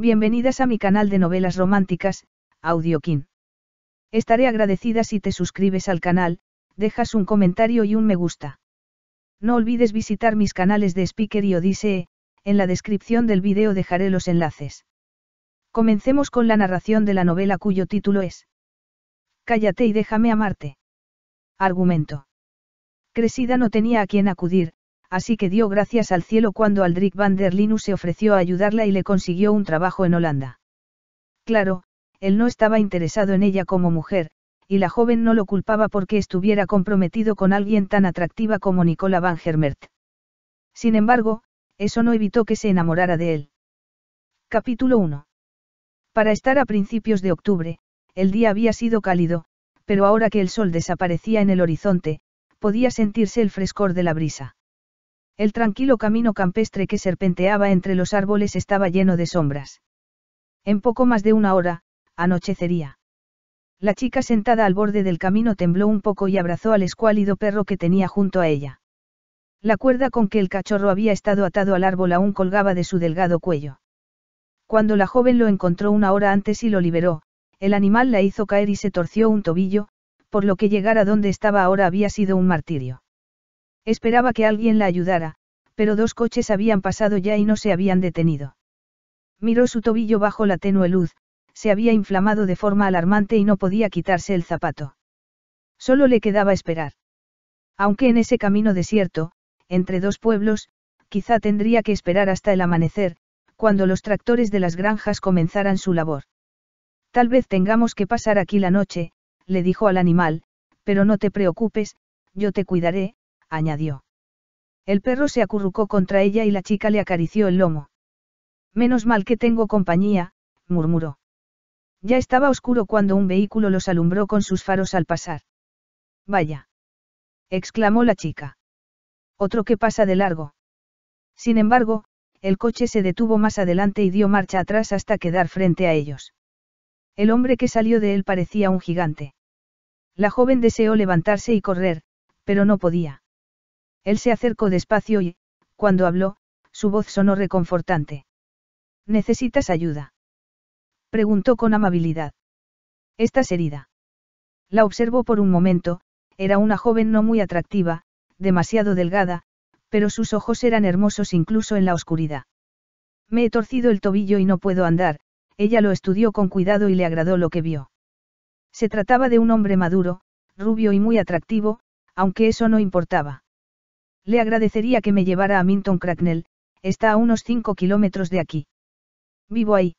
Bienvenidas a mi canal de novelas románticas, Audiokin. Estaré agradecida si te suscribes al canal, dejas un comentario y un me gusta. No olvides visitar mis canales de Speaker y Odisee, en la descripción del video dejaré los enlaces. Comencemos con la narración de la novela cuyo título es Cállate y déjame amarte. Argumento. Cresida no tenía a quien acudir, así que dio gracias al cielo cuando Aldrich van der Linus se ofreció a ayudarla y le consiguió un trabajo en Holanda. Claro, él no estaba interesado en ella como mujer, y la joven no lo culpaba porque estuviera comprometido con alguien tan atractiva como Nicola van Germert. Sin embargo, eso no evitó que se enamorara de él. Capítulo 1. Para estar a principios de octubre, el día había sido cálido, pero ahora que el sol desaparecía en el horizonte, podía sentirse el frescor de la brisa. El tranquilo camino campestre que serpenteaba entre los árboles estaba lleno de sombras. En poco más de una hora, anochecería. La chica sentada al borde del camino tembló un poco y abrazó al escuálido perro que tenía junto a ella. La cuerda con que el cachorro había estado atado al árbol aún colgaba de su delgado cuello. Cuando la joven lo encontró una hora antes y lo liberó, el animal la hizo caer y se torció un tobillo, por lo que llegar a donde estaba ahora había sido un martirio. Esperaba que alguien la ayudara, pero dos coches habían pasado ya y no se habían detenido. Miró su tobillo bajo la tenue luz, se había inflamado de forma alarmante y no podía quitarse el zapato. Solo le quedaba esperar. Aunque en ese camino desierto, entre dos pueblos, quizá tendría que esperar hasta el amanecer, cuando los tractores de las granjas comenzaran su labor. Tal vez tengamos que pasar aquí la noche, le dijo al animal, pero no te preocupes, yo te cuidaré, añadió. El perro se acurrucó contra ella y la chica le acarició el lomo. Menos mal que tengo compañía, murmuró. Ya estaba oscuro cuando un vehículo los alumbró con sus faros al pasar. Vaya. exclamó la chica. Otro que pasa de largo. Sin embargo, el coche se detuvo más adelante y dio marcha atrás hasta quedar frente a ellos. El hombre que salió de él parecía un gigante. La joven deseó levantarse y correr, pero no podía. Él se acercó despacio y, cuando habló, su voz sonó reconfortante. ¿Necesitas ayuda? Preguntó con amabilidad. Estás herida. La observó por un momento, era una joven no muy atractiva, demasiado delgada, pero sus ojos eran hermosos incluso en la oscuridad. Me he torcido el tobillo y no puedo andar, ella lo estudió con cuidado y le agradó lo que vio. Se trataba de un hombre maduro, rubio y muy atractivo, aunque eso no importaba. Le agradecería que me llevara a Minton Cracknell, está a unos 5 kilómetros de aquí. Vivo ahí.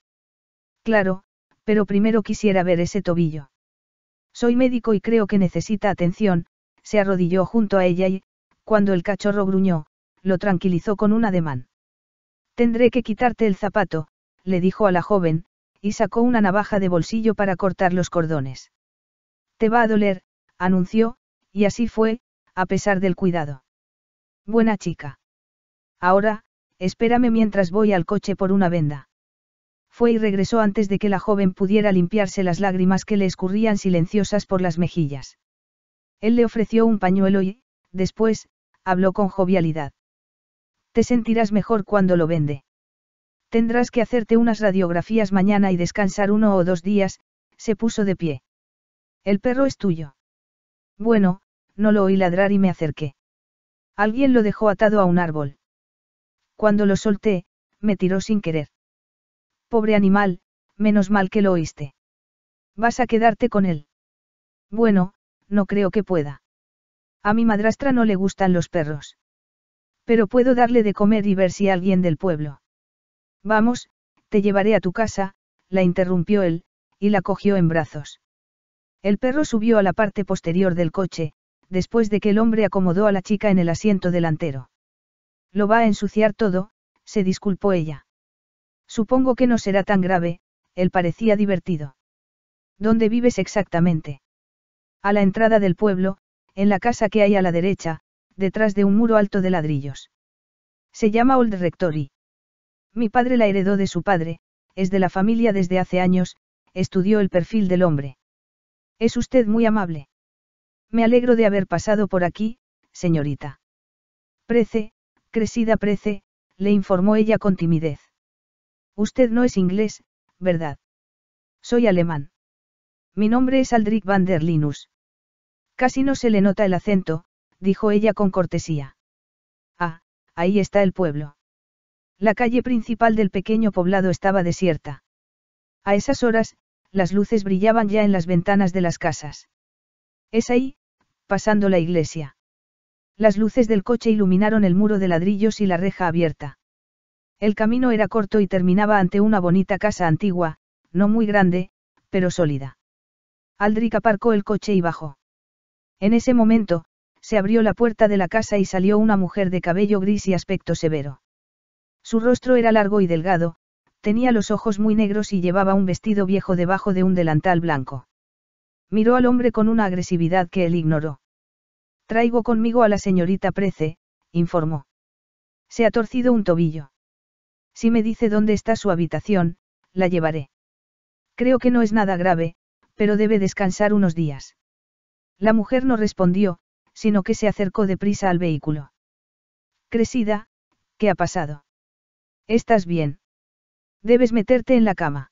Claro, pero primero quisiera ver ese tobillo. Soy médico y creo que necesita atención, se arrodilló junto a ella y, cuando el cachorro gruñó, lo tranquilizó con un ademán. Tendré que quitarte el zapato, le dijo a la joven, y sacó una navaja de bolsillo para cortar los cordones. Te va a doler, anunció, y así fue, a pesar del cuidado. Buena chica. Ahora, espérame mientras voy al coche por una venda. Fue y regresó antes de que la joven pudiera limpiarse las lágrimas que le escurrían silenciosas por las mejillas. Él le ofreció un pañuelo y, después, habló con jovialidad. Te sentirás mejor cuando lo vende. Tendrás que hacerte unas radiografías mañana y descansar uno o dos días, se puso de pie. El perro es tuyo. Bueno, no lo oí ladrar y me acerqué. Alguien lo dejó atado a un árbol. Cuando lo solté, me tiró sin querer. Pobre animal, menos mal que lo oíste. ¿Vas a quedarte con él? Bueno, no creo que pueda. A mi madrastra no le gustan los perros. Pero puedo darle de comer y ver si alguien del pueblo. Vamos, te llevaré a tu casa, la interrumpió él, y la cogió en brazos. El perro subió a la parte posterior del coche, después de que el hombre acomodó a la chica en el asiento delantero. Lo va a ensuciar todo, se disculpó ella. Supongo que no será tan grave, él parecía divertido. ¿Dónde vives exactamente? A la entrada del pueblo, en la casa que hay a la derecha, detrás de un muro alto de ladrillos. Se llama Old Rectory. Mi padre la heredó de su padre, es de la familia desde hace años, estudió el perfil del hombre. Es usted muy amable. Me alegro de haber pasado por aquí, señorita. Prece, crecida Prece, le informó ella con timidez. Usted no es inglés, ¿verdad? Soy alemán. Mi nombre es Aldrich van der Linus. Casi no se le nota el acento, dijo ella con cortesía. Ah, ahí está el pueblo. La calle principal del pequeño poblado estaba desierta. A esas horas, las luces brillaban ya en las ventanas de las casas. Es ahí, pasando la iglesia. Las luces del coche iluminaron el muro de ladrillos y la reja abierta. El camino era corto y terminaba ante una bonita casa antigua, no muy grande, pero sólida. Aldrich aparcó el coche y bajó. En ese momento, se abrió la puerta de la casa y salió una mujer de cabello gris y aspecto severo. Su rostro era largo y delgado, tenía los ojos muy negros y llevaba un vestido viejo debajo de un delantal blanco. Miró al hombre con una agresividad que él ignoró. Traigo conmigo a la señorita Prece, informó. Se ha torcido un tobillo. Si me dice dónde está su habitación, la llevaré. Creo que no es nada grave, pero debe descansar unos días. La mujer no respondió, sino que se acercó deprisa al vehículo. Cresida, ¿qué ha pasado? ¿Estás bien? Debes meterte en la cama.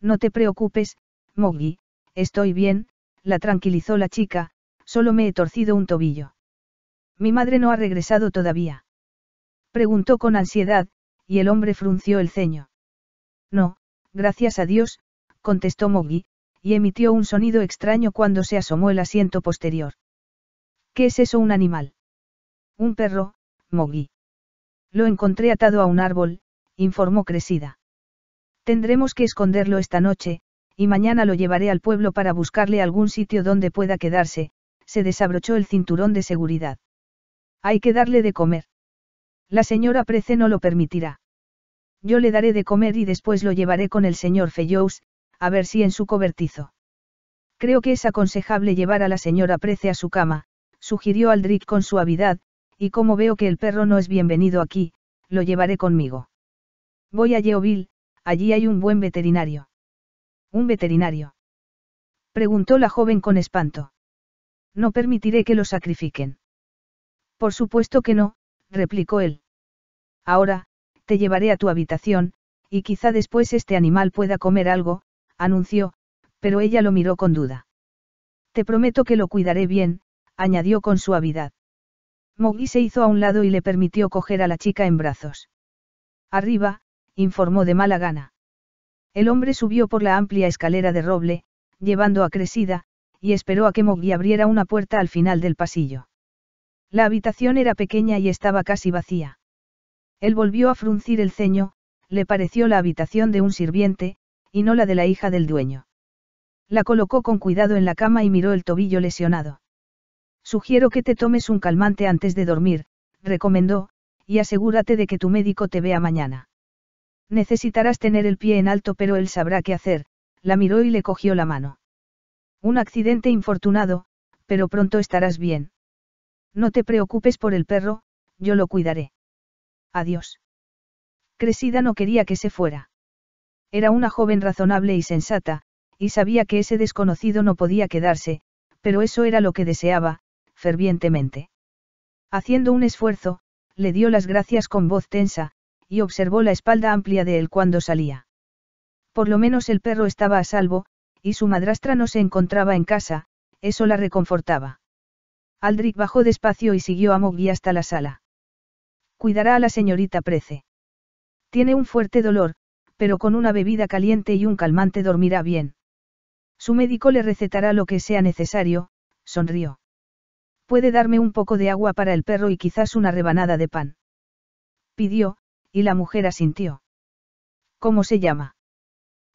No te preocupes, Mogi, estoy bien, la tranquilizó la chica, Solo me he torcido un tobillo. Mi madre no ha regresado todavía. Preguntó con ansiedad, y el hombre frunció el ceño. No, gracias a Dios, contestó Mogi, y emitió un sonido extraño cuando se asomó el asiento posterior. ¿Qué es eso un animal? Un perro, Mogi. Lo encontré atado a un árbol, informó Cresida. Tendremos que esconderlo esta noche, y mañana lo llevaré al pueblo para buscarle algún sitio donde pueda quedarse, se desabrochó el cinturón de seguridad. Hay que darle de comer. La señora Prece no lo permitirá. Yo le daré de comer y después lo llevaré con el señor Fellows a ver si en su cobertizo. Creo que es aconsejable llevar a la señora Prece a su cama, sugirió Aldrich con suavidad, y como veo que el perro no es bienvenido aquí, lo llevaré conmigo. Voy a Yeovil, allí hay un buen veterinario. ¿Un veterinario? Preguntó la joven con espanto. No permitiré que lo sacrifiquen. Por supuesto que no, replicó él. Ahora, te llevaré a tu habitación, y quizá después este animal pueda comer algo, anunció, pero ella lo miró con duda. Te prometo que lo cuidaré bien, añadió con suavidad. Mowgli se hizo a un lado y le permitió coger a la chica en brazos. Arriba, informó de mala gana. El hombre subió por la amplia escalera de roble, llevando a Cresida, y esperó a que Mogui abriera una puerta al final del pasillo. La habitación era pequeña y estaba casi vacía. Él volvió a fruncir el ceño, le pareció la habitación de un sirviente, y no la de la hija del dueño. La colocó con cuidado en la cama y miró el tobillo lesionado. Sugiero que te tomes un calmante antes de dormir, recomendó, y asegúrate de que tu médico te vea mañana. Necesitarás tener el pie en alto pero él sabrá qué hacer, la miró y le cogió la mano. Un accidente infortunado, pero pronto estarás bien. No te preocupes por el perro, yo lo cuidaré. Adiós. Cresida no quería que se fuera. Era una joven razonable y sensata, y sabía que ese desconocido no podía quedarse, pero eso era lo que deseaba, fervientemente. Haciendo un esfuerzo, le dio las gracias con voz tensa, y observó la espalda amplia de él cuando salía. Por lo menos el perro estaba a salvo, y su madrastra no se encontraba en casa, eso la reconfortaba. Aldrich bajó despacio y siguió a Moggy hasta la sala. Cuidará a la señorita Prece. Tiene un fuerte dolor, pero con una bebida caliente y un calmante dormirá bien. Su médico le recetará lo que sea necesario, sonrió. Puede darme un poco de agua para el perro y quizás una rebanada de pan. Pidió, y la mujer asintió. ¿Cómo se llama?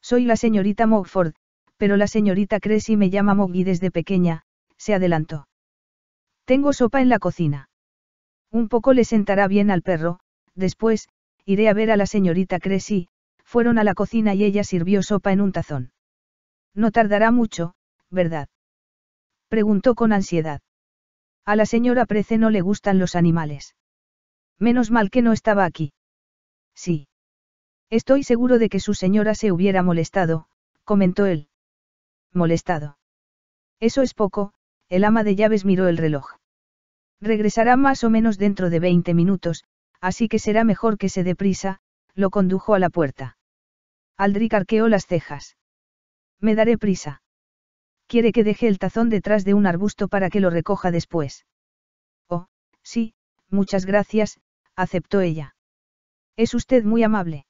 Soy la señorita Mogford, pero la señorita Cressy me llama Moggy desde pequeña, se adelantó. Tengo sopa en la cocina. Un poco le sentará bien al perro, después, iré a ver a la señorita Cressy, fueron a la cocina y ella sirvió sopa en un tazón. No tardará mucho, ¿verdad? Preguntó con ansiedad. A la señora Prece no le gustan los animales. Menos mal que no estaba aquí. Sí. Estoy seguro de que su señora se hubiera molestado, comentó él molestado. Eso es poco, el ama de llaves miró el reloj. Regresará más o menos dentro de 20 minutos, así que será mejor que se dé prisa, lo condujo a la puerta. Aldric arqueó las cejas. Me daré prisa. Quiere que deje el tazón detrás de un arbusto para que lo recoja después. Oh, sí, muchas gracias, aceptó ella. Es usted muy amable.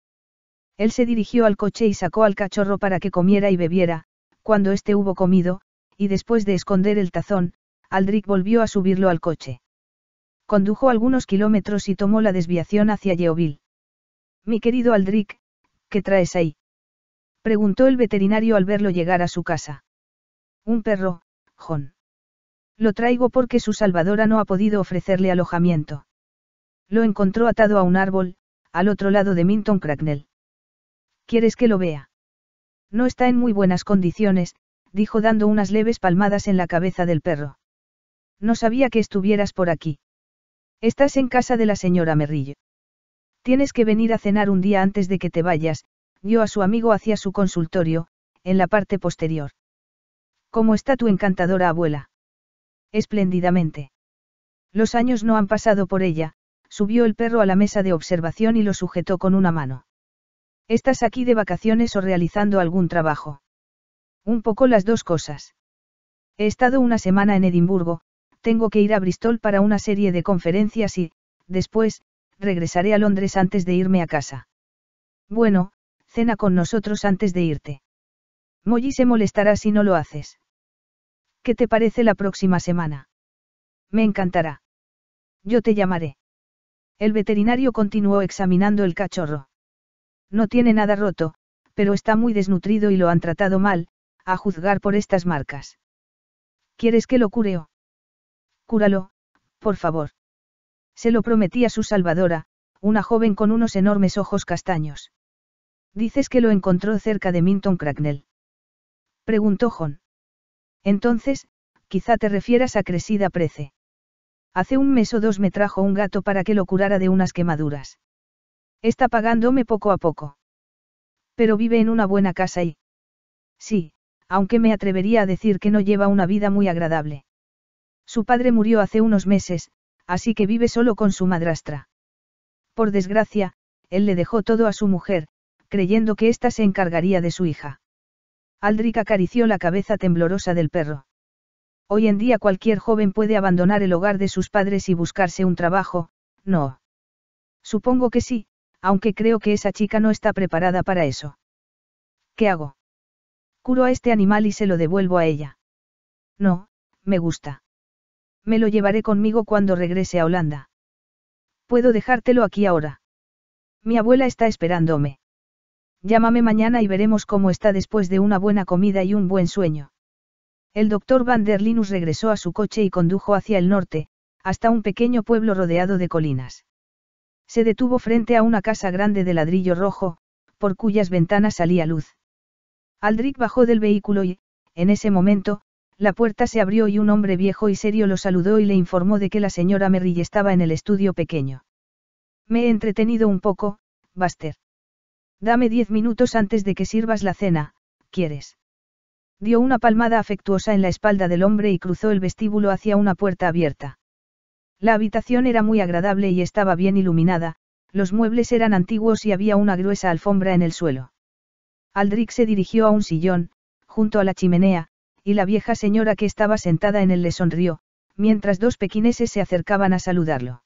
Él se dirigió al coche y sacó al cachorro para que comiera y bebiera, cuando este hubo comido, y después de esconder el tazón, Aldric volvió a subirlo al coche. Condujo algunos kilómetros y tomó la desviación hacia Yeovil. Mi querido Aldric, ¿qué traes ahí? preguntó el veterinario al verlo llegar a su casa. Un perro, John. Lo traigo porque su salvadora no ha podido ofrecerle alojamiento. Lo encontró atado a un árbol, al otro lado de Minton Cracknell. ¿Quieres que lo vea? No está en muy buenas condiciones, dijo dando unas leves palmadas en la cabeza del perro. No sabía que estuvieras por aquí. Estás en casa de la señora Merrillo. Tienes que venir a cenar un día antes de que te vayas, dio a su amigo hacia su consultorio, en la parte posterior. ¿Cómo está tu encantadora abuela? Espléndidamente. Los años no han pasado por ella, subió el perro a la mesa de observación y lo sujetó con una mano. Estás aquí de vacaciones o realizando algún trabajo. Un poco las dos cosas. He estado una semana en Edimburgo, tengo que ir a Bristol para una serie de conferencias y, después, regresaré a Londres antes de irme a casa. Bueno, cena con nosotros antes de irte. Molly se molestará si no lo haces. ¿Qué te parece la próxima semana? Me encantará. Yo te llamaré. El veterinario continuó examinando el cachorro. No tiene nada roto, pero está muy desnutrido y lo han tratado mal, a juzgar por estas marcas. ¿Quieres que lo o? Cúralo, por favor. Se lo prometía su salvadora, una joven con unos enormes ojos castaños. Dices que lo encontró cerca de Minton Cracknell. Preguntó John. Entonces, quizá te refieras a Cresida Prece. Hace un mes o dos me trajo un gato para que lo curara de unas quemaduras. Está pagándome poco a poco. Pero vive en una buena casa y... Sí, aunque me atrevería a decir que no lleva una vida muy agradable. Su padre murió hace unos meses, así que vive solo con su madrastra. Por desgracia, él le dejó todo a su mujer, creyendo que ésta se encargaría de su hija. Aldrich acarició la cabeza temblorosa del perro. Hoy en día cualquier joven puede abandonar el hogar de sus padres y buscarse un trabajo, no. Supongo que sí, aunque creo que esa chica no está preparada para eso. ¿Qué hago? Curo a este animal y se lo devuelvo a ella. No, me gusta. Me lo llevaré conmigo cuando regrese a Holanda. Puedo dejártelo aquí ahora. Mi abuela está esperándome. Llámame mañana y veremos cómo está después de una buena comida y un buen sueño. El doctor Van der Linus regresó a su coche y condujo hacia el norte, hasta un pequeño pueblo rodeado de colinas. Se detuvo frente a una casa grande de ladrillo rojo, por cuyas ventanas salía luz. Aldrich bajó del vehículo y, en ese momento, la puerta se abrió y un hombre viejo y serio lo saludó y le informó de que la señora Merrill estaba en el estudio pequeño. Me he entretenido un poco, Baster. Dame diez minutos antes de que sirvas la cena, ¿quieres? Dio una palmada afectuosa en la espalda del hombre y cruzó el vestíbulo hacia una puerta abierta. La habitación era muy agradable y estaba bien iluminada, los muebles eran antiguos y había una gruesa alfombra en el suelo. Aldrich se dirigió a un sillón, junto a la chimenea, y la vieja señora que estaba sentada en él le sonrió, mientras dos pequineses se acercaban a saludarlo.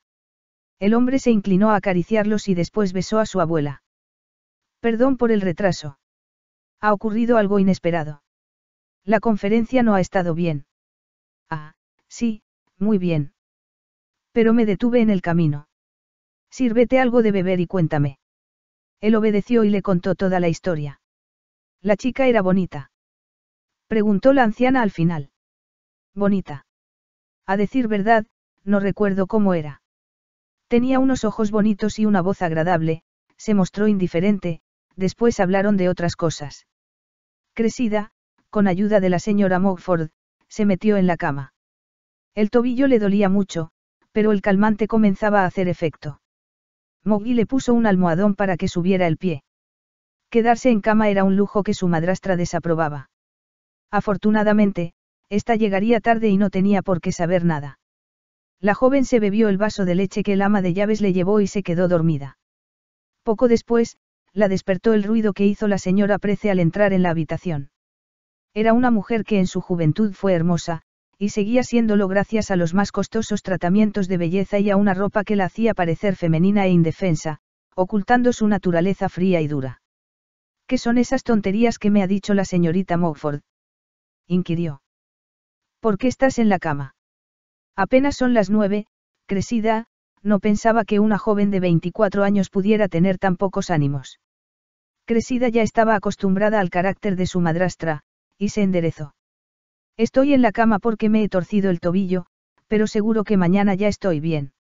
El hombre se inclinó a acariciarlos y después besó a su abuela. Perdón por el retraso. Ha ocurrido algo inesperado. La conferencia no ha estado bien. Ah, sí, muy bien. Pero me detuve en el camino. Sírvete algo de beber y cuéntame. Él obedeció y le contó toda la historia. La chica era bonita. Preguntó la anciana al final. Bonita. A decir verdad, no recuerdo cómo era. Tenía unos ojos bonitos y una voz agradable, se mostró indiferente, después hablaron de otras cosas. Crecida, con ayuda de la señora Mogford, se metió en la cama. El tobillo le dolía mucho, pero el calmante comenzaba a hacer efecto. Mogi le puso un almohadón para que subiera el pie. Quedarse en cama era un lujo que su madrastra desaprobaba. Afortunadamente, esta llegaría tarde y no tenía por qué saber nada. La joven se bebió el vaso de leche que el ama de llaves le llevó y se quedó dormida. Poco después, la despertó el ruido que hizo la señora Prece al entrar en la habitación. Era una mujer que en su juventud fue hermosa, y seguía siéndolo gracias a los más costosos tratamientos de belleza y a una ropa que la hacía parecer femenina e indefensa, ocultando su naturaleza fría y dura. ¿Qué son esas tonterías que me ha dicho la señorita Mogford? inquirió. ¿Por qué estás en la cama? Apenas son las nueve, crecida, no pensaba que una joven de 24 años pudiera tener tan pocos ánimos. Cresida ya estaba acostumbrada al carácter de su madrastra, y se enderezó. Estoy en la cama porque me he torcido el tobillo, pero seguro que mañana ya estoy bien.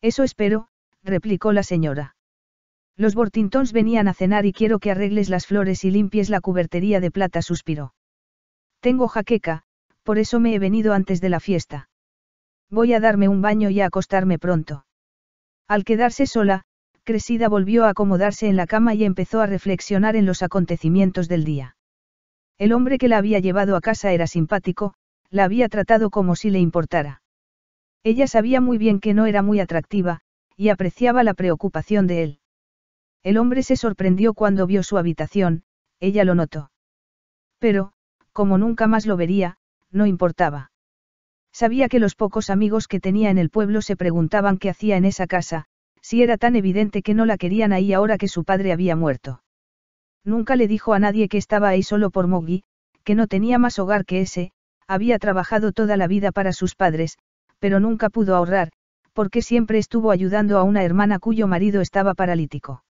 Eso espero, replicó la señora. Los Bortintons venían a cenar y quiero que arregles las flores y limpies la cubertería de plata, suspiró. Tengo jaqueca, por eso me he venido antes de la fiesta. Voy a darme un baño y a acostarme pronto. Al quedarse sola, Cresida volvió a acomodarse en la cama y empezó a reflexionar en los acontecimientos del día. El hombre que la había llevado a casa era simpático, la había tratado como si le importara. Ella sabía muy bien que no era muy atractiva, y apreciaba la preocupación de él. El hombre se sorprendió cuando vio su habitación, ella lo notó. Pero, como nunca más lo vería, no importaba. Sabía que los pocos amigos que tenía en el pueblo se preguntaban qué hacía en esa casa, si era tan evidente que no la querían ahí ahora que su padre había muerto. Nunca le dijo a nadie que estaba ahí solo por Moggy, que no tenía más hogar que ese, había trabajado toda la vida para sus padres, pero nunca pudo ahorrar, porque siempre estuvo ayudando a una hermana cuyo marido estaba paralítico.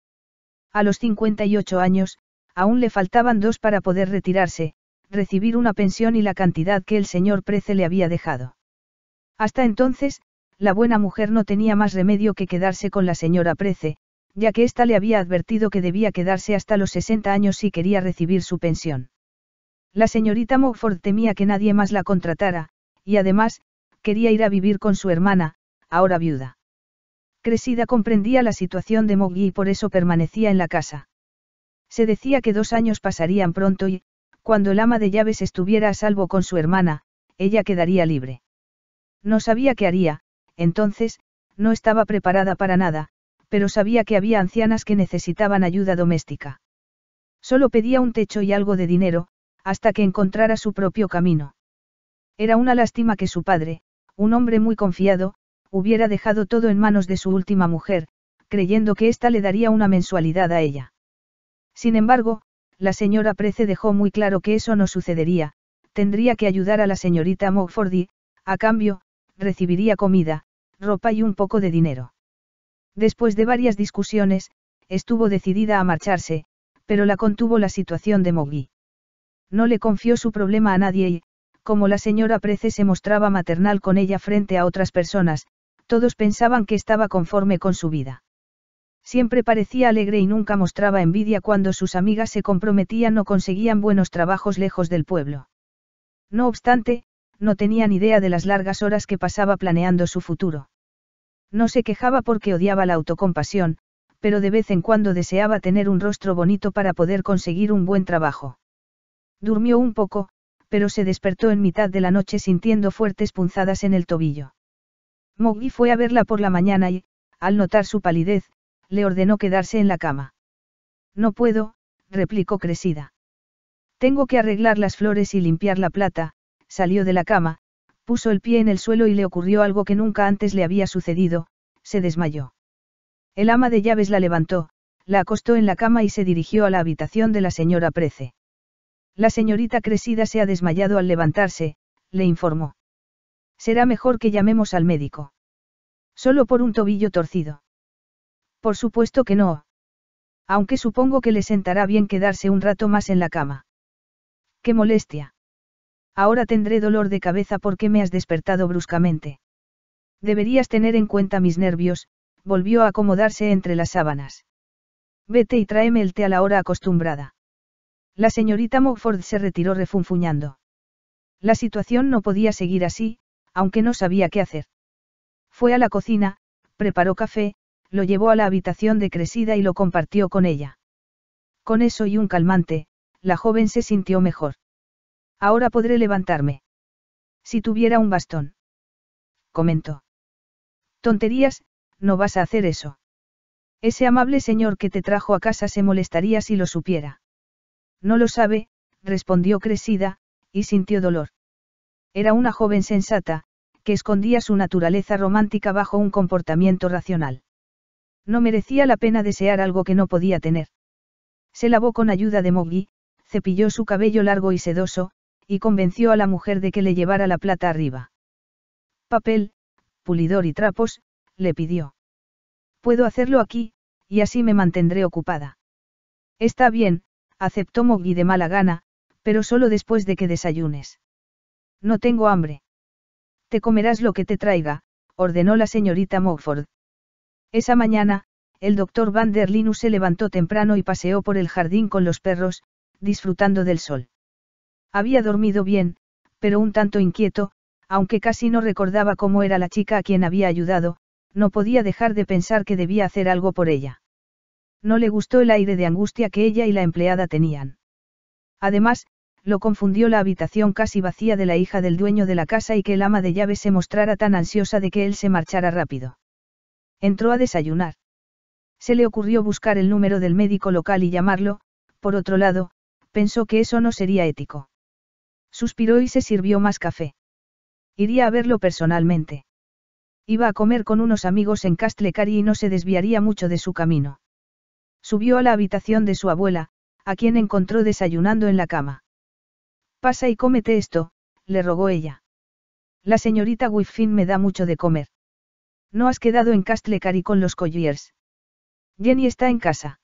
A los 58 años, aún le faltaban dos para poder retirarse, recibir una pensión y la cantidad que el señor Prece le había dejado. Hasta entonces, la buena mujer no tenía más remedio que quedarse con la señora Prece, ya que ésta le había advertido que debía quedarse hasta los 60 años si quería recibir su pensión. La señorita Mofford temía que nadie más la contratara, y además, quería ir a vivir con su hermana, ahora viuda. Cresida comprendía la situación de Moggy y por eso permanecía en la casa. Se decía que dos años pasarían pronto y, cuando el ama de llaves estuviera a salvo con su hermana, ella quedaría libre. No sabía qué haría, entonces, no estaba preparada para nada, pero sabía que había ancianas que necesitaban ayuda doméstica. Solo pedía un techo y algo de dinero, hasta que encontrara su propio camino. Era una lástima que su padre, un hombre muy confiado, hubiera dejado todo en manos de su última mujer, creyendo que ésta le daría una mensualidad a ella. Sin embargo, la señora Prece dejó muy claro que eso no sucedería, tendría que ayudar a la señorita y, a cambio, recibiría comida, ropa y un poco de dinero. Después de varias discusiones, estuvo decidida a marcharse, pero la contuvo la situación de Mogui. No le confió su problema a nadie y, como la señora Prece se mostraba maternal con ella frente a otras personas, todos pensaban que estaba conforme con su vida. Siempre parecía alegre y nunca mostraba envidia cuando sus amigas se comprometían o conseguían buenos trabajos lejos del pueblo. No obstante, no tenían idea de las largas horas que pasaba planeando su futuro. No se quejaba porque odiaba la autocompasión, pero de vez en cuando deseaba tener un rostro bonito para poder conseguir un buen trabajo. Durmió un poco, pero se despertó en mitad de la noche sintiendo fuertes punzadas en el tobillo. Mogui fue a verla por la mañana y, al notar su palidez, le ordenó quedarse en la cama. No puedo, replicó Cresida. Tengo que arreglar las flores y limpiar la plata, salió de la cama, puso el pie en el suelo y le ocurrió algo que nunca antes le había sucedido, se desmayó. El ama de llaves la levantó, la acostó en la cama y se dirigió a la habitación de la señora Prece. La señorita Cresida se ha desmayado al levantarse, le informó. Será mejor que llamemos al médico. Solo por un tobillo torcido. Por supuesto que no. Aunque supongo que le sentará bien quedarse un rato más en la cama. ¡Qué molestia! Ahora tendré dolor de cabeza porque me has despertado bruscamente. Deberías tener en cuenta mis nervios, volvió a acomodarse entre las sábanas. Vete y tráeme el té a la hora acostumbrada. La señorita Mofford se retiró refunfuñando. La situación no podía seguir así, aunque no sabía qué hacer. Fue a la cocina, preparó café, lo llevó a la habitación de Cresida y lo compartió con ella. Con eso y un calmante, la joven se sintió mejor. Ahora podré levantarme. Si tuviera un bastón. Comentó. Tonterías, no vas a hacer eso. Ese amable señor que te trajo a casa se molestaría si lo supiera. No lo sabe, respondió crecida, y sintió dolor. Era una joven sensata, que escondía su naturaleza romántica bajo un comportamiento racional. No merecía la pena desear algo que no podía tener. Se lavó con ayuda de Moggy, cepilló su cabello largo y sedoso, y convenció a la mujer de que le llevara la plata arriba. Papel, pulidor y trapos, le pidió. Puedo hacerlo aquí, y así me mantendré ocupada. Está bien, aceptó Moggy de mala gana, pero solo después de que desayunes. No tengo hambre. Te comerás lo que te traiga, ordenó la señorita Mogford. Esa mañana, el doctor Van der Linus se levantó temprano y paseó por el jardín con los perros, disfrutando del sol. Había dormido bien, pero un tanto inquieto, aunque casi no recordaba cómo era la chica a quien había ayudado, no podía dejar de pensar que debía hacer algo por ella. No le gustó el aire de angustia que ella y la empleada tenían. Además, lo confundió la habitación casi vacía de la hija del dueño de la casa y que el ama de llaves se mostrara tan ansiosa de que él se marchara rápido. Entró a desayunar. Se le ocurrió buscar el número del médico local y llamarlo, por otro lado, pensó que eso no sería ético. Suspiró y se sirvió más café. Iría a verlo personalmente. Iba a comer con unos amigos en Castlecari y no se desviaría mucho de su camino. Subió a la habitación de su abuela, a quien encontró desayunando en la cama. Pasa y cómete esto, le rogó ella. La señorita Wiffin me da mucho de comer. No has quedado en Castlecary con los Colliers. Jenny está en casa.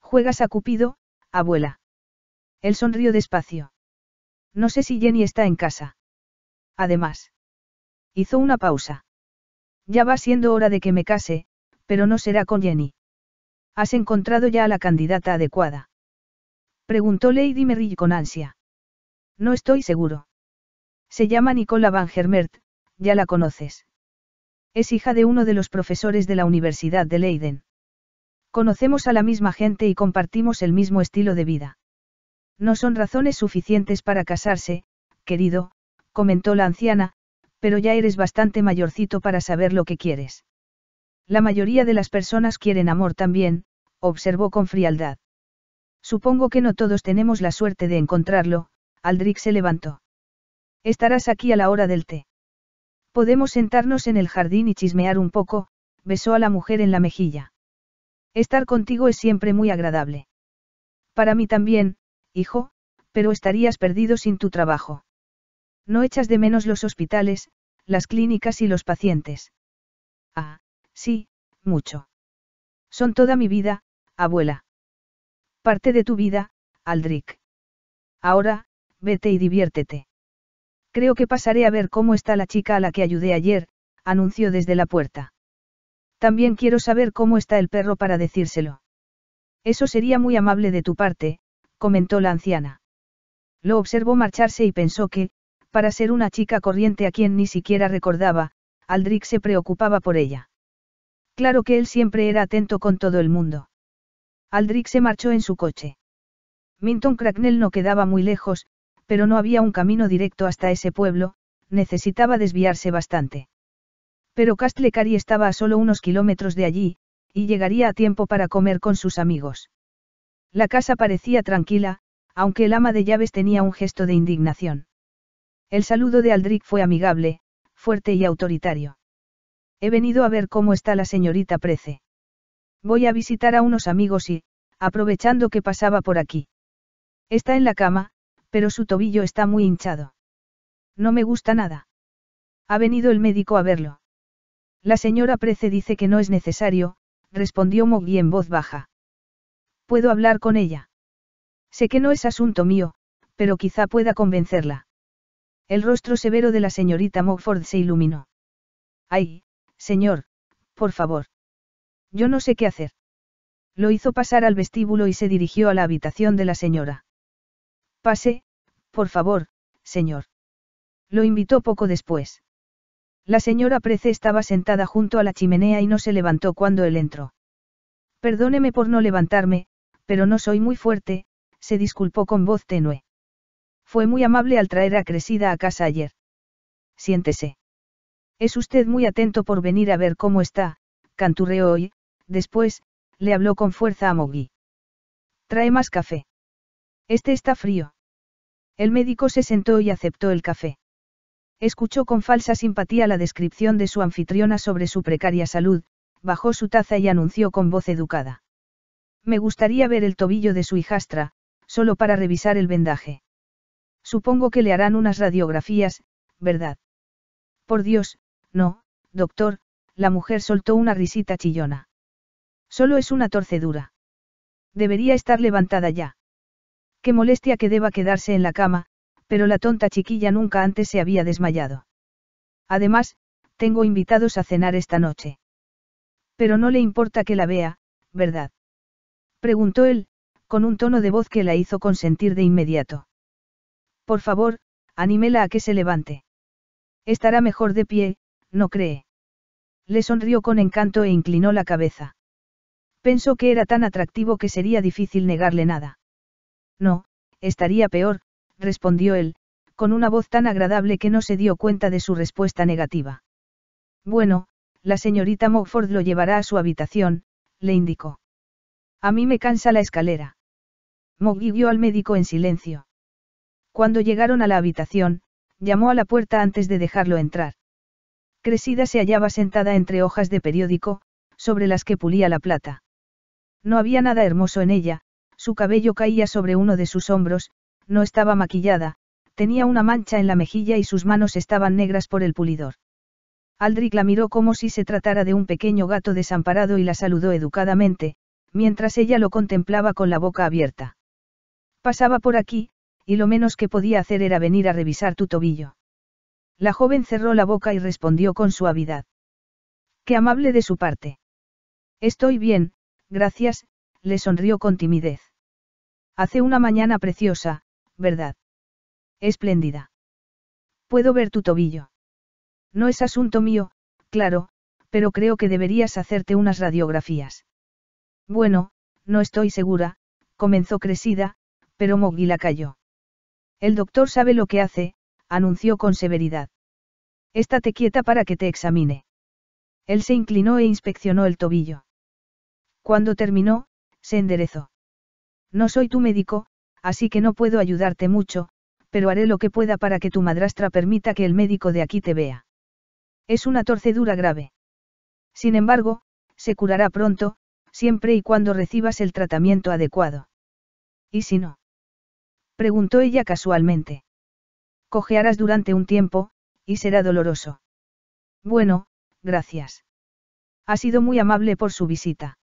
Juegas a Cupido, abuela. Él sonrió despacio. No sé si Jenny está en casa. Además. Hizo una pausa. Ya va siendo hora de que me case, pero no será con Jenny. ¿Has encontrado ya a la candidata adecuada? Preguntó Lady Merrill con ansia. No estoy seguro. Se llama Nicola Van Germert, ya la conoces. Es hija de uno de los profesores de la Universidad de Leiden. Conocemos a la misma gente y compartimos el mismo estilo de vida. No son razones suficientes para casarse, querido, comentó la anciana, pero ya eres bastante mayorcito para saber lo que quieres. La mayoría de las personas quieren amor también, observó con frialdad. Supongo que no todos tenemos la suerte de encontrarlo, Aldrich se levantó. Estarás aquí a la hora del té. Podemos sentarnos en el jardín y chismear un poco, besó a la mujer en la mejilla. Estar contigo es siempre muy agradable. Para mí también, hijo, pero estarías perdido sin tu trabajo. No echas de menos los hospitales, las clínicas y los pacientes. Ah, sí, mucho. Son toda mi vida, abuela. Parte de tu vida, Aldrich. Ahora, vete y diviértete. Creo que pasaré a ver cómo está la chica a la que ayudé ayer, anunció desde la puerta. También quiero saber cómo está el perro para decírselo. Eso sería muy amable de tu parte, comentó la anciana. Lo observó marcharse y pensó que, para ser una chica corriente a quien ni siquiera recordaba, Aldrich se preocupaba por ella. Claro que él siempre era atento con todo el mundo. Aldric se marchó en su coche. Minton Cracknell no quedaba muy lejos, pero no había un camino directo hasta ese pueblo, necesitaba desviarse bastante. Pero Castlecari estaba a solo unos kilómetros de allí, y llegaría a tiempo para comer con sus amigos. La casa parecía tranquila, aunque el ama de llaves tenía un gesto de indignación. El saludo de Aldrich fue amigable, fuerte y autoritario. He venido a ver cómo está la señorita Prece. Voy a visitar a unos amigos y, aprovechando que pasaba por aquí. Está en la cama, pero su tobillo está muy hinchado. No me gusta nada. Ha venido el médico a verlo. La señora Prece dice que no es necesario, respondió Mowgli en voz baja. Puedo hablar con ella. Sé que no es asunto mío, pero quizá pueda convencerla. El rostro severo de la señorita Mogford se iluminó. Ay, señor, por favor. Yo no sé qué hacer. Lo hizo pasar al vestíbulo y se dirigió a la habitación de la señora. Pase, por favor, señor. Lo invitó poco después. La señora Prece estaba sentada junto a la chimenea y no se levantó cuando él entró. Perdóneme por no levantarme, pero no soy muy fuerte, se disculpó con voz tenue. Fue muy amable al traer a Cresida a casa ayer. Siéntese. Es usted muy atento por venir a ver cómo está, canturreó hoy, después, le habló con fuerza a Mogui. Trae más café. Este está frío. El médico se sentó y aceptó el café. Escuchó con falsa simpatía la descripción de su anfitriona sobre su precaria salud, bajó su taza y anunció con voz educada. Me gustaría ver el tobillo de su hijastra, solo para revisar el vendaje. Supongo que le harán unas radiografías, ¿verdad? Por Dios, no, doctor, la mujer soltó una risita chillona. Solo es una torcedura. Debería estar levantada ya. Qué molestia que deba quedarse en la cama, pero la tonta chiquilla nunca antes se había desmayado. Además, tengo invitados a cenar esta noche. Pero no le importa que la vea, ¿verdad? Preguntó él, con un tono de voz que la hizo consentir de inmediato. Por favor, anímela a que se levante. Estará mejor de pie, ¿no cree? Le sonrió con encanto e inclinó la cabeza. Pensó que era tan atractivo que sería difícil negarle nada. No, estaría peor, respondió él, con una voz tan agradable que no se dio cuenta de su respuesta negativa. Bueno, la señorita Mogford lo llevará a su habitación, le indicó. A mí me cansa la escalera. Moggy vio al médico en silencio. Cuando llegaron a la habitación, llamó a la puerta antes de dejarlo entrar. Cresida se hallaba sentada entre hojas de periódico, sobre las que pulía la plata. No había nada hermoso en ella, su cabello caía sobre uno de sus hombros, no estaba maquillada, tenía una mancha en la mejilla y sus manos estaban negras por el pulidor. Aldrich la miró como si se tratara de un pequeño gato desamparado y la saludó educadamente, mientras ella lo contemplaba con la boca abierta. Pasaba por aquí, y lo menos que podía hacer era venir a revisar tu tobillo. La joven cerró la boca y respondió con suavidad. Qué amable de su parte. Estoy bien, gracias, le sonrió con timidez. Hace una mañana preciosa, ¿verdad? Espléndida. Puedo ver tu tobillo. No es asunto mío, claro, pero creo que deberías hacerte unas radiografías. Bueno, no estoy segura, comenzó cresida, pero la calló. El doctor sabe lo que hace, anunció con severidad. Está quieta para que te examine. Él se inclinó e inspeccionó el tobillo. Cuando terminó, se enderezó. No soy tu médico, así que no puedo ayudarte mucho, pero haré lo que pueda para que tu madrastra permita que el médico de aquí te vea. Es una torcedura grave. Sin embargo, se curará pronto, siempre y cuando recibas el tratamiento adecuado. ¿Y si no? Preguntó ella casualmente. Cojearás durante un tiempo, y será doloroso. Bueno, gracias. Ha sido muy amable por su visita.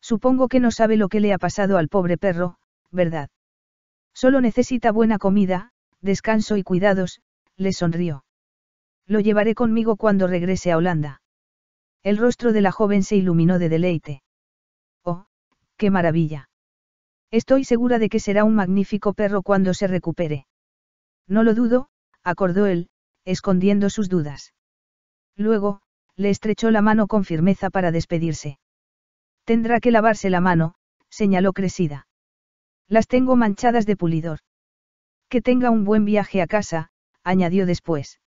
Supongo que no sabe lo que le ha pasado al pobre perro, ¿verdad? Solo necesita buena comida, descanso y cuidados, le sonrió. Lo llevaré conmigo cuando regrese a Holanda. El rostro de la joven se iluminó de deleite. ¡Qué maravilla! Estoy segura de que será un magnífico perro cuando se recupere. No lo dudo, acordó él, escondiendo sus dudas. Luego, le estrechó la mano con firmeza para despedirse. Tendrá que lavarse la mano, señaló Cresida. Las tengo manchadas de pulidor. Que tenga un buen viaje a casa, añadió después.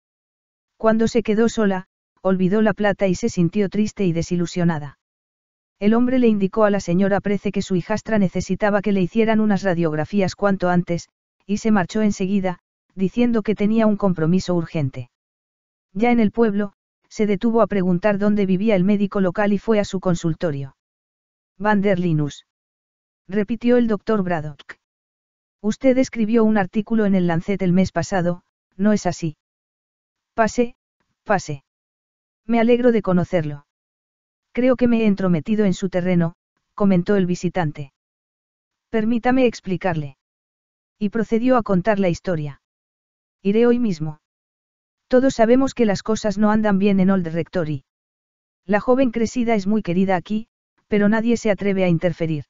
Cuando se quedó sola, olvidó la plata y se sintió triste y desilusionada. El hombre le indicó a la señora Prece que su hijastra necesitaba que le hicieran unas radiografías cuanto antes, y se marchó enseguida, diciendo que tenía un compromiso urgente. Ya en el pueblo, se detuvo a preguntar dónde vivía el médico local y fue a su consultorio. Van der Repitió el doctor Braddock. Usted escribió un artículo en el Lancet el mes pasado, ¿no es así? Pase, pase. Me alegro de conocerlo. Creo que me he entrometido en su terreno, comentó el visitante. Permítame explicarle. Y procedió a contar la historia. Iré hoy mismo. Todos sabemos que las cosas no andan bien en Old Rectory. La joven crecida es muy querida aquí, pero nadie se atreve a interferir.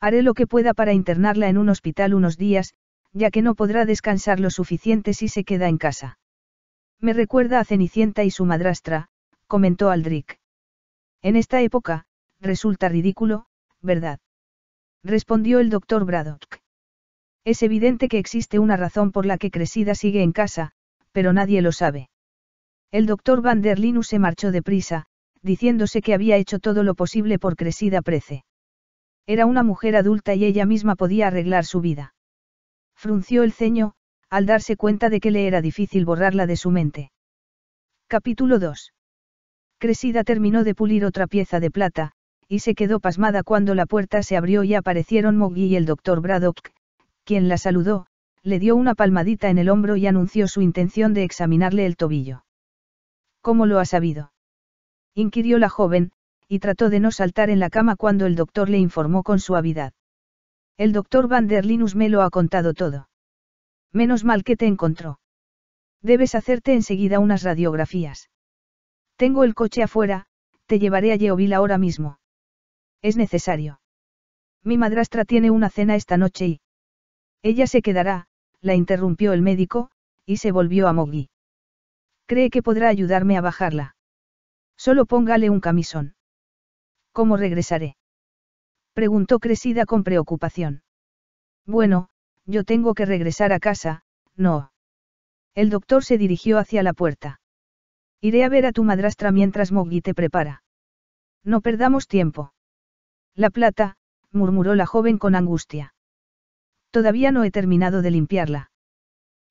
Haré lo que pueda para internarla en un hospital unos días, ya que no podrá descansar lo suficiente si se queda en casa. Me recuerda a Cenicienta y su madrastra, comentó Aldric. En esta época, resulta ridículo, ¿verdad? Respondió el doctor Braddock. Es evidente que existe una razón por la que Cresida sigue en casa, pero nadie lo sabe. El doctor Van se marchó deprisa, diciéndose que había hecho todo lo posible por Cresida Prece. Era una mujer adulta y ella misma podía arreglar su vida. Frunció el ceño, al darse cuenta de que le era difícil borrarla de su mente. Capítulo 2. Cresida terminó de pulir otra pieza de plata, y se quedó pasmada cuando la puerta se abrió y aparecieron Moggy y el doctor Braddock, quien la saludó, le dio una palmadita en el hombro y anunció su intención de examinarle el tobillo. ¿Cómo lo ha sabido? inquirió la joven, y trató de no saltar en la cama cuando el doctor le informó con suavidad. El doctor Van der Linus me lo ha contado todo. Menos mal que te encontró. Debes hacerte enseguida unas radiografías. Tengo el coche afuera, te llevaré a Yeovil ahora mismo. Es necesario. Mi madrastra tiene una cena esta noche y... Ella se quedará, la interrumpió el médico, y se volvió a Mogui. ¿Cree que podrá ayudarme a bajarla? Solo póngale un camisón. ¿Cómo regresaré? Preguntó Cresida con preocupación. Bueno, yo tengo que regresar a casa, no. El doctor se dirigió hacia la puerta. Iré a ver a tu madrastra mientras Moggy te prepara. No perdamos tiempo. La plata, murmuró la joven con angustia. Todavía no he terminado de limpiarla.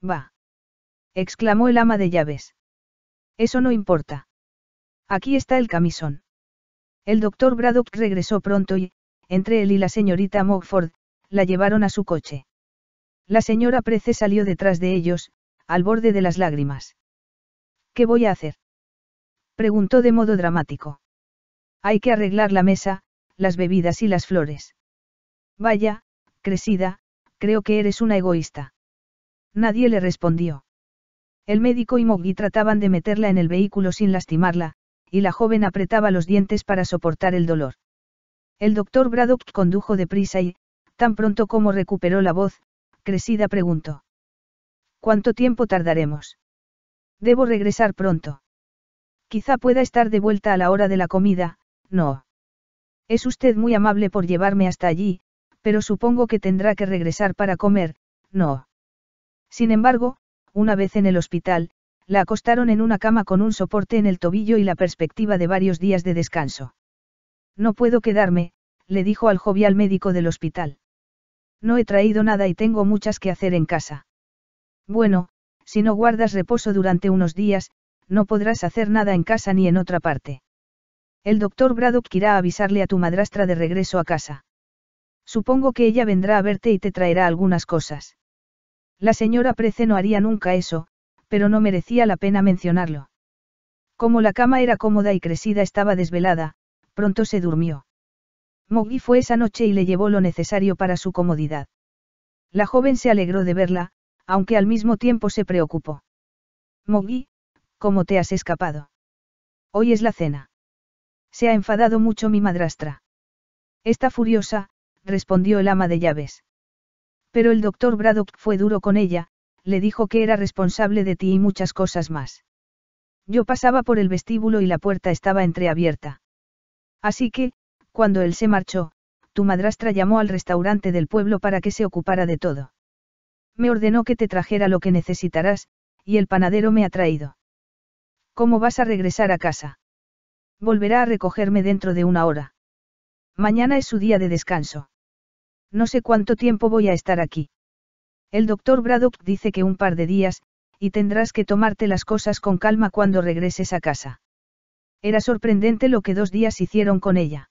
Va. exclamó el ama de llaves. Eso no importa. Aquí está el camisón. El doctor Braddock regresó pronto y, entre él y la señorita Mogford, la llevaron a su coche. La señora Prece salió detrás de ellos, al borde de las lágrimas. ¿Qué voy a hacer? Preguntó de modo dramático. Hay que arreglar la mesa, las bebidas y las flores. Vaya, Cresida, creo que eres una egoísta. Nadie le respondió. El médico y Moggy trataban de meterla en el vehículo sin lastimarla, y la joven apretaba los dientes para soportar el dolor. El doctor Braddock condujo deprisa y, tan pronto como recuperó la voz, Cresida preguntó. ¿Cuánto tiempo tardaremos? Debo regresar pronto. Quizá pueda estar de vuelta a la hora de la comida, no. Es usted muy amable por llevarme hasta allí, pero supongo que tendrá que regresar para comer, no. Sin embargo, una vez en el hospital, la acostaron en una cama con un soporte en el tobillo y la perspectiva de varios días de descanso. No puedo quedarme, le dijo al jovial médico del hospital. No he traído nada y tengo muchas que hacer en casa. Bueno, si no guardas reposo durante unos días, no podrás hacer nada en casa ni en otra parte. El doctor Braddock irá a avisarle a tu madrastra de regreso a casa. Supongo que ella vendrá a verte y te traerá algunas cosas. La señora Prece no haría nunca eso, pero no merecía la pena mencionarlo. Como la cama era cómoda y crecida estaba desvelada, pronto se durmió. Moggy fue esa noche y le llevó lo necesario para su comodidad. La joven se alegró de verla, aunque al mismo tiempo se preocupó. «Mogui, ¿cómo te has escapado? Hoy es la cena. Se ha enfadado mucho mi madrastra. Está furiosa, respondió el ama de llaves. Pero el doctor Braddock fue duro con ella, le dijo que era responsable de ti y muchas cosas más. Yo pasaba por el vestíbulo y la puerta estaba entreabierta. Así que, cuando él se marchó, tu madrastra llamó al restaurante del pueblo para que se ocupara de todo. Me ordenó que te trajera lo que necesitarás, y el panadero me ha traído. ¿Cómo vas a regresar a casa? Volverá a recogerme dentro de una hora. Mañana es su día de descanso. No sé cuánto tiempo voy a estar aquí. El doctor Braddock dice que un par de días, y tendrás que tomarte las cosas con calma cuando regreses a casa. Era sorprendente lo que dos días hicieron con ella.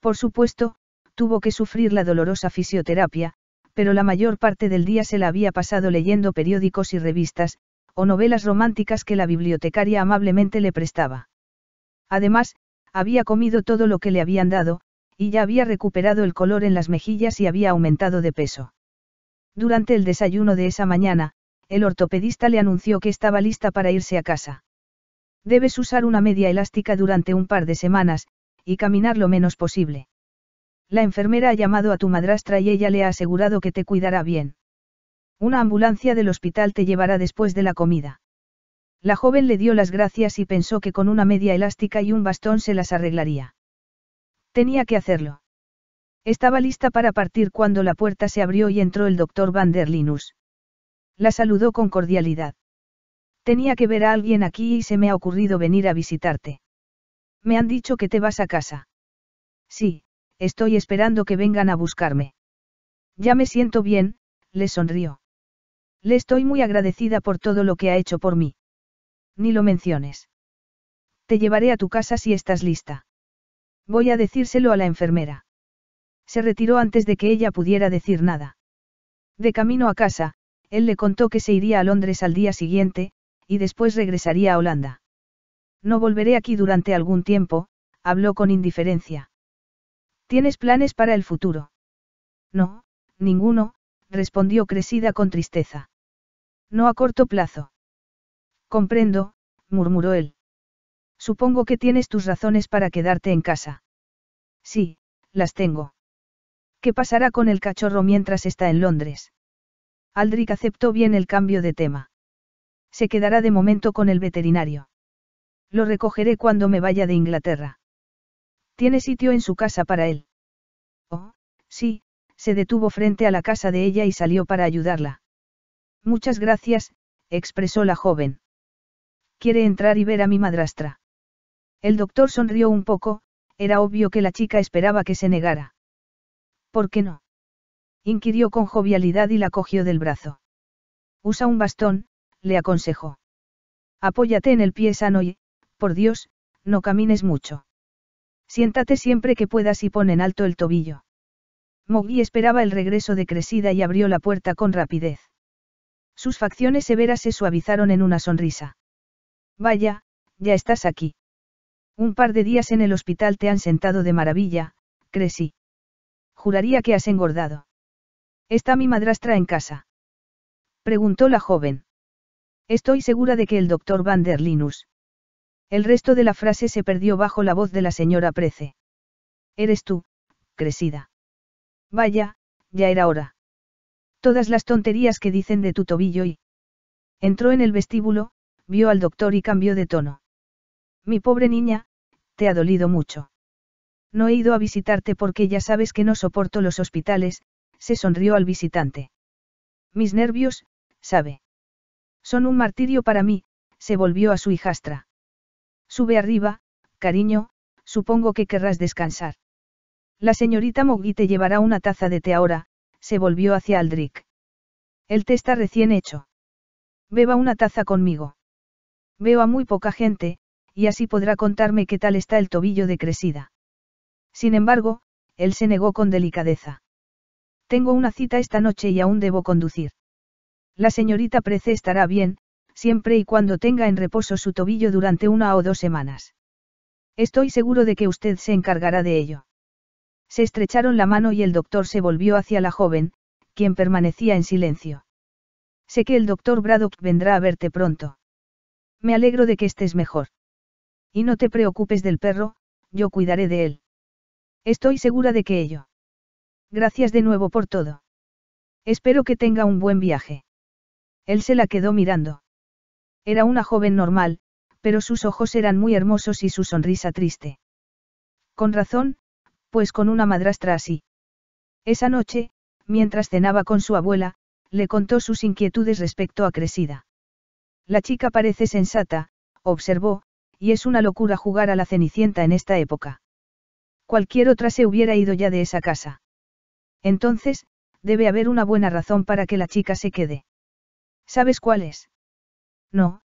Por supuesto, tuvo que sufrir la dolorosa fisioterapia, pero la mayor parte del día se la había pasado leyendo periódicos y revistas, o novelas románticas que la bibliotecaria amablemente le prestaba. Además, había comido todo lo que le habían dado, y ya había recuperado el color en las mejillas y había aumentado de peso. Durante el desayuno de esa mañana, el ortopedista le anunció que estaba lista para irse a casa. Debes usar una media elástica durante un par de semanas, y caminar lo menos posible. La enfermera ha llamado a tu madrastra y ella le ha asegurado que te cuidará bien. Una ambulancia del hospital te llevará después de la comida. La joven le dio las gracias y pensó que con una media elástica y un bastón se las arreglaría. Tenía que hacerlo. Estaba lista para partir cuando la puerta se abrió y entró el doctor Van der Linus. La saludó con cordialidad. Tenía que ver a alguien aquí y se me ha ocurrido venir a visitarte. Me han dicho que te vas a casa. Sí, estoy esperando que vengan a buscarme. Ya me siento bien, le sonrió. Le estoy muy agradecida por todo lo que ha hecho por mí. Ni lo menciones. Te llevaré a tu casa si estás lista. Voy a decírselo a la enfermera. Se retiró antes de que ella pudiera decir nada. De camino a casa, él le contó que se iría a Londres al día siguiente, y después regresaría a Holanda. No volveré aquí durante algún tiempo, habló con indiferencia. ¿Tienes planes para el futuro? No, ninguno, respondió Cresida con tristeza. No a corto plazo. Comprendo, murmuró él. Supongo que tienes tus razones para quedarte en casa. Sí, las tengo. ¿Qué pasará con el cachorro mientras está en Londres? Aldrich aceptó bien el cambio de tema. Se quedará de momento con el veterinario. Lo recogeré cuando me vaya de Inglaterra. Tiene sitio en su casa para él. Oh, sí, se detuvo frente a la casa de ella y salió para ayudarla. Muchas gracias, expresó la joven. Quiere entrar y ver a mi madrastra. El doctor sonrió un poco, era obvio que la chica esperaba que se negara. ¿Por qué no? inquirió con jovialidad y la cogió del brazo. Usa un bastón, le aconsejó. Apóyate en el pie sano y, por Dios, no camines mucho. Siéntate siempre que puedas y pon en alto el tobillo. Moggy esperaba el regreso de Cresida y abrió la puerta con rapidez. Sus facciones severas se suavizaron en una sonrisa. Vaya, ya estás aquí. Un par de días en el hospital te han sentado de maravilla, Cresi. Juraría que has engordado. ¿Está mi madrastra en casa? Preguntó la joven. Estoy segura de que el doctor Van der Linus. El resto de la frase se perdió bajo la voz de la señora Prece. Eres tú, Cresida. Vaya, ya era hora. Todas las tonterías que dicen de tu tobillo y... Entró en el vestíbulo, vio al doctor y cambió de tono. Mi pobre niña, te ha dolido mucho. No he ido a visitarte porque ya sabes que no soporto los hospitales, se sonrió al visitante. Mis nervios, sabe. Son un martirio para mí, se volvió a su hijastra. Sube arriba, cariño, supongo que querrás descansar. La señorita Mogui te llevará una taza de té ahora, se volvió hacia Aldrick. El té está recién hecho. Beba una taza conmigo. Veo a muy poca gente, y así podrá contarme qué tal está el tobillo de Cresida. Sin embargo, él se negó con delicadeza. Tengo una cita esta noche y aún debo conducir. La señorita Prece estará bien, siempre y cuando tenga en reposo su tobillo durante una o dos semanas. Estoy seguro de que usted se encargará de ello. Se estrecharon la mano y el doctor se volvió hacia la joven, quien permanecía en silencio. Sé que el doctor Braddock vendrá a verte pronto. Me alegro de que estés mejor. Y no te preocupes del perro, yo cuidaré de él. Estoy segura de que ello. Gracias de nuevo por todo. Espero que tenga un buen viaje. Él se la quedó mirando. Era una joven normal, pero sus ojos eran muy hermosos y su sonrisa triste. Con razón, pues con una madrastra así. Esa noche, mientras cenaba con su abuela, le contó sus inquietudes respecto a Cresida. La chica parece sensata, observó, y es una locura jugar a la Cenicienta en esta época. Cualquier otra se hubiera ido ya de esa casa. Entonces, debe haber una buena razón para que la chica se quede. ¿Sabes cuál es? No,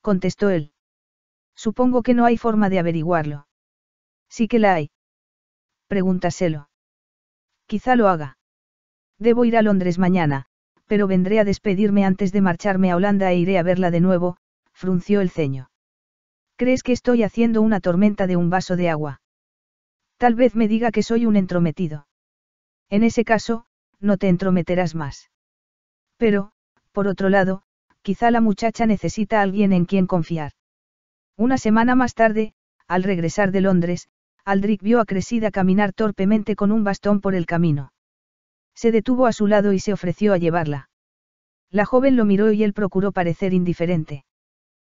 contestó él. Supongo que no hay forma de averiguarlo. Sí que la hay. Pregúntaselo. Quizá lo haga. Debo ir a Londres mañana, pero vendré a despedirme antes de marcharme a Holanda e iré a verla de nuevo, frunció el ceño. ¿Crees que estoy haciendo una tormenta de un vaso de agua? Tal vez me diga que soy un entrometido. En ese caso, no te entrometerás más. Pero, por otro lado, Quizá la muchacha necesita a alguien en quien confiar. Una semana más tarde, al regresar de Londres, Aldrich vio a Cresida caminar torpemente con un bastón por el camino. Se detuvo a su lado y se ofreció a llevarla. La joven lo miró y él procuró parecer indiferente.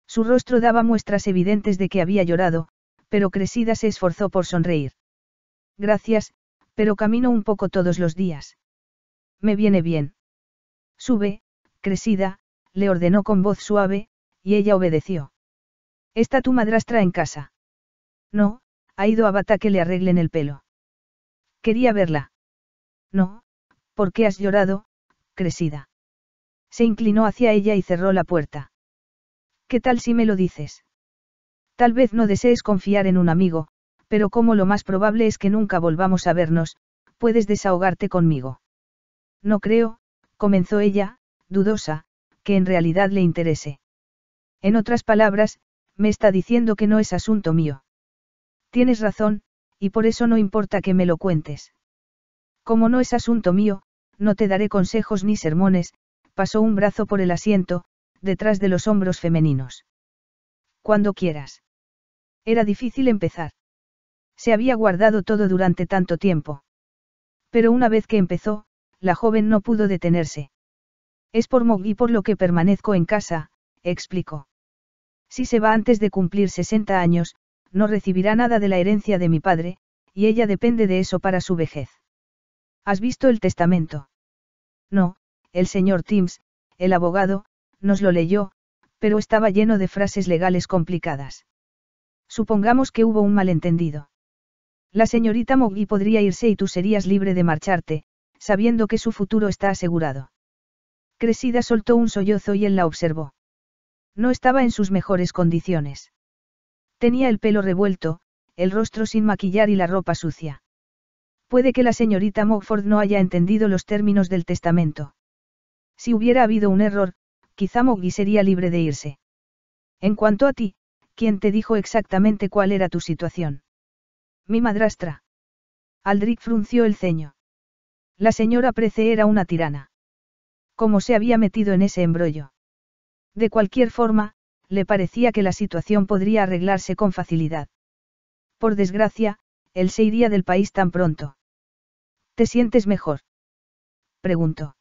Su rostro daba muestras evidentes de que había llorado, pero Cresida se esforzó por sonreír. Gracias, pero camino un poco todos los días. Me viene bien. Sube, Cresida, le ordenó con voz suave, y ella obedeció. ¿Está tu madrastra en casa? No, ha ido a Bata que le arreglen el pelo. Quería verla. No, ¿por qué has llorado, Cresida? Se inclinó hacia ella y cerró la puerta. ¿Qué tal si me lo dices? Tal vez no desees confiar en un amigo, pero como lo más probable es que nunca volvamos a vernos, puedes desahogarte conmigo. No creo, comenzó ella, dudosa, en realidad le interese. En otras palabras, me está diciendo que no es asunto mío. Tienes razón, y por eso no importa que me lo cuentes. Como no es asunto mío, no te daré consejos ni sermones, pasó un brazo por el asiento, detrás de los hombros femeninos. Cuando quieras. Era difícil empezar. Se había guardado todo durante tanto tiempo. Pero una vez que empezó, la joven no pudo detenerse. Es por Moggy por lo que permanezco en casa, explicó. Si se va antes de cumplir 60 años, no recibirá nada de la herencia de mi padre, y ella depende de eso para su vejez. ¿Has visto el testamento? No, el señor Timms, el abogado, nos lo leyó, pero estaba lleno de frases legales complicadas. Supongamos que hubo un malentendido. La señorita Moggy podría irse y tú serías libre de marcharte, sabiendo que su futuro está asegurado. Cresida soltó un sollozo y él la observó. No estaba en sus mejores condiciones. Tenía el pelo revuelto, el rostro sin maquillar y la ropa sucia. Puede que la señorita Mockford no haya entendido los términos del testamento. Si hubiera habido un error, quizá Moggy sería libre de irse. En cuanto a ti, ¿quién te dijo exactamente cuál era tu situación? Mi madrastra. Aldrich frunció el ceño. La señora Prece era una tirana cómo se había metido en ese embrollo. De cualquier forma, le parecía que la situación podría arreglarse con facilidad. Por desgracia, él se iría del país tan pronto. ¿Te sientes mejor? preguntó.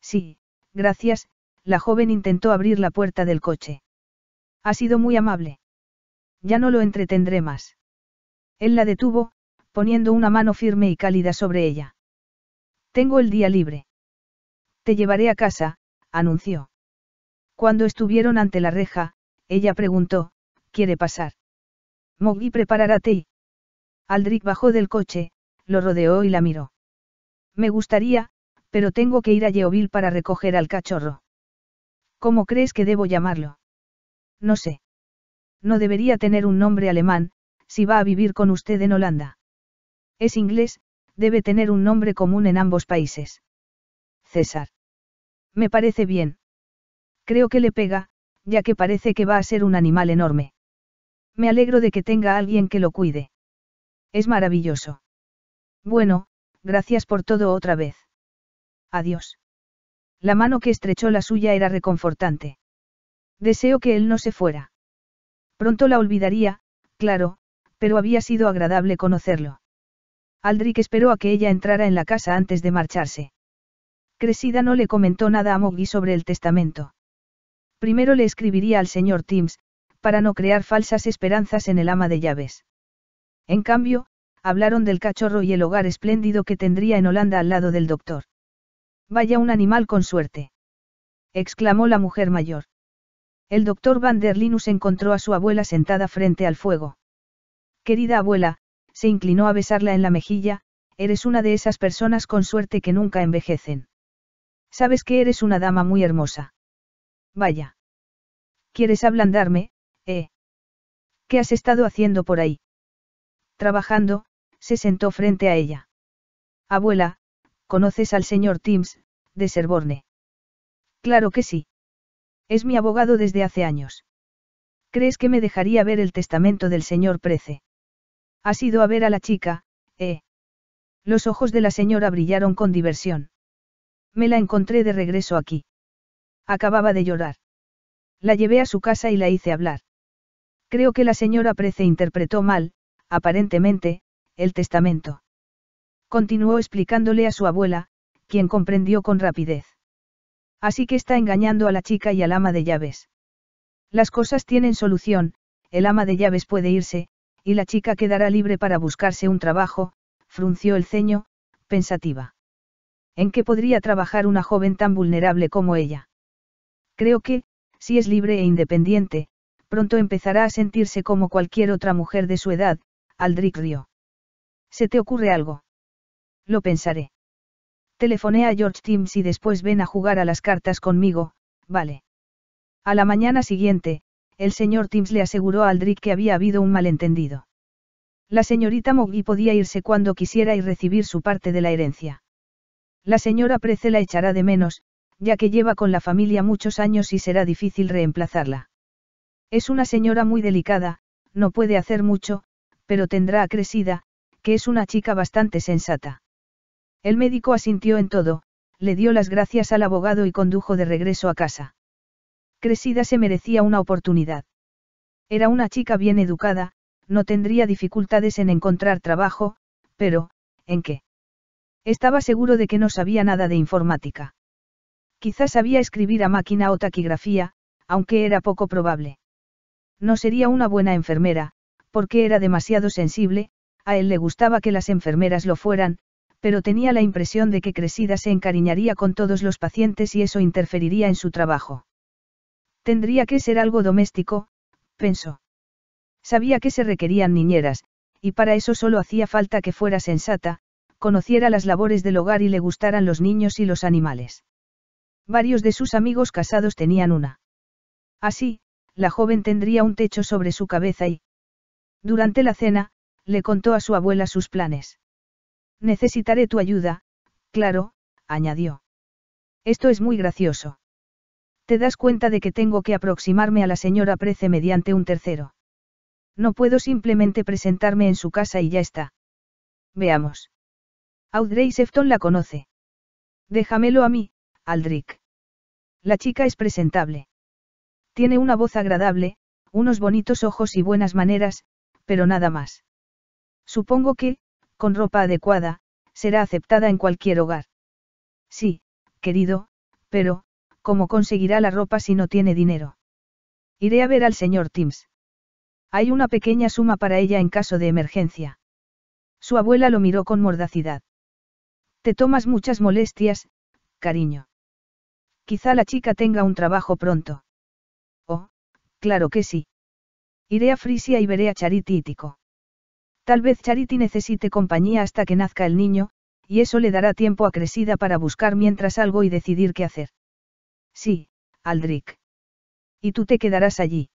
Sí, gracias, la joven intentó abrir la puerta del coche. Ha sido muy amable. Ya no lo entretendré más. Él la detuvo, poniendo una mano firme y cálida sobre ella. Tengo el día libre. Te llevaré a casa, anunció. Cuando estuvieron ante la reja, ella preguntó, ¿quiere pasar? ¿Mogui preparará té. Aldrich bajó del coche, lo rodeó y la miró. Me gustaría, pero tengo que ir a Yeovil para recoger al cachorro. ¿Cómo crees que debo llamarlo? No sé. No debería tener un nombre alemán, si va a vivir con usted en Holanda. Es inglés, debe tener un nombre común en ambos países. César. Me parece bien. Creo que le pega, ya que parece que va a ser un animal enorme. Me alegro de que tenga alguien que lo cuide. Es maravilloso. Bueno, gracias por todo otra vez. Adiós. La mano que estrechó la suya era reconfortante. Deseo que él no se fuera. Pronto la olvidaría, claro, pero había sido agradable conocerlo. Aldrich esperó a que ella entrara en la casa antes de marcharse. Cresida no le comentó nada a Moggy sobre el testamento. Primero le escribiría al señor Timms, para no crear falsas esperanzas en el ama de llaves. En cambio, hablaron del cachorro y el hogar espléndido que tendría en Holanda al lado del doctor. Vaya un animal con suerte. exclamó la mujer mayor. El doctor Van der Linus encontró a su abuela sentada frente al fuego. Querida abuela, se inclinó a besarla en la mejilla, eres una de esas personas con suerte que nunca envejecen. Sabes que eres una dama muy hermosa. Vaya. ¿Quieres ablandarme, eh? ¿Qué has estado haciendo por ahí? Trabajando, se sentó frente a ella. Abuela, ¿conoces al señor Timms, de Serborne? Claro que sí. Es mi abogado desde hace años. ¿Crees que me dejaría ver el testamento del señor Prece? Has ido a ver a la chica, eh. Los ojos de la señora brillaron con diversión. Me la encontré de regreso aquí. Acababa de llorar. La llevé a su casa y la hice hablar. Creo que la señora Prece interpretó mal, aparentemente, el testamento. Continuó explicándole a su abuela, quien comprendió con rapidez. Así que está engañando a la chica y al ama de llaves. Las cosas tienen solución, el ama de llaves puede irse, y la chica quedará libre para buscarse un trabajo, frunció el ceño, pensativa. ¿En qué podría trabajar una joven tan vulnerable como ella? Creo que, si es libre e independiente, pronto empezará a sentirse como cualquier otra mujer de su edad, Aldrich rió. ¿Se te ocurre algo? Lo pensaré. Telefoné a George Timms y después ven a jugar a las cartas conmigo, vale. A la mañana siguiente, el señor Timms le aseguró a Aldrich que había habido un malentendido. La señorita Moggy podía irse cuando quisiera y recibir su parte de la herencia. La señora Prece la echará de menos, ya que lleva con la familia muchos años y será difícil reemplazarla. Es una señora muy delicada, no puede hacer mucho, pero tendrá a Cresida, que es una chica bastante sensata. El médico asintió en todo, le dio las gracias al abogado y condujo de regreso a casa. Cresida se merecía una oportunidad. Era una chica bien educada, no tendría dificultades en encontrar trabajo, pero, ¿en qué? Estaba seguro de que no sabía nada de informática. Quizás sabía escribir a máquina o taquigrafía, aunque era poco probable. No sería una buena enfermera, porque era demasiado sensible, a él le gustaba que las enfermeras lo fueran, pero tenía la impresión de que Cresida se encariñaría con todos los pacientes y eso interferiría en su trabajo. Tendría que ser algo doméstico, pensó. Sabía que se requerían niñeras, y para eso solo hacía falta que fuera sensata, conociera las labores del hogar y le gustaran los niños y los animales. Varios de sus amigos casados tenían una. Así, la joven tendría un techo sobre su cabeza y... Durante la cena, le contó a su abuela sus planes. Necesitaré tu ayuda, claro, añadió. Esto es muy gracioso. Te das cuenta de que tengo que aproximarme a la señora Prece mediante un tercero. No puedo simplemente presentarme en su casa y ya está. Veamos. Audrey Sefton la conoce. Déjamelo a mí, Aldrich. La chica es presentable. Tiene una voz agradable, unos bonitos ojos y buenas maneras, pero nada más. Supongo que, con ropa adecuada, será aceptada en cualquier hogar. Sí, querido, pero, ¿cómo conseguirá la ropa si no tiene dinero? Iré a ver al señor Timms. Hay una pequeña suma para ella en caso de emergencia. Su abuela lo miró con mordacidad. Te tomas muchas molestias, cariño. Quizá la chica tenga un trabajo pronto. Oh, claro que sí. Iré a Frisia y veré a Charity y Tico. Tal vez Charity necesite compañía hasta que nazca el niño, y eso le dará tiempo a Cresida para buscar mientras algo y decidir qué hacer. Sí, Aldrich. Y tú te quedarás allí.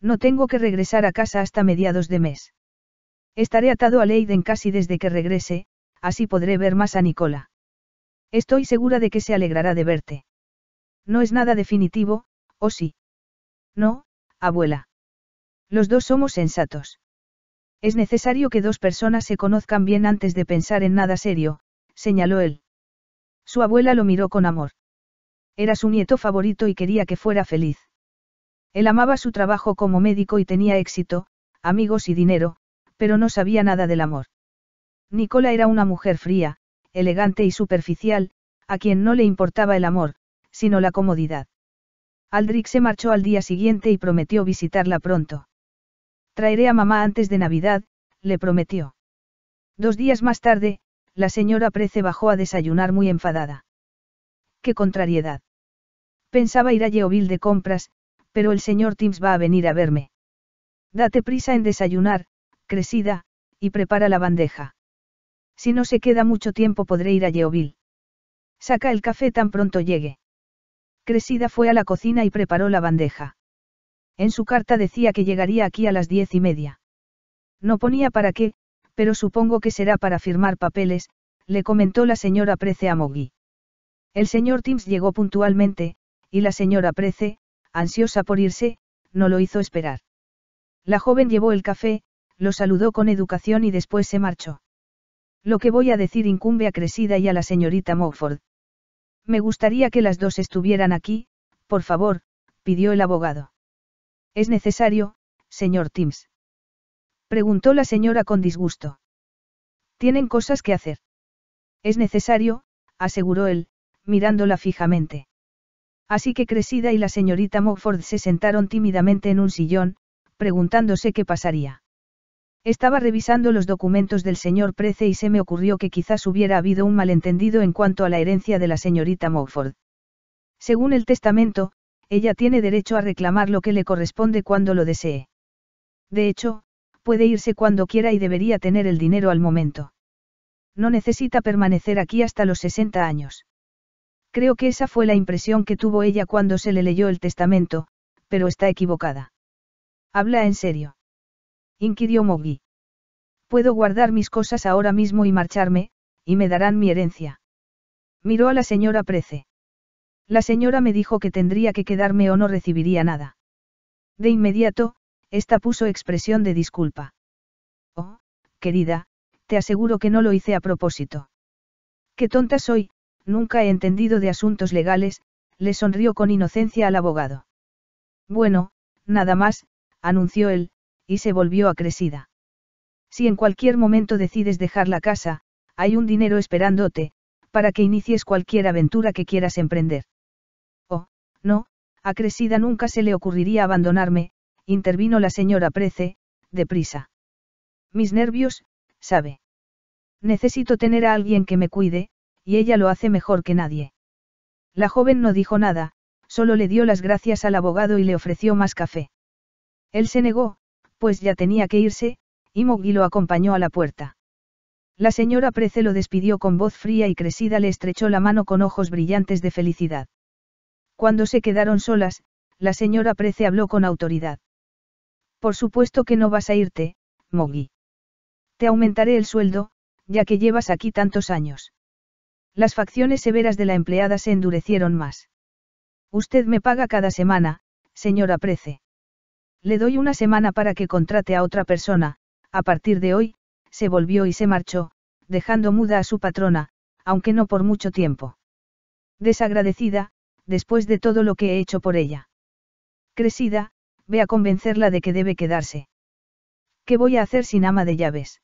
No tengo que regresar a casa hasta mediados de mes. Estaré atado a Leiden casi desde que regrese, así podré ver más a Nicola. Estoy segura de que se alegrará de verte. No es nada definitivo, ¿o sí? No, abuela. Los dos somos sensatos. Es necesario que dos personas se conozcan bien antes de pensar en nada serio, señaló él. Su abuela lo miró con amor. Era su nieto favorito y quería que fuera feliz. Él amaba su trabajo como médico y tenía éxito, amigos y dinero, pero no sabía nada del amor. Nicola era una mujer fría, elegante y superficial, a quien no le importaba el amor, sino la comodidad. Aldrich se marchó al día siguiente y prometió visitarla pronto. Traeré a mamá antes de Navidad, le prometió. Dos días más tarde, la señora Prece bajó a desayunar muy enfadada. ¡Qué contrariedad! Pensaba ir a Yeovil de compras, pero el señor Timms va a venir a verme. Date prisa en desayunar, crecida, y prepara la bandeja. Si no se queda mucho tiempo podré ir a Yeovil. Saca el café tan pronto llegue. Cresida fue a la cocina y preparó la bandeja. En su carta decía que llegaría aquí a las diez y media. No ponía para qué, pero supongo que será para firmar papeles, le comentó la señora Prece a Mogui. El señor Timms llegó puntualmente, y la señora Prece, ansiosa por irse, no lo hizo esperar. La joven llevó el café, lo saludó con educación y después se marchó. Lo que voy a decir incumbe a Cresida y a la señorita mowford Me gustaría que las dos estuvieran aquí, por favor, pidió el abogado. Es necesario, señor Timms. Preguntó la señora con disgusto. Tienen cosas que hacer. Es necesario, aseguró él, mirándola fijamente. Así que Cresida y la señorita mowford se sentaron tímidamente en un sillón, preguntándose qué pasaría. Estaba revisando los documentos del señor Prece y se me ocurrió que quizás hubiera habido un malentendido en cuanto a la herencia de la señorita Mowford. Según el testamento, ella tiene derecho a reclamar lo que le corresponde cuando lo desee. De hecho, puede irse cuando quiera y debería tener el dinero al momento. No necesita permanecer aquí hasta los 60 años. Creo que esa fue la impresión que tuvo ella cuando se le leyó el testamento, pero está equivocada. Habla en serio inquirió Mogui. Puedo guardar mis cosas ahora mismo y marcharme, y me darán mi herencia. Miró a la señora Prece. La señora me dijo que tendría que quedarme o no recibiría nada. De inmediato, esta puso expresión de disculpa. Oh, querida, te aseguro que no lo hice a propósito. Qué tonta soy, nunca he entendido de asuntos legales, le sonrió con inocencia al abogado. Bueno, nada más, anunció él, y se volvió a Cresida. Si en cualquier momento decides dejar la casa, hay un dinero esperándote, para que inicies cualquier aventura que quieras emprender. Oh, no, a Cresida nunca se le ocurriría abandonarme, intervino la señora Prece, deprisa. Mis nervios, sabe. Necesito tener a alguien que me cuide, y ella lo hace mejor que nadie. La joven no dijo nada, solo le dio las gracias al abogado y le ofreció más café. Él se negó, pues ya tenía que irse, y Mogui lo acompañó a la puerta. La señora Prece lo despidió con voz fría y crecida le estrechó la mano con ojos brillantes de felicidad. Cuando se quedaron solas, la señora Prece habló con autoridad. Por supuesto que no vas a irte, Mogui. Te aumentaré el sueldo, ya que llevas aquí tantos años. Las facciones severas de la empleada se endurecieron más. Usted me paga cada semana, señora Prece. Le doy una semana para que contrate a otra persona, a partir de hoy, se volvió y se marchó, dejando muda a su patrona, aunque no por mucho tiempo. Desagradecida, después de todo lo que he hecho por ella. Crecida, ve a convencerla de que debe quedarse. ¿Qué voy a hacer sin ama de llaves?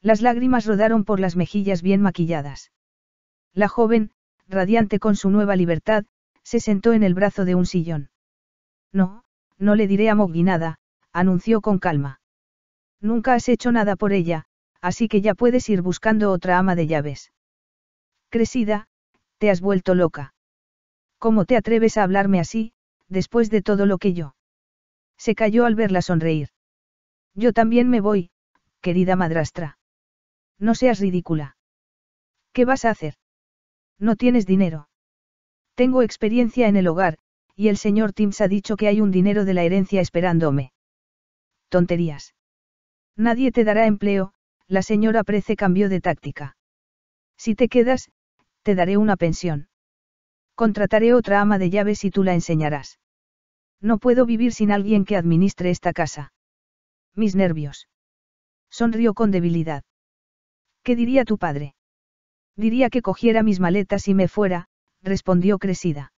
Las lágrimas rodaron por las mejillas bien maquilladas. La joven, radiante con su nueva libertad, se sentó en el brazo de un sillón. No, no le diré a nada, anunció con calma. Nunca has hecho nada por ella, así que ya puedes ir buscando otra ama de llaves. Cresida, te has vuelto loca. ¿Cómo te atreves a hablarme así, después de todo lo que yo? Se cayó al verla sonreír. Yo también me voy, querida madrastra. No seas ridícula. ¿Qué vas a hacer? No tienes dinero. Tengo experiencia en el hogar, y el señor Timms ha dicho que hay un dinero de la herencia esperándome. Tonterías. Nadie te dará empleo, la señora Prece cambió de táctica. Si te quedas, te daré una pensión. Contrataré otra ama de llaves y tú la enseñarás. No puedo vivir sin alguien que administre esta casa. Mis nervios. Sonrió con debilidad. ¿Qué diría tu padre? Diría que cogiera mis maletas y me fuera, respondió Cresida.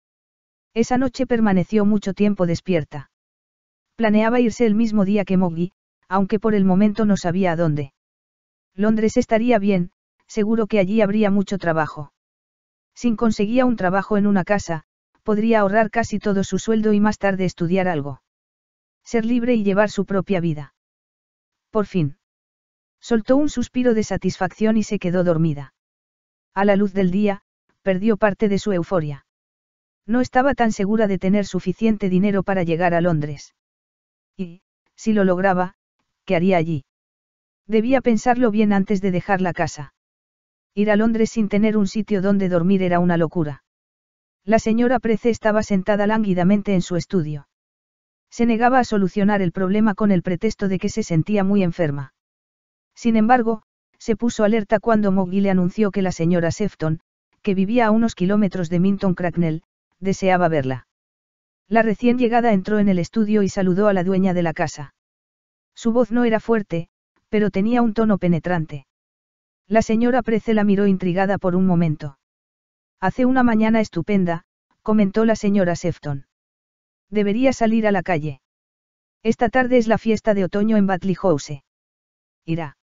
Esa noche permaneció mucho tiempo despierta. Planeaba irse el mismo día que Moggy, aunque por el momento no sabía a dónde. Londres estaría bien, seguro que allí habría mucho trabajo. Sin conseguir un trabajo en una casa, podría ahorrar casi todo su sueldo y más tarde estudiar algo. Ser libre y llevar su propia vida. Por fin. Soltó un suspiro de satisfacción y se quedó dormida. A la luz del día, perdió parte de su euforia. No estaba tan segura de tener suficiente dinero para llegar a Londres. Y, si lo lograba, ¿qué haría allí? Debía pensarlo bien antes de dejar la casa. Ir a Londres sin tener un sitio donde dormir era una locura. La señora Prece estaba sentada lánguidamente en su estudio. Se negaba a solucionar el problema con el pretexto de que se sentía muy enferma. Sin embargo, se puso alerta cuando Moggy le anunció que la señora Sefton, que vivía a unos kilómetros de Minton Cracknell, deseaba verla. La recién llegada entró en el estudio y saludó a la dueña de la casa. Su voz no era fuerte, pero tenía un tono penetrante. La señora Prece la miró intrigada por un momento. Hace una mañana estupenda, comentó la señora Sefton. Debería salir a la calle. Esta tarde es la fiesta de otoño en Batley House. Irá.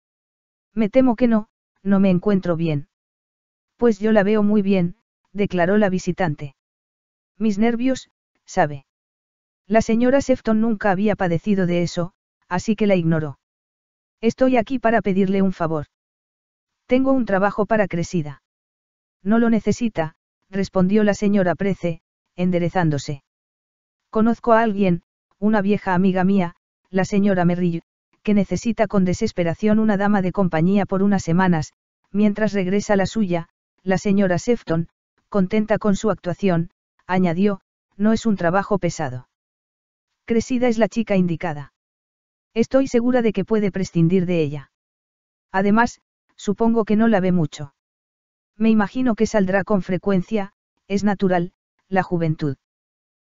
Me temo que no, no me encuentro bien. Pues yo la veo muy bien, declaró la visitante. Mis nervios, sabe. La señora Sefton nunca había padecido de eso, así que la ignoró. Estoy aquí para pedirle un favor. Tengo un trabajo para Cresida. No lo necesita, respondió la señora Prece, enderezándose. Conozco a alguien, una vieja amiga mía, la señora Merrill, que necesita con desesperación una dama de compañía por unas semanas, mientras regresa la suya, la señora Sefton, contenta con su actuación, añadió, no es un trabajo pesado. Cresida es la chica indicada. Estoy segura de que puede prescindir de ella. Además, supongo que no la ve mucho. Me imagino que saldrá con frecuencia, es natural, la juventud.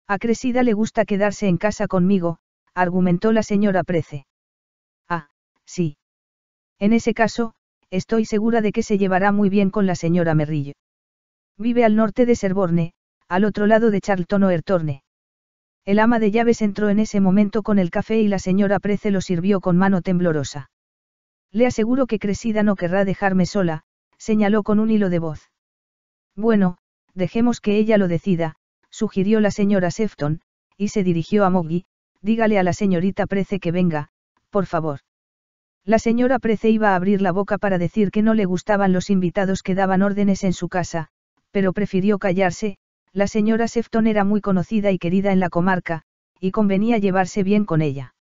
A Cresida le gusta quedarse en casa conmigo, argumentó la señora Prece. Ah, sí. En ese caso, estoy segura de que se llevará muy bien con la señora Merrillo. Vive al norte de Serborne, al otro lado de Charlton Oertorne. El ama de llaves entró en ese momento con el café y la señora Prece lo sirvió con mano temblorosa. Le aseguro que Cresida no querrá dejarme sola, señaló con un hilo de voz. Bueno, dejemos que ella lo decida, sugirió la señora Sefton, y se dirigió a Moggy, dígale a la señorita Prece que venga, por favor. La señora Prece iba a abrir la boca para decir que no le gustaban los invitados que daban órdenes en su casa, pero prefirió callarse, la señora Sefton era muy conocida y querida en la comarca, y convenía llevarse bien con ella.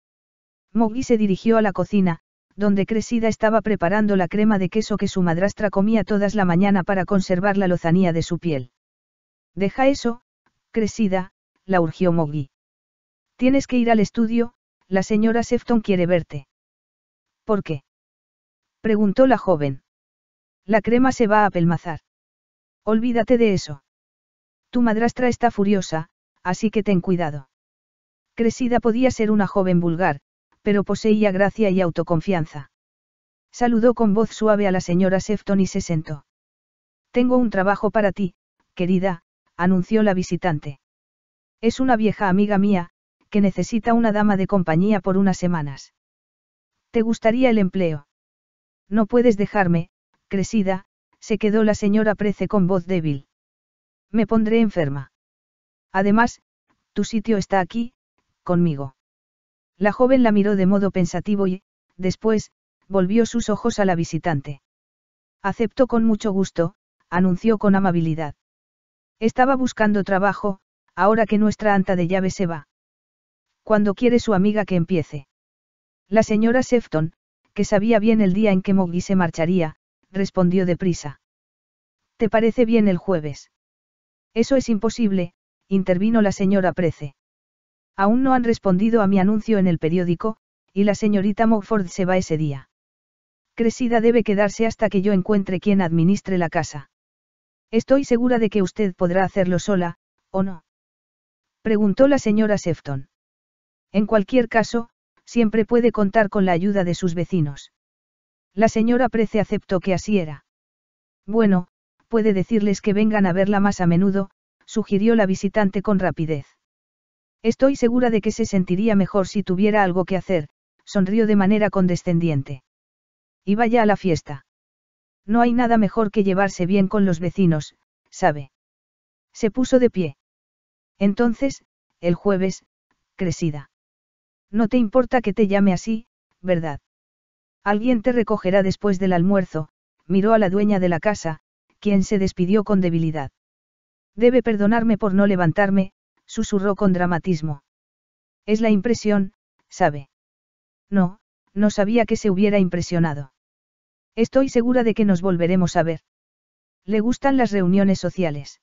Moggy se dirigió a la cocina, donde Cresida estaba preparando la crema de queso que su madrastra comía todas la mañana para conservar la lozanía de su piel. Deja eso, Cresida, la urgió Moggy. Tienes que ir al estudio, la señora Sefton quiere verte. ¿Por qué? preguntó la joven. La crema se va a apelmazar. Olvídate de eso. Tu madrastra está furiosa, así que ten cuidado. Cresida podía ser una joven vulgar, pero poseía gracia y autoconfianza. Saludó con voz suave a la señora Sefton y se sentó. Tengo un trabajo para ti, querida, anunció la visitante. Es una vieja amiga mía, que necesita una dama de compañía por unas semanas. ¿Te gustaría el empleo? No puedes dejarme, Cresida, se quedó la señora Prece con voz débil. Me pondré enferma. Además, tu sitio está aquí, conmigo. La joven la miró de modo pensativo y, después, volvió sus ojos a la visitante. Aceptó con mucho gusto, anunció con amabilidad. Estaba buscando trabajo, ahora que nuestra anta de llave se va. Cuando quiere su amiga que empiece. La señora Sefton, que sabía bien el día en que Moggy se marcharía, respondió deprisa. ¿Te parece bien el jueves? Eso es imposible, intervino la señora Prece. Aún no han respondido a mi anuncio en el periódico, y la señorita Mofford se va ese día. Cresida debe quedarse hasta que yo encuentre quien administre la casa. Estoy segura de que usted podrá hacerlo sola, ¿o no? Preguntó la señora Sefton. En cualquier caso, siempre puede contar con la ayuda de sus vecinos. La señora Prece aceptó que así era. Bueno, puede decirles que vengan a verla más a menudo, sugirió la visitante con rapidez. Estoy segura de que se sentiría mejor si tuviera algo que hacer, sonrió de manera condescendiente. Y vaya a la fiesta. No hay nada mejor que llevarse bien con los vecinos, sabe. Se puso de pie. Entonces, el jueves, Cresida. No te importa que te llame así, ¿verdad? Alguien te recogerá después del almuerzo, miró a la dueña de la casa, quien se despidió con debilidad. Debe perdonarme por no levantarme, susurró con dramatismo. Es la impresión, sabe. No, no sabía que se hubiera impresionado. Estoy segura de que nos volveremos a ver. Le gustan las reuniones sociales.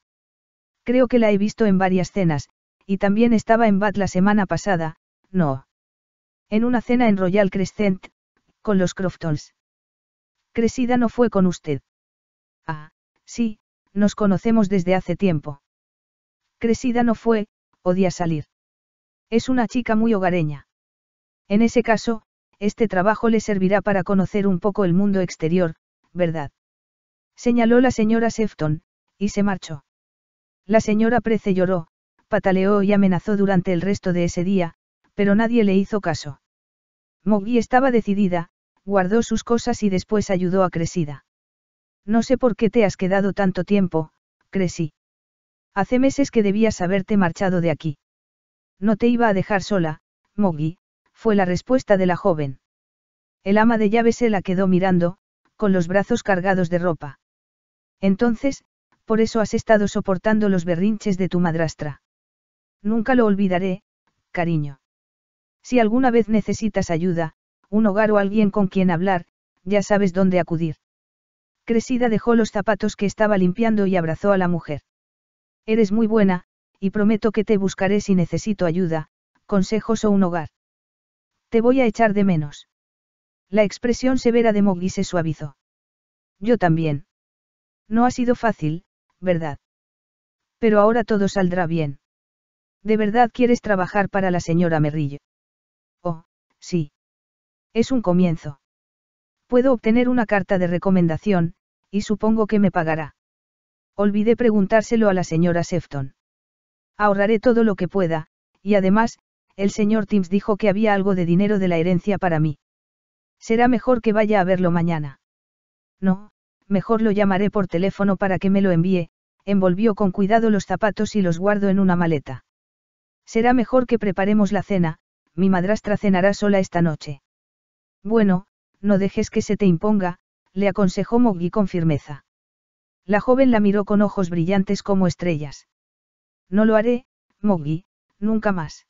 Creo que la he visto en varias cenas, y también estaba en Bath la semana pasada, no. En una cena en Royal Crescent, con los Croftons. Cresida no fue con usted. Ah, Sí, nos conocemos desde hace tiempo. Cresida no fue, odia salir. Es una chica muy hogareña. En ese caso, este trabajo le servirá para conocer un poco el mundo exterior, ¿verdad? Señaló la señora Sefton, y se marchó. La señora Prece lloró, pataleó y amenazó durante el resto de ese día, pero nadie le hizo caso. Moggy estaba decidida, guardó sus cosas y después ayudó a Cresida. No sé por qué te has quedado tanto tiempo, crecí. Hace meses que debías haberte marchado de aquí. No te iba a dejar sola, Mogi, fue la respuesta de la joven. El ama de llaves se la quedó mirando, con los brazos cargados de ropa. Entonces, por eso has estado soportando los berrinches de tu madrastra. Nunca lo olvidaré, cariño. Si alguna vez necesitas ayuda, un hogar o alguien con quien hablar, ya sabes dónde acudir. Cresida dejó los zapatos que estaba limpiando y abrazó a la mujer. Eres muy buena, y prometo que te buscaré si necesito ayuda, consejos o un hogar. Te voy a echar de menos. La expresión severa de Mogui se suavizó. Yo también. No ha sido fácil, ¿verdad? Pero ahora todo saldrá bien. ¿De verdad quieres trabajar para la señora Merrillo? Oh, sí. Es un comienzo. Puedo obtener una carta de recomendación, y supongo que me pagará. Olvidé preguntárselo a la señora Sefton. Ahorraré todo lo que pueda, y además, el señor Timms dijo que había algo de dinero de la herencia para mí. Será mejor que vaya a verlo mañana. No, mejor lo llamaré por teléfono para que me lo envíe, envolvió con cuidado los zapatos y los guardo en una maleta. Será mejor que preparemos la cena, mi madrastra cenará sola esta noche. Bueno, no dejes que se te imponga, le aconsejó Moggy con firmeza. La joven la miró con ojos brillantes como estrellas. No lo haré, Moggy, nunca más.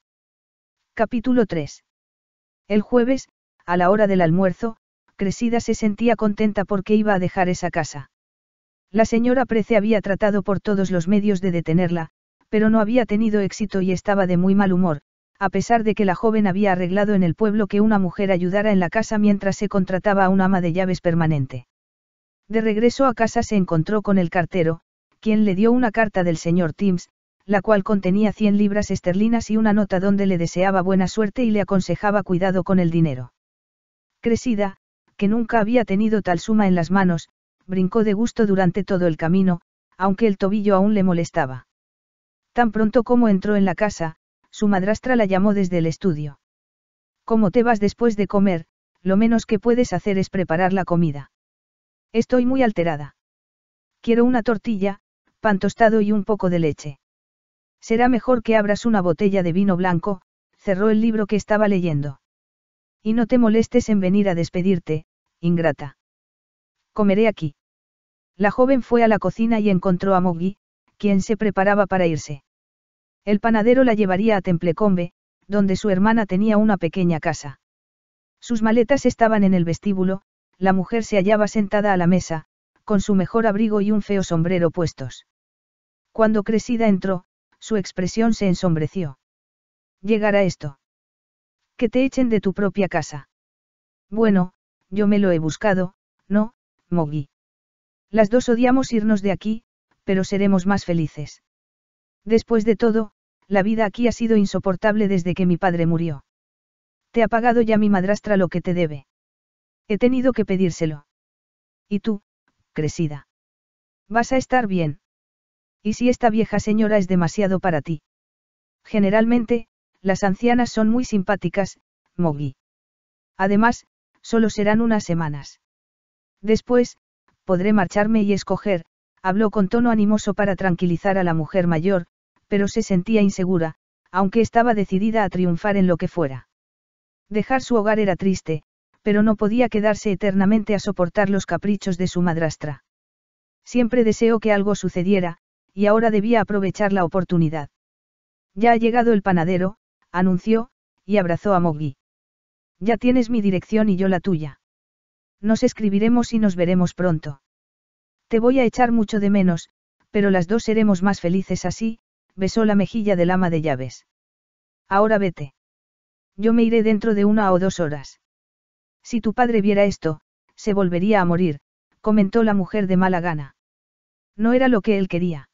Capítulo 3. El jueves, a la hora del almuerzo, Cresida se sentía contenta porque iba a dejar esa casa. La señora Prece había tratado por todos los medios de detenerla, pero no había tenido éxito y estaba de muy mal humor, a pesar de que la joven había arreglado en el pueblo que una mujer ayudara en la casa mientras se contrataba a un ama de llaves permanente. De regreso a casa se encontró con el cartero, quien le dio una carta del señor Timms, la cual contenía 100 libras esterlinas y una nota donde le deseaba buena suerte y le aconsejaba cuidado con el dinero. Cresida, que nunca había tenido tal suma en las manos, brincó de gusto durante todo el camino, aunque el tobillo aún le molestaba. Tan pronto como entró en la casa, su madrastra la llamó desde el estudio. ¿Cómo te vas después de comer? Lo menos que puedes hacer es preparar la comida. Estoy muy alterada. Quiero una tortilla, pan tostado y un poco de leche. Será mejor que abras una botella de vino blanco, cerró el libro que estaba leyendo. Y no te molestes en venir a despedirte, ingrata. Comeré aquí. La joven fue a la cocina y encontró a Mogi, quien se preparaba para irse. El panadero la llevaría a Templecombe, donde su hermana tenía una pequeña casa. Sus maletas estaban en el vestíbulo, la mujer se hallaba sentada a la mesa, con su mejor abrigo y un feo sombrero puestos. Cuando Cresida entró, su expresión se ensombreció. Llegará esto. Que te echen de tu propia casa. Bueno, yo me lo he buscado, ¿no, Moggy. Las dos odiamos irnos de aquí, pero seremos más felices. Después de todo, la vida aquí ha sido insoportable desde que mi padre murió. Te ha pagado ya mi madrastra lo que te debe. He tenido que pedírselo. Y tú, Cresida. Vas a estar bien. ¿Y si esta vieja señora es demasiado para ti? Generalmente, las ancianas son muy simpáticas, Mogi. Además, solo serán unas semanas. Después, podré marcharme y escoger, habló con tono animoso para tranquilizar a la mujer mayor, pero se sentía insegura, aunque estaba decidida a triunfar en lo que fuera. Dejar su hogar era triste, pero no podía quedarse eternamente a soportar los caprichos de su madrastra. Siempre deseó que algo sucediera, y ahora debía aprovechar la oportunidad. Ya ha llegado el panadero, anunció, y abrazó a Mogi. Ya tienes mi dirección y yo la tuya. Nos escribiremos y nos veremos pronto. Te voy a echar mucho de menos, pero las dos seremos más felices así, besó la mejilla del ama de llaves. Ahora vete. Yo me iré dentro de una o dos horas. Si tu padre viera esto, se volvería a morir, comentó la mujer de mala gana. No era lo que él quería.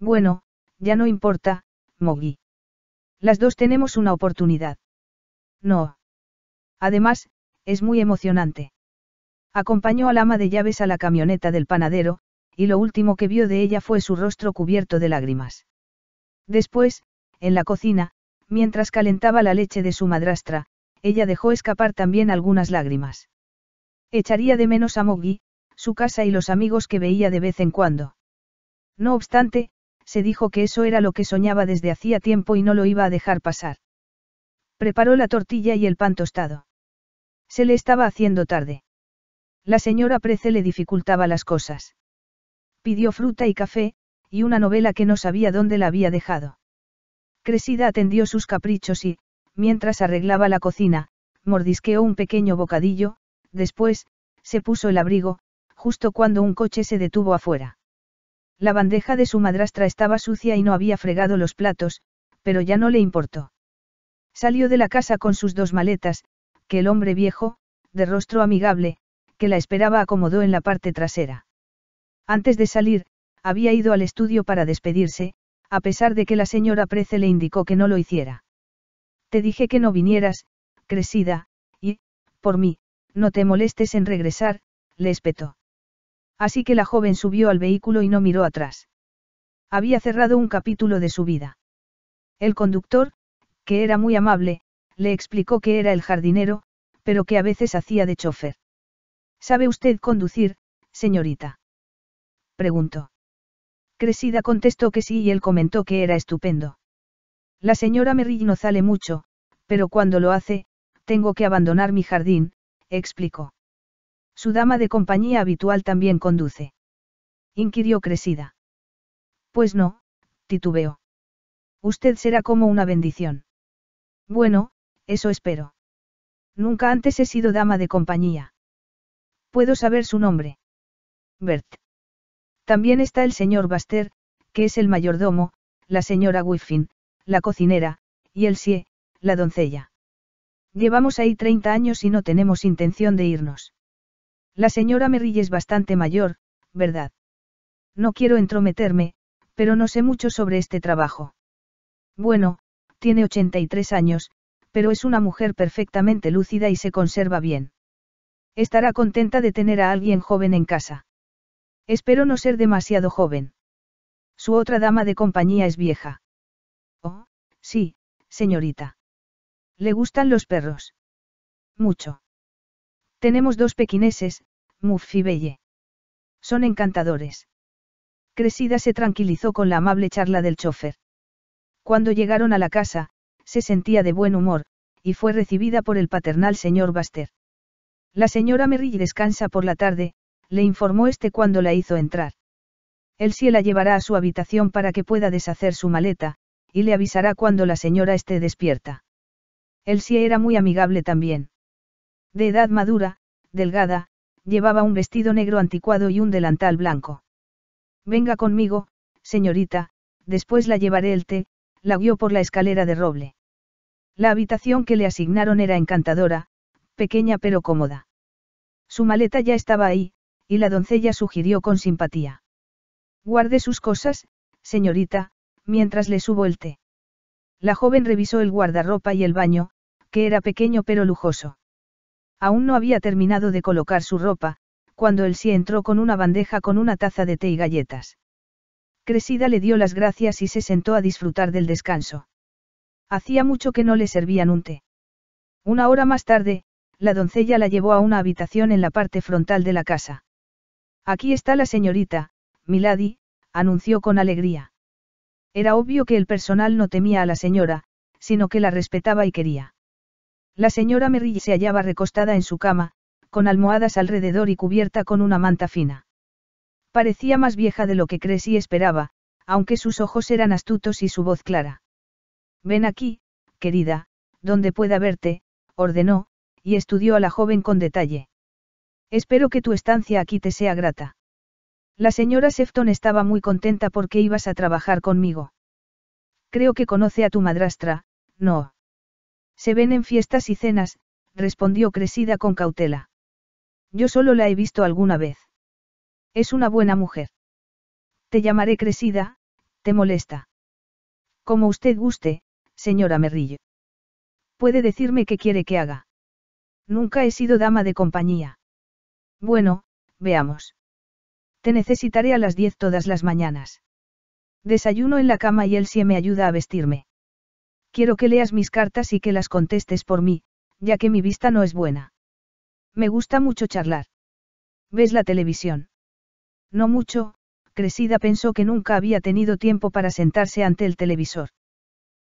Bueno, ya no importa, Mogui. Las dos tenemos una oportunidad. No. Además, es muy emocionante. Acompañó al ama de llaves a la camioneta del panadero, y lo último que vio de ella fue su rostro cubierto de lágrimas. Después, en la cocina, mientras calentaba la leche de su madrastra, ella dejó escapar también algunas lágrimas. Echaría de menos a Moggy, su casa y los amigos que veía de vez en cuando. No obstante, se dijo que eso era lo que soñaba desde hacía tiempo y no lo iba a dejar pasar. Preparó la tortilla y el pan tostado. Se le estaba haciendo tarde. La señora Prece le dificultaba las cosas. Pidió fruta y café, y una novela que no sabía dónde la había dejado. Cresida atendió sus caprichos y, mientras arreglaba la cocina, mordisqueó un pequeño bocadillo, después, se puso el abrigo, justo cuando un coche se detuvo afuera. La bandeja de su madrastra estaba sucia y no había fregado los platos, pero ya no le importó. Salió de la casa con sus dos maletas, que el hombre viejo, de rostro amigable, que la esperaba acomodó en la parte trasera. Antes de salir, había ido al estudio para despedirse, a pesar de que la señora Prece le indicó que no lo hiciera. Te dije que no vinieras, crecida, y, por mí, no te molestes en regresar, le espetó. Así que la joven subió al vehículo y no miró atrás. Había cerrado un capítulo de su vida. El conductor, que era muy amable, le explicó que era el jardinero, pero que a veces hacía de chofer. ¿Sabe usted conducir, señorita? Preguntó. Cresida contestó que sí y él comentó que era estupendo. La señora Merrill no sale mucho, pero cuando lo hace, tengo que abandonar mi jardín, explicó. Su dama de compañía habitual también conduce. Inquirió Cresida. Pues no, titubeó. Usted será como una bendición. Bueno, eso espero. Nunca antes he sido dama de compañía. ¿Puedo saber su nombre? Bert. También está el señor Baster, que es el mayordomo, la señora Wiffin, la cocinera, y el Sie, la doncella. Llevamos ahí 30 años y no tenemos intención de irnos. La señora Merrill es bastante mayor, ¿verdad? No quiero entrometerme, pero no sé mucho sobre este trabajo. Bueno, tiene 83 años, pero es una mujer perfectamente lúcida y se conserva bien. Estará contenta de tener a alguien joven en casa. Espero no ser demasiado joven. Su otra dama de compañía es vieja. Oh, sí, señorita. ¿Le gustan los perros? Mucho. Tenemos dos pequineses, Muff y Belle. Son encantadores. Cresida se tranquilizó con la amable charla del chofer. Cuando llegaron a la casa, se sentía de buen humor, y fue recibida por el paternal señor Baster. La señora Merrill descansa por la tarde, le informó este cuando la hizo entrar. Él sí la llevará a su habitación para que pueda deshacer su maleta, y le avisará cuando la señora esté despierta. sí era muy amigable también. De edad madura, delgada, llevaba un vestido negro anticuado y un delantal blanco. Venga conmigo, señorita, después la llevaré el té, la guió por la escalera de roble. La habitación que le asignaron era encantadora, pequeña pero cómoda. Su maleta ya estaba ahí, y la doncella sugirió con simpatía. Guarde sus cosas, señorita, mientras le subo el té. La joven revisó el guardarropa y el baño, que era pequeño pero lujoso. Aún no había terminado de colocar su ropa, cuando él sí entró con una bandeja con una taza de té y galletas. Cresida le dio las gracias y se sentó a disfrutar del descanso. Hacía mucho que no le servían un té. Una hora más tarde, la doncella la llevó a una habitación en la parte frontal de la casa. Aquí está la señorita, Milady, anunció con alegría. Era obvio que el personal no temía a la señora, sino que la respetaba y quería. La señora Merrill se hallaba recostada en su cama, con almohadas alrededor y cubierta con una manta fina. Parecía más vieja de lo que Cressy esperaba, aunque sus ojos eran astutos y su voz clara. Ven aquí, querida, donde pueda verte, ordenó, y estudió a la joven con detalle. Espero que tu estancia aquí te sea grata. La señora Sefton estaba muy contenta porque ibas a trabajar conmigo. Creo que conoce a tu madrastra, no. Se ven en fiestas y cenas, respondió Cresida con cautela. Yo solo la he visto alguna vez. Es una buena mujer. Te llamaré Cresida, te molesta. Como usted guste, señora Merrillo. Puede decirme qué quiere que haga. Nunca he sido dama de compañía. Bueno, veamos. Te necesitaré a las 10 todas las mañanas. Desayuno en la cama y Elsie me ayuda a vestirme. Quiero que leas mis cartas y que las contestes por mí, ya que mi vista no es buena. Me gusta mucho charlar. ¿Ves la televisión? No mucho, crecida pensó que nunca había tenido tiempo para sentarse ante el televisor.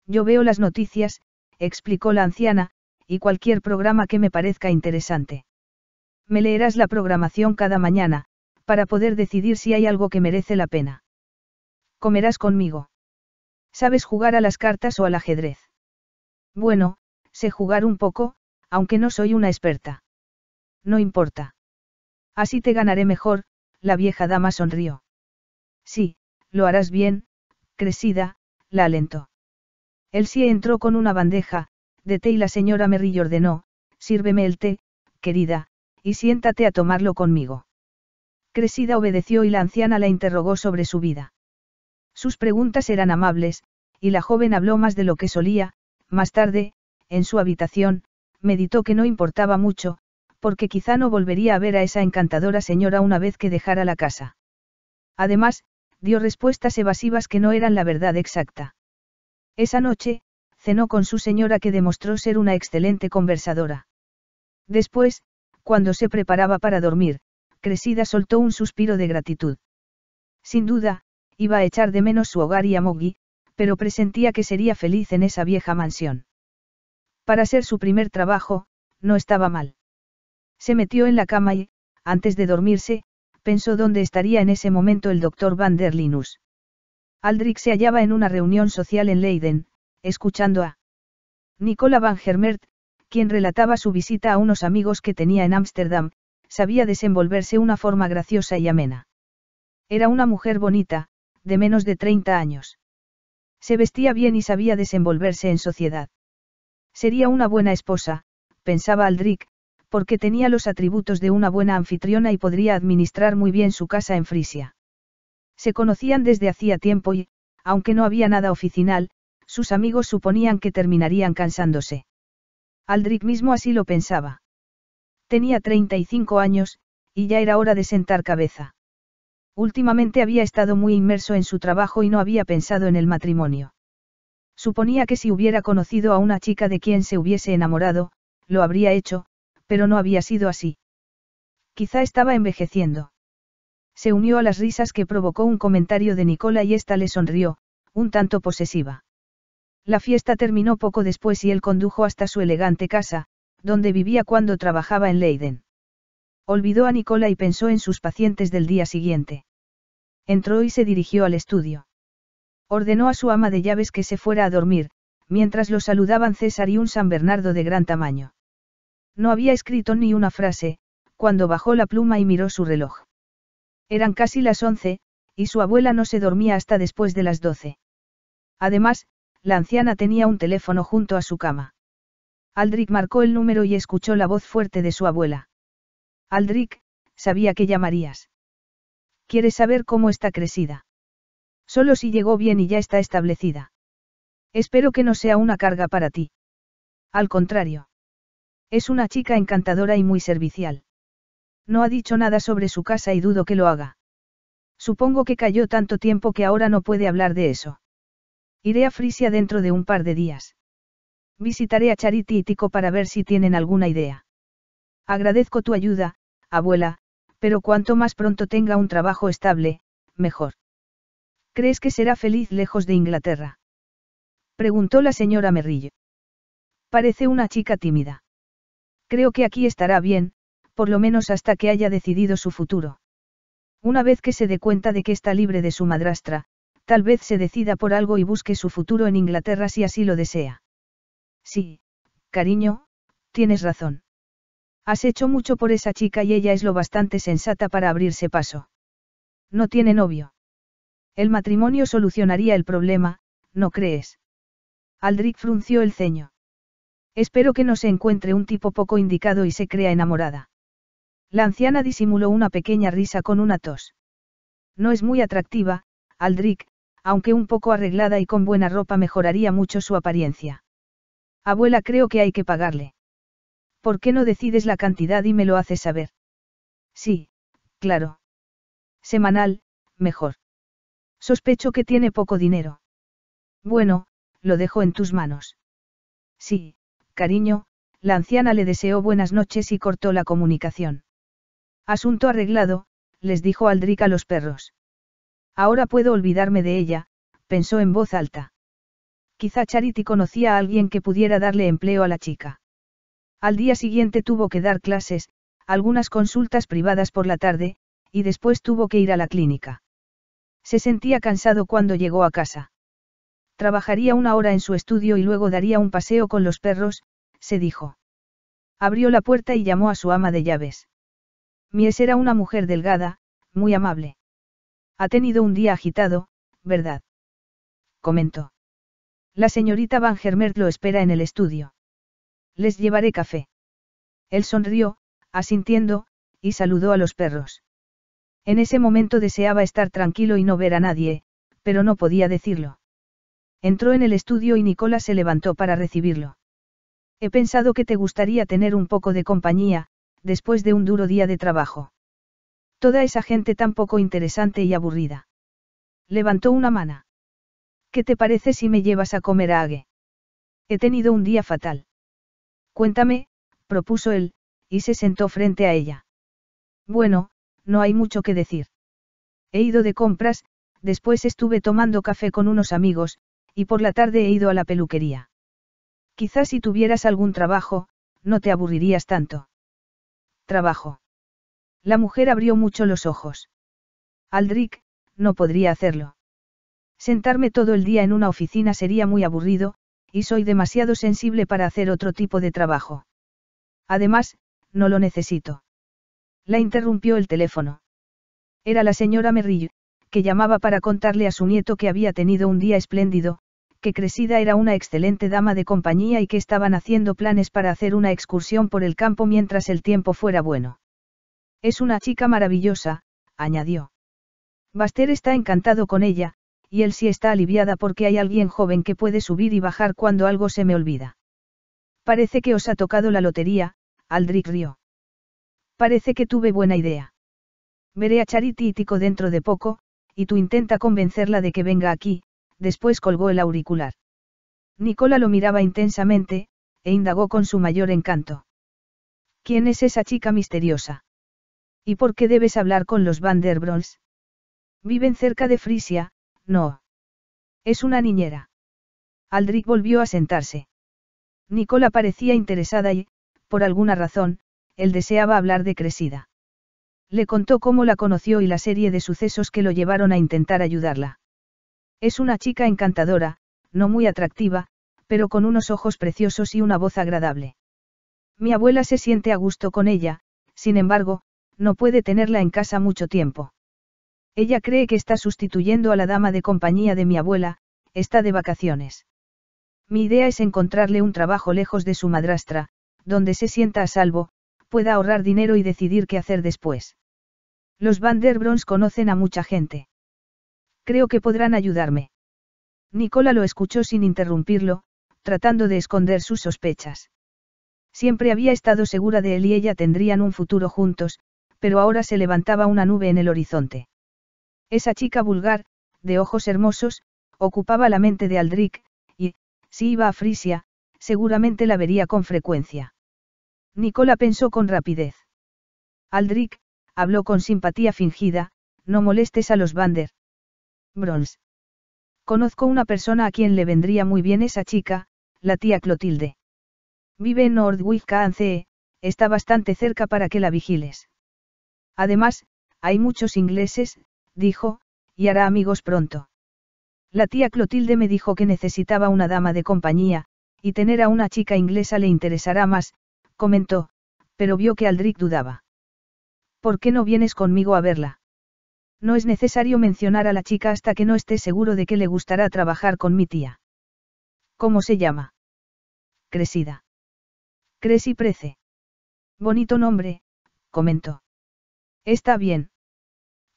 Yo veo las noticias, explicó la anciana, y cualquier programa que me parezca interesante. Me leerás la programación cada mañana, para poder decidir si hay algo que merece la pena. Comerás conmigo. ¿Sabes jugar a las cartas o al ajedrez? Bueno, sé jugar un poco, aunque no soy una experta. No importa. Así te ganaré mejor, la vieja dama sonrió. Sí, lo harás bien, crecida, la alentó. El sí entró con una bandeja, de té y la señora Merrill ordenó, sírveme el té, querida, y siéntate a tomarlo conmigo. Cresida obedeció y la anciana la interrogó sobre su vida. Sus preguntas eran amables, y la joven habló más de lo que solía, más tarde, en su habitación, meditó que no importaba mucho, porque quizá no volvería a ver a esa encantadora señora una vez que dejara la casa. Además, dio respuestas evasivas que no eran la verdad exacta. Esa noche, cenó con su señora que demostró ser una excelente conversadora. Después, cuando se preparaba para dormir, Cresida soltó un suspiro de gratitud. Sin duda, iba a echar de menos su hogar y a Moggy, pero presentía que sería feliz en esa vieja mansión. Para ser su primer trabajo, no estaba mal. Se metió en la cama y, antes de dormirse, pensó dónde estaría en ese momento el doctor Van der Linus. Aldrich se hallaba en una reunión social en Leiden, escuchando a Nicola Van Germert, quien relataba su visita a unos amigos que tenía en Ámsterdam, sabía desenvolverse una forma graciosa y amena. Era una mujer bonita, de menos de 30 años. Se vestía bien y sabía desenvolverse en sociedad. Sería una buena esposa, pensaba Aldrich, porque tenía los atributos de una buena anfitriona y podría administrar muy bien su casa en Frisia. Se conocían desde hacía tiempo y, aunque no había nada oficinal, sus amigos suponían que terminarían cansándose. Aldrich mismo así lo pensaba. Tenía 35 años, y ya era hora de sentar cabeza. Últimamente había estado muy inmerso en su trabajo y no había pensado en el matrimonio. Suponía que si hubiera conocido a una chica de quien se hubiese enamorado, lo habría hecho, pero no había sido así. Quizá estaba envejeciendo. Se unió a las risas que provocó un comentario de Nicola y ésta le sonrió, un tanto posesiva. La fiesta terminó poco después y él condujo hasta su elegante casa, donde vivía cuando trabajaba en Leiden. Olvidó a Nicola y pensó en sus pacientes del día siguiente. Entró y se dirigió al estudio. Ordenó a su ama de llaves que se fuera a dormir, mientras lo saludaban César y un San Bernardo de gran tamaño. No había escrito ni una frase, cuando bajó la pluma y miró su reloj. Eran casi las once, y su abuela no se dormía hasta después de las doce. Además, la anciana tenía un teléfono junto a su cama. Aldric marcó el número y escuchó la voz fuerte de su abuela. Aldric sabía que llamarías. ¿Quieres saber cómo está crecida? Solo si llegó bien y ya está establecida. Espero que no sea una carga para ti. Al contrario. Es una chica encantadora y muy servicial. No ha dicho nada sobre su casa y dudo que lo haga. Supongo que cayó tanto tiempo que ahora no puede hablar de eso. Iré a Frisia dentro de un par de días. Visitaré a Charity y Tico para ver si tienen alguna idea. Agradezco tu ayuda, abuela, pero cuanto más pronto tenga un trabajo estable, mejor. ¿Crees que será feliz lejos de Inglaterra? Preguntó la señora Merrillo. Parece una chica tímida. Creo que aquí estará bien, por lo menos hasta que haya decidido su futuro. Una vez que se dé cuenta de que está libre de su madrastra, tal vez se decida por algo y busque su futuro en Inglaterra si así lo desea. Sí, cariño, tienes razón. Has hecho mucho por esa chica y ella es lo bastante sensata para abrirse paso. No tiene novio. El matrimonio solucionaría el problema, ¿no crees? Aldric frunció el ceño. Espero que no se encuentre un tipo poco indicado y se crea enamorada. La anciana disimuló una pequeña risa con una tos. No es muy atractiva, Aldric aunque un poco arreglada y con buena ropa mejoraría mucho su apariencia. Abuela, creo que hay que pagarle. ¿Por qué no decides la cantidad y me lo haces saber? Sí, claro. Semanal, mejor. Sospecho que tiene poco dinero. Bueno, lo dejo en tus manos. Sí, cariño, la anciana le deseó buenas noches y cortó la comunicación. Asunto arreglado, les dijo aldrica a los perros. Ahora puedo olvidarme de ella, pensó en voz alta. Quizá Charity conocía a alguien que pudiera darle empleo a la chica. Al día siguiente tuvo que dar clases, algunas consultas privadas por la tarde, y después tuvo que ir a la clínica. Se sentía cansado cuando llegó a casa. Trabajaría una hora en su estudio y luego daría un paseo con los perros, se dijo. Abrió la puerta y llamó a su ama de llaves. Mies era una mujer delgada, muy amable. Ha tenido un día agitado, ¿verdad? comentó. La señorita Van Germert lo espera en el estudio. Les llevaré café. Él sonrió, asintiendo, y saludó a los perros. En ese momento deseaba estar tranquilo y no ver a nadie, pero no podía decirlo. Entró en el estudio y Nicola se levantó para recibirlo. He pensado que te gustaría tener un poco de compañía, después de un duro día de trabajo. Toda esa gente tan poco interesante y aburrida. Levantó una mano. ¿Qué te parece si me llevas a comer a Ague? He tenido un día fatal. Cuéntame, propuso él, y se sentó frente a ella. Bueno, no hay mucho que decir. He ido de compras, después estuve tomando café con unos amigos, y por la tarde he ido a la peluquería. Quizás si tuvieras algún trabajo, no te aburrirías tanto. Trabajo. La mujer abrió mucho los ojos. Aldric no podría hacerlo. Sentarme todo el día en una oficina sería muy aburrido, y soy demasiado sensible para hacer otro tipo de trabajo. Además, no lo necesito. La interrumpió el teléfono. Era la señora Merrill, que llamaba para contarle a su nieto que había tenido un día espléndido, que Cresida era una excelente dama de compañía y que estaban haciendo planes para hacer una excursión por el campo mientras el tiempo fuera bueno. Es una chica maravillosa, añadió. Baster está encantado con ella, y él sí está aliviada porque hay alguien joven que puede subir y bajar cuando algo se me olvida. Parece que os ha tocado la lotería, Aldrich rió. Parece que tuve buena idea. Veré a Charity y Tico dentro de poco, y tú intenta convencerla de que venga aquí, después colgó el auricular. Nicola lo miraba intensamente, e indagó con su mayor encanto. ¿Quién es esa chica misteriosa? ¿Y por qué debes hablar con los Vanderbrons? Viven cerca de Frisia, no. Es una niñera. Aldrich volvió a sentarse. Nicola parecía interesada y, por alguna razón, él deseaba hablar de Cresida. Le contó cómo la conoció y la serie de sucesos que lo llevaron a intentar ayudarla. Es una chica encantadora, no muy atractiva, pero con unos ojos preciosos y una voz agradable. Mi abuela se siente a gusto con ella, sin embargo, no puede tenerla en casa mucho tiempo. Ella cree que está sustituyendo a la dama de compañía de mi abuela, está de vacaciones. Mi idea es encontrarle un trabajo lejos de su madrastra, donde se sienta a salvo, pueda ahorrar dinero y decidir qué hacer después. Los Vanderbrons conocen a mucha gente. Creo que podrán ayudarme. Nicola lo escuchó sin interrumpirlo, tratando de esconder sus sospechas. Siempre había estado segura de él y ella tendrían un futuro juntos, pero ahora se levantaba una nube en el horizonte. Esa chica vulgar, de ojos hermosos, ocupaba la mente de Aldric, y, si iba a Frisia, seguramente la vería con frecuencia. Nicola pensó con rapidez. Aldric habló con simpatía fingida, no molestes a los Vander. Brons. Conozco una persona a quien le vendría muy bien esa chica, la tía Clotilde. Vive en northwick Ance, está bastante cerca para que la vigiles. Además, hay muchos ingleses, dijo, y hará amigos pronto. La tía Clotilde me dijo que necesitaba una dama de compañía, y tener a una chica inglesa le interesará más, comentó, pero vio que Aldrich dudaba. ¿Por qué no vienes conmigo a verla? No es necesario mencionar a la chica hasta que no esté seguro de que le gustará trabajar con mi tía. ¿Cómo se llama? Cresida. y Prece. Bonito nombre, comentó. Está bien.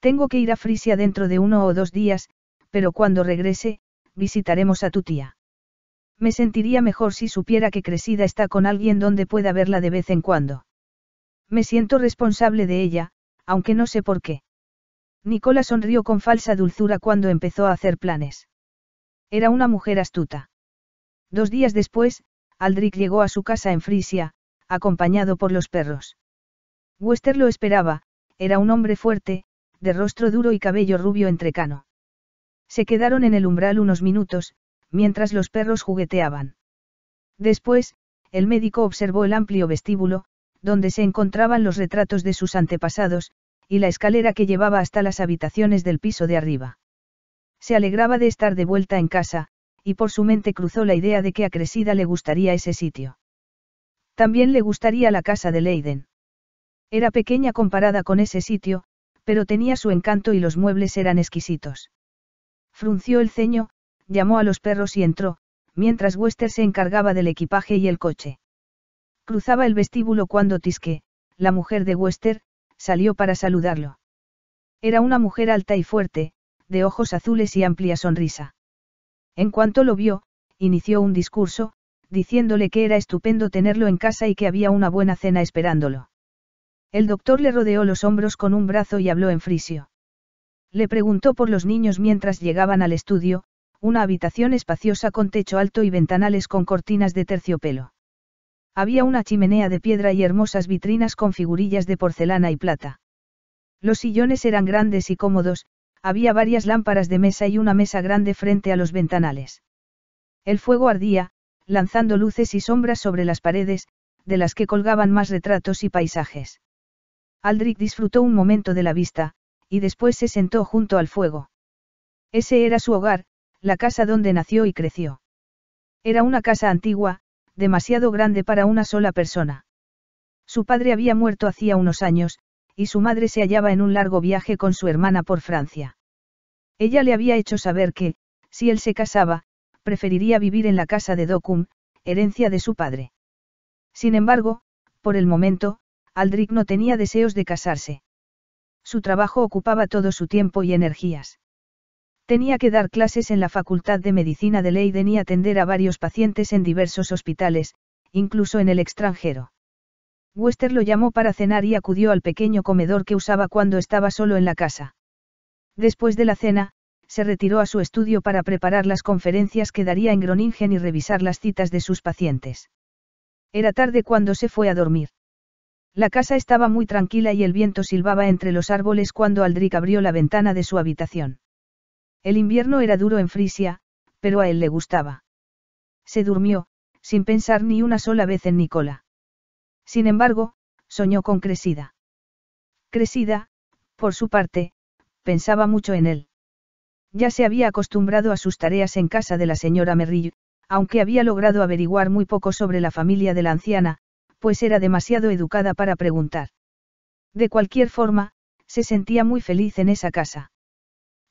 Tengo que ir a Frisia dentro de uno o dos días, pero cuando regrese, visitaremos a tu tía. Me sentiría mejor si supiera que Cresida está con alguien donde pueda verla de vez en cuando. Me siento responsable de ella, aunque no sé por qué. Nicola sonrió con falsa dulzura cuando empezó a hacer planes. Era una mujer astuta. Dos días después, Aldrich llegó a su casa en Frisia, acompañado por los perros. Wester lo esperaba, era un hombre fuerte, de rostro duro y cabello rubio entrecano. Se quedaron en el umbral unos minutos, mientras los perros jugueteaban. Después, el médico observó el amplio vestíbulo, donde se encontraban los retratos de sus antepasados, y la escalera que llevaba hasta las habitaciones del piso de arriba. Se alegraba de estar de vuelta en casa, y por su mente cruzó la idea de que a Cresida le gustaría ese sitio. También le gustaría la casa de Leiden. Era pequeña comparada con ese sitio, pero tenía su encanto y los muebles eran exquisitos. Frunció el ceño, llamó a los perros y entró, mientras Wester se encargaba del equipaje y el coche. Cruzaba el vestíbulo cuando Tisque, la mujer de Wester, salió para saludarlo. Era una mujer alta y fuerte, de ojos azules y amplia sonrisa. En cuanto lo vio, inició un discurso, diciéndole que era estupendo tenerlo en casa y que había una buena cena esperándolo. El doctor le rodeó los hombros con un brazo y habló en frisio. Le preguntó por los niños mientras llegaban al estudio, una habitación espaciosa con techo alto y ventanales con cortinas de terciopelo. Había una chimenea de piedra y hermosas vitrinas con figurillas de porcelana y plata. Los sillones eran grandes y cómodos, había varias lámparas de mesa y una mesa grande frente a los ventanales. El fuego ardía, lanzando luces y sombras sobre las paredes, de las que colgaban más retratos y paisajes. Aldrich disfrutó un momento de la vista, y después se sentó junto al fuego. Ese era su hogar, la casa donde nació y creció. Era una casa antigua, demasiado grande para una sola persona. Su padre había muerto hacía unos años, y su madre se hallaba en un largo viaje con su hermana por Francia. Ella le había hecho saber que, si él se casaba, preferiría vivir en la casa de Docum, herencia de su padre. Sin embargo, por el momento, Aldrich no tenía deseos de casarse. Su trabajo ocupaba todo su tiempo y energías. Tenía que dar clases en la Facultad de Medicina de Leiden y atender a varios pacientes en diversos hospitales, incluso en el extranjero. Wester lo llamó para cenar y acudió al pequeño comedor que usaba cuando estaba solo en la casa. Después de la cena, se retiró a su estudio para preparar las conferencias que daría en Groningen y revisar las citas de sus pacientes. Era tarde cuando se fue a dormir. La casa estaba muy tranquila y el viento silbaba entre los árboles cuando Aldric abrió la ventana de su habitación. El invierno era duro en Frisia, pero a él le gustaba. Se durmió, sin pensar ni una sola vez en Nicola. Sin embargo, soñó con Cresida. Cresida, por su parte, pensaba mucho en él. Ya se había acostumbrado a sus tareas en casa de la señora Merrill, aunque había logrado averiguar muy poco sobre la familia de la anciana, pues era demasiado educada para preguntar. De cualquier forma, se sentía muy feliz en esa casa.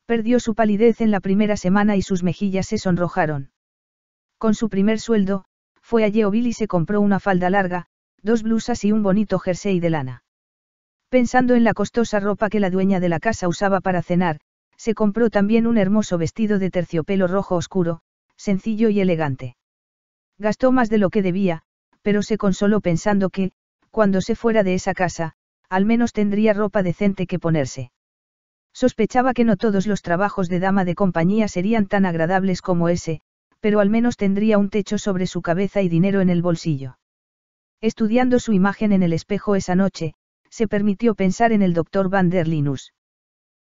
Perdió su palidez en la primera semana y sus mejillas se sonrojaron. Con su primer sueldo, fue a Yeovil y se compró una falda larga, dos blusas y un bonito jersey de lana. Pensando en la costosa ropa que la dueña de la casa usaba para cenar, se compró también un hermoso vestido de terciopelo rojo oscuro, sencillo y elegante. Gastó más de lo que debía, pero se consoló pensando que, cuando se fuera de esa casa, al menos tendría ropa decente que ponerse. Sospechaba que no todos los trabajos de dama de compañía serían tan agradables como ese, pero al menos tendría un techo sobre su cabeza y dinero en el bolsillo. Estudiando su imagen en el espejo esa noche, se permitió pensar en el doctor Van der Linus.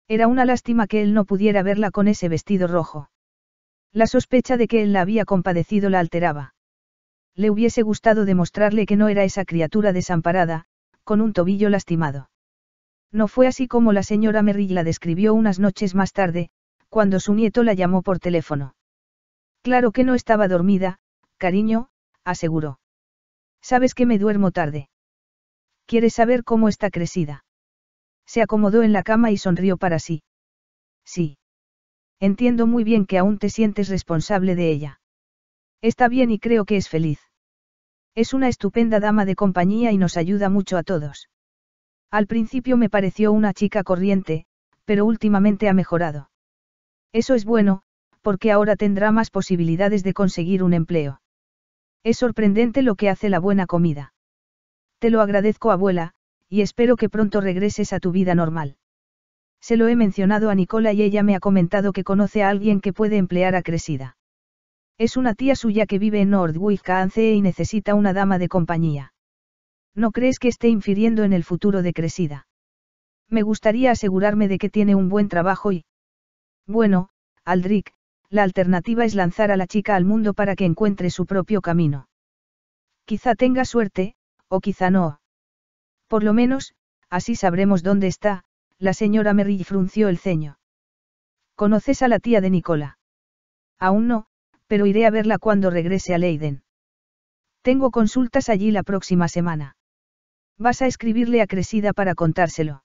Era una lástima que él no pudiera verla con ese vestido rojo. La sospecha de que él la había compadecido la alteraba. Le hubiese gustado demostrarle que no era esa criatura desamparada, con un tobillo lastimado. No fue así como la señora Merrill la describió unas noches más tarde, cuando su nieto la llamó por teléfono. Claro que no estaba dormida, cariño, aseguró. Sabes que me duermo tarde. ¿Quieres saber cómo está crecida? Se acomodó en la cama y sonrió para sí. Sí. Entiendo muy bien que aún te sientes responsable de ella. Está bien y creo que es feliz. Es una estupenda dama de compañía y nos ayuda mucho a todos. Al principio me pareció una chica corriente, pero últimamente ha mejorado. Eso es bueno, porque ahora tendrá más posibilidades de conseguir un empleo. Es sorprendente lo que hace la buena comida. Te lo agradezco, abuela, y espero que pronto regreses a tu vida normal. Se lo he mencionado a Nicola y ella me ha comentado que conoce a alguien que puede emplear a Cresida. Es una tía suya que vive en nordwijk y necesita una dama de compañía. ¿No crees que esté infiriendo en el futuro de Cresida? Me gustaría asegurarme de que tiene un buen trabajo y... Bueno, Aldric, la alternativa es lanzar a la chica al mundo para que encuentre su propio camino. Quizá tenga suerte, o quizá no. Por lo menos, así sabremos dónde está, la señora Merrill frunció el ceño. ¿Conoces a la tía de Nicola? Aún no, pero iré a verla cuando regrese a Leiden. Tengo consultas allí la próxima semana. ¿Vas a escribirle a Cresida para contárselo?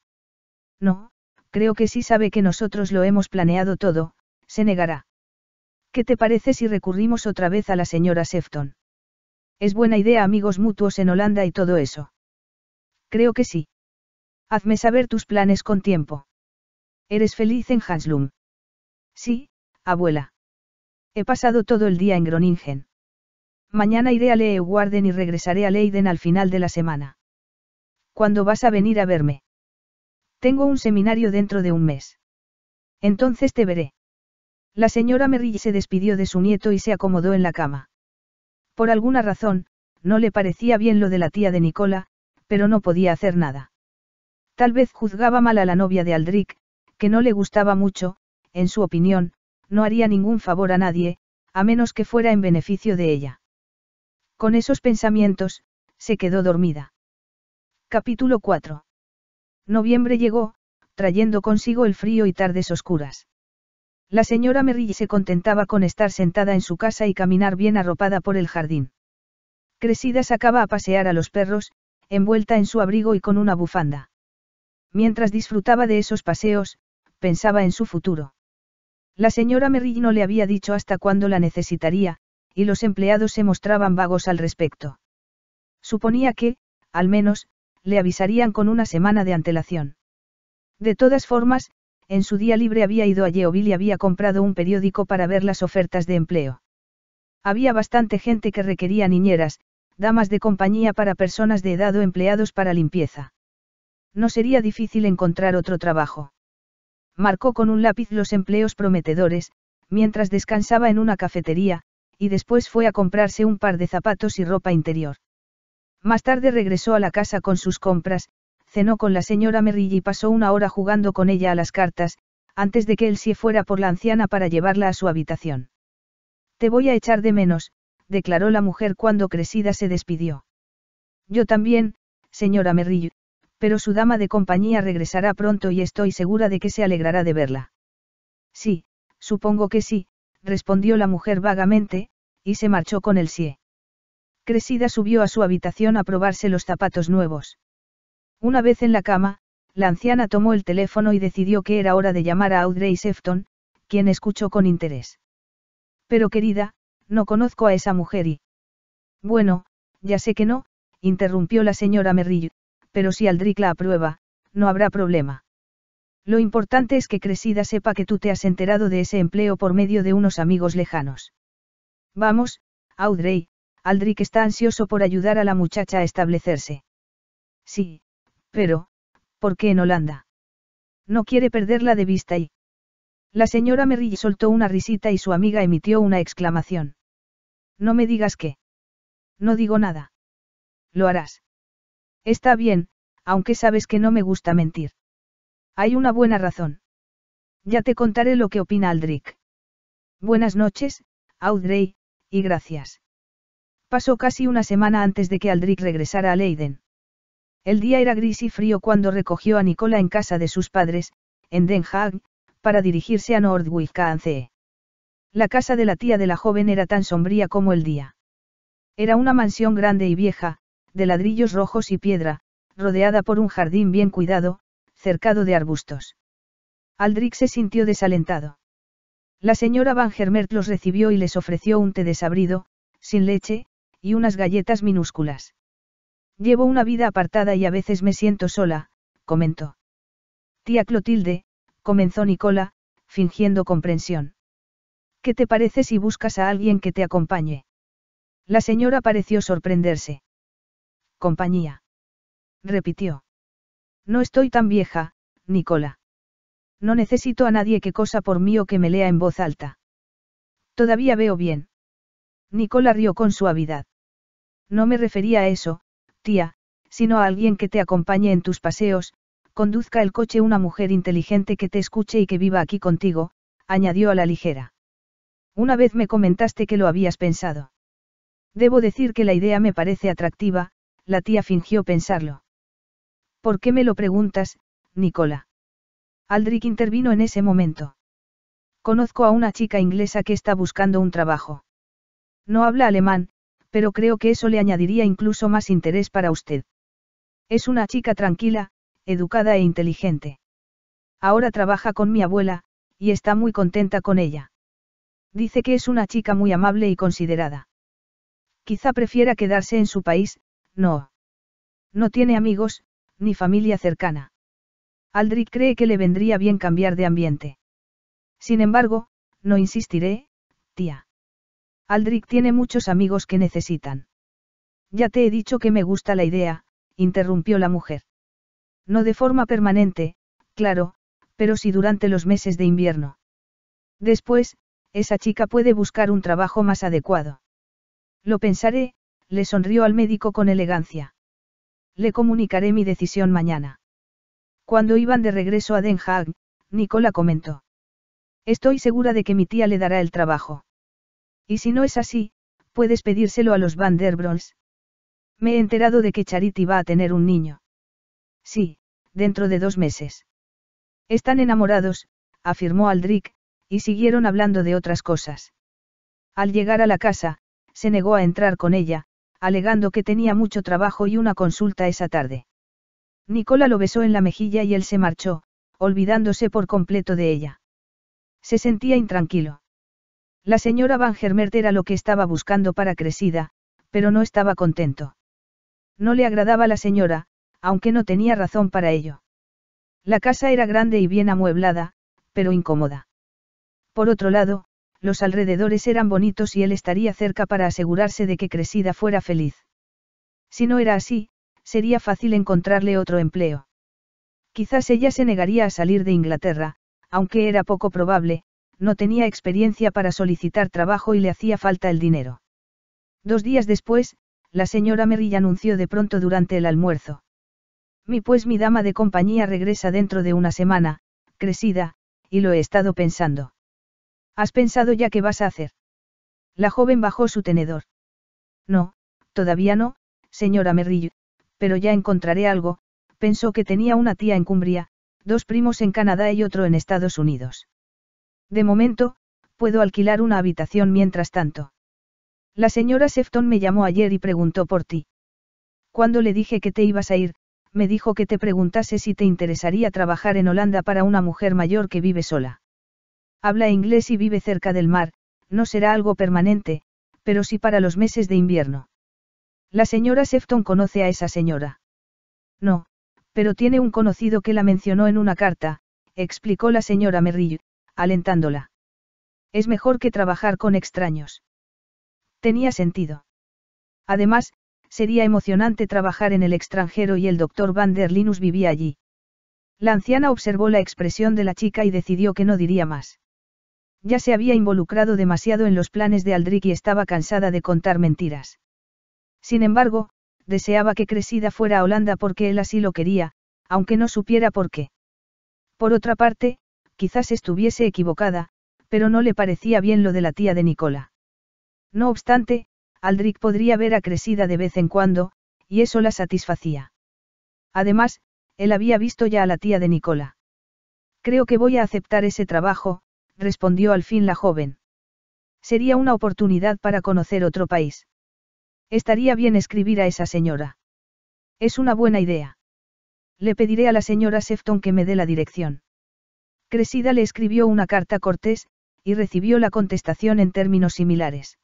No, creo que sí sabe que nosotros lo hemos planeado todo, se negará. ¿Qué te parece si recurrimos otra vez a la señora Sefton? Es buena idea amigos mutuos en Holanda y todo eso. Creo que sí. Hazme saber tus planes con tiempo. ¿Eres feliz en Hanslum? Sí, abuela. He pasado todo el día en Groningen. Mañana iré a Leeuwarden y regresaré a Leiden al final de la semana. ¿Cuándo vas a venir a verme? Tengo un seminario dentro de un mes. Entonces te veré. La señora Merrill se despidió de su nieto y se acomodó en la cama. Por alguna razón, no le parecía bien lo de la tía de Nicola, pero no podía hacer nada. Tal vez juzgaba mal a la novia de Aldric, que no le gustaba mucho, en su opinión, no haría ningún favor a nadie, a menos que fuera en beneficio de ella. Con esos pensamientos, se quedó dormida. Capítulo 4. Noviembre llegó, trayendo consigo el frío y tardes oscuras. La señora Merrill se contentaba con estar sentada en su casa y caminar bien arropada por el jardín. Cresida sacaba a pasear a los perros, envuelta en su abrigo y con una bufanda. Mientras disfrutaba de esos paseos, pensaba en su futuro. La señora Merrill no le había dicho hasta cuándo la necesitaría, y los empleados se mostraban vagos al respecto. Suponía que, al menos, le avisarían con una semana de antelación. De todas formas, en su día libre había ido a Yeovil y había comprado un periódico para ver las ofertas de empleo. Había bastante gente que requería niñeras, damas de compañía para personas de edad o empleados para limpieza. No sería difícil encontrar otro trabajo. Marcó con un lápiz los empleos prometedores, mientras descansaba en una cafetería, y después fue a comprarse un par de zapatos y ropa interior. Más tarde regresó a la casa con sus compras, cenó con la señora Merrill y pasó una hora jugando con ella a las cartas, antes de que él se fuera por la anciana para llevarla a su habitación. Te voy a echar de menos, declaró la mujer cuando Cresida se despidió. Yo también, señora Merrill, pero su dama de compañía regresará pronto y estoy segura de que se alegrará de verla. Sí, supongo que sí, respondió la mujer vagamente, y se marchó con el sie. Cresida subió a su habitación a probarse los zapatos nuevos. Una vez en la cama, la anciana tomó el teléfono y decidió que era hora de llamar a Audrey Sefton, quien escuchó con interés. Pero querida, no conozco a esa mujer y... Bueno, ya sé que no, interrumpió la señora Merrill, pero si Aldric la aprueba, no habrá problema. Lo importante es que Cresida sepa que tú te has enterado de ese empleo por medio de unos amigos lejanos. Vamos, Audrey, Aldric está ansioso por ayudar a la muchacha a establecerse. Sí, pero, ¿por qué en Holanda? No quiere perderla de vista y... La señora Merrill soltó una risita y su amiga emitió una exclamación. No me digas qué. No digo nada. Lo harás. Está bien, aunque sabes que no me gusta mentir. Hay una buena razón. Ya te contaré lo que opina Aldrich. Buenas noches, Audrey, y gracias. Pasó casi una semana antes de que Aldric regresara a Leiden. El día era gris y frío cuando recogió a Nicola en casa de sus padres, en Den Haag, para dirigirse a nordwijk C. La casa de la tía de la joven era tan sombría como el día. Era una mansión grande y vieja, de ladrillos rojos y piedra, rodeada por un jardín bien cuidado, cercado de arbustos. Aldrich se sintió desalentado. La señora Van Germert los recibió y les ofreció un té desabrido, sin leche, y unas galletas minúsculas. Llevo una vida apartada y a veces me siento sola, comentó. Tía Clotilde, comenzó Nicola, fingiendo comprensión. ¿Qué te parece si buscas a alguien que te acompañe? La señora pareció sorprenderse compañía. Repitió. No estoy tan vieja, Nicola. No necesito a nadie que cosa por mí o que me lea en voz alta. Todavía veo bien. Nicola rió con suavidad. No me refería a eso, tía, sino a alguien que te acompañe en tus paseos, conduzca el coche una mujer inteligente que te escuche y que viva aquí contigo, añadió a la ligera. Una vez me comentaste que lo habías pensado. Debo decir que la idea me parece atractiva, la tía fingió pensarlo. ¿Por qué me lo preguntas, Nicola? Aldrich intervino en ese momento. Conozco a una chica inglesa que está buscando un trabajo. No habla alemán, pero creo que eso le añadiría incluso más interés para usted. Es una chica tranquila, educada e inteligente. Ahora trabaja con mi abuela, y está muy contenta con ella. Dice que es una chica muy amable y considerada. Quizá prefiera quedarse en su país, no. No tiene amigos, ni familia cercana. Aldrich cree que le vendría bien cambiar de ambiente. Sin embargo, no insistiré, tía. Aldrich tiene muchos amigos que necesitan. Ya te he dicho que me gusta la idea, interrumpió la mujer. No de forma permanente, claro, pero sí durante los meses de invierno. Después, esa chica puede buscar un trabajo más adecuado. Lo pensaré, le sonrió al médico con elegancia. Le comunicaré mi decisión mañana. Cuando iban de regreso a Den Haag, Nicola comentó. Estoy segura de que mi tía le dará el trabajo. Y si no es así, puedes pedírselo a los Van Brons? Me he enterado de que Charity va a tener un niño. Sí, dentro de dos meses. Están enamorados, afirmó Aldrich, y siguieron hablando de otras cosas. Al llegar a la casa, se negó a entrar con ella, alegando que tenía mucho trabajo y una consulta esa tarde. Nicola lo besó en la mejilla y él se marchó, olvidándose por completo de ella. Se sentía intranquilo. La señora Van Germert era lo que estaba buscando para Cresida, pero no estaba contento. No le agradaba la señora, aunque no tenía razón para ello. La casa era grande y bien amueblada, pero incómoda. Por otro lado, los alrededores eran bonitos y él estaría cerca para asegurarse de que Cresida fuera feliz. Si no era así, sería fácil encontrarle otro empleo. Quizás ella se negaría a salir de Inglaterra, aunque era poco probable, no tenía experiencia para solicitar trabajo y le hacía falta el dinero. Dos días después, la señora Merrill anunció de pronto durante el almuerzo. Mi pues mi dama de compañía regresa dentro de una semana, crecida, y lo he estado pensando. ¿Has pensado ya qué vas a hacer? La joven bajó su tenedor. No, todavía no, señora Merrill, pero ya encontraré algo, pensó que tenía una tía en Cumbria, dos primos en Canadá y otro en Estados Unidos. De momento, puedo alquilar una habitación mientras tanto. La señora Sefton me llamó ayer y preguntó por ti. Cuando le dije que te ibas a ir, me dijo que te preguntase si te interesaría trabajar en Holanda para una mujer mayor que vive sola. Habla inglés y vive cerca del mar, no será algo permanente, pero sí para los meses de invierno. La señora Sefton conoce a esa señora. No, pero tiene un conocido que la mencionó en una carta, explicó la señora Merrill, alentándola. Es mejor que trabajar con extraños. Tenía sentido. Además, sería emocionante trabajar en el extranjero y el doctor Van der Linus vivía allí. La anciana observó la expresión de la chica y decidió que no diría más. Ya se había involucrado demasiado en los planes de Aldrich y estaba cansada de contar mentiras. Sin embargo, deseaba que Cresida fuera a Holanda porque él así lo quería, aunque no supiera por qué. Por otra parte, quizás estuviese equivocada, pero no le parecía bien lo de la tía de Nicola. No obstante, Aldrich podría ver a Cresida de vez en cuando, y eso la satisfacía. Además, él había visto ya a la tía de Nicola. Creo que voy a aceptar ese trabajo, respondió al fin la joven. Sería una oportunidad para conocer otro país. Estaría bien escribir a esa señora. Es una buena idea. Le pediré a la señora Sefton que me dé la dirección. Cresida le escribió una carta cortés, y recibió la contestación en términos similares.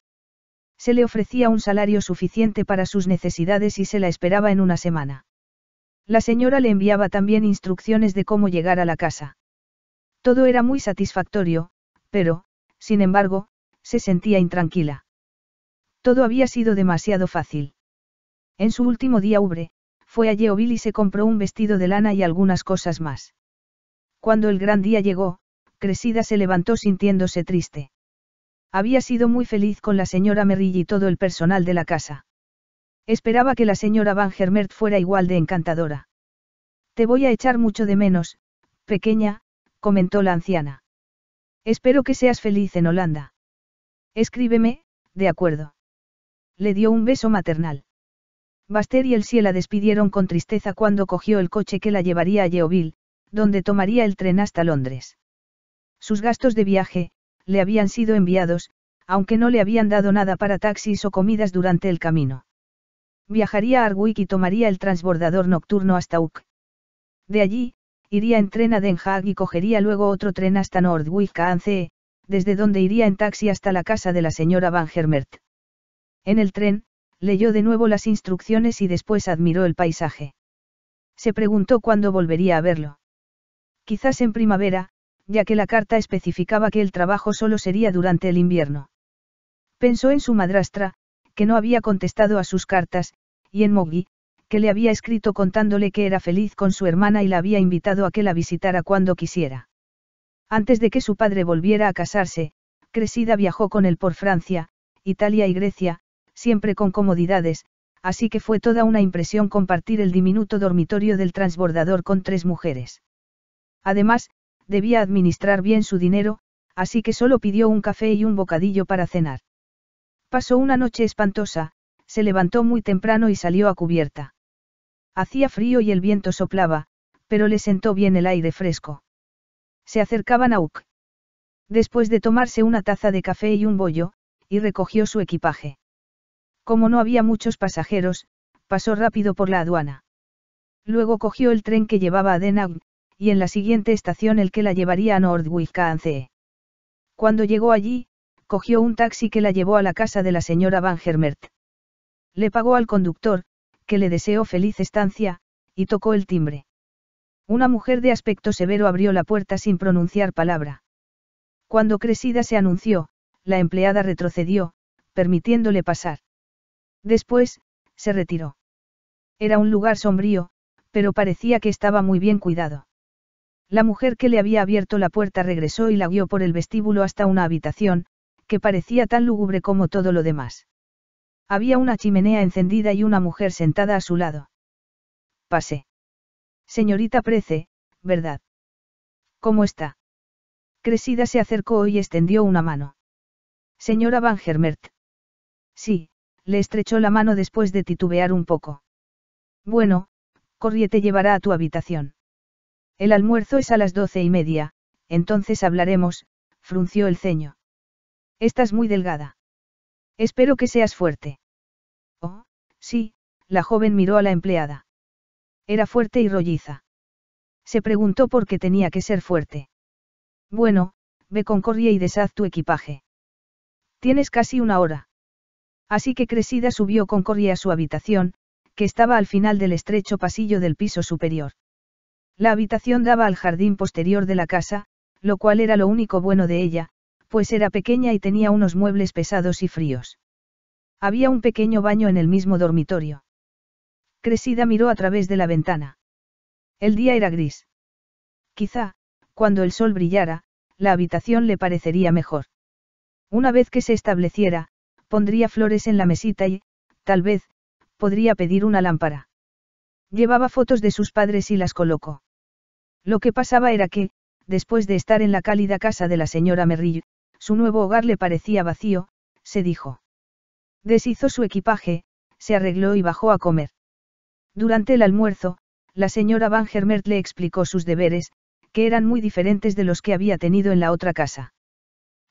Se le ofrecía un salario suficiente para sus necesidades y se la esperaba en una semana. La señora le enviaba también instrucciones de cómo llegar a la casa. Todo era muy satisfactorio, pero, sin embargo, se sentía intranquila. Todo había sido demasiado fácil. En su último día ubre, fue a Yeovil y se compró un vestido de lana y algunas cosas más. Cuando el gran día llegó, Cresida se levantó sintiéndose triste. Había sido muy feliz con la señora Merrill y todo el personal de la casa. Esperaba que la señora Van Germert fuera igual de encantadora. Te voy a echar mucho de menos, pequeña, comentó la anciana. Espero que seas feliz en Holanda. Escríbeme, de acuerdo. Le dio un beso maternal. Baster y Elsie la despidieron con tristeza cuando cogió el coche que la llevaría a Yeovil, donde tomaría el tren hasta Londres. Sus gastos de viaje, le habían sido enviados, aunque no le habían dado nada para taxis o comidas durante el camino. Viajaría a Arwick y tomaría el transbordador nocturno hasta Uck. De allí, iría en tren a Den Haag y cogería luego otro tren hasta Nordwijk aan Ance, desde donde iría en taxi hasta la casa de la señora Van Germert. En el tren, leyó de nuevo las instrucciones y después admiró el paisaje. Se preguntó cuándo volvería a verlo. Quizás en primavera, ya que la carta especificaba que el trabajo solo sería durante el invierno. Pensó en su madrastra, que no había contestado a sus cartas, y en Moggy, que le había escrito contándole que era feliz con su hermana y la había invitado a que la visitara cuando quisiera. Antes de que su padre volviera a casarse, Cresida viajó con él por Francia, Italia y Grecia, siempre con comodidades, así que fue toda una impresión compartir el diminuto dormitorio del transbordador con tres mujeres. Además, debía administrar bien su dinero, así que solo pidió un café y un bocadillo para cenar. Pasó una noche espantosa, se levantó muy temprano y salió a cubierta. Hacía frío y el viento soplaba, pero le sentó bien el aire fresco. Se acercaban a Uck. Después de tomarse una taza de café y un bollo, y recogió su equipaje. Como no había muchos pasajeros, pasó rápido por la aduana. Luego cogió el tren que llevaba a denau y en la siguiente estación el que la llevaría a northwick Cuando llegó allí, cogió un taxi que la llevó a la casa de la señora Van Germert. Le pagó al conductor, que le deseó feliz estancia, y tocó el timbre. Una mujer de aspecto severo abrió la puerta sin pronunciar palabra. Cuando Cresida se anunció, la empleada retrocedió, permitiéndole pasar. Después, se retiró. Era un lugar sombrío, pero parecía que estaba muy bien cuidado. La mujer que le había abierto la puerta regresó y la guió por el vestíbulo hasta una habitación, que parecía tan lúgubre como todo lo demás. Había una chimenea encendida y una mujer sentada a su lado. Pase. Señorita Prece, ¿verdad? ¿Cómo está? Cresida se acercó y extendió una mano. Señora Van Germert. Sí, le estrechó la mano después de titubear un poco. Bueno, Corriete llevará a tu habitación. El almuerzo es a las doce y media, entonces hablaremos, frunció el ceño. Estás muy delgada. Espero que seas fuerte. Sí, la joven miró a la empleada. Era fuerte y rolliza. Se preguntó por qué tenía que ser fuerte. Bueno, ve con Corrie y deshaz tu equipaje. Tienes casi una hora. Así que crecida subió con Corrie a su habitación, que estaba al final del estrecho pasillo del piso superior. La habitación daba al jardín posterior de la casa, lo cual era lo único bueno de ella, pues era pequeña y tenía unos muebles pesados y fríos. Había un pequeño baño en el mismo dormitorio. Cresida miró a través de la ventana. El día era gris. Quizá, cuando el sol brillara, la habitación le parecería mejor. Una vez que se estableciera, pondría flores en la mesita y, tal vez, podría pedir una lámpara. Llevaba fotos de sus padres y las colocó. Lo que pasaba era que, después de estar en la cálida casa de la señora Merrill, su nuevo hogar le parecía vacío, se dijo. Deshizo su equipaje, se arregló y bajó a comer. Durante el almuerzo, la señora Van Germert le explicó sus deberes, que eran muy diferentes de los que había tenido en la otra casa.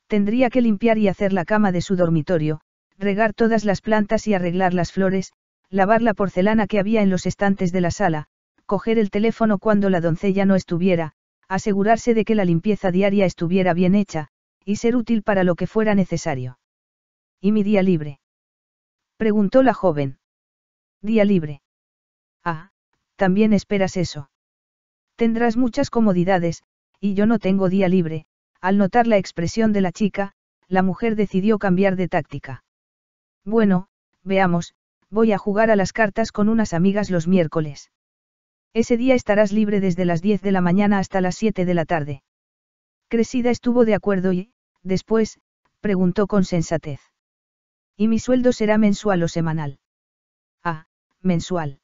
Tendría que limpiar y hacer la cama de su dormitorio, regar todas las plantas y arreglar las flores, lavar la porcelana que había en los estantes de la sala, coger el teléfono cuando la doncella no estuviera, asegurarse de que la limpieza diaria estuviera bien hecha, y ser útil para lo que fuera necesario. Y mi día libre. Preguntó la joven. Día libre. Ah, también esperas eso. Tendrás muchas comodidades, y yo no tengo día libre. Al notar la expresión de la chica, la mujer decidió cambiar de táctica. Bueno, veamos, voy a jugar a las cartas con unas amigas los miércoles. Ese día estarás libre desde las 10 de la mañana hasta las 7 de la tarde. Cresida estuvo de acuerdo y, después, preguntó con sensatez. Y mi sueldo será mensual o semanal. Ah, mensual.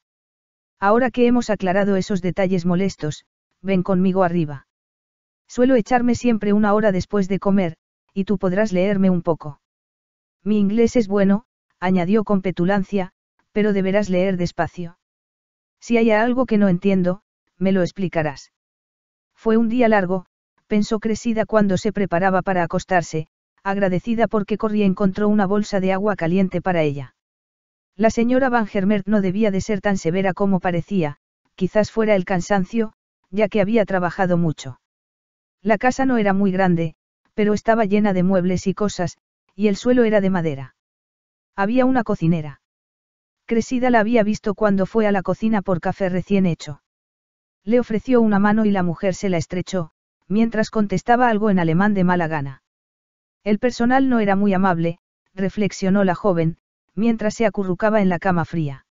Ahora que hemos aclarado esos detalles molestos, ven conmigo arriba. Suelo echarme siempre una hora después de comer, y tú podrás leerme un poco. Mi inglés es bueno, añadió con petulancia, pero deberás leer despacio. Si hay algo que no entiendo, me lo explicarás. Fue un día largo, pensó Cresida cuando se preparaba para acostarse, agradecida porque Corrie encontró una bolsa de agua caliente para ella. La señora Van Germert no debía de ser tan severa como parecía, quizás fuera el cansancio, ya que había trabajado mucho. La casa no era muy grande, pero estaba llena de muebles y cosas, y el suelo era de madera. Había una cocinera. Cresida la había visto cuando fue a la cocina por café recién hecho. Le ofreció una mano y la mujer se la estrechó, mientras contestaba algo en alemán de mala gana. El personal no era muy amable, reflexionó la joven, mientras se acurrucaba en la cama fría.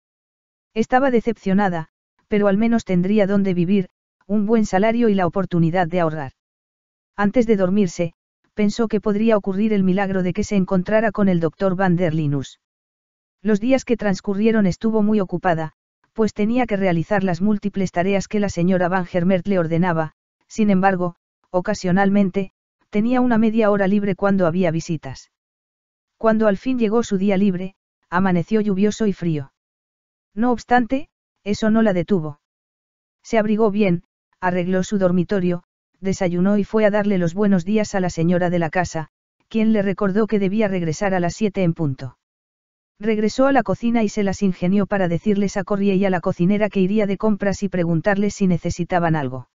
Estaba decepcionada, pero al menos tendría donde vivir, un buen salario y la oportunidad de ahorrar. Antes de dormirse, pensó que podría ocurrir el milagro de que se encontrara con el doctor Van der Linus. Los días que transcurrieron estuvo muy ocupada, pues tenía que realizar las múltiples tareas que la señora Van Germert le ordenaba, sin embargo, ocasionalmente, tenía una media hora libre cuando había visitas. Cuando al fin llegó su día libre, amaneció lluvioso y frío. No obstante, eso no la detuvo. Se abrigó bien, arregló su dormitorio, desayunó y fue a darle los buenos días a la señora de la casa, quien le recordó que debía regresar a las siete en punto. Regresó a la cocina y se las ingenió para decirles a Corrie y a la cocinera que iría de compras y preguntarles si necesitaban algo.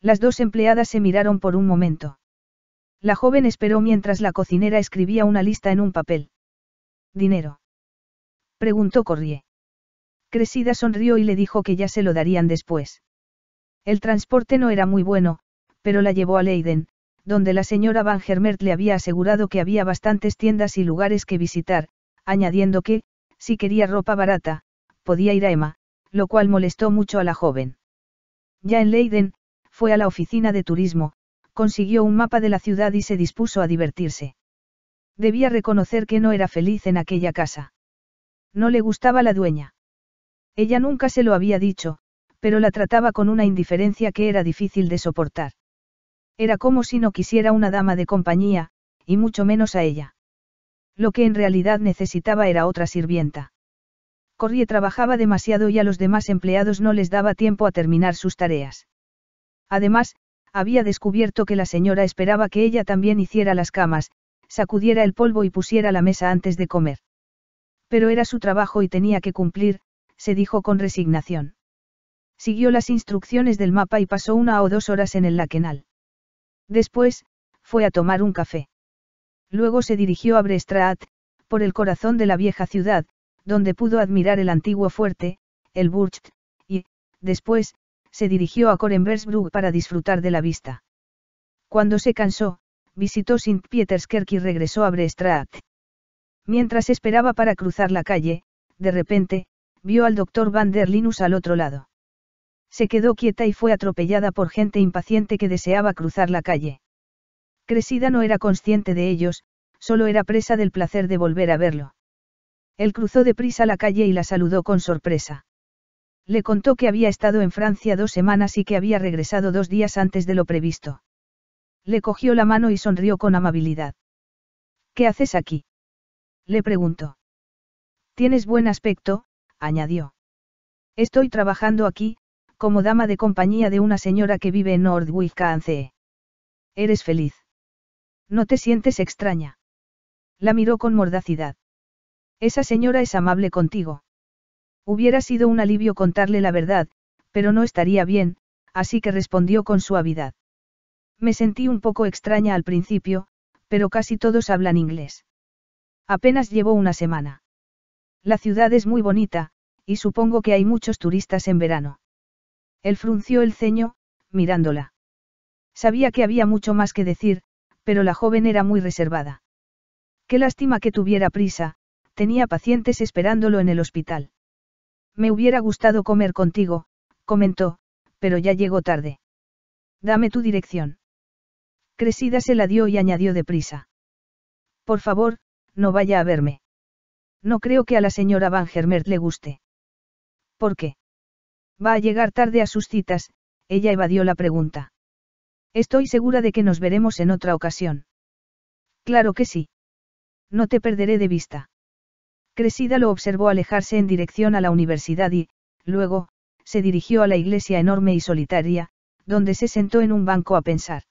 Las dos empleadas se miraron por un momento. La joven esperó mientras la cocinera escribía una lista en un papel. ¿Dinero? preguntó Corrie. Cresida sonrió y le dijo que ya se lo darían después. El transporte no era muy bueno, pero la llevó a Leiden, donde la señora Van Germert le había asegurado que había bastantes tiendas y lugares que visitar, añadiendo que, si quería ropa barata, podía ir a Emma, lo cual molestó mucho a la joven. Ya en Leiden, fue a la oficina de turismo, consiguió un mapa de la ciudad y se dispuso a divertirse. Debía reconocer que no era feliz en aquella casa. No le gustaba la dueña. Ella nunca se lo había dicho, pero la trataba con una indiferencia que era difícil de soportar. Era como si no quisiera una dama de compañía, y mucho menos a ella. Lo que en realidad necesitaba era otra sirvienta. Corrie trabajaba demasiado y a los demás empleados no les daba tiempo a terminar sus tareas. Además, había descubierto que la señora esperaba que ella también hiciera las camas, sacudiera el polvo y pusiera la mesa antes de comer. Pero era su trabajo y tenía que cumplir, se dijo con resignación. Siguió las instrucciones del mapa y pasó una o dos horas en el laquenal. Después, fue a tomar un café. Luego se dirigió a Brestraat, por el corazón de la vieja ciudad, donde pudo admirar el antiguo fuerte, el Burcht, y, después, se dirigió a Korenbergsbrug para disfrutar de la vista. Cuando se cansó, visitó St. peterskerk y regresó a Breestraat. Mientras esperaba para cruzar la calle, de repente, vio al doctor Van der Linus al otro lado. Se quedó quieta y fue atropellada por gente impaciente que deseaba cruzar la calle. Cresida no era consciente de ellos, solo era presa del placer de volver a verlo. Él cruzó deprisa la calle y la saludó con sorpresa. Le contó que había estado en Francia dos semanas y que había regresado dos días antes de lo previsto. Le cogió la mano y sonrió con amabilidad. ¿Qué haces aquí? Le preguntó. Tienes buen aspecto, añadió. Estoy trabajando aquí, como dama de compañía de una señora que vive en northwick Eres feliz. No te sientes extraña. La miró con mordacidad. Esa señora es amable contigo. Hubiera sido un alivio contarle la verdad, pero no estaría bien, así que respondió con suavidad. Me sentí un poco extraña al principio, pero casi todos hablan inglés. Apenas llevo una semana. La ciudad es muy bonita, y supongo que hay muchos turistas en verano. Él frunció el ceño, mirándola. Sabía que había mucho más que decir, pero la joven era muy reservada. Qué lástima que tuviera prisa, tenía pacientes esperándolo en el hospital. Me hubiera gustado comer contigo, comentó, pero ya llegó tarde. Dame tu dirección. Cresida se la dio y añadió deprisa. Por favor, no vaya a verme. No creo que a la señora Van Germert le guste. ¿Por qué? Va a llegar tarde a sus citas, ella evadió la pregunta. Estoy segura de que nos veremos en otra ocasión. Claro que sí. No te perderé de vista. Cresida lo observó alejarse en dirección a la universidad y, luego, se dirigió a la iglesia enorme y solitaria, donde se sentó en un banco a pensar.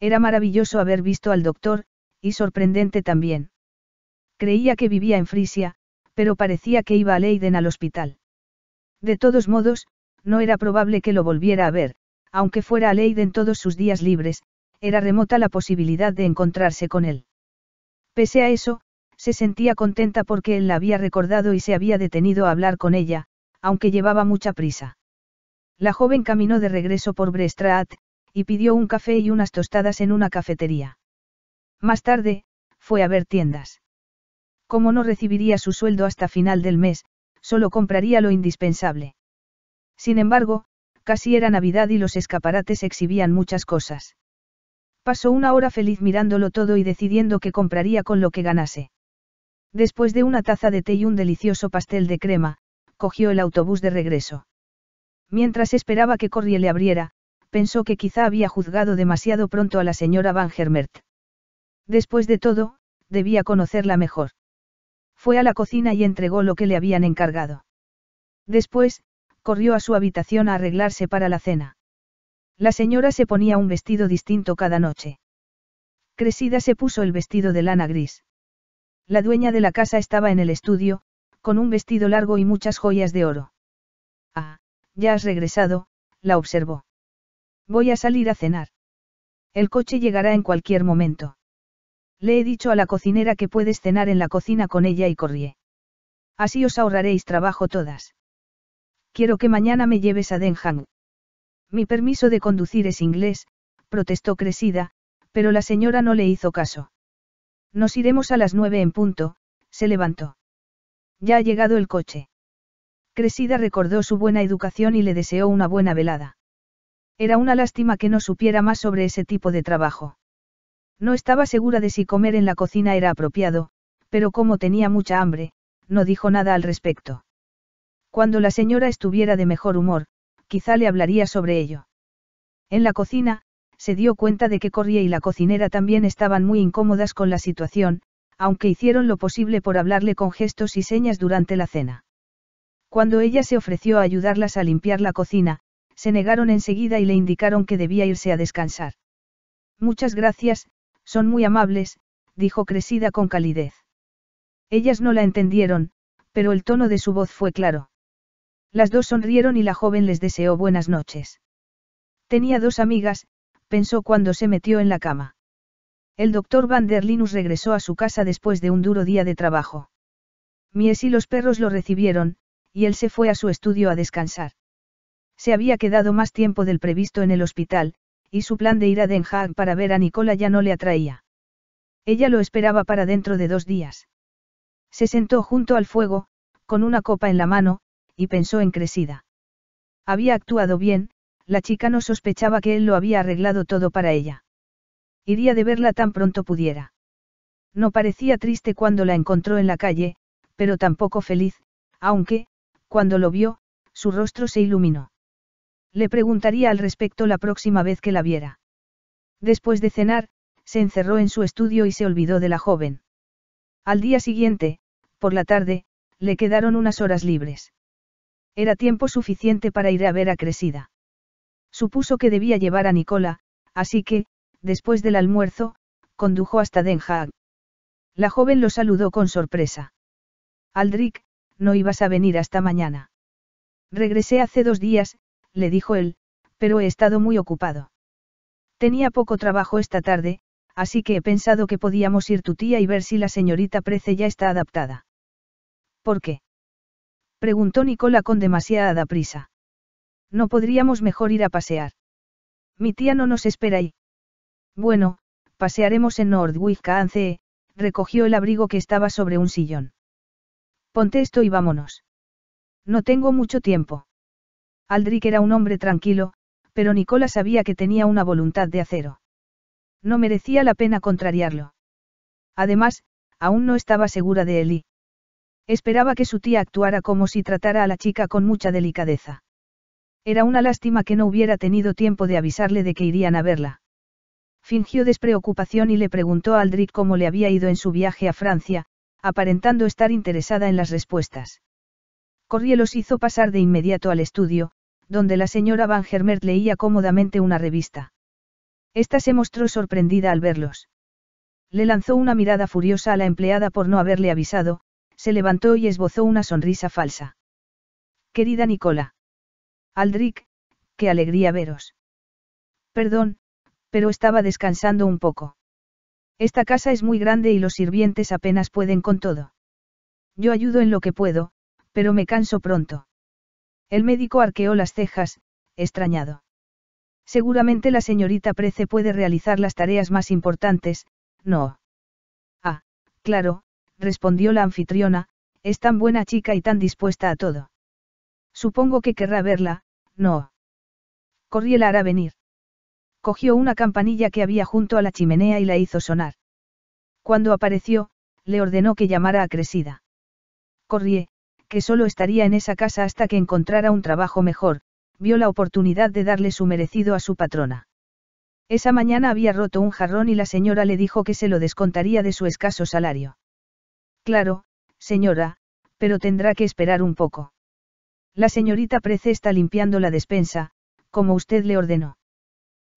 Era maravilloso haber visto al doctor, y sorprendente también. Creía que vivía en Frisia, pero parecía que iba a Leiden al hospital. De todos modos, no era probable que lo volviera a ver, aunque fuera a Leiden todos sus días libres, era remota la posibilidad de encontrarse con él. Pese a eso, se sentía contenta porque él la había recordado y se había detenido a hablar con ella, aunque llevaba mucha prisa. La joven caminó de regreso por Brestrat, y pidió un café y unas tostadas en una cafetería. Más tarde, fue a ver tiendas. Como no recibiría su sueldo hasta final del mes, solo compraría lo indispensable. Sin embargo, casi era Navidad y los escaparates exhibían muchas cosas. Pasó una hora feliz mirándolo todo y decidiendo que compraría con lo que ganase. Después de una taza de té y un delicioso pastel de crema, cogió el autobús de regreso. Mientras esperaba que Corrie le abriera, pensó que quizá había juzgado demasiado pronto a la señora Van Germert. Después de todo, debía conocerla mejor. Fue a la cocina y entregó lo que le habían encargado. Después, corrió a su habitación a arreglarse para la cena. La señora se ponía un vestido distinto cada noche. Crecida se puso el vestido de lana gris. La dueña de la casa estaba en el estudio, con un vestido largo y muchas joyas de oro. Ah, ya has regresado, la observó. Voy a salir a cenar. El coche llegará en cualquier momento. Le he dicho a la cocinera que puedes cenar en la cocina con ella y corrí. Así os ahorraréis trabajo todas. Quiero que mañana me lleves a Denham. Mi permiso de conducir es inglés, protestó Cresida, pero la señora no le hizo caso. Nos iremos a las nueve en punto, se levantó. Ya ha llegado el coche. Cresida recordó su buena educación y le deseó una buena velada. Era una lástima que no supiera más sobre ese tipo de trabajo. No estaba segura de si comer en la cocina era apropiado, pero como tenía mucha hambre, no dijo nada al respecto. Cuando la señora estuviera de mejor humor, quizá le hablaría sobre ello. En la cocina, se dio cuenta de que corría y la cocinera también estaban muy incómodas con la situación, aunque hicieron lo posible por hablarle con gestos y señas durante la cena. Cuando ella se ofreció a ayudarlas a limpiar la cocina, se negaron enseguida y le indicaron que debía irse a descansar. Muchas gracias, son muy amables, dijo Cresida con calidez. Ellas no la entendieron, pero el tono de su voz fue claro. Las dos sonrieron y la joven les deseó buenas noches. Tenía dos amigas, pensó cuando se metió en la cama. El doctor Van der Linus regresó a su casa después de un duro día de trabajo. Mies y los perros lo recibieron, y él se fue a su estudio a descansar. Se había quedado más tiempo del previsto en el hospital, y su plan de ir a Den Haag para ver a Nicola ya no le atraía. Ella lo esperaba para dentro de dos días. Se sentó junto al fuego, con una copa en la mano, y pensó en Cresida. Había actuado bien, la chica no sospechaba que él lo había arreglado todo para ella. Iría de verla tan pronto pudiera. No parecía triste cuando la encontró en la calle, pero tampoco feliz, aunque, cuando lo vio, su rostro se iluminó. Le preguntaría al respecto la próxima vez que la viera. Después de cenar, se encerró en su estudio y se olvidó de la joven. Al día siguiente, por la tarde, le quedaron unas horas libres. Era tiempo suficiente para ir a ver a Cresida. Supuso que debía llevar a Nicola, así que, después del almuerzo, condujo hasta Den Haag. La joven lo saludó con sorpresa. Aldric, no ibas a venir hasta mañana. Regresé hace dos días, le dijo él, pero he estado muy ocupado. Tenía poco trabajo esta tarde, así que he pensado que podíamos ir tu tía y ver si la señorita Prece ya está adaptada. ¿Por qué? preguntó Nicola con demasiada prisa. No podríamos mejor ir a pasear. Mi tía no nos espera ahí. Bueno, pasearemos en Northwick Cance, recogió el abrigo que estaba sobre un sillón. Ponte esto y vámonos. No tengo mucho tiempo. Aldrich era un hombre tranquilo, pero Nicola sabía que tenía una voluntad de acero. No merecía la pena contrariarlo. Además, aún no estaba segura de él Esperaba que su tía actuara como si tratara a la chica con mucha delicadeza. Era una lástima que no hubiera tenido tiempo de avisarle de que irían a verla. Fingió despreocupación y le preguntó a Aldrich cómo le había ido en su viaje a Francia, aparentando estar interesada en las respuestas. Corrie los hizo pasar de inmediato al estudio, donde la señora Van Germert leía cómodamente una revista. Esta se mostró sorprendida al verlos. Le lanzó una mirada furiosa a la empleada por no haberle avisado, se levantó y esbozó una sonrisa falsa. Querida Nicola. Aldrich, qué alegría veros. Perdón, pero estaba descansando un poco. Esta casa es muy grande y los sirvientes apenas pueden con todo. Yo ayudo en lo que puedo, pero me canso pronto. El médico arqueó las cejas, extrañado. Seguramente la señorita Prece puede realizar las tareas más importantes, ¿no? Ah, claro, respondió la anfitriona, es tan buena chica y tan dispuesta a todo. Supongo que querrá verla, no. Corrie la hará venir. Cogió una campanilla que había junto a la chimenea y la hizo sonar. Cuando apareció, le ordenó que llamara a Cresida. Corrie, que solo estaría en esa casa hasta que encontrara un trabajo mejor, vio la oportunidad de darle su merecido a su patrona. Esa mañana había roto un jarrón y la señora le dijo que se lo descontaría de su escaso salario. Claro, señora, pero tendrá que esperar un poco. La señorita Prece está limpiando la despensa, como usted le ordenó.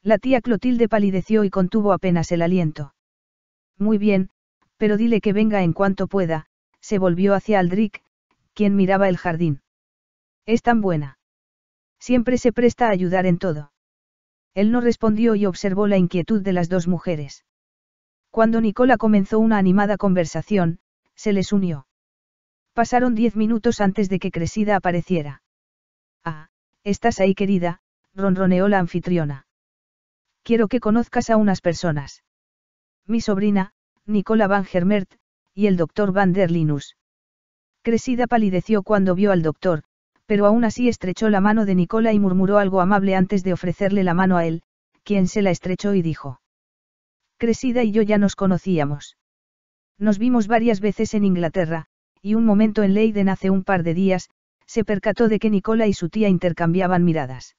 La tía Clotilde palideció y contuvo apenas el aliento. Muy bien, pero dile que venga en cuanto pueda, se volvió hacia Aldric, quien miraba el jardín. Es tan buena. Siempre se presta a ayudar en todo. Él no respondió y observó la inquietud de las dos mujeres. Cuando Nicola comenzó una animada conversación, se les unió. Pasaron diez minutos antes de que Cresida apareciera. Ah, estás ahí querida, ronroneó la anfitriona. Quiero que conozcas a unas personas. Mi sobrina, Nicola Van Germert, y el doctor Van der Linus. Cresida palideció cuando vio al doctor, pero aún así estrechó la mano de Nicola y murmuró algo amable antes de ofrecerle la mano a él, quien se la estrechó y dijo. Cresida y yo ya nos conocíamos. Nos vimos varias veces en Inglaterra, y un momento en Leiden hace un par de días, se percató de que Nicola y su tía intercambiaban miradas.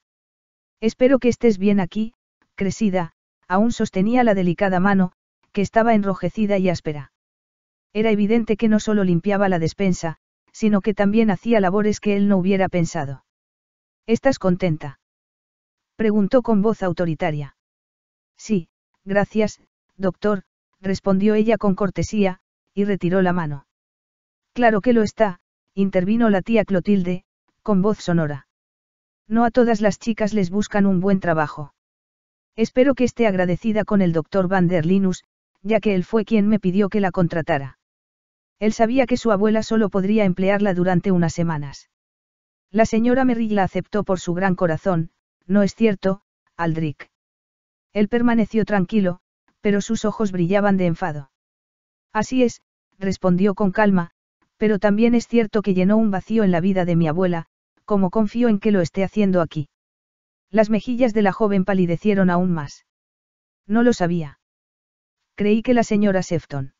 Espero que estés bien aquí, crecida, aún sostenía la delicada mano, que estaba enrojecida y áspera. Era evidente que no solo limpiaba la despensa, sino que también hacía labores que él no hubiera pensado. ¿Estás contenta? preguntó con voz autoritaria. Sí, gracias, doctor, respondió ella con cortesía, y retiró la mano. Claro que lo está, intervino la tía Clotilde, con voz sonora. No a todas las chicas les buscan un buen trabajo. Espero que esté agradecida con el doctor Van der Linus, ya que él fue quien me pidió que la contratara. Él sabía que su abuela solo podría emplearla durante unas semanas. La señora Merrill la aceptó por su gran corazón, no es cierto, Aldrich. Él permaneció tranquilo, pero sus ojos brillaban de enfado. Así es, respondió con calma, pero también es cierto que llenó un vacío en la vida de mi abuela, como confío en que lo esté haciendo aquí. Las mejillas de la joven palidecieron aún más. No lo sabía. Creí que la señora Sefton.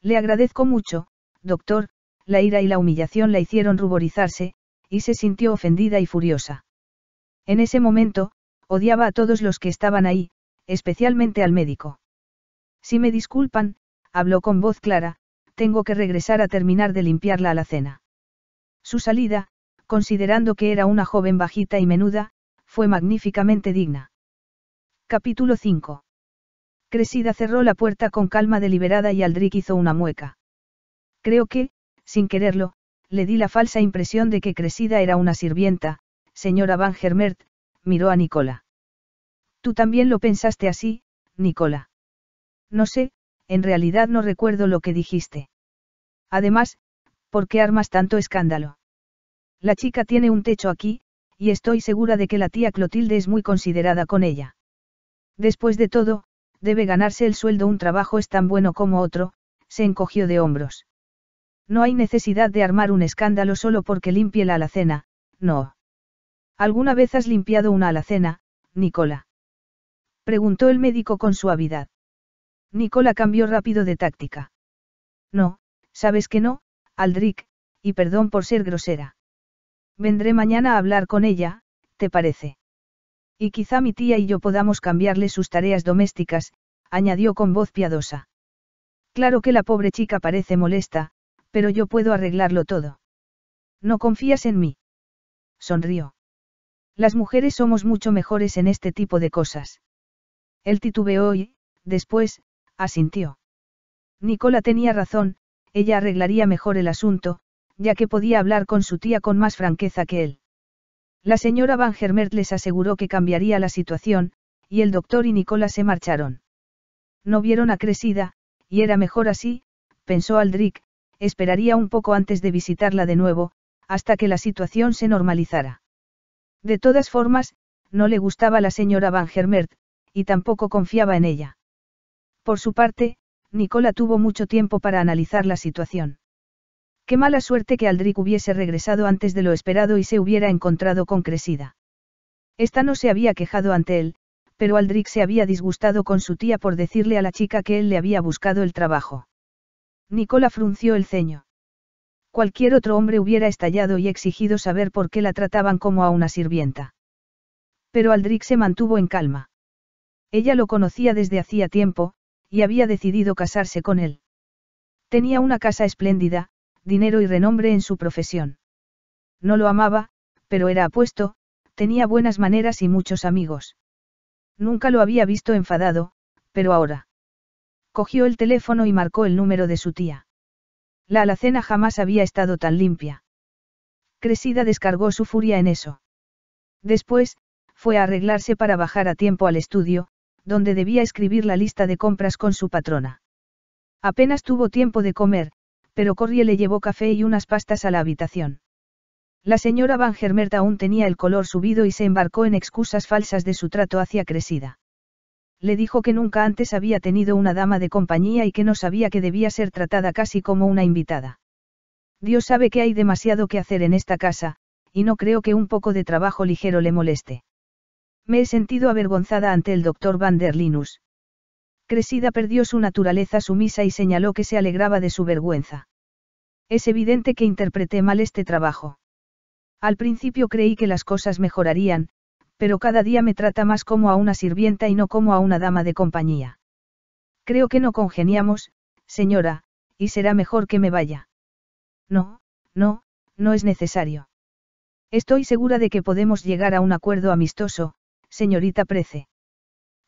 Le agradezco mucho, doctor, la ira y la humillación la hicieron ruborizarse, y se sintió ofendida y furiosa. En ese momento, odiaba a todos los que estaban ahí, especialmente al médico. Si me disculpan, habló con voz clara, tengo que regresar a terminar de limpiar la alacena. Su salida, considerando que era una joven bajita y menuda, fue magníficamente digna. Capítulo 5. Cresida cerró la puerta con calma deliberada y Aldrich hizo una mueca. Creo que, sin quererlo, le di la falsa impresión de que Cresida era una sirvienta, señora Van Germert, miró a Nicola. Tú también lo pensaste así, Nicola. No sé, en realidad no recuerdo lo que dijiste. Además, ¿por qué armas tanto escándalo? La chica tiene un techo aquí, y estoy segura de que la tía Clotilde es muy considerada con ella. Después de todo, debe ganarse el sueldo un trabajo es tan bueno como otro, se encogió de hombros. No hay necesidad de armar un escándalo solo porque limpie la alacena, no. ¿Alguna vez has limpiado una alacena, Nicola? Preguntó el médico con suavidad. Nicola cambió rápido de táctica. No, sabes que no, Aldric, y perdón por ser grosera. Vendré mañana a hablar con ella, ¿te parece? Y quizá mi tía y yo podamos cambiarle sus tareas domésticas, añadió con voz piadosa. Claro que la pobre chica parece molesta, pero yo puedo arreglarlo todo. ¿No confías en mí? Sonrió. Las mujeres somos mucho mejores en este tipo de cosas. Él titubeó y, después, asintió. Nicola tenía razón, ella arreglaría mejor el asunto, ya que podía hablar con su tía con más franqueza que él. La señora Van Germert les aseguró que cambiaría la situación, y el doctor y Nicola se marcharon. No vieron a Cresida, y era mejor así, pensó Aldrich, esperaría un poco antes de visitarla de nuevo, hasta que la situación se normalizara. De todas formas, no le gustaba la señora Van Germert, y tampoco confiaba en ella. Por su parte, Nicola tuvo mucho tiempo para analizar la situación. Qué mala suerte que Aldric hubiese regresado antes de lo esperado y se hubiera encontrado con Cresida. Esta no se había quejado ante él, pero Aldric se había disgustado con su tía por decirle a la chica que él le había buscado el trabajo. Nicola frunció el ceño. Cualquier otro hombre hubiera estallado y exigido saber por qué la trataban como a una sirvienta. Pero Aldric se mantuvo en calma. Ella lo conocía desde hacía tiempo, y había decidido casarse con él. Tenía una casa espléndida, dinero y renombre en su profesión. No lo amaba, pero era apuesto, tenía buenas maneras y muchos amigos. Nunca lo había visto enfadado, pero ahora. Cogió el teléfono y marcó el número de su tía. La alacena jamás había estado tan limpia. Cresida descargó su furia en eso. Después, fue a arreglarse para bajar a tiempo al estudio, donde debía escribir la lista de compras con su patrona. Apenas tuvo tiempo de comer, pero Corrie le llevó café y unas pastas a la habitación. La señora Van Germert aún tenía el color subido y se embarcó en excusas falsas de su trato hacia Cresida. Le dijo que nunca antes había tenido una dama de compañía y que no sabía que debía ser tratada casi como una invitada. Dios sabe que hay demasiado que hacer en esta casa, y no creo que un poco de trabajo ligero le moleste. Me he sentido avergonzada ante el doctor Van der Linus. Cresida perdió su naturaleza sumisa y señaló que se alegraba de su vergüenza. Es evidente que interpreté mal este trabajo. Al principio creí que las cosas mejorarían, pero cada día me trata más como a una sirvienta y no como a una dama de compañía. Creo que no congeniamos, señora, y será mejor que me vaya. No, no, no es necesario. Estoy segura de que podemos llegar a un acuerdo amistoso, señorita Prece.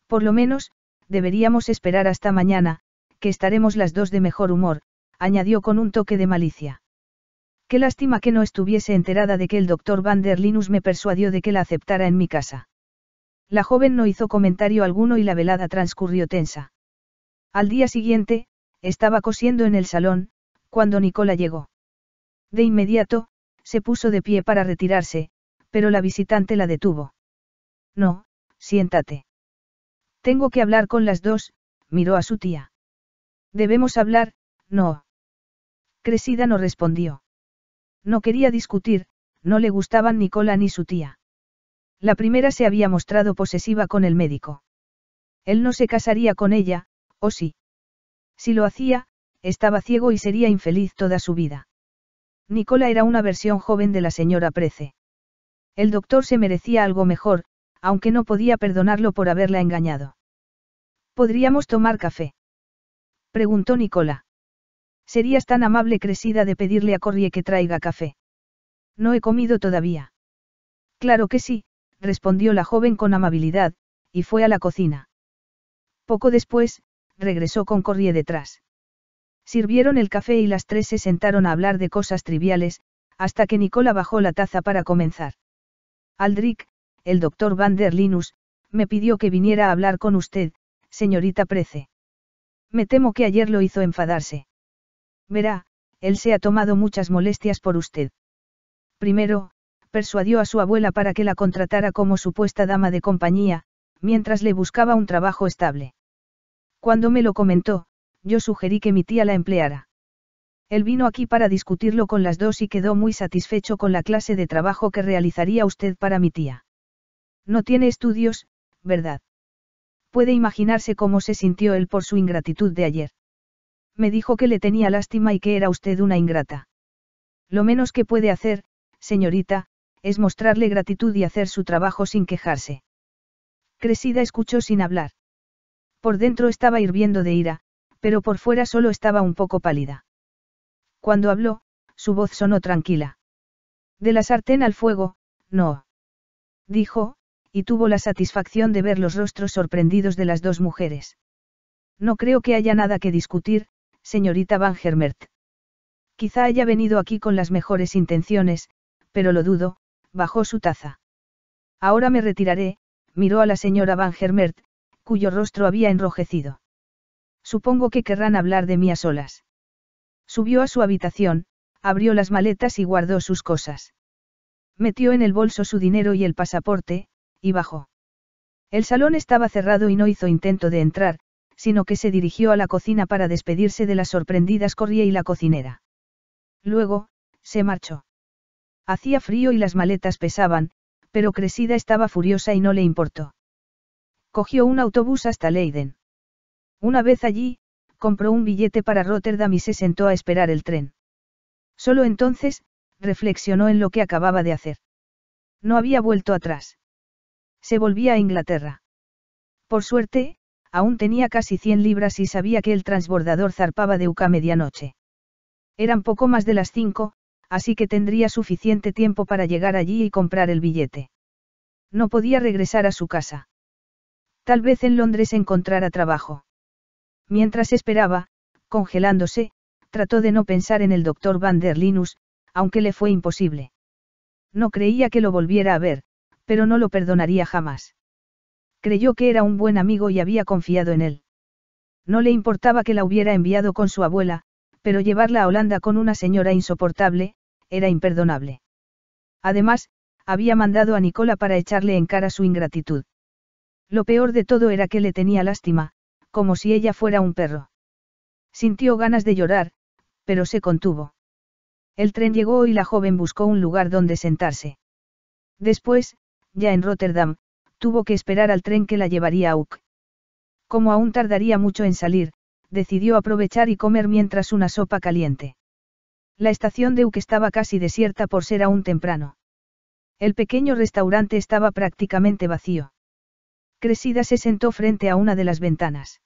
Por lo menos, deberíamos esperar hasta mañana, que estaremos las dos de mejor humor, añadió con un toque de malicia. Qué lástima que no estuviese enterada de que el doctor Van der Linus me persuadió de que la aceptara en mi casa. La joven no hizo comentario alguno y la velada transcurrió tensa. Al día siguiente, estaba cosiendo en el salón, cuando Nicola llegó. De inmediato, se puso de pie para retirarse, pero la visitante la detuvo. No, siéntate. Tengo que hablar con las dos, miró a su tía. Debemos hablar, no. Cresida no respondió. No quería discutir, no le gustaban Nicola ni su tía. La primera se había mostrado posesiva con el médico. Él no se casaría con ella, o sí. Si lo hacía, estaba ciego y sería infeliz toda su vida. Nicola era una versión joven de la señora Prece. El doctor se merecía algo mejor, aunque no podía perdonarlo por haberla engañado. ¿Podríamos tomar café? preguntó Nicola. ¿Serías tan amable crecida de pedirle a Corrie que traiga café? No he comido todavía. Claro que sí, respondió la joven con amabilidad, y fue a la cocina. Poco después, regresó con Corrie detrás. Sirvieron el café y las tres se sentaron a hablar de cosas triviales, hasta que Nicola bajó la taza para comenzar. Aldrich, el doctor Van der Linus, me pidió que viniera a hablar con usted, señorita Prece. Me temo que ayer lo hizo enfadarse. Verá, él se ha tomado muchas molestias por usted. Primero, persuadió a su abuela para que la contratara como supuesta dama de compañía, mientras le buscaba un trabajo estable. Cuando me lo comentó, yo sugerí que mi tía la empleara. Él vino aquí para discutirlo con las dos y quedó muy satisfecho con la clase de trabajo que realizaría usted para mi tía. No tiene estudios, ¿verdad? Puede imaginarse cómo se sintió él por su ingratitud de ayer. Me dijo que le tenía lástima y que era usted una ingrata. Lo menos que puede hacer, señorita, es mostrarle gratitud y hacer su trabajo sin quejarse. Cresida escuchó sin hablar. Por dentro estaba hirviendo de ira, pero por fuera solo estaba un poco pálida. Cuando habló, su voz sonó tranquila. De la sartén al fuego, no. Dijo, y tuvo la satisfacción de ver los rostros sorprendidos de las dos mujeres. No creo que haya nada que discutir, señorita Van Germert. Quizá haya venido aquí con las mejores intenciones, pero lo dudo, bajó su taza. Ahora me retiraré, miró a la señora Van Germert, cuyo rostro había enrojecido. Supongo que querrán hablar de mí a solas. Subió a su habitación, abrió las maletas y guardó sus cosas. Metió en el bolso su dinero y el pasaporte, y bajó. El salón estaba cerrado y no hizo intento de entrar, sino que se dirigió a la cocina para despedirse de las sorprendidas Corrie y la cocinera. Luego, se marchó. Hacía frío y las maletas pesaban, pero Cresida estaba furiosa y no le importó. Cogió un autobús hasta Leiden. Una vez allí, compró un billete para Rotterdam y se sentó a esperar el tren. Solo entonces, reflexionó en lo que acababa de hacer. No había vuelto atrás se volvía a Inglaterra. Por suerte, aún tenía casi 100 libras y sabía que el transbordador zarpaba de Uca medianoche. Eran poco más de las 5, así que tendría suficiente tiempo para llegar allí y comprar el billete. No podía regresar a su casa. Tal vez en Londres encontrara trabajo. Mientras esperaba, congelándose, trató de no pensar en el doctor Van der Linus, aunque le fue imposible. No creía que lo volviera a ver, pero no lo perdonaría jamás. Creyó que era un buen amigo y había confiado en él. No le importaba que la hubiera enviado con su abuela, pero llevarla a Holanda con una señora insoportable, era imperdonable. Además, había mandado a Nicola para echarle en cara su ingratitud. Lo peor de todo era que le tenía lástima, como si ella fuera un perro. Sintió ganas de llorar, pero se contuvo. El tren llegó y la joven buscó un lugar donde sentarse. Después, ya en Rotterdam, tuvo que esperar al tren que la llevaría a Uck. Como aún tardaría mucho en salir, decidió aprovechar y comer mientras una sopa caliente. La estación de Uck estaba casi desierta por ser aún temprano. El pequeño restaurante estaba prácticamente vacío. Cresida se sentó frente a una de las ventanas.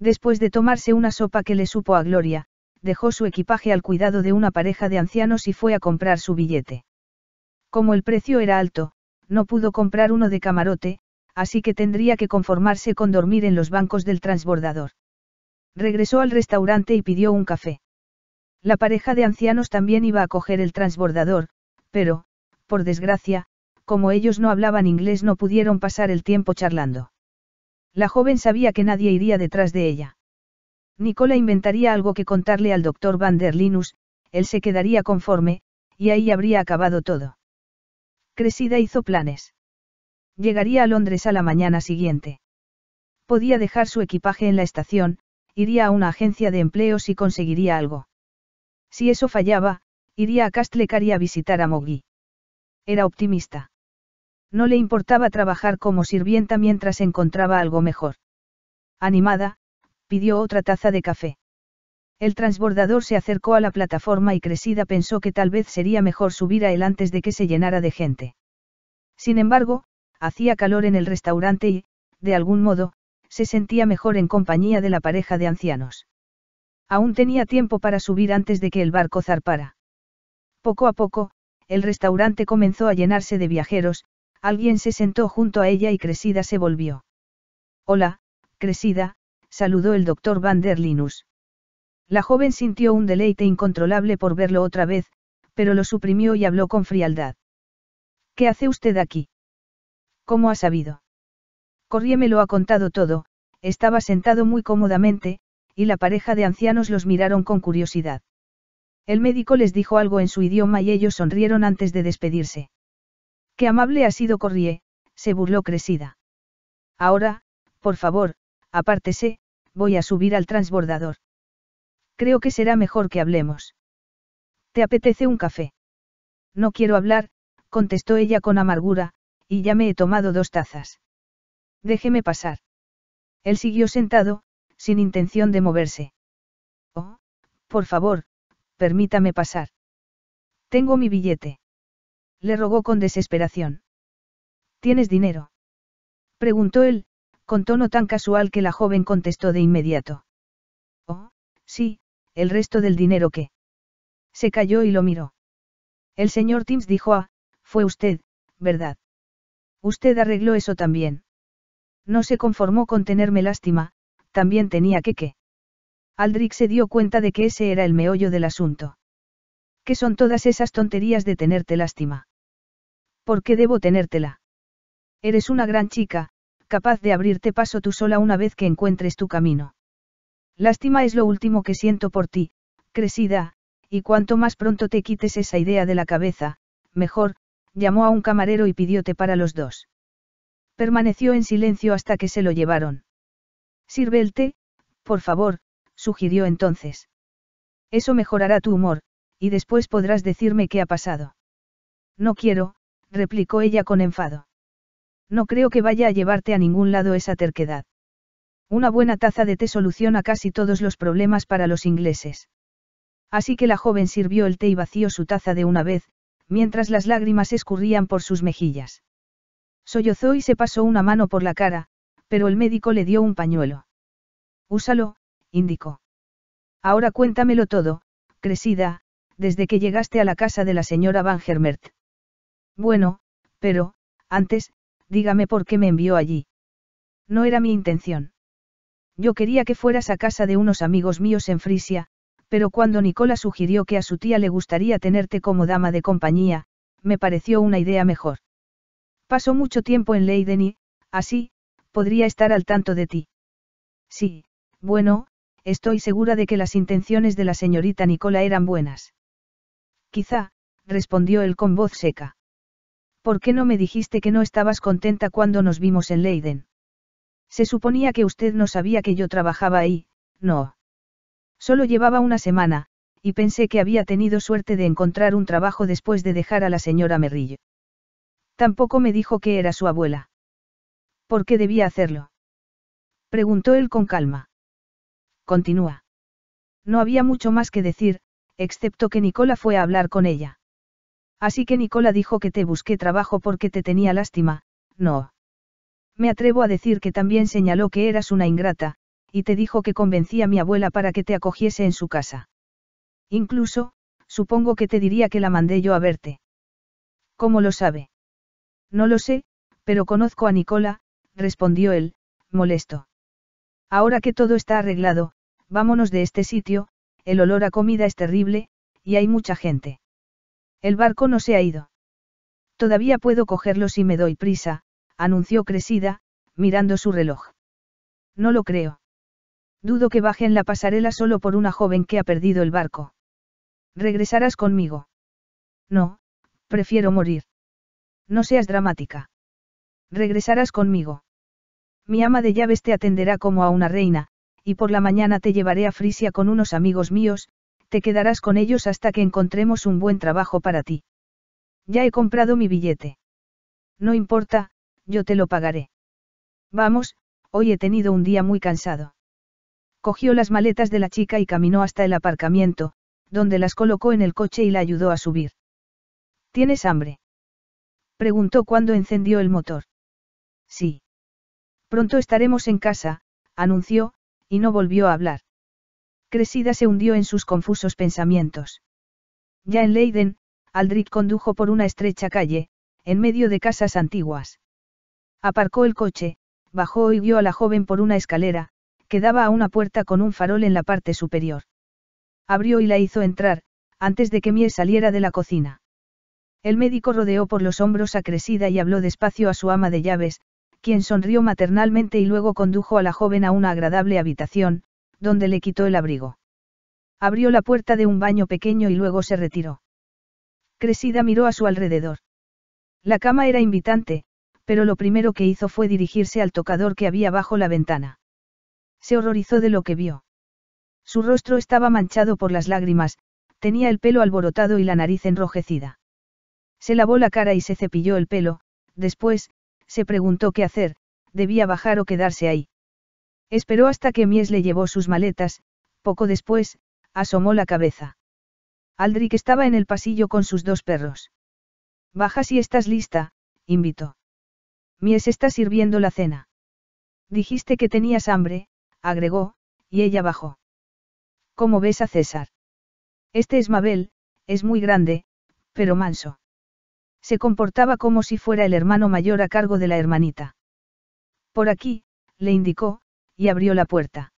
Después de tomarse una sopa que le supo a Gloria, dejó su equipaje al cuidado de una pareja de ancianos y fue a comprar su billete. Como el precio era alto, no pudo comprar uno de camarote, así que tendría que conformarse con dormir en los bancos del transbordador. Regresó al restaurante y pidió un café. La pareja de ancianos también iba a coger el transbordador, pero, por desgracia, como ellos no hablaban inglés no pudieron pasar el tiempo charlando. La joven sabía que nadie iría detrás de ella. Nicola inventaría algo que contarle al doctor Van der Linus, él se quedaría conforme, y ahí habría acabado todo. Cresida hizo planes. Llegaría a Londres a la mañana siguiente. Podía dejar su equipaje en la estación, iría a una agencia de empleos y conseguiría algo. Si eso fallaba, iría a Castlecar a visitar a Moggy. Era optimista. No le importaba trabajar como sirvienta mientras encontraba algo mejor. Animada, pidió otra taza de café. El transbordador se acercó a la plataforma y Cresida pensó que tal vez sería mejor subir a él antes de que se llenara de gente. Sin embargo, hacía calor en el restaurante y, de algún modo, se sentía mejor en compañía de la pareja de ancianos. Aún tenía tiempo para subir antes de que el barco zarpara. Poco a poco, el restaurante comenzó a llenarse de viajeros, alguien se sentó junto a ella y Cresida se volvió. Hola, Cresida, saludó el doctor van der Linus. La joven sintió un deleite incontrolable por verlo otra vez, pero lo suprimió y habló con frialdad. ¿Qué hace usted aquí? ¿Cómo ha sabido? Corrie me lo ha contado todo, estaba sentado muy cómodamente, y la pareja de ancianos los miraron con curiosidad. El médico les dijo algo en su idioma y ellos sonrieron antes de despedirse. Qué amable ha sido Corrie, se burló Cresida. Ahora, por favor, apártese, voy a subir al transbordador. Creo que será mejor que hablemos. ¿Te apetece un café? No quiero hablar, contestó ella con amargura, y ya me he tomado dos tazas. Déjeme pasar. Él siguió sentado, sin intención de moverse. Oh, por favor, permítame pasar. Tengo mi billete. Le rogó con desesperación. ¿Tienes dinero? Preguntó él, con tono tan casual que la joven contestó de inmediato. Oh, sí, el resto del dinero que... Se cayó y lo miró. El señor Timms dijo, ah, fue usted, ¿verdad? Usted arregló eso también. No se conformó con tenerme lástima, también tenía que que. Aldrich se dio cuenta de que ese era el meollo del asunto. ¿Qué son todas esas tonterías de tenerte lástima? ¿Por qué debo tenértela? Eres una gran chica, capaz de abrirte paso tú sola una vez que encuentres tu camino. Lástima es lo último que siento por ti, Cresida, y cuanto más pronto te quites esa idea de la cabeza, mejor, llamó a un camarero y pidió té para los dos. Permaneció en silencio hasta que se lo llevaron. Sirve el té, por favor, sugirió entonces. Eso mejorará tu humor, y después podrás decirme qué ha pasado. No quiero, replicó ella con enfado. No creo que vaya a llevarte a ningún lado esa terquedad. Una buena taza de té soluciona casi todos los problemas para los ingleses. Así que la joven sirvió el té y vació su taza de una vez, mientras las lágrimas escurrían por sus mejillas. Sollozó y se pasó una mano por la cara, pero el médico le dio un pañuelo. Úsalo, indicó. Ahora cuéntamelo todo, Cresida, desde que llegaste a la casa de la señora Van Germert. Bueno, pero, antes, dígame por qué me envió allí. No era mi intención. Yo quería que fueras a casa de unos amigos míos en Frisia, pero cuando Nicola sugirió que a su tía le gustaría tenerte como dama de compañía, me pareció una idea mejor. Pasó mucho tiempo en Leiden y, así, podría estar al tanto de ti. Sí, bueno, estoy segura de que las intenciones de la señorita Nicola eran buenas. Quizá, respondió él con voz seca. ¿Por qué no me dijiste que no estabas contenta cuando nos vimos en Leiden? Se suponía que usted no sabía que yo trabajaba ahí, no. Solo llevaba una semana, y pensé que había tenido suerte de encontrar un trabajo después de dejar a la señora Merrillo. Tampoco me dijo que era su abuela. ¿Por qué debía hacerlo? Preguntó él con calma. Continúa. No había mucho más que decir, excepto que Nicola fue a hablar con ella. Así que Nicola dijo que te busqué trabajo porque te tenía lástima, no. Me atrevo a decir que también señaló que eras una ingrata, y te dijo que convencí a mi abuela para que te acogiese en su casa. Incluso, supongo que te diría que la mandé yo a verte. ¿Cómo lo sabe? No lo sé, pero conozco a Nicola, respondió él, molesto. Ahora que todo está arreglado, vámonos de este sitio, el olor a comida es terrible, y hay mucha gente. El barco no se ha ido. Todavía puedo cogerlo si me doy prisa, anunció Cresida, mirando su reloj. No lo creo. Dudo que bajen la pasarela solo por una joven que ha perdido el barco. ¿Regresarás conmigo? No, prefiero morir. No seas dramática. Regresarás conmigo. Mi ama de llaves te atenderá como a una reina, y por la mañana te llevaré a Frisia con unos amigos míos, te quedarás con ellos hasta que encontremos un buen trabajo para ti. Ya he comprado mi billete. No importa, yo te lo pagaré. Vamos, hoy he tenido un día muy cansado. Cogió las maletas de la chica y caminó hasta el aparcamiento, donde las colocó en el coche y la ayudó a subir. ¿Tienes hambre? Preguntó cuando encendió el motor. Sí. Pronto estaremos en casa, anunció, y no volvió a hablar. Cresida se hundió en sus confusos pensamientos. Ya en Leiden, Aldrich condujo por una estrecha calle, en medio de casas antiguas. Aparcó el coche, bajó y vio a la joven por una escalera, que daba a una puerta con un farol en la parte superior. Abrió y la hizo entrar, antes de que Miel saliera de la cocina. El médico rodeó por los hombros a Cresida y habló despacio a su ama de llaves, quien sonrió maternalmente y luego condujo a la joven a una agradable habitación, donde le quitó el abrigo. Abrió la puerta de un baño pequeño y luego se retiró. Cresida miró a su alrededor. La cama era invitante, pero lo primero que hizo fue dirigirse al tocador que había bajo la ventana. Se horrorizó de lo que vio. Su rostro estaba manchado por las lágrimas, tenía el pelo alborotado y la nariz enrojecida. Se lavó la cara y se cepilló el pelo, después, se preguntó qué hacer, debía bajar o quedarse ahí. Esperó hasta que Mies le llevó sus maletas, poco después, asomó la cabeza. Aldrich estaba en el pasillo con sus dos perros. Baja si estás lista, invitó. Mies está sirviendo la cena. Dijiste que tenías hambre, agregó, y ella bajó. ¿Cómo ves a César? Este es Mabel, es muy grande, pero manso. Se comportaba como si fuera el hermano mayor a cargo de la hermanita. Por aquí, le indicó, y abrió la puerta.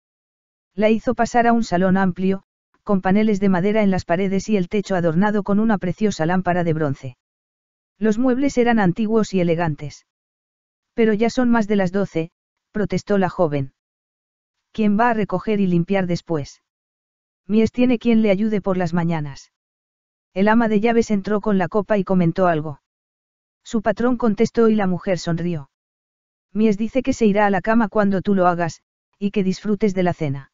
La hizo pasar a un salón amplio, con paneles de madera en las paredes y el techo adornado con una preciosa lámpara de bronce. Los muebles eran antiguos y elegantes. Pero ya son más de las doce, protestó la joven. ¿Quién va a recoger y limpiar después? Mies tiene quien le ayude por las mañanas. El ama de llaves entró con la copa y comentó algo. Su patrón contestó y la mujer sonrió. Mies dice que se irá a la cama cuando tú lo hagas, y que disfrutes de la cena.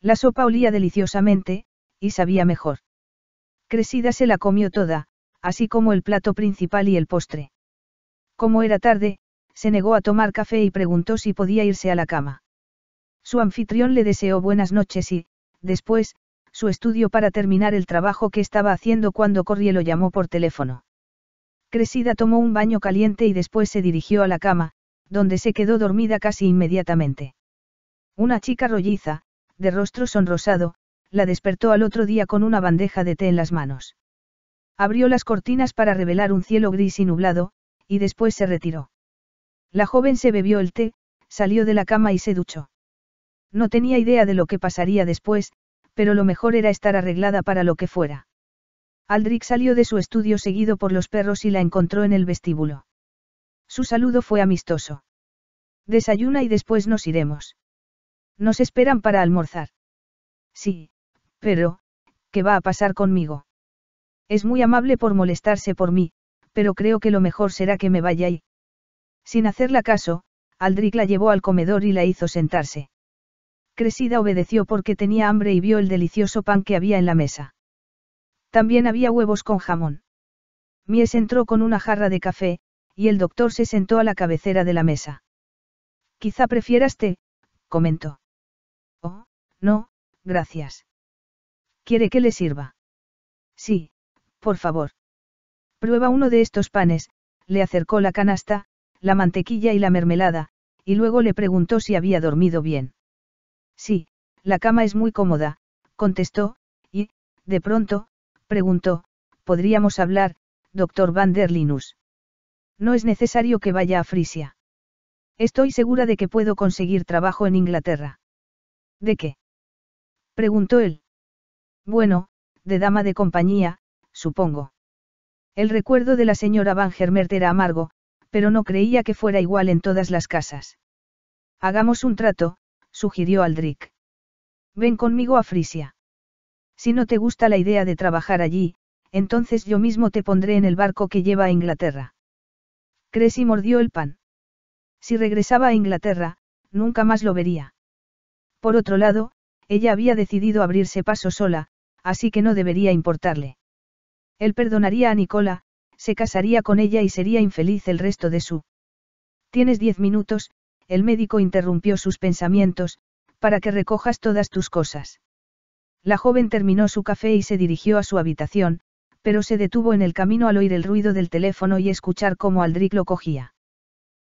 La sopa olía deliciosamente, y sabía mejor. Cresida se la comió toda, así como el plato principal y el postre. Como era tarde, se negó a tomar café y preguntó si podía irse a la cama. Su anfitrión le deseó buenas noches y, después, su estudio para terminar el trabajo que estaba haciendo cuando Corrie lo llamó por teléfono. Cresida tomó un baño caliente y después se dirigió a la cama, donde se quedó dormida casi inmediatamente. Una chica rolliza, de rostro sonrosado, la despertó al otro día con una bandeja de té en las manos. Abrió las cortinas para revelar un cielo gris y nublado, y después se retiró. La joven se bebió el té, salió de la cama y se duchó. No tenía idea de lo que pasaría después, pero lo mejor era estar arreglada para lo que fuera. Aldrich salió de su estudio seguido por los perros y la encontró en el vestíbulo. Su saludo fue amistoso. Desayuna y después nos iremos. Nos esperan para almorzar. Sí, pero, ¿qué va a pasar conmigo? Es muy amable por molestarse por mí, pero creo que lo mejor será que me vaya y... Sin hacerla caso, Aldric la llevó al comedor y la hizo sentarse. Cresida obedeció porque tenía hambre y vio el delicioso pan que había en la mesa. También había huevos con jamón. Mies entró con una jarra de café, y el doctor se sentó a la cabecera de la mesa. Quizá prefieras té, comentó. Oh, no, gracias. ¿Quiere que le sirva? Sí, por favor. Prueba uno de estos panes, le acercó la canasta, la mantequilla y la mermelada, y luego le preguntó si había dormido bien. Sí, la cama es muy cómoda, contestó, y, de pronto, preguntó, podríamos hablar, doctor van der Linus. No es necesario que vaya a Frisia. Estoy segura de que puedo conseguir trabajo en Inglaterra. ¿De qué? preguntó él. Bueno, de dama de compañía, supongo. El recuerdo de la señora Van Germert era amargo, pero no creía que fuera igual en todas las casas. Hagamos un trato, sugirió Aldrich. Ven conmigo a Frisia. Si no te gusta la idea de trabajar allí, entonces yo mismo te pondré en el barco que lleva a Inglaterra. Cressy mordió el pan. Si regresaba a Inglaterra, nunca más lo vería. Por otro lado, ella había decidido abrirse paso sola, así que no debería importarle. Él perdonaría a Nicola, se casaría con ella y sería infeliz el resto de su. Tienes diez minutos, el médico interrumpió sus pensamientos, para que recojas todas tus cosas. La joven terminó su café y se dirigió a su habitación, pero se detuvo en el camino al oír el ruido del teléfono y escuchar cómo Aldrich lo cogía.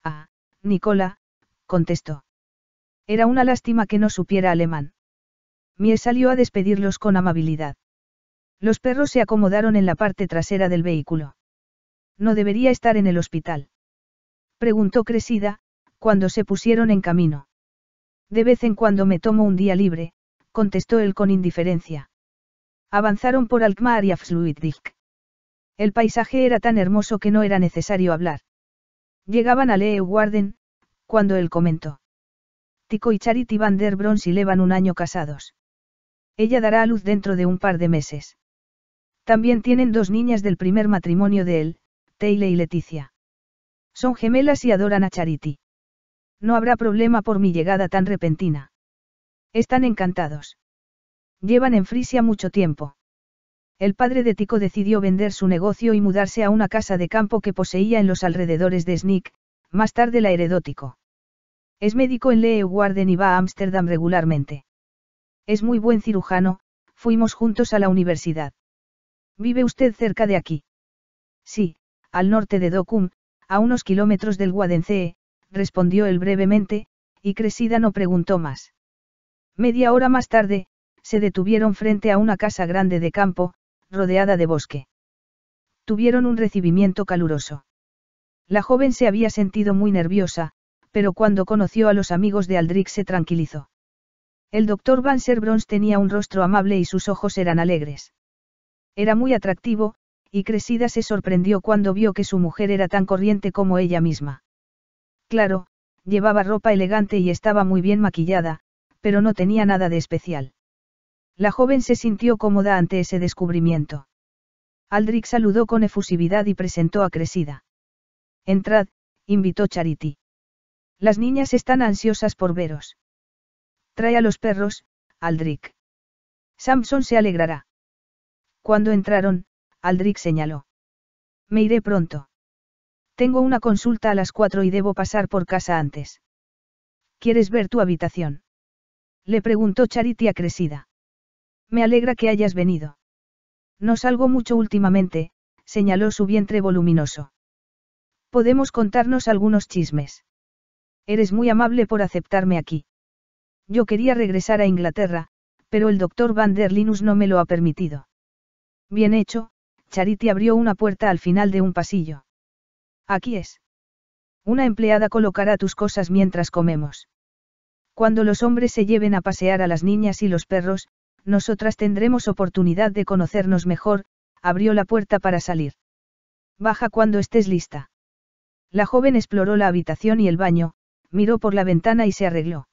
Ah, Nicola, contestó. Era una lástima que no supiera alemán. Mie salió a despedirlos con amabilidad. Los perros se acomodaron en la parte trasera del vehículo. No debería estar en el hospital. Preguntó Cresida, cuando se pusieron en camino. De vez en cuando me tomo un día libre, contestó él con indiferencia. Avanzaron por Alkmaar y Afsluitdijk. El paisaje era tan hermoso que no era necesario hablar. Llegaban a Leeuwarden, cuando él comentó. Tico y Charity van der Brons van un año casados. Ella dará a luz dentro de un par de meses. También tienen dos niñas del primer matrimonio de él, Taylor y Leticia. Son gemelas y adoran a Charity. No habrá problema por mi llegada tan repentina. Están encantados. Llevan en Frisia mucho tiempo. El padre de Tico decidió vender su negocio y mudarse a una casa de campo que poseía en los alrededores de Snick, más tarde la heredó Tico. Es médico en Leeuwarden y va a Ámsterdam regularmente. Es muy buen cirujano, fuimos juntos a la universidad. ¿Vive usted cerca de aquí? Sí, al norte de Dokum, a unos kilómetros del Guadencee, respondió él brevemente, y Cresida no preguntó más. Media hora más tarde, se detuvieron frente a una casa grande de campo, rodeada de bosque. Tuvieron un recibimiento caluroso. La joven se había sentido muy nerviosa, pero cuando conoció a los amigos de Aldrich se tranquilizó. El doctor Van Brons tenía un rostro amable y sus ojos eran alegres. Era muy atractivo, y Cresida se sorprendió cuando vio que su mujer era tan corriente como ella misma. Claro, llevaba ropa elegante y estaba muy bien maquillada, pero no tenía nada de especial. La joven se sintió cómoda ante ese descubrimiento. Aldrich saludó con efusividad y presentó a Cresida. Entrad, invitó Charity. Las niñas están ansiosas por veros. Trae a los perros, Aldrich. Samson se alegrará. Cuando entraron, Aldrich señaló. Me iré pronto. Tengo una consulta a las cuatro y debo pasar por casa antes. ¿Quieres ver tu habitación? Le preguntó Charity Acrecida. Me alegra que hayas venido. No salgo mucho últimamente, señaló su vientre voluminoso. Podemos contarnos algunos chismes. Eres muy amable por aceptarme aquí. Yo quería regresar a Inglaterra, pero el doctor Van der Linus no me lo ha permitido. Bien hecho, Charity abrió una puerta al final de un pasillo. Aquí es. Una empleada colocará tus cosas mientras comemos. Cuando los hombres se lleven a pasear a las niñas y los perros, nosotras tendremos oportunidad de conocernos mejor, abrió la puerta para salir. Baja cuando estés lista. La joven exploró la habitación y el baño, miró por la ventana y se arregló.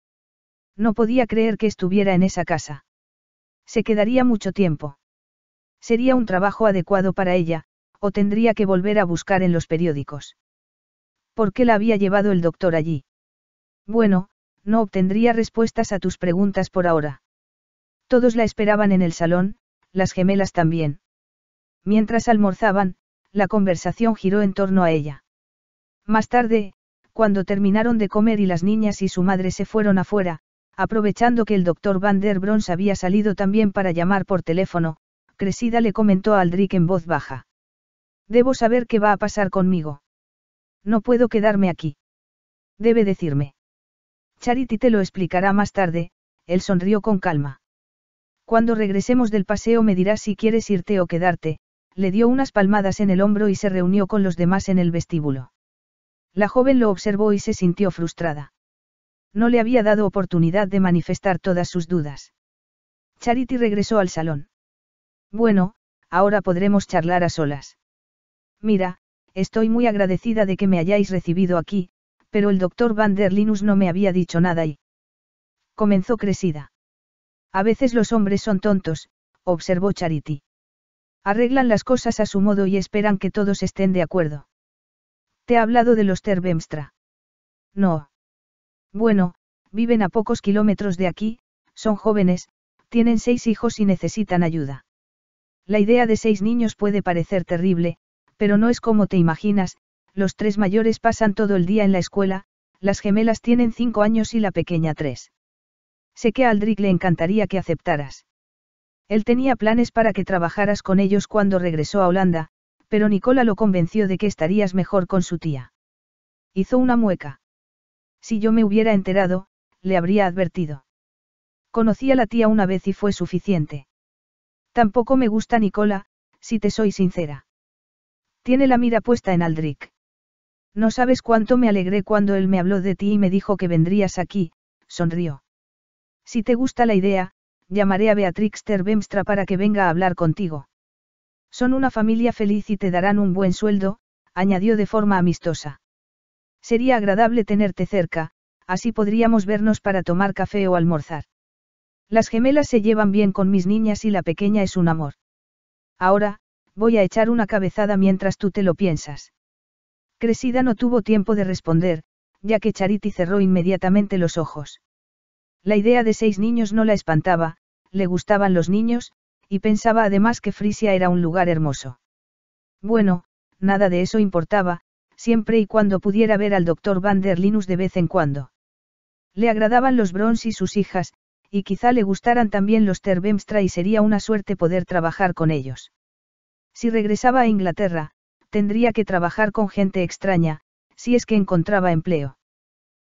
No podía creer que estuviera en esa casa. Se quedaría mucho tiempo sería un trabajo adecuado para ella, o tendría que volver a buscar en los periódicos. ¿Por qué la había llevado el doctor allí? Bueno, no obtendría respuestas a tus preguntas por ahora. Todos la esperaban en el salón, las gemelas también. Mientras almorzaban, la conversación giró en torno a ella. Más tarde, cuando terminaron de comer y las niñas y su madre se fueron afuera, aprovechando que el doctor Van der Brons había salido también para llamar por teléfono, Cresida le comentó a Aldrich en voz baja. Debo saber qué va a pasar conmigo. No puedo quedarme aquí. Debe decirme. Charity te lo explicará más tarde, él sonrió con calma. Cuando regresemos del paseo me dirás si quieres irte o quedarte, le dio unas palmadas en el hombro y se reunió con los demás en el vestíbulo. La joven lo observó y se sintió frustrada. No le había dado oportunidad de manifestar todas sus dudas. Charity regresó al salón. Bueno, ahora podremos charlar a solas. Mira, estoy muy agradecida de que me hayáis recibido aquí, pero el doctor Van der Linus no me había dicho nada y... Comenzó crecida. A veces los hombres son tontos, observó Charity. Arreglan las cosas a su modo y esperan que todos estén de acuerdo. Te ha hablado de los Terbemstra. No. Bueno, viven a pocos kilómetros de aquí, son jóvenes, tienen seis hijos y necesitan ayuda. La idea de seis niños puede parecer terrible, pero no es como te imaginas, los tres mayores pasan todo el día en la escuela, las gemelas tienen cinco años y la pequeña tres. Sé que a Aldrich le encantaría que aceptaras. Él tenía planes para que trabajaras con ellos cuando regresó a Holanda, pero Nicola lo convenció de que estarías mejor con su tía. Hizo una mueca. Si yo me hubiera enterado, le habría advertido. Conocí a la tía una vez y fue suficiente. Tampoco me gusta Nicola, si te soy sincera. Tiene la mira puesta en Aldrich. No sabes cuánto me alegré cuando él me habló de ti y me dijo que vendrías aquí, sonrió. Si te gusta la idea, llamaré a Beatrix Terbemstra para que venga a hablar contigo. Son una familia feliz y te darán un buen sueldo, añadió de forma amistosa. Sería agradable tenerte cerca, así podríamos vernos para tomar café o almorzar. Las gemelas se llevan bien con mis niñas y la pequeña es un amor. Ahora, voy a echar una cabezada mientras tú te lo piensas. Cresida no tuvo tiempo de responder, ya que Charity cerró inmediatamente los ojos. La idea de seis niños no la espantaba, le gustaban los niños, y pensaba además que Frisia era un lugar hermoso. Bueno, nada de eso importaba, siempre y cuando pudiera ver al doctor Van der Linus de vez en cuando. Le agradaban los Brons y sus hijas, y quizá le gustaran también los Terbemstra y sería una suerte poder trabajar con ellos. Si regresaba a Inglaterra, tendría que trabajar con gente extraña, si es que encontraba empleo.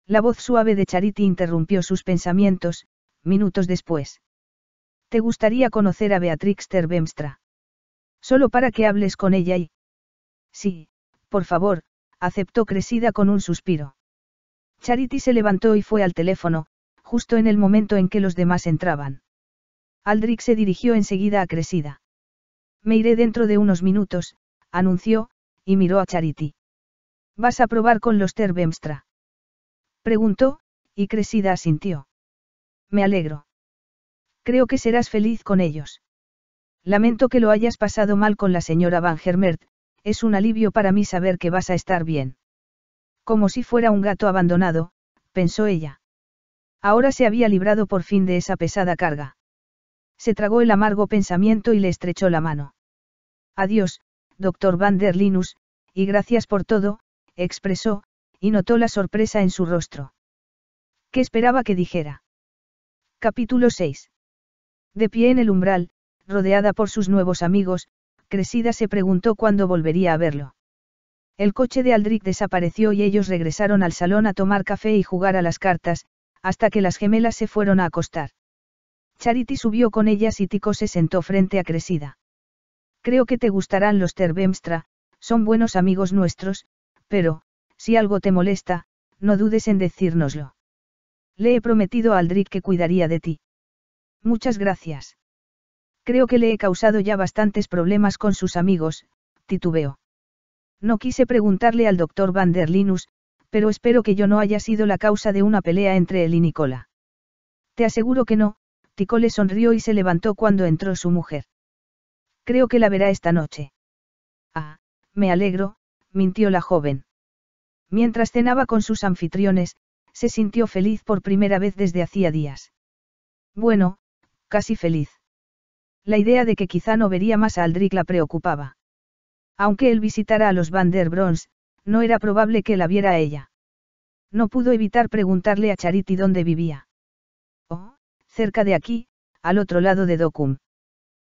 La voz suave de Charity interrumpió sus pensamientos, minutos después. ¿Te gustaría conocer a Beatrix Terbemstra? Solo para que hables con ella y... Sí, por favor, aceptó Cresida con un suspiro. Charity se levantó y fue al teléfono, justo en el momento en que los demás entraban. Aldrich se dirigió enseguida a Cresida. Me iré dentro de unos minutos, anunció, y miró a Charity. ¿Vas a probar con los Terbemstra? Preguntó, y Cresida asintió. Me alegro. Creo que serás feliz con ellos. Lamento que lo hayas pasado mal con la señora Van Germert, es un alivio para mí saber que vas a estar bien. Como si fuera un gato abandonado, pensó ella. Ahora se había librado por fin de esa pesada carga. Se tragó el amargo pensamiento y le estrechó la mano. Adiós, doctor Van der Linus, y gracias por todo, expresó, y notó la sorpresa en su rostro. ¿Qué esperaba que dijera? Capítulo 6. De pie en el umbral, rodeada por sus nuevos amigos, Cresida se preguntó cuándo volvería a verlo. El coche de Aldrich desapareció y ellos regresaron al salón a tomar café y jugar a las cartas, hasta que las gemelas se fueron a acostar. Charity subió con ellas y Tico se sentó frente a Cresida. Creo que te gustarán los Terbemstra, son buenos amigos nuestros, pero, si algo te molesta, no dudes en decírnoslo. Le he prometido a Aldrich que cuidaría de ti. Muchas gracias. Creo que le he causado ya bastantes problemas con sus amigos, titubeo. No quise preguntarle al doctor Van der Linus, pero espero que yo no haya sido la causa de una pelea entre él y Nicola. Te aseguro que no, Ticole sonrió y se levantó cuando entró su mujer. Creo que la verá esta noche. Ah, me alegro, mintió la joven. Mientras cenaba con sus anfitriones, se sintió feliz por primera vez desde hacía días. Bueno, casi feliz. La idea de que quizá no vería más a Aldrich la preocupaba. Aunque él visitara a los Van der no era probable que la viera a ella. No pudo evitar preguntarle a Charity dónde vivía. Oh, cerca de aquí, al otro lado de Dokum.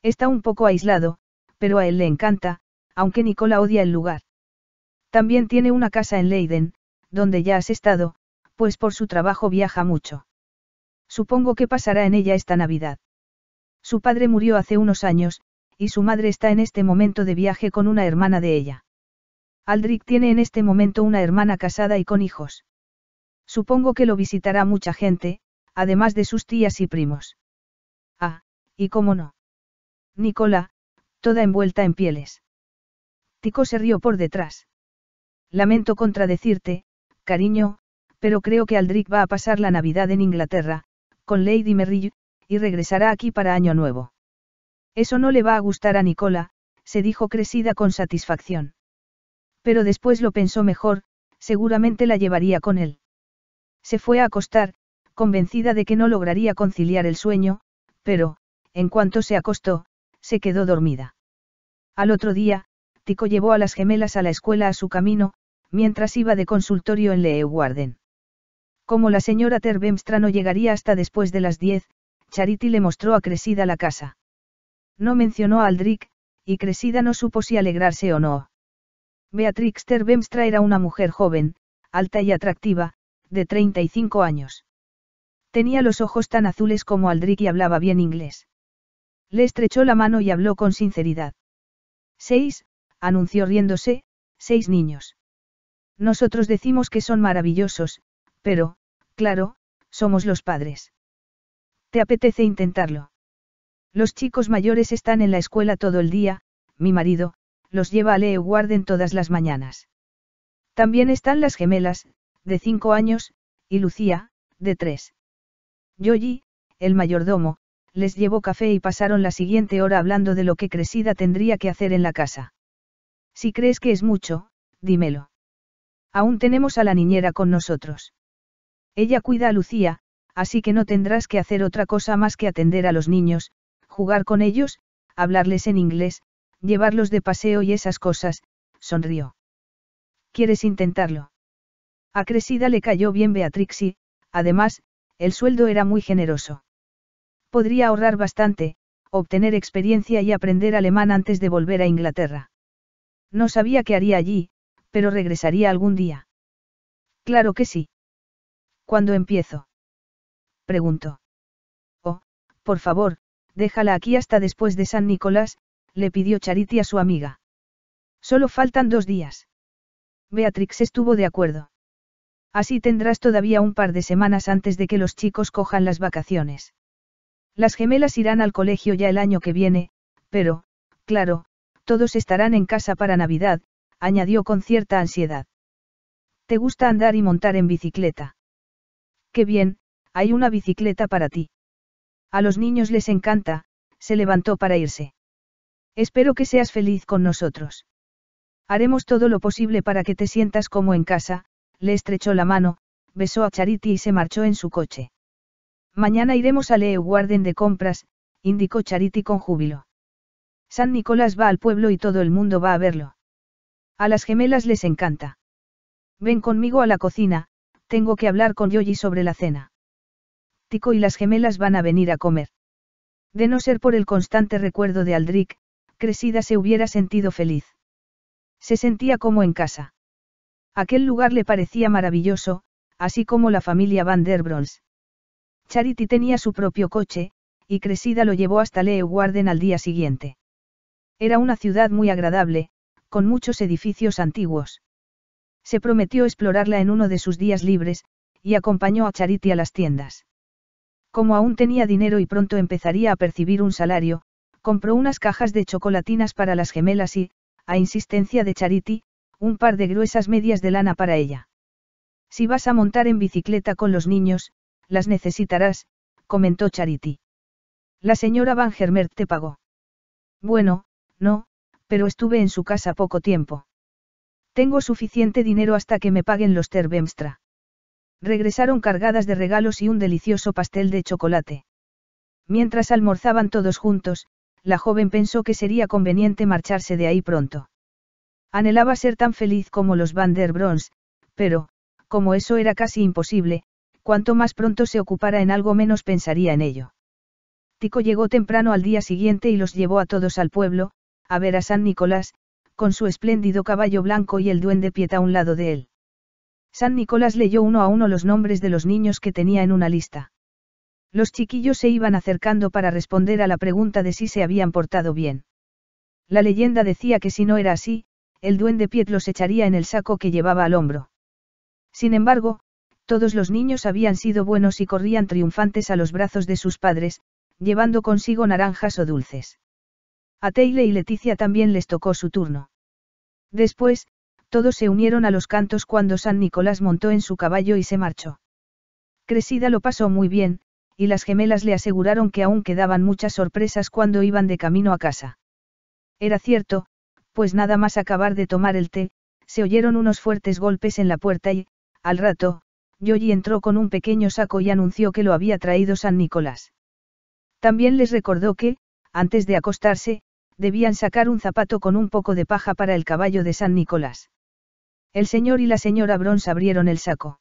Está un poco aislado, pero a él le encanta, aunque Nicola odia el lugar. También tiene una casa en Leiden, donde ya has estado, pues por su trabajo viaja mucho. Supongo que pasará en ella esta Navidad. Su padre murió hace unos años, y su madre está en este momento de viaje con una hermana de ella. Aldrich tiene en este momento una hermana casada y con hijos. Supongo que lo visitará mucha gente, además de sus tías y primos. Ah, y cómo no. Nicola, toda envuelta en pieles. Tico se rió por detrás. Lamento contradecirte, cariño, pero creo que Aldric va a pasar la Navidad en Inglaterra, con Lady Merrill, y regresará aquí para Año Nuevo. Eso no le va a gustar a Nicola, se dijo crecida con satisfacción. Pero después lo pensó mejor, seguramente la llevaría con él. Se fue a acostar, convencida de que no lograría conciliar el sueño, pero, en cuanto se acostó, se quedó dormida. Al otro día, Tico llevó a las gemelas a la escuela a su camino, mientras iba de consultorio en Leeuwarden. Como la señora Terbemstra no llegaría hasta después de las diez, Charity le mostró a Cresida la casa. No mencionó a Aldric y Cresida no supo si alegrarse o no. Beatrix Terbemstra era una mujer joven, alta y atractiva, de 35 años. Tenía los ojos tan azules como Aldrick y hablaba bien inglés. Le estrechó la mano y habló con sinceridad. Seis, anunció riéndose, seis niños. Nosotros decimos que son maravillosos, pero, claro, somos los padres. ¿Te apetece intentarlo? Los chicos mayores están en la escuela todo el día, mi marido, los lleva a Leo Guarden todas las mañanas. También están las gemelas, de cinco años, y Lucía, de tres. Yoji, el mayordomo, les llevó café y pasaron la siguiente hora hablando de lo que Cresida tendría que hacer en la casa. Si crees que es mucho, dímelo. Aún tenemos a la niñera con nosotros. Ella cuida a Lucía, así que no tendrás que hacer otra cosa más que atender a los niños, jugar con ellos, hablarles en inglés, Llevarlos de paseo y esas cosas, sonrió. ¿Quieres intentarlo? A Cresida le cayó bien Beatrix y, además, el sueldo era muy generoso. Podría ahorrar bastante, obtener experiencia y aprender alemán antes de volver a Inglaterra. No sabía qué haría allí, pero regresaría algún día. Claro que sí. ¿Cuándo empiezo? Preguntó. Oh, por favor, déjala aquí hasta después de San Nicolás, le pidió Charity a su amiga. Solo faltan dos días. Beatrix estuvo de acuerdo. Así tendrás todavía un par de semanas antes de que los chicos cojan las vacaciones. Las gemelas irán al colegio ya el año que viene, pero, claro, todos estarán en casa para Navidad, añadió con cierta ansiedad. ¿Te gusta andar y montar en bicicleta? Qué bien, hay una bicicleta para ti. A los niños les encanta, se levantó para irse. Espero que seas feliz con nosotros. Haremos todo lo posible para que te sientas como en casa, le estrechó la mano, besó a Charity y se marchó en su coche. Mañana iremos a Leo Guarden de compras, indicó Charity con júbilo. San Nicolás va al pueblo y todo el mundo va a verlo. A las gemelas les encanta. Ven conmigo a la cocina, tengo que hablar con Yogi sobre la cena. Tico y las gemelas van a venir a comer. De no ser por el constante recuerdo de Aldrich, Cresida se hubiera sentido feliz. Se sentía como en casa. Aquel lugar le parecía maravilloso, así como la familia Van der Brons. Charity tenía su propio coche, y Cresida lo llevó hasta Leeuwarden al día siguiente. Era una ciudad muy agradable, con muchos edificios antiguos. Se prometió explorarla en uno de sus días libres, y acompañó a Charity a las tiendas. Como aún tenía dinero y pronto empezaría a percibir un salario, Compró unas cajas de chocolatinas para las gemelas y, a insistencia de Charity, un par de gruesas medias de lana para ella. Si vas a montar en bicicleta con los niños, las necesitarás, comentó Charity. La señora Van Germert te pagó. Bueno, no, pero estuve en su casa poco tiempo. Tengo suficiente dinero hasta que me paguen los Terbemstra. Regresaron cargadas de regalos y un delicioso pastel de chocolate. Mientras almorzaban todos juntos, la joven pensó que sería conveniente marcharse de ahí pronto. Anhelaba ser tan feliz como los Van der Brons, pero, como eso era casi imposible, cuanto más pronto se ocupara en algo menos pensaría en ello. Tico llegó temprano al día siguiente y los llevó a todos al pueblo, a ver a San Nicolás, con su espléndido caballo blanco y el duende Pieta a un lado de él. San Nicolás leyó uno a uno los nombres de los niños que tenía en una lista. Los chiquillos se iban acercando para responder a la pregunta de si se habían portado bien. La leyenda decía que si no era así, el duende Piet los echaría en el saco que llevaba al hombro. Sin embargo, todos los niños habían sido buenos y corrían triunfantes a los brazos de sus padres, llevando consigo naranjas o dulces. A Teile y Leticia también les tocó su turno. Después, todos se unieron a los cantos cuando San Nicolás montó en su caballo y se marchó. Cresida lo pasó muy bien, y las gemelas le aseguraron que aún quedaban muchas sorpresas cuando iban de camino a casa. Era cierto, pues nada más acabar de tomar el té, se oyeron unos fuertes golpes en la puerta y, al rato, Yoyi entró con un pequeño saco y anunció que lo había traído San Nicolás. También les recordó que, antes de acostarse, debían sacar un zapato con un poco de paja para el caballo de San Nicolás. El señor y la señora Brons abrieron el saco.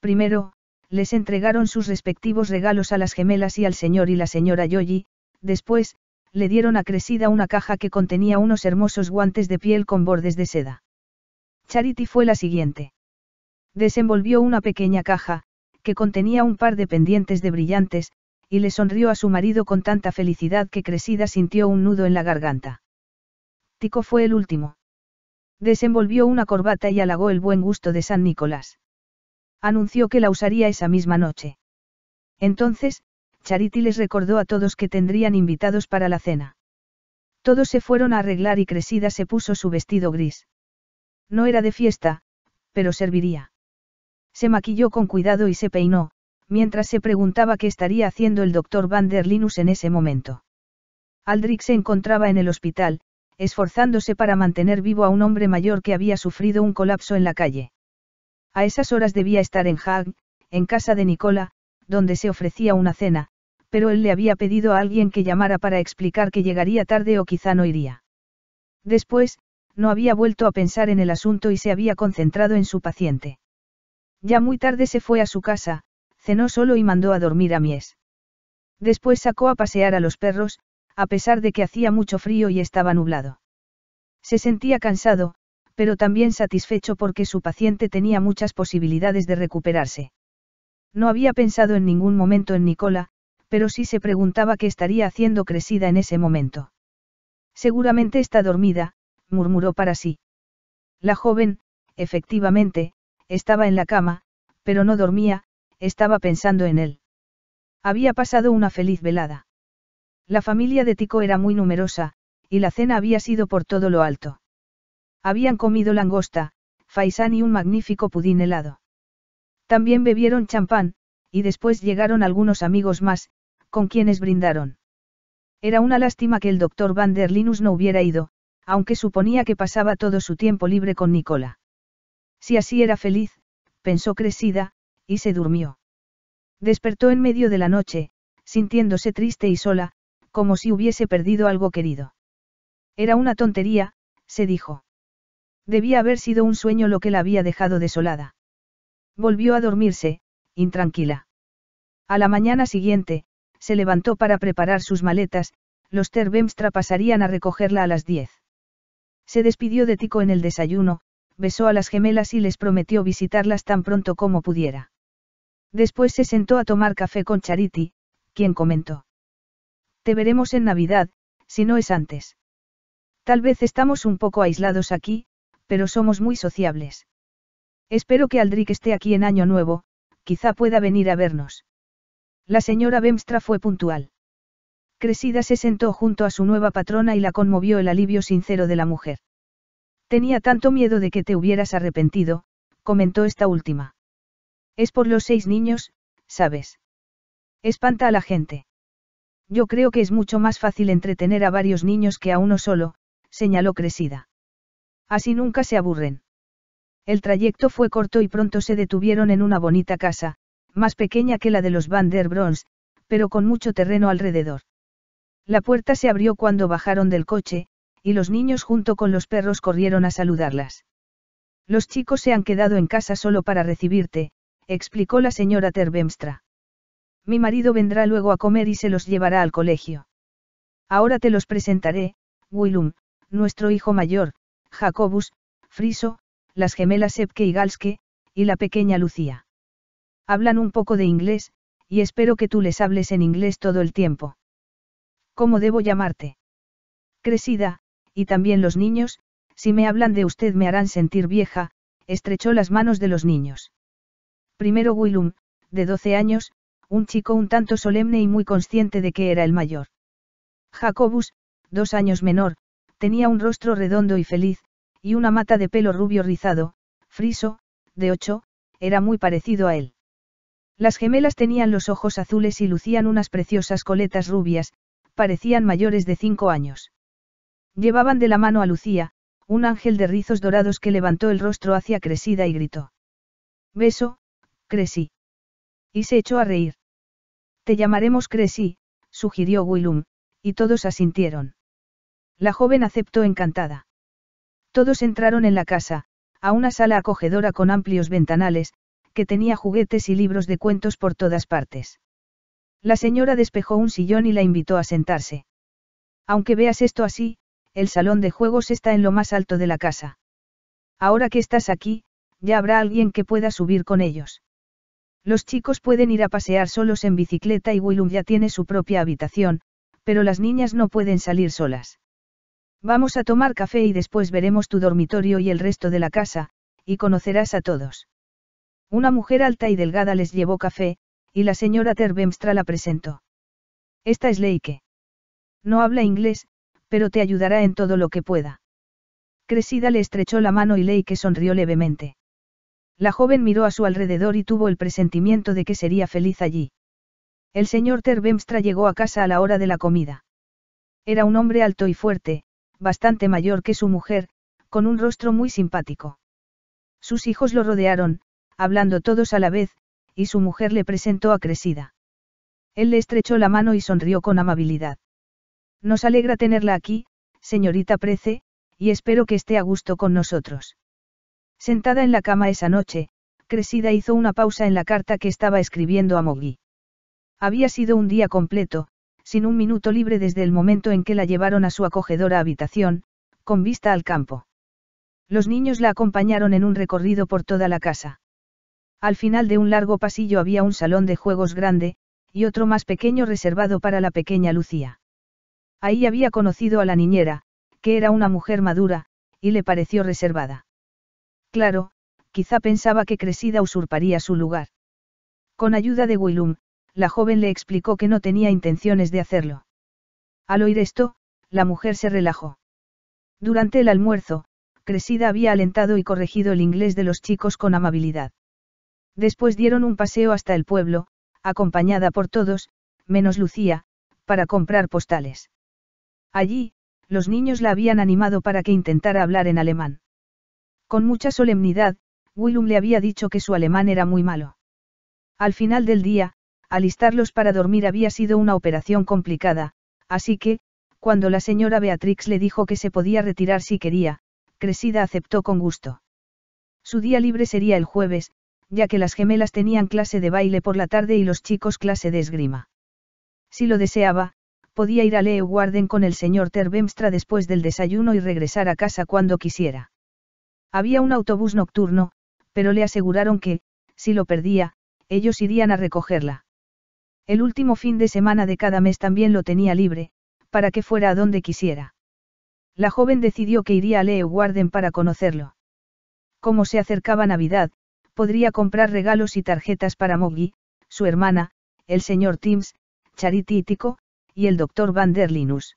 Primero, les entregaron sus respectivos regalos a las gemelas y al señor y la señora Yogi, después, le dieron a Cresida una caja que contenía unos hermosos guantes de piel con bordes de seda. Charity fue la siguiente. Desenvolvió una pequeña caja, que contenía un par de pendientes de brillantes, y le sonrió a su marido con tanta felicidad que Cresida sintió un nudo en la garganta. Tico fue el último. Desenvolvió una corbata y halagó el buen gusto de San Nicolás. Anunció que la usaría esa misma noche. Entonces, Charity les recordó a todos que tendrían invitados para la cena. Todos se fueron a arreglar y Cresida se puso su vestido gris. No era de fiesta, pero serviría. Se maquilló con cuidado y se peinó, mientras se preguntaba qué estaría haciendo el doctor Van der Linus en ese momento. Aldrich se encontraba en el hospital, esforzándose para mantener vivo a un hombre mayor que había sufrido un colapso en la calle. A esas horas debía estar en Haag, en casa de Nicola, donde se ofrecía una cena, pero él le había pedido a alguien que llamara para explicar que llegaría tarde o quizá no iría. Después, no había vuelto a pensar en el asunto y se había concentrado en su paciente. Ya muy tarde se fue a su casa, cenó solo y mandó a dormir a Mies. Después sacó a pasear a los perros, a pesar de que hacía mucho frío y estaba nublado. Se sentía cansado, pero también satisfecho porque su paciente tenía muchas posibilidades de recuperarse. No había pensado en ningún momento en Nicola, pero sí se preguntaba qué estaría haciendo crecida en ese momento. Seguramente está dormida, murmuró para sí. La joven, efectivamente, estaba en la cama, pero no dormía, estaba pensando en él. Había pasado una feliz velada. La familia de Tico era muy numerosa, y la cena había sido por todo lo alto. Habían comido langosta, faisán y un magnífico pudín helado. También bebieron champán, y después llegaron algunos amigos más, con quienes brindaron. Era una lástima que el doctor Van der Linus no hubiera ido, aunque suponía que pasaba todo su tiempo libre con Nicola. Si así era feliz, pensó crecida, y se durmió. Despertó en medio de la noche, sintiéndose triste y sola, como si hubiese perdido algo querido. Era una tontería, se dijo. Debía haber sido un sueño lo que la había dejado desolada. Volvió a dormirse, intranquila. A la mañana siguiente, se levantó para preparar sus maletas, los Terbemstra pasarían a recogerla a las diez. Se despidió de Tico en el desayuno, besó a las gemelas y les prometió visitarlas tan pronto como pudiera. Después se sentó a tomar café con Charity, quien comentó. Te veremos en Navidad, si no es antes. Tal vez estamos un poco aislados aquí, pero somos muy sociables. Espero que Aldrich esté aquí en Año Nuevo, quizá pueda venir a vernos. La señora Bemstra fue puntual. Cresida se sentó junto a su nueva patrona y la conmovió el alivio sincero de la mujer. Tenía tanto miedo de que te hubieras arrepentido, comentó esta última. Es por los seis niños, sabes. Espanta a la gente. Yo creo que es mucho más fácil entretener a varios niños que a uno solo, señaló Cresida. Así nunca se aburren. El trayecto fue corto y pronto se detuvieron en una bonita casa, más pequeña que la de los Van der Brons, pero con mucho terreno alrededor. La puerta se abrió cuando bajaron del coche, y los niños junto con los perros corrieron a saludarlas. Los chicos se han quedado en casa solo para recibirte, explicó la señora Terbemstra. Mi marido vendrá luego a comer y se los llevará al colegio. Ahora te los presentaré, Willum, nuestro hijo mayor, Jacobus, Friso, las gemelas Sepke y Galske, y la pequeña Lucía. Hablan un poco de inglés, y espero que tú les hables en inglés todo el tiempo. ¿Cómo debo llamarte? Cresida, y también los niños, si me hablan de usted me harán sentir vieja, estrechó las manos de los niños. Primero Willum, de 12 años, un chico un tanto solemne y muy consciente de que era el mayor. Jacobus, dos años menor, tenía un rostro redondo y feliz, y una mata de pelo rubio rizado, friso, de ocho, era muy parecido a él. Las gemelas tenían los ojos azules y lucían unas preciosas coletas rubias, parecían mayores de cinco años. Llevaban de la mano a Lucía, un ángel de rizos dorados que levantó el rostro hacia Cresida y gritó. Beso, Cresí. Y se echó a reír. Te llamaremos Cresí, sugirió Willum, y todos asintieron. La joven aceptó encantada. Todos entraron en la casa, a una sala acogedora con amplios ventanales, que tenía juguetes y libros de cuentos por todas partes. La señora despejó un sillón y la invitó a sentarse. Aunque veas esto así, el salón de juegos está en lo más alto de la casa. Ahora que estás aquí, ya habrá alguien que pueda subir con ellos. Los chicos pueden ir a pasear solos en bicicleta y Willum ya tiene su propia habitación, pero las niñas no pueden salir solas. Vamos a tomar café y después veremos tu dormitorio y el resto de la casa, y conocerás a todos. Una mujer alta y delgada les llevó café, y la señora Terbemstra la presentó. Esta es Leike. No habla inglés, pero te ayudará en todo lo que pueda. Cresida le estrechó la mano y Leike sonrió levemente. La joven miró a su alrededor y tuvo el presentimiento de que sería feliz allí. El señor Terbemstra llegó a casa a la hora de la comida. Era un hombre alto y fuerte, bastante mayor que su mujer, con un rostro muy simpático. Sus hijos lo rodearon, hablando todos a la vez, y su mujer le presentó a Cresida. Él le estrechó la mano y sonrió con amabilidad. Nos alegra tenerla aquí, señorita Prece, y espero que esté a gusto con nosotros. Sentada en la cama esa noche, Cresida hizo una pausa en la carta que estaba escribiendo a Mogui. Había sido un día completo, sin un minuto libre desde el momento en que la llevaron a su acogedora habitación, con vista al campo. Los niños la acompañaron en un recorrido por toda la casa. Al final de un largo pasillo había un salón de juegos grande, y otro más pequeño reservado para la pequeña Lucía. Ahí había conocido a la niñera, que era una mujer madura, y le pareció reservada. Claro, quizá pensaba que crecida usurparía su lugar. Con ayuda de Willum, la joven le explicó que no tenía intenciones de hacerlo. Al oír esto, la mujer se relajó. Durante el almuerzo, Cresida había alentado y corregido el inglés de los chicos con amabilidad. Después dieron un paseo hasta el pueblo, acompañada por todos, menos Lucía, para comprar postales. Allí, los niños la habían animado para que intentara hablar en alemán. Con mucha solemnidad, Willum le había dicho que su alemán era muy malo. Al final del día, alistarlos para dormir había sido una operación complicada, así que, cuando la señora Beatrix le dijo que se podía retirar si quería, Cresida aceptó con gusto. Su día libre sería el jueves, ya que las gemelas tenían clase de baile por la tarde y los chicos clase de esgrima. Si lo deseaba, podía ir a Leo Warden con el señor Terbemstra después del desayuno y regresar a casa cuando quisiera. Había un autobús nocturno, pero le aseguraron que, si lo perdía, ellos irían a recogerla. El último fin de semana de cada mes también lo tenía libre, para que fuera a donde quisiera. La joven decidió que iría a Leo Warden para conocerlo. Como se acercaba Navidad, podría comprar regalos y tarjetas para Moggy, su hermana, el señor Timms, Charity y Tico, y el doctor Van der Linus.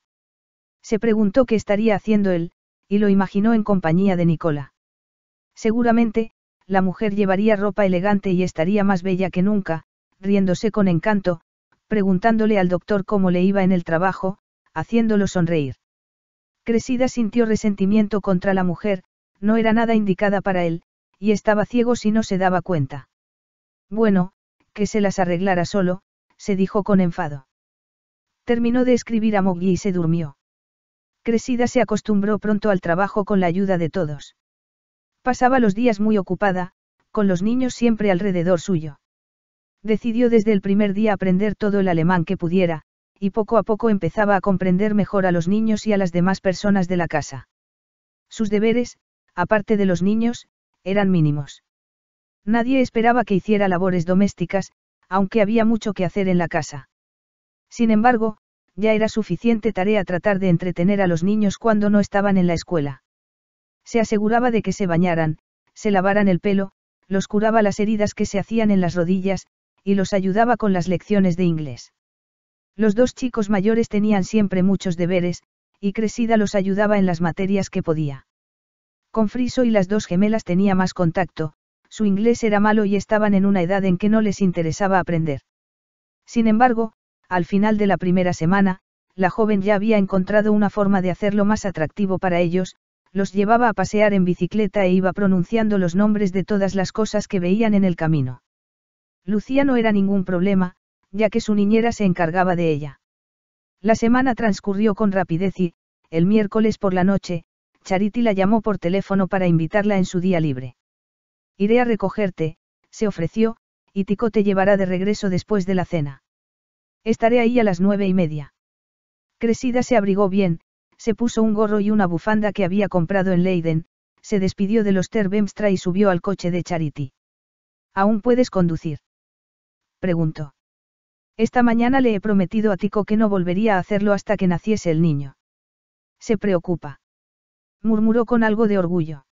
Se preguntó qué estaría haciendo él, y lo imaginó en compañía de Nicola. Seguramente, la mujer llevaría ropa elegante y estaría más bella que nunca, riéndose con encanto, preguntándole al doctor cómo le iba en el trabajo, haciéndolo sonreír. Cresida sintió resentimiento contra la mujer, no era nada indicada para él, y estaba ciego si no se daba cuenta. Bueno, que se las arreglara solo, se dijo con enfado. Terminó de escribir a Moggy y se durmió. Cresida se acostumbró pronto al trabajo con la ayuda de todos. Pasaba los días muy ocupada, con los niños siempre alrededor suyo. Decidió desde el primer día aprender todo el alemán que pudiera, y poco a poco empezaba a comprender mejor a los niños y a las demás personas de la casa. Sus deberes, aparte de los niños, eran mínimos. Nadie esperaba que hiciera labores domésticas, aunque había mucho que hacer en la casa. Sin embargo, ya era suficiente tarea tratar de entretener a los niños cuando no estaban en la escuela. Se aseguraba de que se bañaran, se lavaran el pelo, los curaba las heridas que se hacían en las rodillas, y los ayudaba con las lecciones de inglés. Los dos chicos mayores tenían siempre muchos deberes, y Cresida los ayudaba en las materias que podía. Con Friso y las dos gemelas tenía más contacto, su inglés era malo y estaban en una edad en que no les interesaba aprender. Sin embargo, al final de la primera semana, la joven ya había encontrado una forma de hacerlo más atractivo para ellos, los llevaba a pasear en bicicleta e iba pronunciando los nombres de todas las cosas que veían en el camino. Lucía no era ningún problema, ya que su niñera se encargaba de ella. La semana transcurrió con rapidez y, el miércoles por la noche, Charity la llamó por teléfono para invitarla en su día libre. Iré a recogerte, se ofreció, y Tico te llevará de regreso después de la cena. Estaré ahí a las nueve y media. Cresida se abrigó bien, se puso un gorro y una bufanda que había comprado en Leiden, se despidió de los Terbemstra y subió al coche de Charity. Aún puedes conducir preguntó. Esta mañana le he prometido a Tico que no volvería a hacerlo hasta que naciese el niño. Se preocupa. Murmuró con algo de orgullo.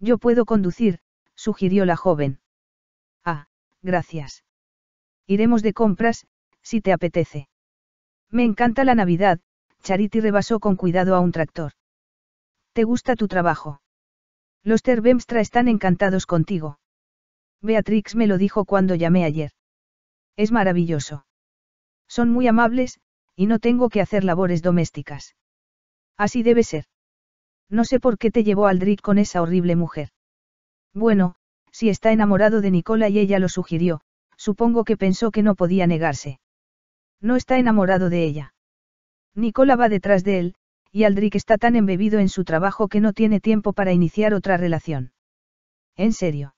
Yo puedo conducir, sugirió la joven. Ah, gracias. Iremos de compras, si te apetece. Me encanta la Navidad, Charity rebasó con cuidado a un tractor. ¿Te gusta tu trabajo? Los Terbemstra están encantados contigo. Beatrix me lo dijo cuando llamé ayer. Es maravilloso. Son muy amables, y no tengo que hacer labores domésticas. Así debe ser. No sé por qué te llevó Aldrich con esa horrible mujer. Bueno, si está enamorado de Nicola y ella lo sugirió, supongo que pensó que no podía negarse. No está enamorado de ella. Nicola va detrás de él, y Aldrich está tan embebido en su trabajo que no tiene tiempo para iniciar otra relación. ¿En serio?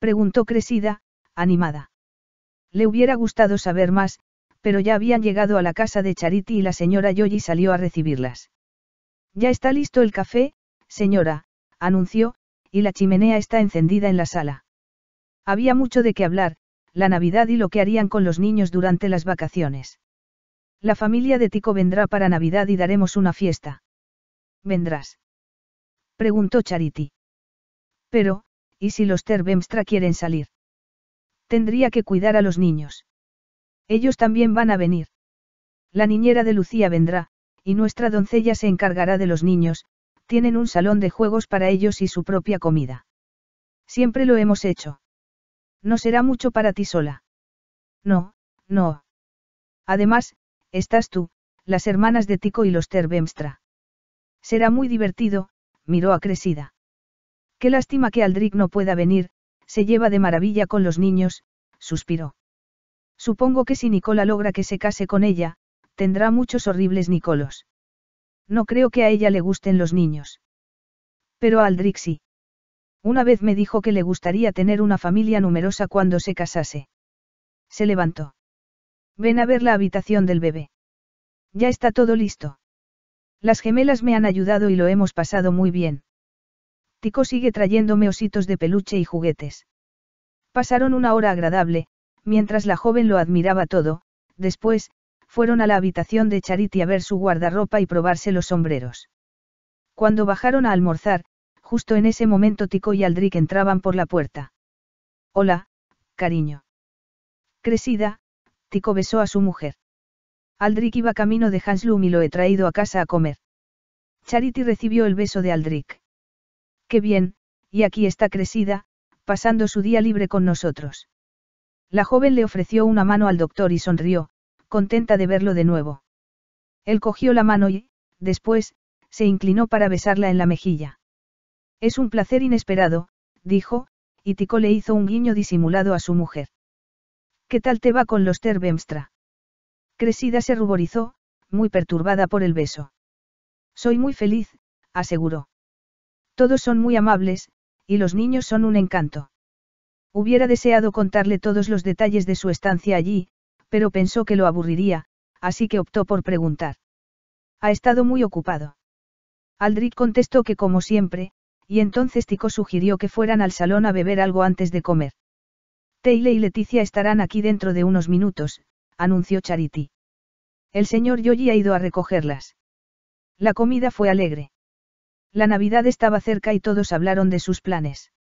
Preguntó Cresida, animada. Le hubiera gustado saber más, pero ya habían llegado a la casa de Charity y la señora Yoyi salió a recibirlas. Ya está listo el café, señora, anunció, y la chimenea está encendida en la sala. Había mucho de qué hablar, la Navidad y lo que harían con los niños durante las vacaciones. La familia de Tico vendrá para Navidad y daremos una fiesta. ¿Vendrás? Preguntó Charity. Pero, ¿y si los Terbemstra quieren salir? Tendría que cuidar a los niños. Ellos también van a venir. La niñera de Lucía vendrá, y nuestra doncella se encargará de los niños, tienen un salón de juegos para ellos y su propia comida. Siempre lo hemos hecho. No será mucho para ti sola. No, no. Además, estás tú, las hermanas de Tico y los Terbemstra. Será muy divertido, miró a Cresida. Qué lástima que Aldric no pueda venir, se lleva de maravilla con los niños, suspiró. Supongo que si Nicola logra que se case con ella, tendrá muchos horribles Nicolos. No creo que a ella le gusten los niños. Pero a Aldrixi, Una vez me dijo que le gustaría tener una familia numerosa cuando se casase. Se levantó. Ven a ver la habitación del bebé. Ya está todo listo. Las gemelas me han ayudado y lo hemos pasado muy bien. Tico sigue trayéndome ositos de peluche y juguetes. Pasaron una hora agradable, mientras la joven lo admiraba todo, después, fueron a la habitación de Charity a ver su guardarropa y probarse los sombreros. Cuando bajaron a almorzar, justo en ese momento Tico y Aldric entraban por la puerta. Hola, cariño. Crecida, Tico besó a su mujer. Aldric iba camino de Hanslum y lo he traído a casa a comer. Charity recibió el beso de Aldric. Qué bien, y aquí está Cresida, pasando su día libre con nosotros. La joven le ofreció una mano al doctor y sonrió, contenta de verlo de nuevo. Él cogió la mano y, después, se inclinó para besarla en la mejilla. Es un placer inesperado, dijo, y Tico le hizo un guiño disimulado a su mujer. ¿Qué tal te va con los Terbemstra? Cresida se ruborizó, muy perturbada por el beso. Soy muy feliz, aseguró. Todos son muy amables, y los niños son un encanto. Hubiera deseado contarle todos los detalles de su estancia allí, pero pensó que lo aburriría, así que optó por preguntar. Ha estado muy ocupado. Aldrich contestó que como siempre, y entonces Tico sugirió que fueran al salón a beber algo antes de comer. Taylor y Leticia estarán aquí dentro de unos minutos, anunció Charity. El señor Yogi ha ido a recogerlas. La comida fue alegre. La Navidad estaba cerca y todos hablaron de sus planes.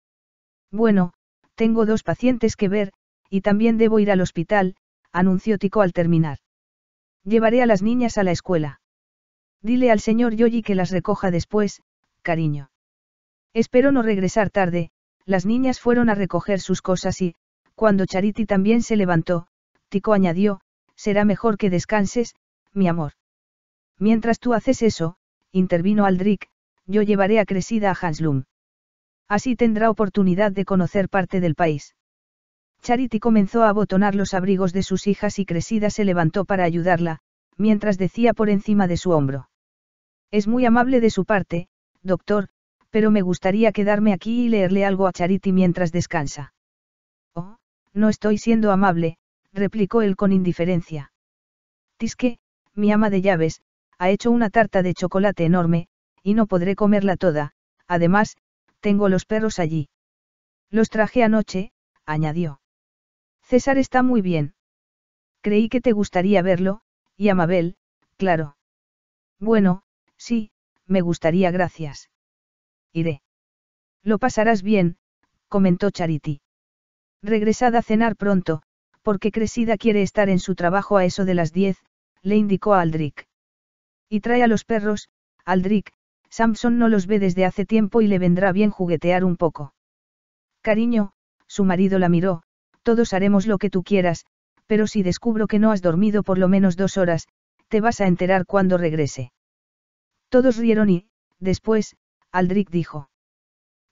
Bueno, tengo dos pacientes que ver, y también debo ir al hospital, anunció Tico al terminar. Llevaré a las niñas a la escuela. Dile al señor Yogi que las recoja después, cariño. Espero no regresar tarde, las niñas fueron a recoger sus cosas y, cuando Charity también se levantó, Tico añadió, será mejor que descanses, mi amor. Mientras tú haces eso, intervino Aldrick yo llevaré a Cresida a Hanslum. Así tendrá oportunidad de conocer parte del país. Charity comenzó a abotonar los abrigos de sus hijas y Cresida se levantó para ayudarla, mientras decía por encima de su hombro. Es muy amable de su parte, doctor, pero me gustaría quedarme aquí y leerle algo a Charity mientras descansa. Oh, no estoy siendo amable, replicó él con indiferencia. Tisque, mi ama de llaves, ha hecho una tarta de chocolate enorme, y no podré comerla toda, además, tengo los perros allí. Los traje anoche, añadió. César está muy bien. Creí que te gustaría verlo, y a Mabel, claro. Bueno, sí, me gustaría, gracias. Iré. Lo pasarás bien, comentó Charity. Regresad a cenar pronto, porque Cresida quiere estar en su trabajo a eso de las diez, le indicó a Aldrich. Y trae a los perros, Aldric. Samson no los ve desde hace tiempo y le vendrá bien juguetear un poco. Cariño, su marido la miró, todos haremos lo que tú quieras, pero si descubro que no has dormido por lo menos dos horas, te vas a enterar cuando regrese. Todos rieron y, después, Aldrich dijo.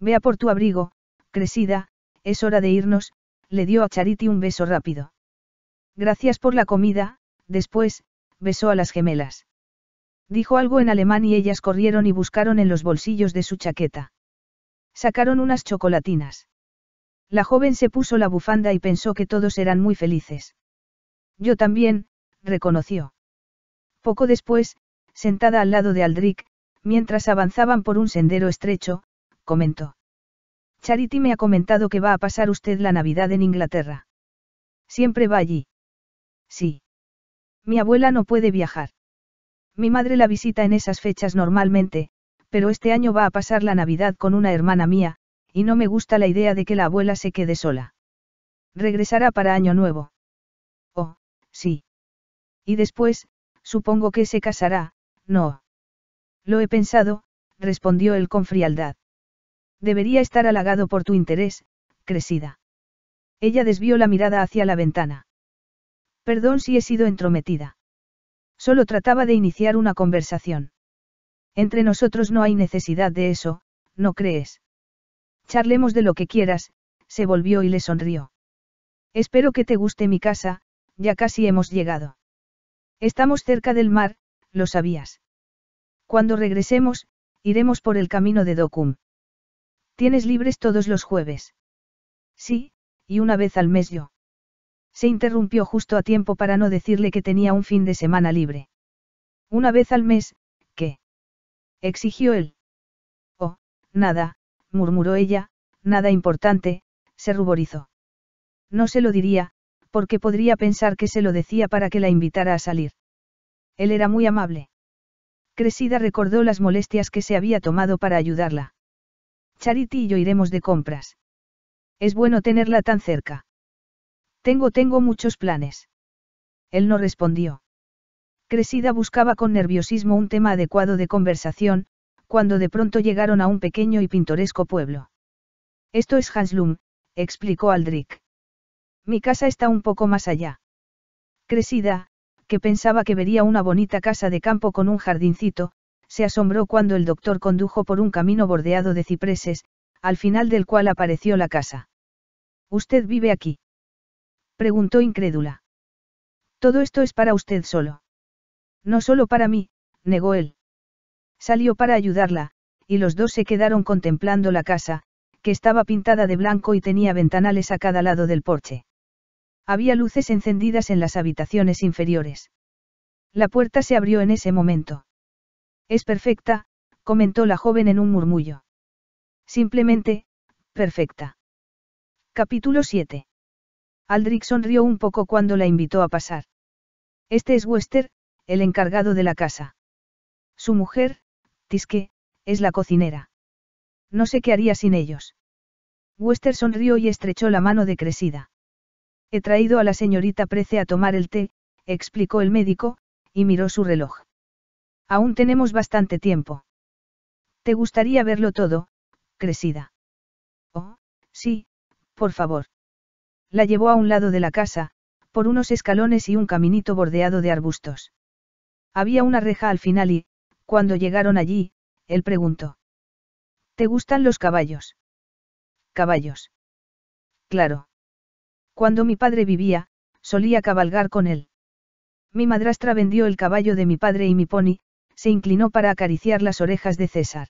Vea por tu abrigo, Cresida, es hora de irnos, le dio a Charity un beso rápido. Gracias por la comida, después, besó a las gemelas. Dijo algo en alemán y ellas corrieron y buscaron en los bolsillos de su chaqueta. Sacaron unas chocolatinas. La joven se puso la bufanda y pensó que todos eran muy felices. Yo también, reconoció. Poco después, sentada al lado de Aldric, mientras avanzaban por un sendero estrecho, comentó. Charity me ha comentado que va a pasar usted la Navidad en Inglaterra. Siempre va allí. Sí. Mi abuela no puede viajar. Mi madre la visita en esas fechas normalmente, pero este año va a pasar la Navidad con una hermana mía, y no me gusta la idea de que la abuela se quede sola. Regresará para Año Nuevo. Oh, sí. Y después, supongo que se casará, no. Lo he pensado, respondió él con frialdad. Debería estar halagado por tu interés, crecida. Ella desvió la mirada hacia la ventana. Perdón si he sido entrometida. Solo trataba de iniciar una conversación. Entre nosotros no hay necesidad de eso, ¿no crees? Charlemos de lo que quieras, se volvió y le sonrió. Espero que te guste mi casa, ya casi hemos llegado. Estamos cerca del mar, lo sabías. Cuando regresemos, iremos por el camino de Dokum. Tienes libres todos los jueves. Sí, y una vez al mes yo. Se interrumpió justo a tiempo para no decirle que tenía un fin de semana libre. Una vez al mes, ¿qué? exigió él. Oh, nada, murmuró ella, nada importante, se ruborizó. No se lo diría, porque podría pensar que se lo decía para que la invitara a salir. Él era muy amable. Cresida recordó las molestias que se había tomado para ayudarla. Charity y yo iremos de compras. Es bueno tenerla tan cerca. Tengo, tengo muchos planes. Él no respondió. Cresida buscaba con nerviosismo un tema adecuado de conversación, cuando de pronto llegaron a un pequeño y pintoresco pueblo. Esto es Hanslum, explicó Aldrich. Mi casa está un poco más allá. Cresida, que pensaba que vería una bonita casa de campo con un jardincito, se asombró cuando el doctor condujo por un camino bordeado de cipreses, al final del cual apareció la casa. Usted vive aquí. Preguntó incrédula. Todo esto es para usted solo. No solo para mí, negó él. Salió para ayudarla, y los dos se quedaron contemplando la casa, que estaba pintada de blanco y tenía ventanales a cada lado del porche. Había luces encendidas en las habitaciones inferiores. La puerta se abrió en ese momento. Es perfecta, comentó la joven en un murmullo. Simplemente, perfecta. Capítulo 7. Aldrich sonrió un poco cuando la invitó a pasar. Este es Wester, el encargado de la casa. Su mujer, Tiske, es la cocinera. No sé qué haría sin ellos. Wester sonrió y estrechó la mano de Cresida. He traído a la señorita Prece a tomar el té, explicó el médico, y miró su reloj. Aún tenemos bastante tiempo. ¿Te gustaría verlo todo, Cresida? Oh, sí, por favor. La llevó a un lado de la casa, por unos escalones y un caminito bordeado de arbustos. Había una reja al final y, cuando llegaron allí, él preguntó. ¿Te gustan los caballos? Caballos. Claro. Cuando mi padre vivía, solía cabalgar con él. Mi madrastra vendió el caballo de mi padre y mi pony, se inclinó para acariciar las orejas de César.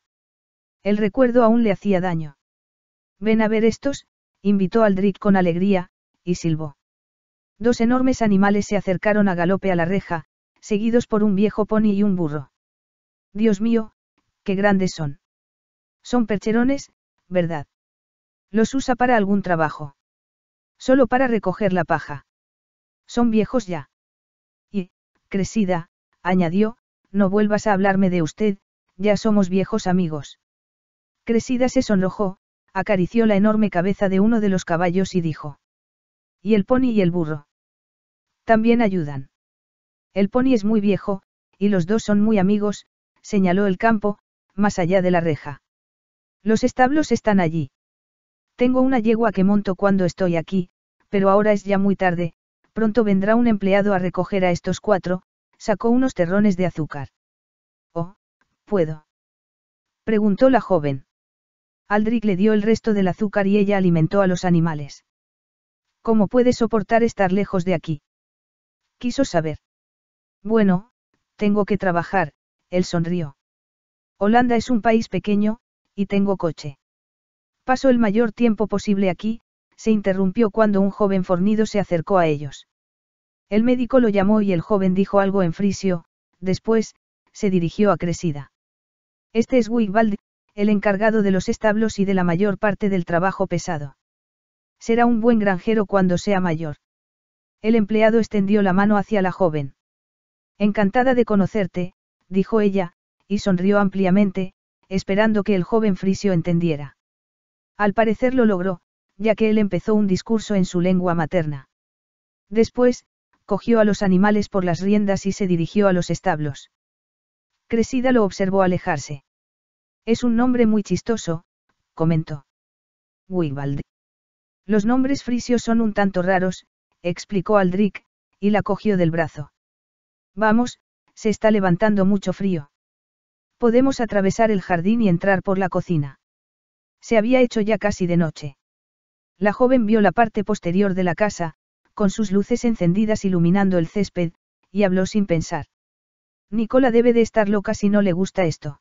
El recuerdo aún le hacía daño. Ven a ver estos, invitó Aldric con alegría, y silbó. Dos enormes animales se acercaron a galope a la reja, seguidos por un viejo pony y un burro. Dios mío, qué grandes son. Son percherones, ¿verdad? Los usa para algún trabajo. Solo para recoger la paja. Son viejos ya. Y, Cresida, añadió, no vuelvas a hablarme de usted, ya somos viejos amigos. Cresida se sonrojó, acarició la enorme cabeza de uno de los caballos y dijo. Y el pony y el burro. También ayudan. El pony es muy viejo, y los dos son muy amigos, señaló el campo, más allá de la reja. Los establos están allí. Tengo una yegua que monto cuando estoy aquí, pero ahora es ya muy tarde, pronto vendrá un empleado a recoger a estos cuatro, sacó unos terrones de azúcar. Oh, ¿puedo? preguntó la joven. Aldrich le dio el resto del azúcar y ella alimentó a los animales. ¿Cómo puede soportar estar lejos de aquí? Quiso saber. Bueno, tengo que trabajar, él sonrió. Holanda es un país pequeño, y tengo coche. Paso el mayor tiempo posible aquí, se interrumpió cuando un joven fornido se acercó a ellos. El médico lo llamó y el joven dijo algo en frisio, después, se dirigió a Cresida. Este es Wigwald, el encargado de los establos y de la mayor parte del trabajo pesado. Será un buen granjero cuando sea mayor. El empleado extendió la mano hacia la joven. Encantada de conocerte, dijo ella, y sonrió ampliamente, esperando que el joven frisio entendiera. Al parecer lo logró, ya que él empezó un discurso en su lengua materna. Después, cogió a los animales por las riendas y se dirigió a los establos. Cresida lo observó alejarse. Es un nombre muy chistoso, comentó. Wibald. Los nombres frisios son un tanto raros, explicó Aldric y la cogió del brazo. Vamos, se está levantando mucho frío. Podemos atravesar el jardín y entrar por la cocina. Se había hecho ya casi de noche. La joven vio la parte posterior de la casa, con sus luces encendidas iluminando el césped, y habló sin pensar. Nicola debe de estar loca si no le gusta esto.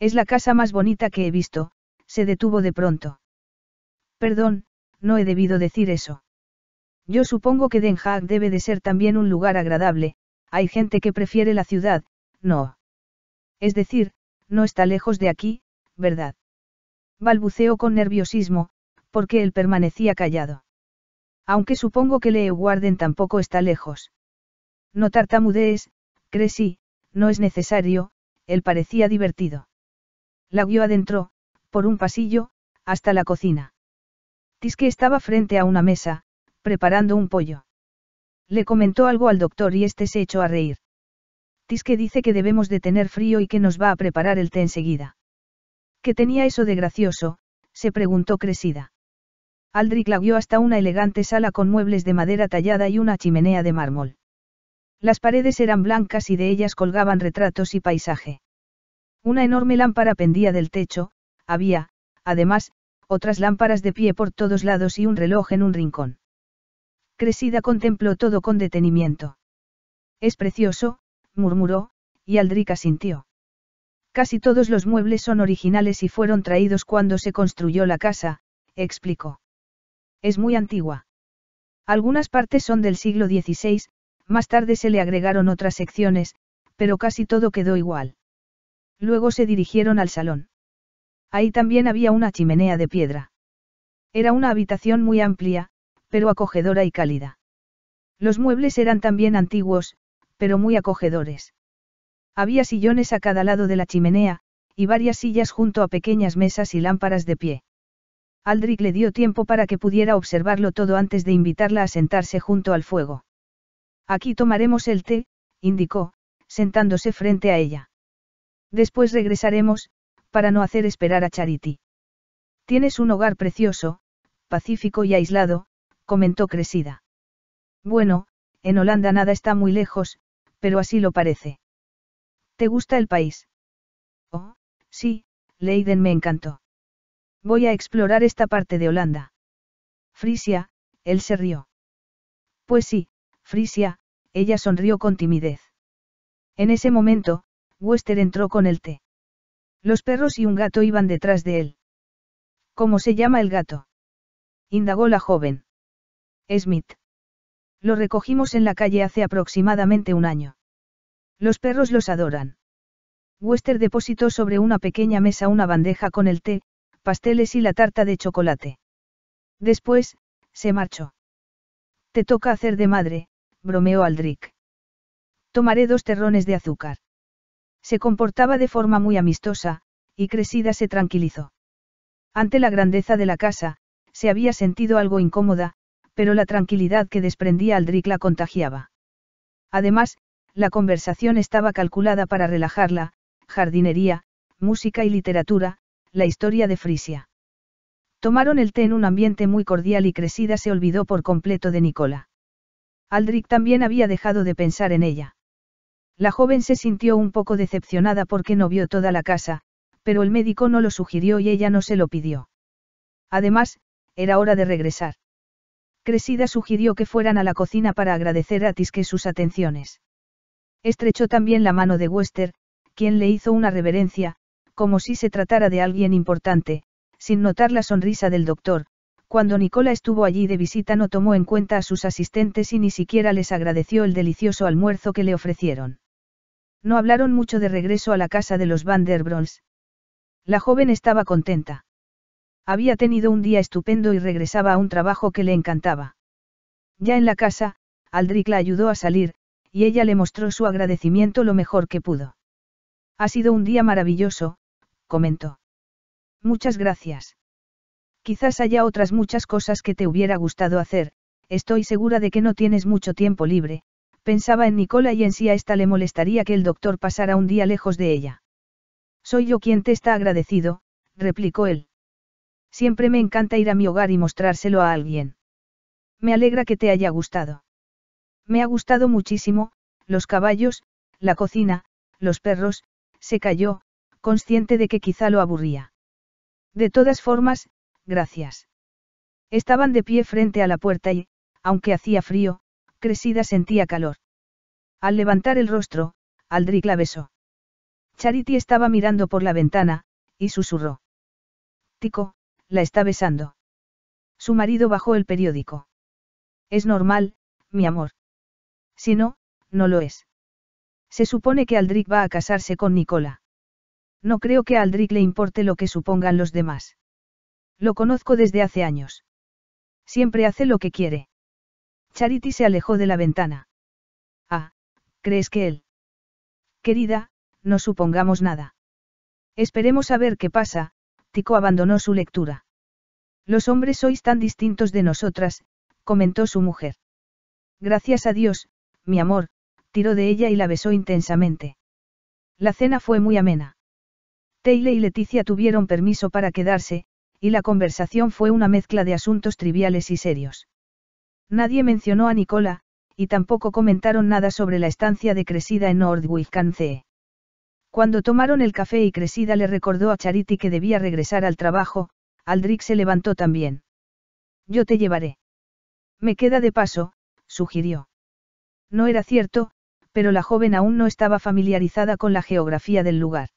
Es la casa más bonita que he visto, se detuvo de pronto. Perdón, no he debido decir eso. Yo supongo que Den Haag debe de ser también un lugar agradable, hay gente que prefiere la ciudad, no. Es decir, no está lejos de aquí, ¿verdad? Balbuceó con nerviosismo, porque él permanecía callado. Aunque supongo que Warden tampoco está lejos. No tartamudees, crecí, no es necesario, él parecía divertido. La guió adentro, por un pasillo, hasta la cocina. Tisque estaba frente a una mesa, preparando un pollo. Le comentó algo al doctor y este se echó a reír. Tisque dice que debemos de tener frío y que nos va a preparar el té enseguida. ¿Qué tenía eso de gracioso? se preguntó Cresida. Aldrich la guió hasta una elegante sala con muebles de madera tallada y una chimenea de mármol. Las paredes eran blancas y de ellas colgaban retratos y paisaje. Una enorme lámpara pendía del techo, había, además, otras lámparas de pie por todos lados y un reloj en un rincón. Cresida contempló todo con detenimiento. Es precioso, murmuró, y Aldrica sintió. Casi todos los muebles son originales y fueron traídos cuando se construyó la casa, explicó. Es muy antigua. Algunas partes son del siglo XVI, más tarde se le agregaron otras secciones, pero casi todo quedó igual. Luego se dirigieron al salón. Ahí también había una chimenea de piedra. Era una habitación muy amplia, pero acogedora y cálida. Los muebles eran también antiguos, pero muy acogedores. Había sillones a cada lado de la chimenea, y varias sillas junto a pequeñas mesas y lámparas de pie. Aldric le dio tiempo para que pudiera observarlo todo antes de invitarla a sentarse junto al fuego. Aquí tomaremos el té, indicó, sentándose frente a ella. Después regresaremos, para no hacer esperar a Charity. Tienes un hogar precioso, pacífico y aislado, comentó Cresida. Bueno, en Holanda nada está muy lejos, pero así lo parece. ¿Te gusta el país? Oh, sí, Leiden me encantó. Voy a explorar esta parte de Holanda. Frisia, él se rió. Pues sí, Frisia, ella sonrió con timidez. En ese momento, Wester entró con el té. Los perros y un gato iban detrás de él. ¿Cómo se llama el gato? indagó la joven. Smith. Lo recogimos en la calle hace aproximadamente un año. Los perros los adoran. Wester depositó sobre una pequeña mesa una bandeja con el té, pasteles y la tarta de chocolate. Después, se marchó. Te toca hacer de madre, bromeó Aldrich. Tomaré dos terrones de azúcar. Se comportaba de forma muy amistosa, y Cresida se tranquilizó. Ante la grandeza de la casa, se había sentido algo incómoda, pero la tranquilidad que desprendía Aldrich la contagiaba. Además, la conversación estaba calculada para relajarla, jardinería, música y literatura, la historia de Frisia. Tomaron el té en un ambiente muy cordial y Cresida se olvidó por completo de Nicola. Aldrich también había dejado de pensar en ella. La joven se sintió un poco decepcionada porque no vio toda la casa, pero el médico no lo sugirió y ella no se lo pidió. Además, era hora de regresar. Cresida sugirió que fueran a la cocina para agradecer a Tisque sus atenciones. Estrechó también la mano de Wester, quien le hizo una reverencia, como si se tratara de alguien importante, sin notar la sonrisa del doctor, cuando Nicola estuvo allí de visita no tomó en cuenta a sus asistentes y ni siquiera les agradeció el delicioso almuerzo que le ofrecieron. No hablaron mucho de regreso a la casa de los Vanderbrons. La joven estaba contenta. Había tenido un día estupendo y regresaba a un trabajo que le encantaba. Ya en la casa, Aldrich la ayudó a salir, y ella le mostró su agradecimiento lo mejor que pudo. Ha sido un día maravilloso, comentó. Muchas gracias. Quizás haya otras muchas cosas que te hubiera gustado hacer, estoy segura de que no tienes mucho tiempo libre, Pensaba en Nicola y en si sí a esta le molestaría que el doctor pasara un día lejos de ella. Soy yo quien te está agradecido, replicó él. Siempre me encanta ir a mi hogar y mostrárselo a alguien. Me alegra que te haya gustado. Me ha gustado muchísimo, los caballos, la cocina, los perros, se calló, consciente de que quizá lo aburría. De todas formas, gracias. Estaban de pie frente a la puerta y, aunque hacía frío, crecida sentía calor. Al levantar el rostro, Aldrich la besó. Charity estaba mirando por la ventana, y susurró. Tico, la está besando. Su marido bajó el periódico. Es normal, mi amor. Si no, no lo es. Se supone que Aldrich va a casarse con Nicola. No creo que a Aldrich le importe lo que supongan los demás. Lo conozco desde hace años. Siempre hace lo que quiere. Charity se alejó de la ventana. Ah, ¿crees que él? Querida, no supongamos nada. Esperemos a ver qué pasa, Tico abandonó su lectura. Los hombres sois tan distintos de nosotras, comentó su mujer. Gracias a Dios, mi amor, tiró de ella y la besó intensamente. La cena fue muy amena. Taylor y Leticia tuvieron permiso para quedarse, y la conversación fue una mezcla de asuntos triviales y serios. Nadie mencionó a Nicola, y tampoco comentaron nada sobre la estancia de Cresida en northwick Cuando tomaron el café y Cresida le recordó a Charity que debía regresar al trabajo, Aldric se levantó también. Yo te llevaré. Me queda de paso, sugirió. No era cierto, pero la joven aún no estaba familiarizada con la geografía del lugar.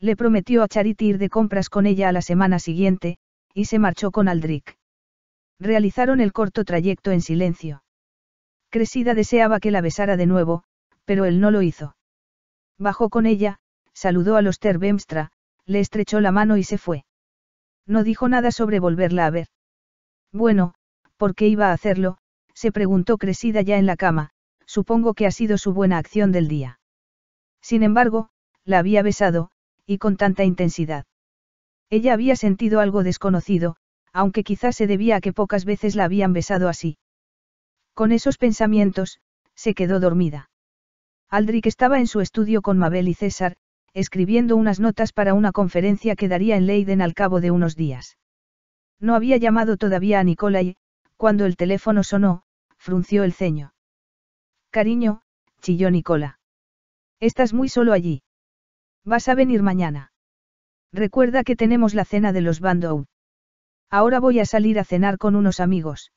Le prometió a Charity ir de compras con ella a la semana siguiente, y se marchó con Aldric. Realizaron el corto trayecto en silencio. Cresida deseaba que la besara de nuevo, pero él no lo hizo. Bajó con ella, saludó a los Terbemstra, le estrechó la mano y se fue. No dijo nada sobre volverla a ver. Bueno, ¿por qué iba a hacerlo? se preguntó Cresida ya en la cama, supongo que ha sido su buena acción del día. Sin embargo, la había besado, y con tanta intensidad. Ella había sentido algo desconocido, aunque quizás se debía a que pocas veces la habían besado así. Con esos pensamientos, se quedó dormida. Aldrich estaba en su estudio con Mabel y César, escribiendo unas notas para una conferencia que daría en Leiden al cabo de unos días. No había llamado todavía a Nicola y, cuando el teléfono sonó, frunció el ceño. Cariño, chilló Nicola. Estás muy solo allí. Vas a venir mañana. Recuerda que tenemos la cena de los Bandow. Ahora voy a salir a cenar con unos amigos.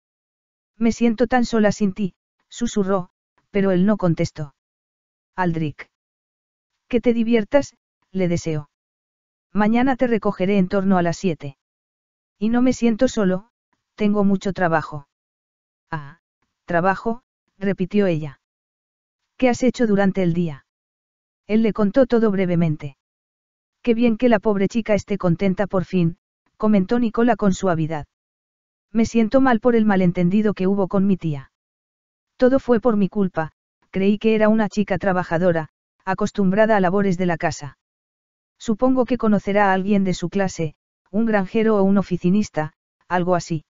Me siento tan sola sin ti, susurró, pero él no contestó. Aldrich. Que te diviertas, le deseo. Mañana te recogeré en torno a las siete. Y no me siento solo, tengo mucho trabajo. Ah, trabajo, repitió ella. ¿Qué has hecho durante el día? Él le contó todo brevemente. Qué bien que la pobre chica esté contenta por fin, comentó Nicola con suavidad. Me siento mal por el malentendido que hubo con mi tía. Todo fue por mi culpa, creí que era una chica trabajadora, acostumbrada a labores de la casa. Supongo que conocerá a alguien de su clase, un granjero o un oficinista, algo así.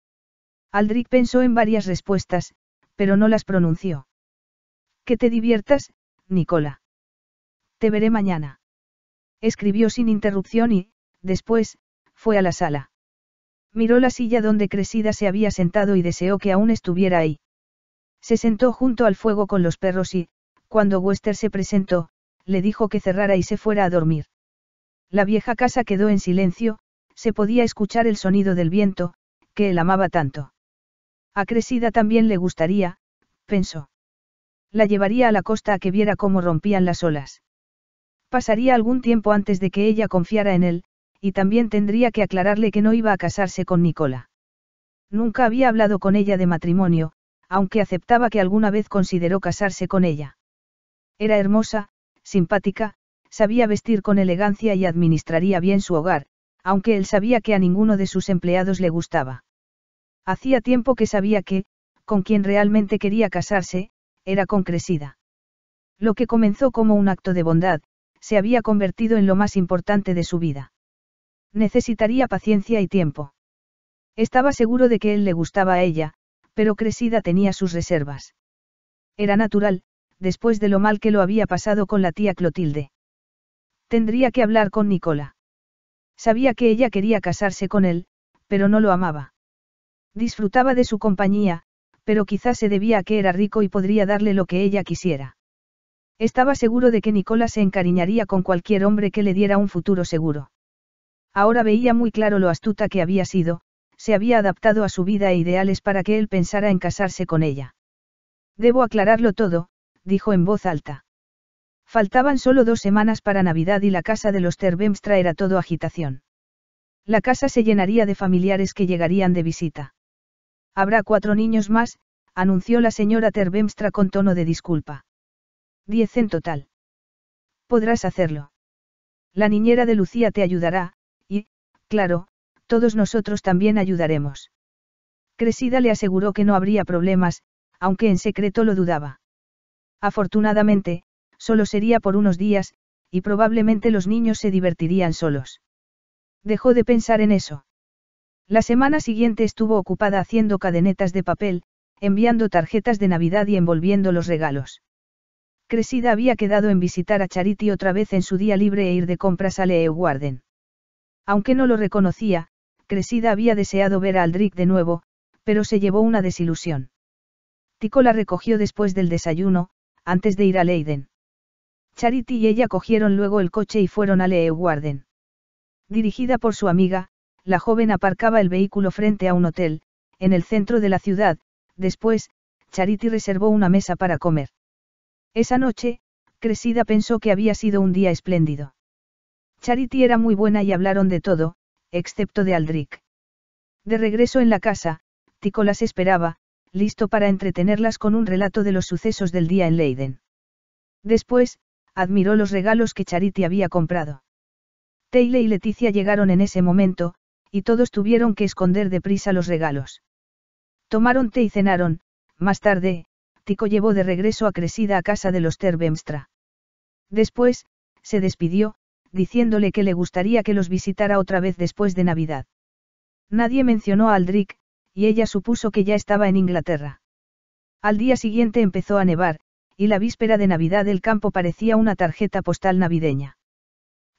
Aldrich pensó en varias respuestas, pero no las pronunció. Que te diviertas, Nicola. Te veré mañana. Escribió sin interrupción y, después, fue a la sala. Miró la silla donde Cresida se había sentado y deseó que aún estuviera ahí. Se sentó junto al fuego con los perros y, cuando Wester se presentó, le dijo que cerrara y se fuera a dormir. La vieja casa quedó en silencio, se podía escuchar el sonido del viento, que él amaba tanto. A Cresida también le gustaría, pensó. La llevaría a la costa a que viera cómo rompían las olas. Pasaría algún tiempo antes de que ella confiara en él, y también tendría que aclararle que no iba a casarse con Nicola. Nunca había hablado con ella de matrimonio, aunque aceptaba que alguna vez consideró casarse con ella. Era hermosa, simpática, sabía vestir con elegancia y administraría bien su hogar, aunque él sabía que a ninguno de sus empleados le gustaba. Hacía tiempo que sabía que, con quien realmente quería casarse, era con Cresida. Lo que comenzó como un acto de bondad, se había convertido en lo más importante de su vida. Necesitaría paciencia y tiempo. Estaba seguro de que él le gustaba a ella, pero Cresida tenía sus reservas. Era natural, después de lo mal que lo había pasado con la tía Clotilde. Tendría que hablar con Nicola. Sabía que ella quería casarse con él, pero no lo amaba. Disfrutaba de su compañía, pero quizás se debía a que era rico y podría darle lo que ella quisiera. Estaba seguro de que Nicola se encariñaría con cualquier hombre que le diera un futuro seguro. Ahora veía muy claro lo astuta que había sido, se había adaptado a su vida e ideales para que él pensara en casarse con ella. Debo aclararlo todo, dijo en voz alta. Faltaban solo dos semanas para Navidad y la casa de los Terbemstra era todo agitación. La casa se llenaría de familiares que llegarían de visita. Habrá cuatro niños más, anunció la señora Terbemstra con tono de disculpa. Diez en total. Podrás hacerlo. La niñera de Lucía te ayudará, Claro, todos nosotros también ayudaremos. Cresida le aseguró que no habría problemas, aunque en secreto lo dudaba. Afortunadamente, solo sería por unos días, y probablemente los niños se divertirían solos. Dejó de pensar en eso. La semana siguiente estuvo ocupada haciendo cadenetas de papel, enviando tarjetas de Navidad y envolviendo los regalos. Cresida había quedado en visitar a Charity otra vez en su día libre e ir de compras a Leeuwarden. Aunque no lo reconocía, Cresida había deseado ver a Aldric de nuevo, pero se llevó una desilusión. Tico la recogió después del desayuno, antes de ir a Leiden. Charity y ella cogieron luego el coche y fueron a Leeuwarden. Dirigida por su amiga, la joven aparcaba el vehículo frente a un hotel, en el centro de la ciudad, después, Charity reservó una mesa para comer. Esa noche, Cresida pensó que había sido un día espléndido. Charity era muy buena y hablaron de todo, excepto de Aldric. De regreso en la casa, Tico las esperaba, listo para entretenerlas con un relato de los sucesos del día en Leiden. Después, admiró los regalos que Charity había comprado. Taylor y Leticia llegaron en ese momento, y todos tuvieron que esconder deprisa los regalos. Tomaron té y cenaron, más tarde, Tico llevó de regreso a Cresida a casa de los Terbemstra. Después, se despidió, diciéndole que le gustaría que los visitara otra vez después de Navidad. Nadie mencionó a Aldric y ella supuso que ya estaba en Inglaterra. Al día siguiente empezó a nevar, y la víspera de Navidad el campo parecía una tarjeta postal navideña.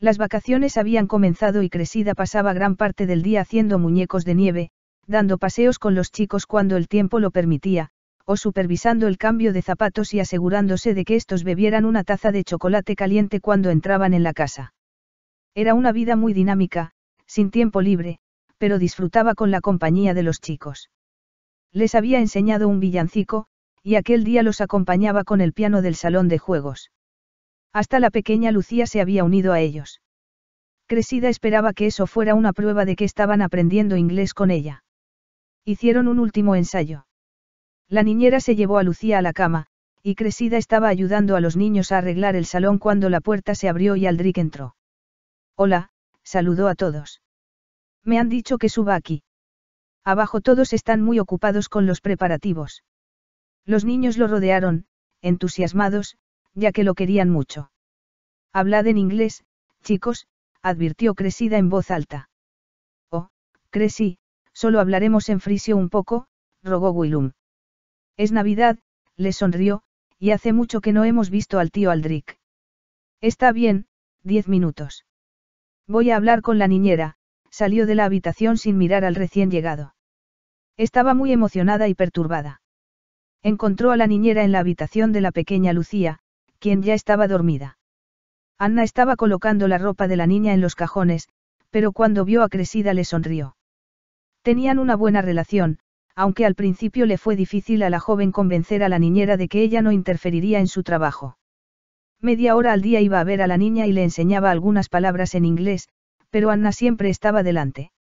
Las vacaciones habían comenzado y Cresida pasaba gran parte del día haciendo muñecos de nieve, dando paseos con los chicos cuando el tiempo lo permitía, o supervisando el cambio de zapatos y asegurándose de que estos bebieran una taza de chocolate caliente cuando entraban en la casa. Era una vida muy dinámica, sin tiempo libre, pero disfrutaba con la compañía de los chicos. Les había enseñado un villancico, y aquel día los acompañaba con el piano del salón de juegos. Hasta la pequeña Lucía se había unido a ellos. Cresida esperaba que eso fuera una prueba de que estaban aprendiendo inglés con ella. Hicieron un último ensayo. La niñera se llevó a Lucía a la cama, y Cresida estaba ayudando a los niños a arreglar el salón cuando la puerta se abrió y Aldrich entró. Hola, saludó a todos. Me han dicho que suba aquí. Abajo todos están muy ocupados con los preparativos. Los niños lo rodearon, entusiasmados, ya que lo querían mucho. Hablad en inglés, chicos, advirtió Cresida en voz alta. Oh, Cresi, solo hablaremos en frisio un poco, rogó Willum. Es Navidad, le sonrió, y hace mucho que no hemos visto al tío Aldric". Está bien, diez minutos. Voy a hablar con la niñera, salió de la habitación sin mirar al recién llegado. Estaba muy emocionada y perturbada. Encontró a la niñera en la habitación de la pequeña Lucía, quien ya estaba dormida. Anna estaba colocando la ropa de la niña en los cajones, pero cuando vio a Cresida le sonrió. Tenían una buena relación, aunque al principio le fue difícil a la joven convencer a la niñera de que ella no interferiría en su trabajo. Media hora al día iba a ver a la niña y le enseñaba algunas palabras en inglés, pero Anna siempre estaba delante.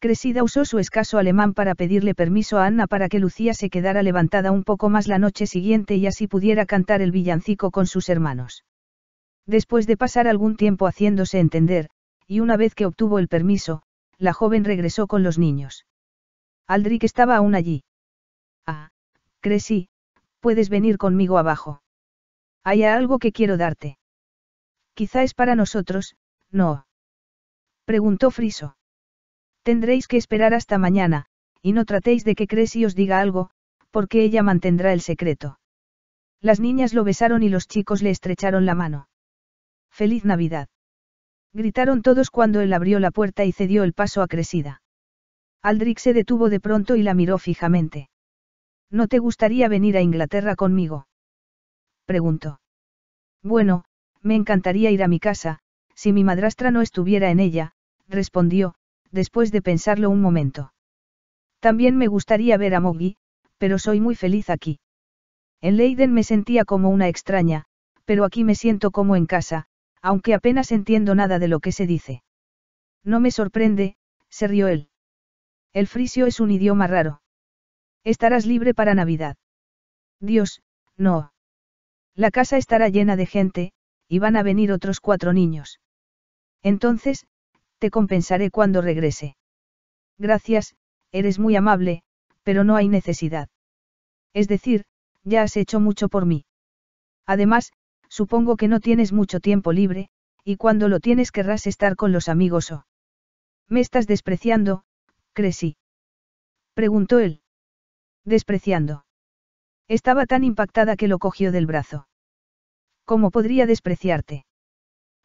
Cresida usó su escaso alemán para pedirle permiso a Anna para que Lucía se quedara levantada un poco más la noche siguiente y así pudiera cantar el villancico con sus hermanos. Después de pasar algún tiempo haciéndose entender, y una vez que obtuvo el permiso, la joven regresó con los niños. Aldrich estaba aún allí. Ah, crecí, puedes venir conmigo abajo. Hay algo que quiero darte. Quizá es para nosotros, ¿no? Preguntó Friso. Tendréis que esperar hasta mañana, y no tratéis de que Cresi os diga algo, porque ella mantendrá el secreto. Las niñas lo besaron y los chicos le estrecharon la mano. Feliz Navidad. Gritaron todos cuando él abrió la puerta y cedió el paso a Cresida. Aldrich se detuvo de pronto y la miró fijamente. ¿No te gustaría venir a Inglaterra conmigo? preguntó. Bueno, me encantaría ir a mi casa, si mi madrastra no estuviera en ella, respondió, después de pensarlo un momento. También me gustaría ver a Moggy, pero soy muy feliz aquí. En Leiden me sentía como una extraña, pero aquí me siento como en casa, aunque apenas entiendo nada de lo que se dice. No me sorprende, se rió él. El frisio es un idioma raro. Estarás libre para Navidad. Dios, no. La casa estará llena de gente, y van a venir otros cuatro niños. Entonces, te compensaré cuando regrese. Gracias, eres muy amable, pero no hay necesidad. Es decir, ya has hecho mucho por mí. Además, supongo que no tienes mucho tiempo libre, y cuando lo tienes querrás estar con los amigos o... Me estás despreciando, crecí? Preguntó él. Despreciando. Estaba tan impactada que lo cogió del brazo. ¿Cómo podría despreciarte?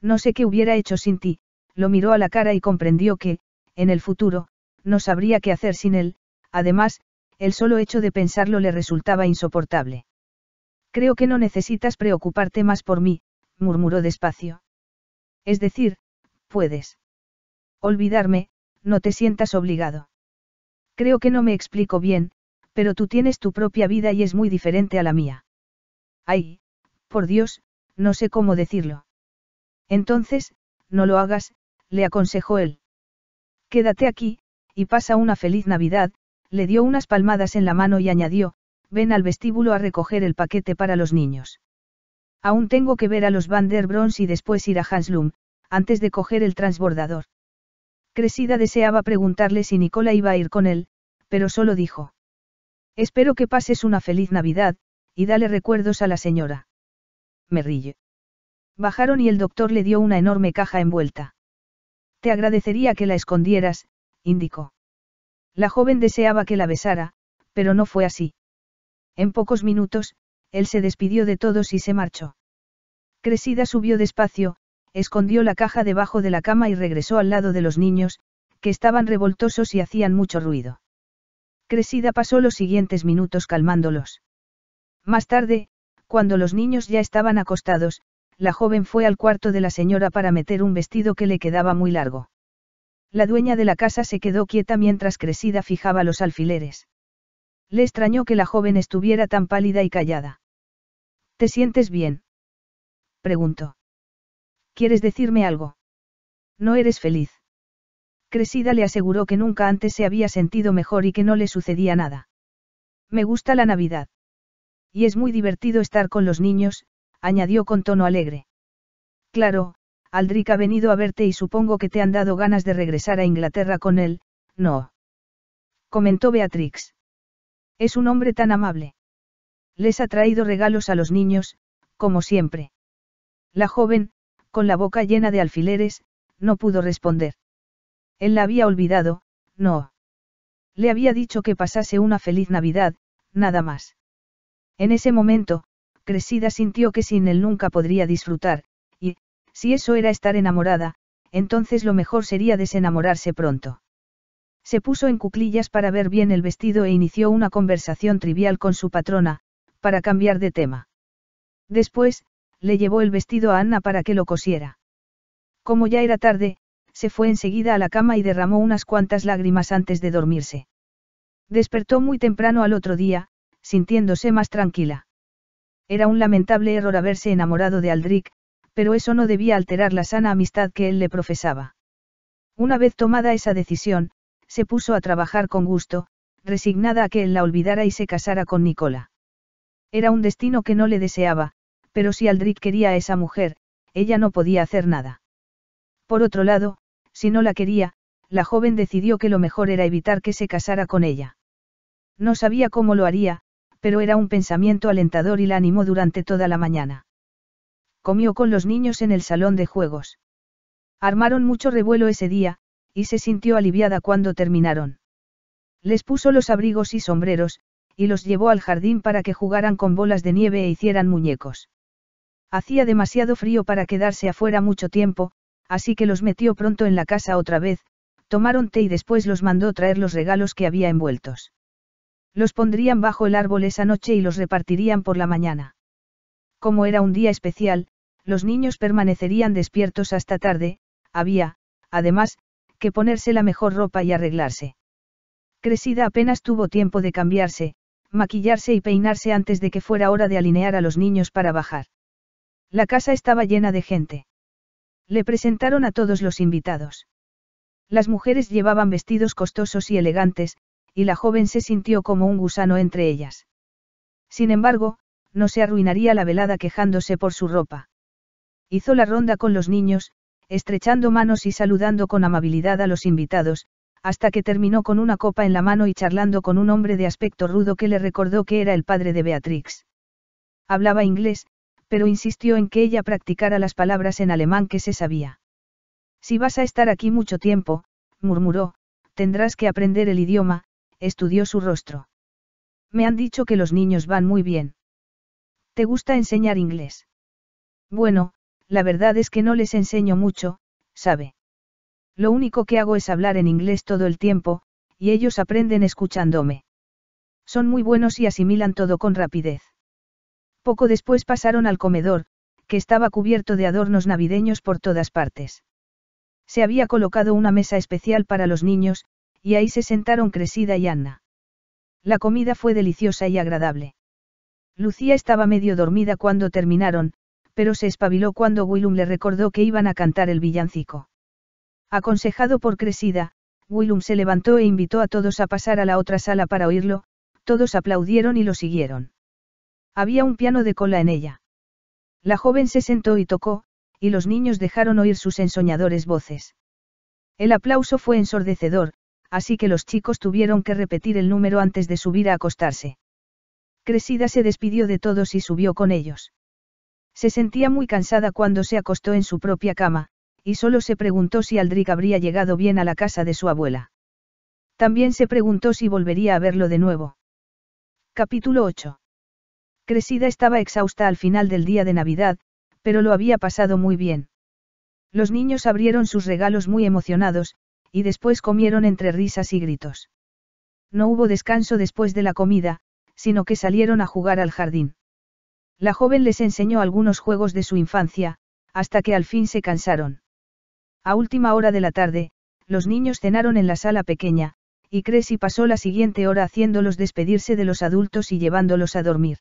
No sé qué hubiera hecho sin ti, lo miró a la cara y comprendió que, en el futuro, no sabría qué hacer sin él, además, el solo hecho de pensarlo le resultaba insoportable. Creo que no necesitas preocuparte más por mí, murmuró despacio. Es decir, puedes. Olvidarme, no te sientas obligado. Creo que no me explico bien, pero tú tienes tu propia vida y es muy diferente a la mía. Ay, por Dios, no sé cómo decirlo. Entonces, no lo hagas, le aconsejó él. Quédate aquí, y pasa una feliz Navidad, le dio unas palmadas en la mano y añadió, ven al vestíbulo a recoger el paquete para los niños. Aún tengo que ver a los Van der Brons y después ir a Hanslum, antes de coger el transbordador. Cresida deseaba preguntarle si Nicola iba a ir con él, pero solo dijo. Espero que pases una feliz Navidad, y dale recuerdos a la señora. Me Bajaron y el doctor le dio una enorme caja envuelta. Te agradecería que la escondieras, indicó. La joven deseaba que la besara, pero no fue así. En pocos minutos, él se despidió de todos y se marchó. Cresida subió despacio, escondió la caja debajo de la cama y regresó al lado de los niños, que estaban revoltosos y hacían mucho ruido. Cresida pasó los siguientes minutos calmándolos. Más tarde, cuando los niños ya estaban acostados, la joven fue al cuarto de la señora para meter un vestido que le quedaba muy largo. La dueña de la casa se quedó quieta mientras Cresida fijaba los alfileres. Le extrañó que la joven estuviera tan pálida y callada. ¿Te sientes bien? preguntó. ¿Quieres decirme algo? No eres feliz. Cresida le aseguró que nunca antes se había sentido mejor y que no le sucedía nada. Me gusta la Navidad. Y es muy divertido estar con los niños, añadió con tono alegre. Claro, Aldric ha venido a verte y supongo que te han dado ganas de regresar a Inglaterra con él, no. Comentó Beatrix. Es un hombre tan amable. Les ha traído regalos a los niños, como siempre. La joven, con la boca llena de alfileres, no pudo responder. Él la había olvidado, no. Le había dicho que pasase una feliz Navidad, nada más. En ese momento, Cresida sintió que sin él nunca podría disfrutar, y, si eso era estar enamorada, entonces lo mejor sería desenamorarse pronto. Se puso en cuclillas para ver bien el vestido e inició una conversación trivial con su patrona, para cambiar de tema. Después, le llevó el vestido a Anna para que lo cosiera. Como ya era tarde, se fue enseguida a la cama y derramó unas cuantas lágrimas antes de dormirse. Despertó muy temprano al otro día, sintiéndose más tranquila. Era un lamentable error haberse enamorado de Aldrich, pero eso no debía alterar la sana amistad que él le profesaba. Una vez tomada esa decisión, se puso a trabajar con gusto, resignada a que él la olvidara y se casara con Nicola. Era un destino que no le deseaba, pero si Aldrich quería a esa mujer, ella no podía hacer nada. Por otro lado, si no la quería, la joven decidió que lo mejor era evitar que se casara con ella. No sabía cómo lo haría, pero era un pensamiento alentador y la animó durante toda la mañana. Comió con los niños en el salón de juegos. Armaron mucho revuelo ese día, y se sintió aliviada cuando terminaron. Les puso los abrigos y sombreros, y los llevó al jardín para que jugaran con bolas de nieve e hicieran muñecos. Hacía demasiado frío para quedarse afuera mucho tiempo, así que los metió pronto en la casa otra vez, tomaron té y después los mandó traer los regalos que había envueltos. Los pondrían bajo el árbol esa noche y los repartirían por la mañana. Como era un día especial, los niños permanecerían despiertos hasta tarde, había, además, que ponerse la mejor ropa y arreglarse. Cresida apenas tuvo tiempo de cambiarse, maquillarse y peinarse antes de que fuera hora de alinear a los niños para bajar. La casa estaba llena de gente. Le presentaron a todos los invitados. Las mujeres llevaban vestidos costosos y elegantes, y la joven se sintió como un gusano entre ellas. Sin embargo, no se arruinaría la velada quejándose por su ropa. Hizo la ronda con los niños, estrechando manos y saludando con amabilidad a los invitados, hasta que terminó con una copa en la mano y charlando con un hombre de aspecto rudo que le recordó que era el padre de Beatrix. Hablaba inglés, pero insistió en que ella practicara las palabras en alemán que se sabía. Si vas a estar aquí mucho tiempo, murmuró, tendrás que aprender el idioma, estudió su rostro. Me han dicho que los niños van muy bien. ¿Te gusta enseñar inglés? Bueno, la verdad es que no les enseño mucho, sabe. Lo único que hago es hablar en inglés todo el tiempo, y ellos aprenden escuchándome. Son muy buenos y asimilan todo con rapidez. Poco después pasaron al comedor, que estaba cubierto de adornos navideños por todas partes. Se había colocado una mesa especial para los niños, y ahí se sentaron Cresida y Anna. La comida fue deliciosa y agradable. Lucía estaba medio dormida cuando terminaron, pero se espabiló cuando Willum le recordó que iban a cantar el villancico. Aconsejado por Cresida, Willum se levantó e invitó a todos a pasar a la otra sala para oírlo, todos aplaudieron y lo siguieron. Había un piano de cola en ella. La joven se sentó y tocó, y los niños dejaron oír sus ensoñadores voces. El aplauso fue ensordecedor, así que los chicos tuvieron que repetir el número antes de subir a acostarse. Cresida se despidió de todos y subió con ellos. Se sentía muy cansada cuando se acostó en su propia cama, y solo se preguntó si Aldric habría llegado bien a la casa de su abuela. También se preguntó si volvería a verlo de nuevo. Capítulo 8. Cresida estaba exhausta al final del día de Navidad, pero lo había pasado muy bien. Los niños abrieron sus regalos muy emocionados, y después comieron entre risas y gritos. No hubo descanso después de la comida, sino que salieron a jugar al jardín. La joven les enseñó algunos juegos de su infancia, hasta que al fin se cansaron. A última hora de la tarde, los niños cenaron en la sala pequeña, y Cresi pasó la siguiente hora haciéndolos despedirse de los adultos y llevándolos a dormir.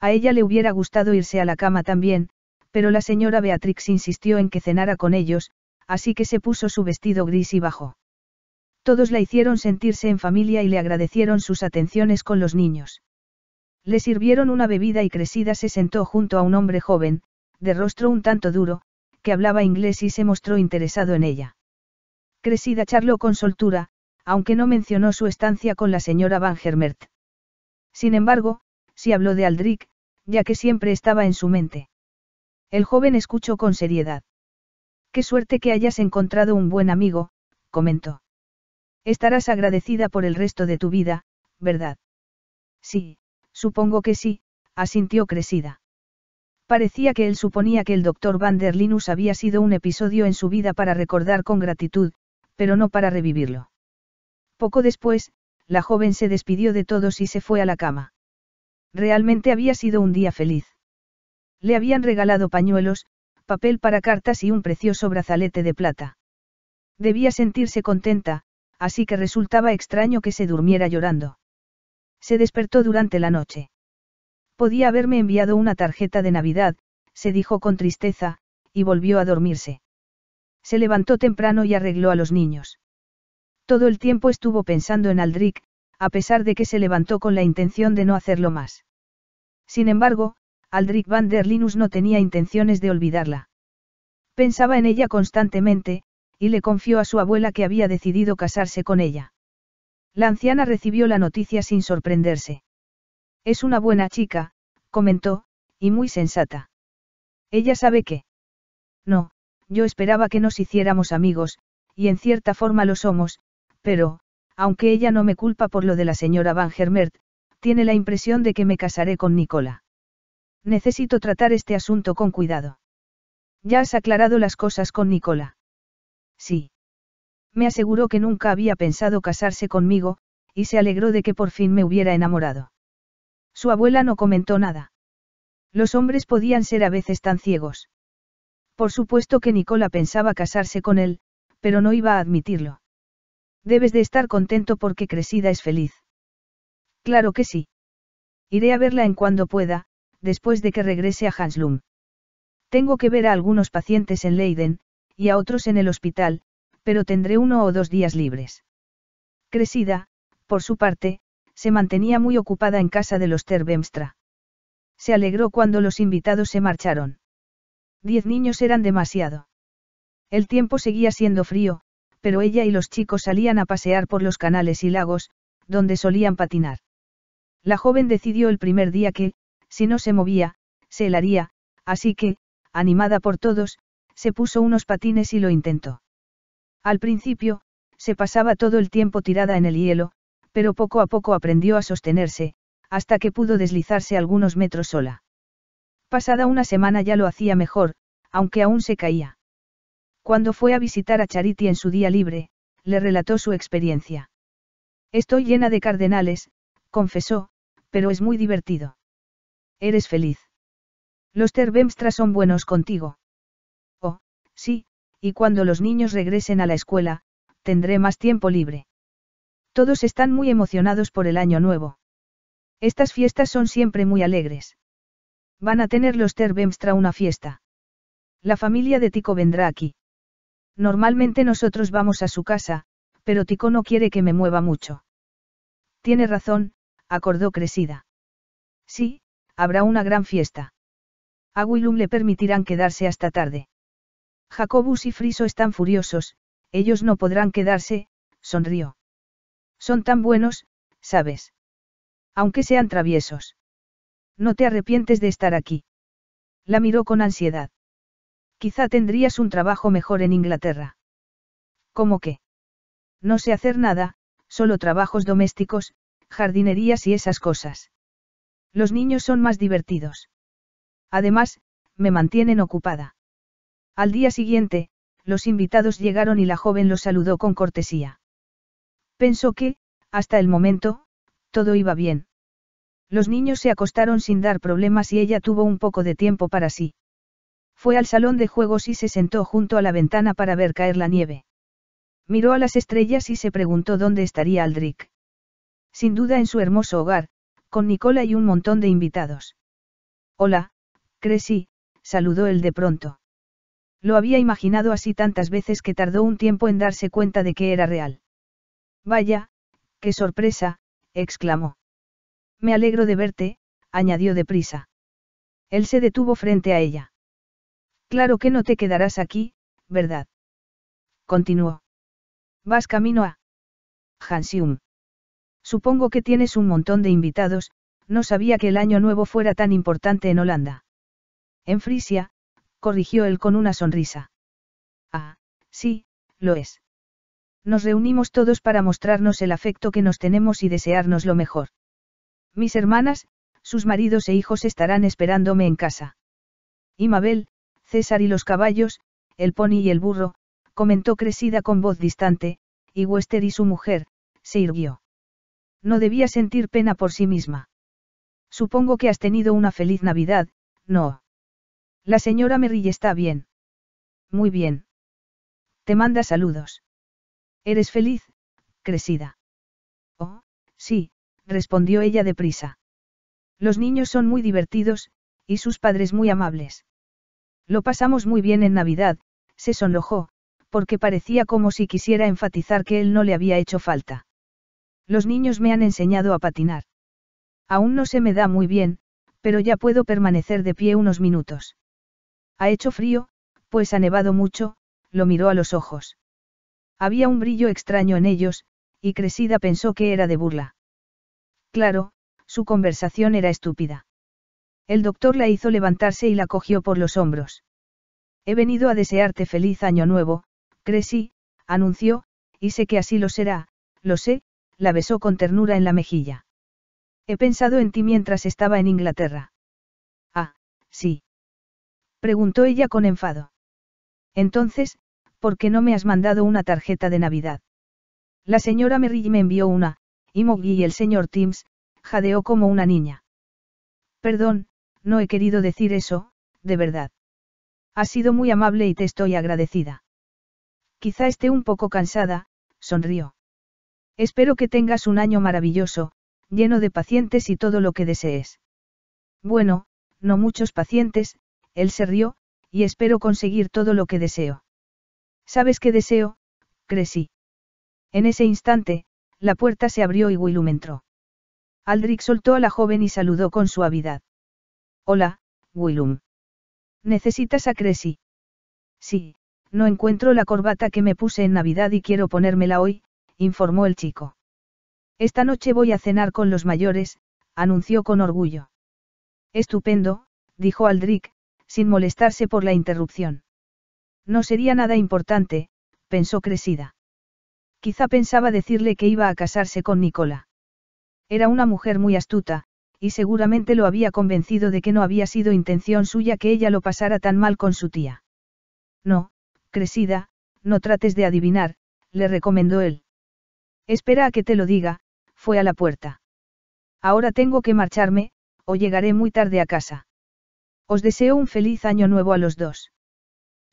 A ella le hubiera gustado irse a la cama también, pero la señora Beatrix insistió en que cenara con ellos, así que se puso su vestido gris y bajó. Todos la hicieron sentirse en familia y le agradecieron sus atenciones con los niños. Le sirvieron una bebida y Cresida se sentó junto a un hombre joven, de rostro un tanto duro, que hablaba inglés y se mostró interesado en ella. Cresida charló con soltura, aunque no mencionó su estancia con la señora Van Germert. Sin embargo, si habló de Aldrich, ya que siempre estaba en su mente. El joven escuchó con seriedad. Qué suerte que hayas encontrado un buen amigo, comentó. Estarás agradecida por el resto de tu vida, ¿verdad? Sí, supongo que sí, asintió Cresida. Parecía que él suponía que el doctor Vanderlinus había sido un episodio en su vida para recordar con gratitud, pero no para revivirlo. Poco después, la joven se despidió de todos y se fue a la cama. Realmente había sido un día feliz. Le habían regalado pañuelos, papel para cartas y un precioso brazalete de plata. Debía sentirse contenta, así que resultaba extraño que se durmiera llorando. Se despertó durante la noche. Podía haberme enviado una tarjeta de Navidad, se dijo con tristeza, y volvió a dormirse. Se levantó temprano y arregló a los niños. Todo el tiempo estuvo pensando en Aldrich, a pesar de que se levantó con la intención de no hacerlo más. Sin embargo, Aldrich van der Linus no tenía intenciones de olvidarla. Pensaba en ella constantemente, y le confió a su abuela que había decidido casarse con ella. La anciana recibió la noticia sin sorprenderse. Es una buena chica, comentó, y muy sensata. Ella sabe que. No, yo esperaba que nos hiciéramos amigos, y en cierta forma lo somos, pero, aunque ella no me culpa por lo de la señora Van Germert, tiene la impresión de que me casaré con Nicola. Necesito tratar este asunto con cuidado. ¿Ya has aclarado las cosas con Nicola? Sí. Me aseguró que nunca había pensado casarse conmigo, y se alegró de que por fin me hubiera enamorado. Su abuela no comentó nada. Los hombres podían ser a veces tan ciegos. Por supuesto que Nicola pensaba casarse con él, pero no iba a admitirlo. Debes de estar contento porque Cresida es feliz. Claro que sí. Iré a verla en cuando pueda, después de que regrese a Hanslum. Tengo que ver a algunos pacientes en Leiden, y a otros en el hospital, pero tendré uno o dos días libres. Cresida, por su parte, se mantenía muy ocupada en casa de los Terbemstra. Se alegró cuando los invitados se marcharon. Diez niños eran demasiado. El tiempo seguía siendo frío, pero ella y los chicos salían a pasear por los canales y lagos, donde solían patinar. La joven decidió el primer día que, si no se movía, se helaría, así que, animada por todos, se puso unos patines y lo intentó. Al principio, se pasaba todo el tiempo tirada en el hielo, pero poco a poco aprendió a sostenerse, hasta que pudo deslizarse algunos metros sola. Pasada una semana ya lo hacía mejor, aunque aún se caía. Cuando fue a visitar a Charity en su día libre, le relató su experiencia. Estoy llena de cardenales, confesó, pero es muy divertido. Eres feliz. Los Terbemstra son buenos contigo. Oh, sí, y cuando los niños regresen a la escuela, tendré más tiempo libre. Todos están muy emocionados por el año nuevo. Estas fiestas son siempre muy alegres. Van a tener los Terbemstra una fiesta. La familia de Tico vendrá aquí. Normalmente nosotros vamos a su casa, pero Tico no quiere que me mueva mucho. Tiene razón, acordó Cresida. Sí, habrá una gran fiesta. A Willum le permitirán quedarse hasta tarde. Jacobus y Friso están furiosos, ellos no podrán quedarse, sonrió. Son tan buenos, sabes. Aunque sean traviesos. No te arrepientes de estar aquí. La miró con ansiedad. Quizá tendrías un trabajo mejor en Inglaterra. ¿Cómo qué? No sé hacer nada, solo trabajos domésticos, jardinerías y esas cosas. Los niños son más divertidos. Además, me mantienen ocupada. Al día siguiente, los invitados llegaron y la joven los saludó con cortesía. Pensó que, hasta el momento, todo iba bien. Los niños se acostaron sin dar problemas y ella tuvo un poco de tiempo para sí. Fue al salón de juegos y se sentó junto a la ventana para ver caer la nieve. Miró a las estrellas y se preguntó dónde estaría Aldric. Sin duda en su hermoso hogar, con Nicola y un montón de invitados. Hola, Cressy, saludó él de pronto. Lo había imaginado así tantas veces que tardó un tiempo en darse cuenta de que era real. Vaya, qué sorpresa, exclamó. Me alegro de verte, añadió deprisa. Él se detuvo frente a ella. Claro que no te quedarás aquí, ¿verdad? Continuó. Vas camino a Hansium. Supongo que tienes un montón de invitados, no sabía que el año nuevo fuera tan importante en Holanda. En Frisia, corrigió él con una sonrisa. Ah, sí, lo es. Nos reunimos todos para mostrarnos el afecto que nos tenemos y desearnos lo mejor. Mis hermanas, sus maridos e hijos estarán esperándome en casa. Y Mabel, César y los caballos, el pony y el burro, comentó Cresida con voz distante, y Wester y su mujer, se irguió. No debía sentir pena por sí misma. Supongo que has tenido una feliz Navidad, no. La señora Merrill está bien. Muy bien. Te manda saludos. ¿Eres feliz, Cresida? Oh, sí, respondió ella deprisa. Los niños son muy divertidos, y sus padres muy amables. Lo pasamos muy bien en Navidad, se sonrojó, porque parecía como si quisiera enfatizar que él no le había hecho falta. Los niños me han enseñado a patinar. Aún no se me da muy bien, pero ya puedo permanecer de pie unos minutos. Ha hecho frío, pues ha nevado mucho, lo miró a los ojos. Había un brillo extraño en ellos, y Cresida pensó que era de burla. Claro, su conversación era estúpida. El doctor la hizo levantarse y la cogió por los hombros. He venido a desearte feliz año nuevo, crecí, anunció, y sé que así lo será, lo sé, la besó con ternura en la mejilla. He pensado en ti mientras estaba en Inglaterra. Ah, sí. Preguntó ella con enfado. Entonces, ¿por qué no me has mandado una tarjeta de Navidad? La señora Merrill me envió una, y Moggy y el señor Timms, jadeó como una niña. Perdón, no he querido decir eso, de verdad. Ha sido muy amable y te estoy agradecida. Quizá esté un poco cansada, sonrió. Espero que tengas un año maravilloso, lleno de pacientes y todo lo que desees. Bueno, no muchos pacientes, él se rió, y espero conseguir todo lo que deseo. ¿Sabes qué deseo? Crecí. En ese instante, la puerta se abrió y Willum entró. Aldrich soltó a la joven y saludó con suavidad. Hola, Willum. ¿Necesitas a Cressy? Sí, no encuentro la corbata que me puse en Navidad y quiero ponérmela hoy, informó el chico. Esta noche voy a cenar con los mayores, anunció con orgullo. Estupendo, dijo Aldrich, sin molestarse por la interrupción. No sería nada importante, pensó Cresida. Quizá pensaba decirle que iba a casarse con Nicola. Era una mujer muy astuta, y seguramente lo había convencido de que no había sido intención suya que ella lo pasara tan mal con su tía. No, Cresida, no trates de adivinar, le recomendó él. Espera a que te lo diga, fue a la puerta. Ahora tengo que marcharme, o llegaré muy tarde a casa. Os deseo un feliz año nuevo a los dos.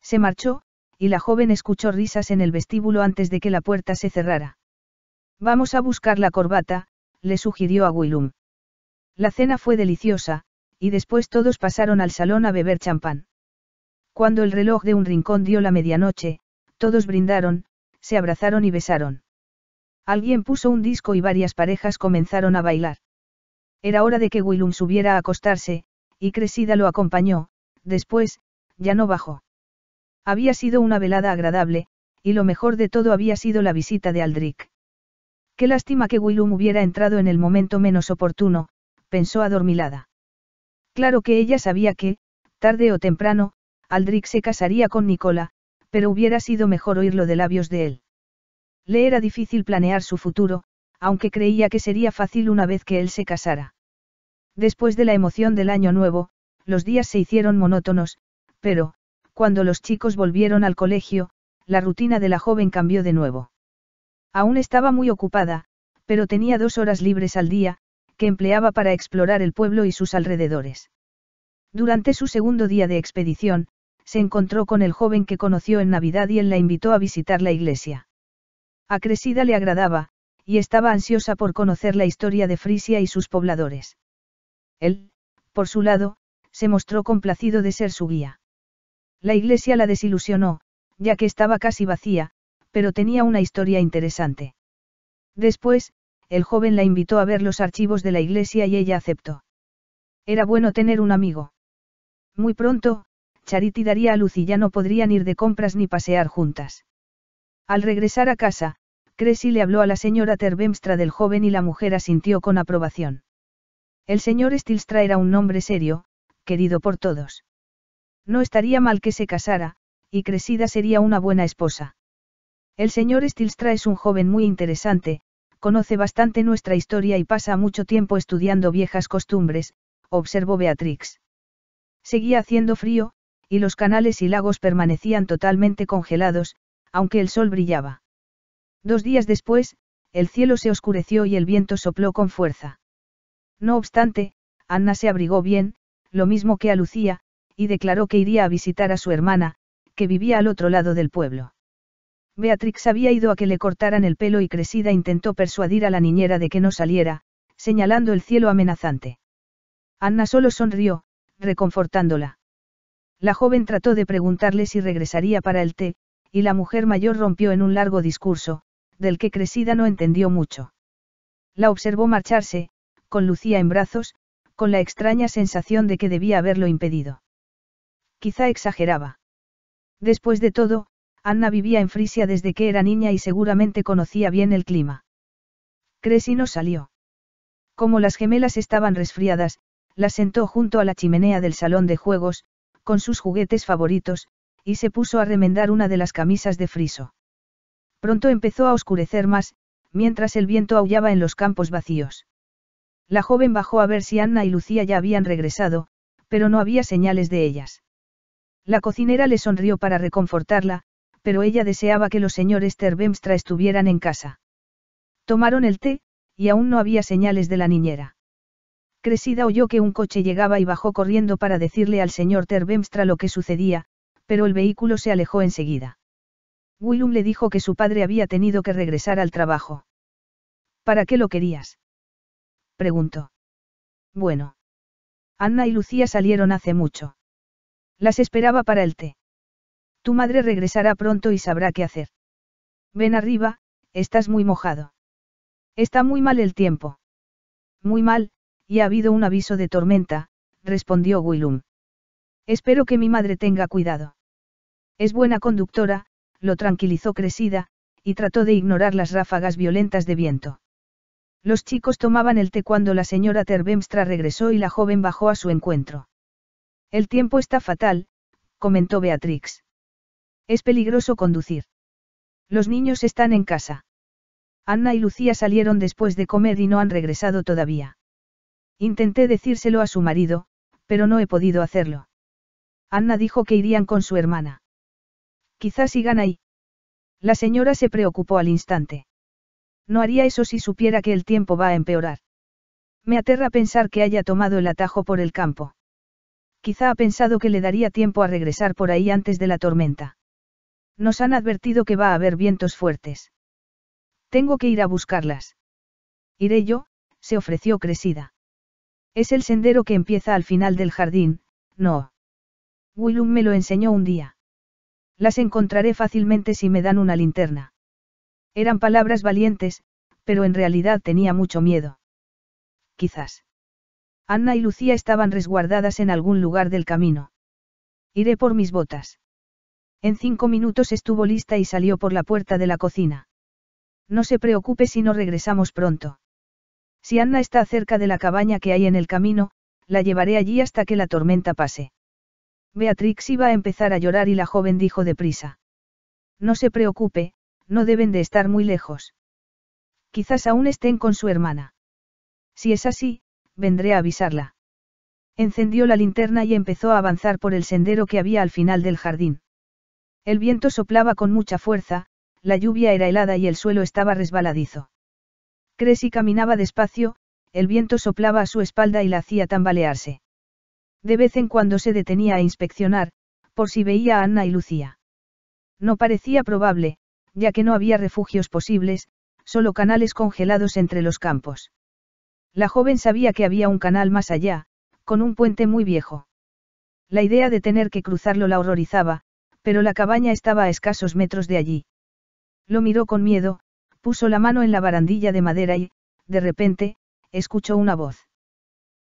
Se marchó, y la joven escuchó risas en el vestíbulo antes de que la puerta se cerrara. Vamos a buscar la corbata, le sugirió a Willum. La cena fue deliciosa, y después todos pasaron al salón a beber champán. Cuando el reloj de un rincón dio la medianoche, todos brindaron, se abrazaron y besaron. Alguien puso un disco y varias parejas comenzaron a bailar. Era hora de que Willum subiera a acostarse, y Cresida lo acompañó, después, ya no bajó. Había sido una velada agradable, y lo mejor de todo había sido la visita de Aldric. Qué lástima que Willum hubiera entrado en el momento menos oportuno, pensó adormilada. Claro que ella sabía que, tarde o temprano, Aldrich se casaría con Nicola, pero hubiera sido mejor oírlo de labios de él. Le era difícil planear su futuro, aunque creía que sería fácil una vez que él se casara. Después de la emoción del año nuevo, los días se hicieron monótonos, pero, cuando los chicos volvieron al colegio, la rutina de la joven cambió de nuevo. Aún estaba muy ocupada, pero tenía dos horas libres al día, que empleaba para explorar el pueblo y sus alrededores. Durante su segundo día de expedición, se encontró con el joven que conoció en Navidad y él la invitó a visitar la iglesia. A Cresida le agradaba, y estaba ansiosa por conocer la historia de Frisia y sus pobladores. Él, por su lado, se mostró complacido de ser su guía. La iglesia la desilusionó, ya que estaba casi vacía, pero tenía una historia interesante. Después, el joven la invitó a ver los archivos de la iglesia y ella aceptó. Era bueno tener un amigo. Muy pronto, Charity daría a luz y ya no podrían ir de compras ni pasear juntas. Al regresar a casa, Cressy le habló a la señora Terbemstra del joven y la mujer asintió con aprobación. El señor Stilstra era un hombre serio, querido por todos. No estaría mal que se casara, y Cresida sería una buena esposa. El señor Stilstra es un joven muy interesante, conoce bastante nuestra historia y pasa mucho tiempo estudiando viejas costumbres, observó Beatrix. Seguía haciendo frío, y los canales y lagos permanecían totalmente congelados, aunque el sol brillaba. Dos días después, el cielo se oscureció y el viento sopló con fuerza. No obstante, Anna se abrigó bien, lo mismo que a Lucía, y declaró que iría a visitar a su hermana, que vivía al otro lado del pueblo. Beatrix había ido a que le cortaran el pelo y Cresida intentó persuadir a la niñera de que no saliera, señalando el cielo amenazante. Anna solo sonrió, reconfortándola. La joven trató de preguntarle si regresaría para el té, y la mujer mayor rompió en un largo discurso, del que Cresida no entendió mucho. La observó marcharse, con Lucía en brazos, con la extraña sensación de que debía haberlo impedido. Quizá exageraba. Después de todo, Anna vivía en Frisia desde que era niña y seguramente conocía bien el clima. Cresino salió. Como las gemelas estaban resfriadas, las sentó junto a la chimenea del salón de juegos, con sus juguetes favoritos, y se puso a remendar una de las camisas de friso. Pronto empezó a oscurecer más, mientras el viento aullaba en los campos vacíos. La joven bajó a ver si Anna y Lucía ya habían regresado, pero no había señales de ellas. La cocinera le sonrió para reconfortarla, pero ella deseaba que los señores Terbemstra estuvieran en casa. Tomaron el té, y aún no había señales de la niñera. Cresida oyó que un coche llegaba y bajó corriendo para decirle al señor Terbemstra lo que sucedía, pero el vehículo se alejó enseguida. Willum le dijo que su padre había tenido que regresar al trabajo. ¿Para qué lo querías? preguntó. Bueno. Anna y Lucía salieron hace mucho. Las esperaba para el té. Tu madre regresará pronto y sabrá qué hacer. Ven arriba, estás muy mojado. Está muy mal el tiempo. Muy mal, y ha habido un aviso de tormenta, respondió Willum. Espero que mi madre tenga cuidado. Es buena conductora, lo tranquilizó Cresida, y trató de ignorar las ráfagas violentas de viento. Los chicos tomaban el té cuando la señora Terbemstra regresó y la joven bajó a su encuentro. El tiempo está fatal, comentó Beatrix. Es peligroso conducir. Los niños están en casa. Anna y Lucía salieron después de comer y no han regresado todavía. Intenté decírselo a su marido, pero no he podido hacerlo. Anna dijo que irían con su hermana. Quizás sigan ahí. La señora se preocupó al instante. No haría eso si supiera que el tiempo va a empeorar. Me aterra pensar que haya tomado el atajo por el campo. Quizá ha pensado que le daría tiempo a regresar por ahí antes de la tormenta. Nos han advertido que va a haber vientos fuertes. Tengo que ir a buscarlas. Iré yo, se ofreció Cresida. Es el sendero que empieza al final del jardín, no. Willum me lo enseñó un día. Las encontraré fácilmente si me dan una linterna. Eran palabras valientes, pero en realidad tenía mucho miedo. Quizás. Anna y Lucía estaban resguardadas en algún lugar del camino. Iré por mis botas. En cinco minutos estuvo lista y salió por la puerta de la cocina. No se preocupe si no regresamos pronto. Si Anna está cerca de la cabaña que hay en el camino, la llevaré allí hasta que la tormenta pase. Beatrix iba a empezar a llorar y la joven dijo deprisa. No se preocupe, no deben de estar muy lejos. Quizás aún estén con su hermana. Si es así, vendré a avisarla. Encendió la linterna y empezó a avanzar por el sendero que había al final del jardín. El viento soplaba con mucha fuerza, la lluvia era helada y el suelo estaba resbaladizo. Cresi caminaba despacio, el viento soplaba a su espalda y la hacía tambalearse. De vez en cuando se detenía a inspeccionar, por si veía a Anna y Lucía. No parecía probable, ya que no había refugios posibles, solo canales congelados entre los campos. La joven sabía que había un canal más allá, con un puente muy viejo. La idea de tener que cruzarlo la horrorizaba, pero la cabaña estaba a escasos metros de allí. Lo miró con miedo, puso la mano en la barandilla de madera y, de repente, escuchó una voz.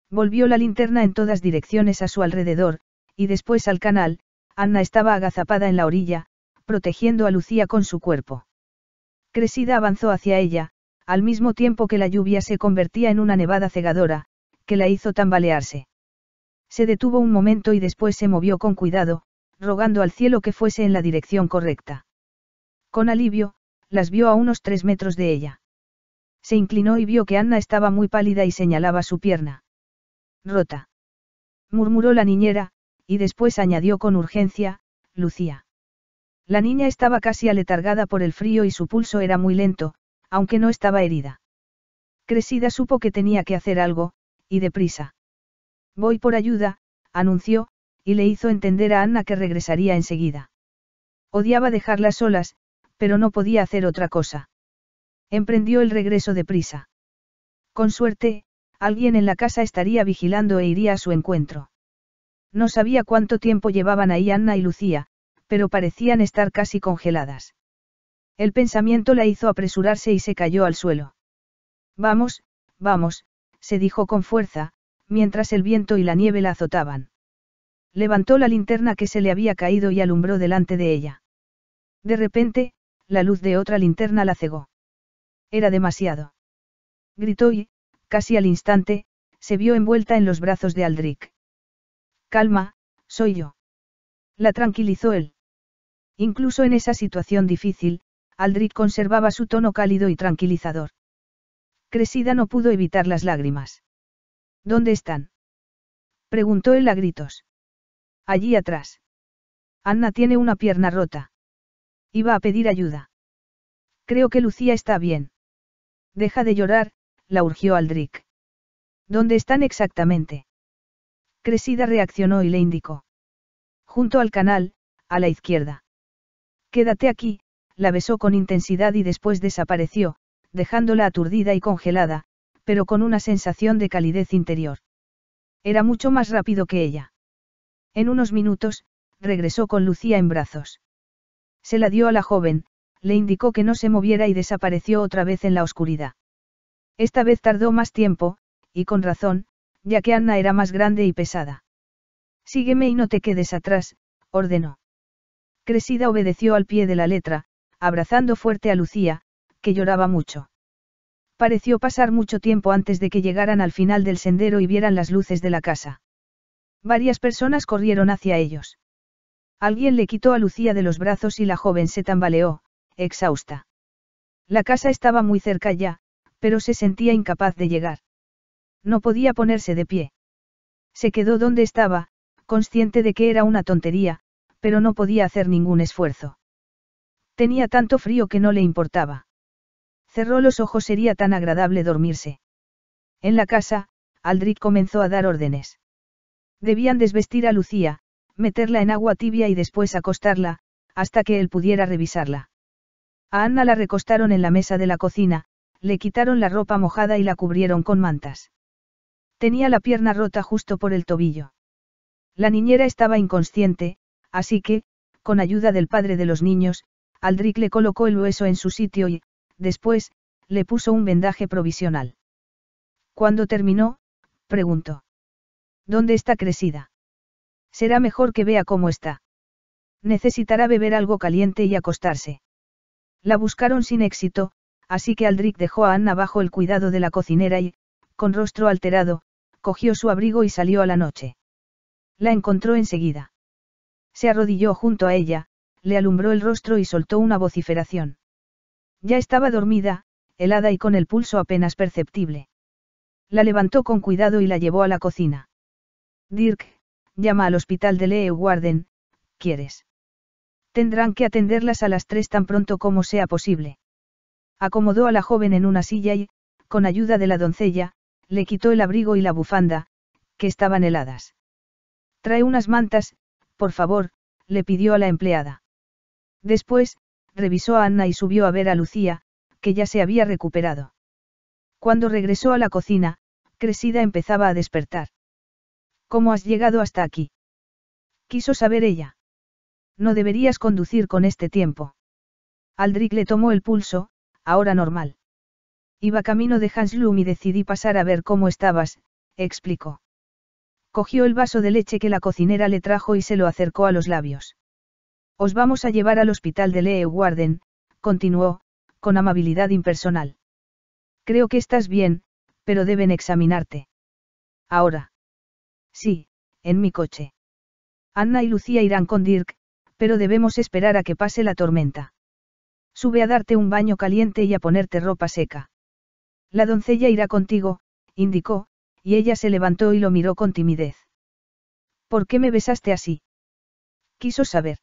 Volvió la linterna en todas direcciones a su alrededor, y después al canal, Anna estaba agazapada en la orilla, protegiendo a Lucía con su cuerpo. Cresida avanzó hacia ella, al mismo tiempo que la lluvia se convertía en una nevada cegadora, que la hizo tambalearse. Se detuvo un momento y después se movió con cuidado, rogando al cielo que fuese en la dirección correcta. Con alivio, las vio a unos tres metros de ella. Se inclinó y vio que Anna estaba muy pálida y señalaba su pierna. Rota. Murmuró la niñera, y después añadió con urgencia, Lucía. La niña estaba casi aletargada por el frío y su pulso era muy lento, aunque no estaba herida. Cresida supo que tenía que hacer algo, y deprisa. Voy por ayuda, anunció, y le hizo entender a Anna que regresaría enseguida. Odiaba dejarla solas, pero no podía hacer otra cosa. Emprendió el regreso de prisa. Con suerte, alguien en la casa estaría vigilando e iría a su encuentro. No sabía cuánto tiempo llevaban ahí Anna y Lucía, pero parecían estar casi congeladas. El pensamiento la hizo apresurarse y se cayó al suelo. Vamos, vamos, se dijo con fuerza, mientras el viento y la nieve la azotaban. Levantó la linterna que se le había caído y alumbró delante de ella. De repente, la luz de otra linterna la cegó. Era demasiado. Gritó y, casi al instante, se vio envuelta en los brazos de aldric Calma, soy yo. La tranquilizó él. Incluso en esa situación difícil, aldric conservaba su tono cálido y tranquilizador. Cresida no pudo evitar las lágrimas. ¿Dónde están? Preguntó él a gritos. Allí atrás. Anna tiene una pierna rota. Iba a pedir ayuda. Creo que Lucía está bien. Deja de llorar, la urgió Aldrich. ¿Dónde están exactamente? Cresida reaccionó y le indicó. Junto al canal, a la izquierda. Quédate aquí, la besó con intensidad y después desapareció, dejándola aturdida y congelada, pero con una sensación de calidez interior. Era mucho más rápido que ella. En unos minutos, regresó con Lucía en brazos. Se la dio a la joven, le indicó que no se moviera y desapareció otra vez en la oscuridad. Esta vez tardó más tiempo, y con razón, ya que Anna era más grande y pesada. Sígueme y no te quedes atrás, ordenó. Cresida obedeció al pie de la letra, abrazando fuerte a Lucía, que lloraba mucho. Pareció pasar mucho tiempo antes de que llegaran al final del sendero y vieran las luces de la casa. Varias personas corrieron hacia ellos. Alguien le quitó a Lucía de los brazos y la joven se tambaleó, exhausta. La casa estaba muy cerca ya, pero se sentía incapaz de llegar. No podía ponerse de pie. Se quedó donde estaba, consciente de que era una tontería, pero no podía hacer ningún esfuerzo. Tenía tanto frío que no le importaba. Cerró los ojos, sería tan agradable dormirse. En la casa, Aldrich comenzó a dar órdenes. Debían desvestir a Lucía, meterla en agua tibia y después acostarla, hasta que él pudiera revisarla. A Anna la recostaron en la mesa de la cocina, le quitaron la ropa mojada y la cubrieron con mantas. Tenía la pierna rota justo por el tobillo. La niñera estaba inconsciente, así que, con ayuda del padre de los niños, Aldrich le colocó el hueso en su sitio y, después, le puso un vendaje provisional. Cuando terminó, preguntó. ¿dónde está crecida? Será mejor que vea cómo está. Necesitará beber algo caliente y acostarse. La buscaron sin éxito, así que Aldric dejó a Anna bajo el cuidado de la cocinera y, con rostro alterado, cogió su abrigo y salió a la noche. La encontró enseguida. Se arrodilló junto a ella, le alumbró el rostro y soltó una vociferación. Ya estaba dormida, helada y con el pulso apenas perceptible. La levantó con cuidado y la llevó a la cocina. Dirk, llama al hospital de Leo ¿quieres? Tendrán que atenderlas a las tres tan pronto como sea posible. Acomodó a la joven en una silla y, con ayuda de la doncella, le quitó el abrigo y la bufanda, que estaban heladas. Trae unas mantas, por favor, le pidió a la empleada. Después, revisó a Anna y subió a ver a Lucía, que ya se había recuperado. Cuando regresó a la cocina, Cresida empezaba a despertar. ¿Cómo has llegado hasta aquí? Quiso saber ella. No deberías conducir con este tiempo. Aldrich le tomó el pulso, ahora normal. Iba camino de Hanslum y decidí pasar a ver cómo estabas, explicó. Cogió el vaso de leche que la cocinera le trajo y se lo acercó a los labios. Os vamos a llevar al hospital de Lee continuó, con amabilidad impersonal. Creo que estás bien, pero deben examinarte. Ahora. Sí, en mi coche. Anna y Lucía irán con Dirk, pero debemos esperar a que pase la tormenta. Sube a darte un baño caliente y a ponerte ropa seca. La doncella irá contigo, indicó, y ella se levantó y lo miró con timidez. ¿Por qué me besaste así? Quiso saber.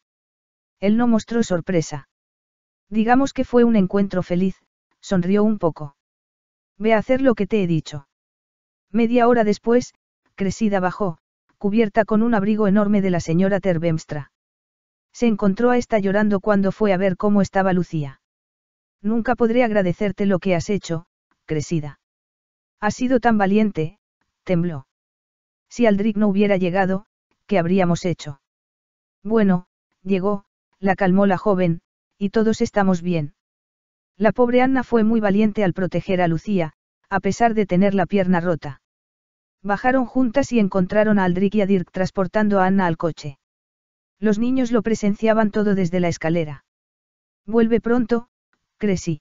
Él no mostró sorpresa. Digamos que fue un encuentro feliz, sonrió un poco. Ve a hacer lo que te he dicho. Media hora después, Cresida bajó, cubierta con un abrigo enorme de la señora Terbemstra. Se encontró a esta llorando cuando fue a ver cómo estaba Lucía. Nunca podré agradecerte lo que has hecho, Cresida. Has sido tan valiente, tembló. Si Aldric no hubiera llegado, ¿qué habríamos hecho? Bueno, llegó, la calmó la joven, y todos estamos bien. La pobre Anna fue muy valiente al proteger a Lucía, a pesar de tener la pierna rota. Bajaron juntas y encontraron a Aldrich y a Dirk transportando a Anna al coche. Los niños lo presenciaban todo desde la escalera. Vuelve pronto, crecí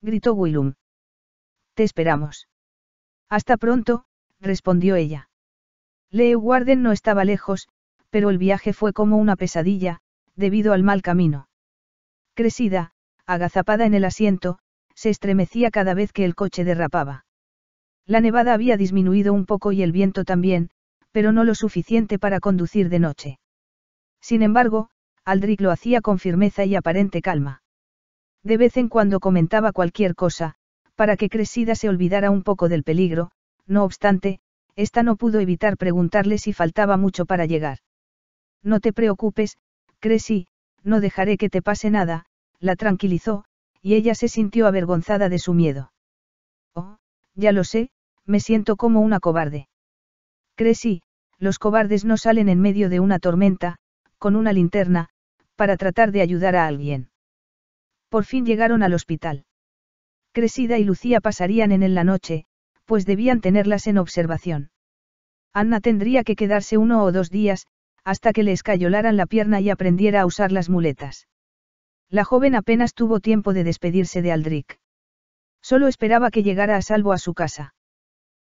Gritó Willum. Te esperamos. Hasta pronto, respondió ella. Leo Warden no estaba lejos, pero el viaje fue como una pesadilla, debido al mal camino. Cresida, agazapada en el asiento, se estremecía cada vez que el coche derrapaba. La nevada había disminuido un poco y el viento también, pero no lo suficiente para conducir de noche. Sin embargo, Aldrich lo hacía con firmeza y aparente calma. De vez en cuando comentaba cualquier cosa, para que Cresida se olvidara un poco del peligro, no obstante, ésta no pudo evitar preguntarle si faltaba mucho para llegar. No te preocupes, Cresi, no dejaré que te pase nada, la tranquilizó, y ella se sintió avergonzada de su miedo. Oh, ya lo sé, me siento como una cobarde. Crecí, los cobardes no salen en medio de una tormenta, con una linterna, para tratar de ayudar a alguien. Por fin llegaron al hospital. Cresida y Lucía pasarían en él la noche, pues debían tenerlas en observación. Anna tendría que quedarse uno o dos días, hasta que le escayolaran la pierna y aprendiera a usar las muletas. La joven apenas tuvo tiempo de despedirse de Aldrich. Solo esperaba que llegara a salvo a su casa.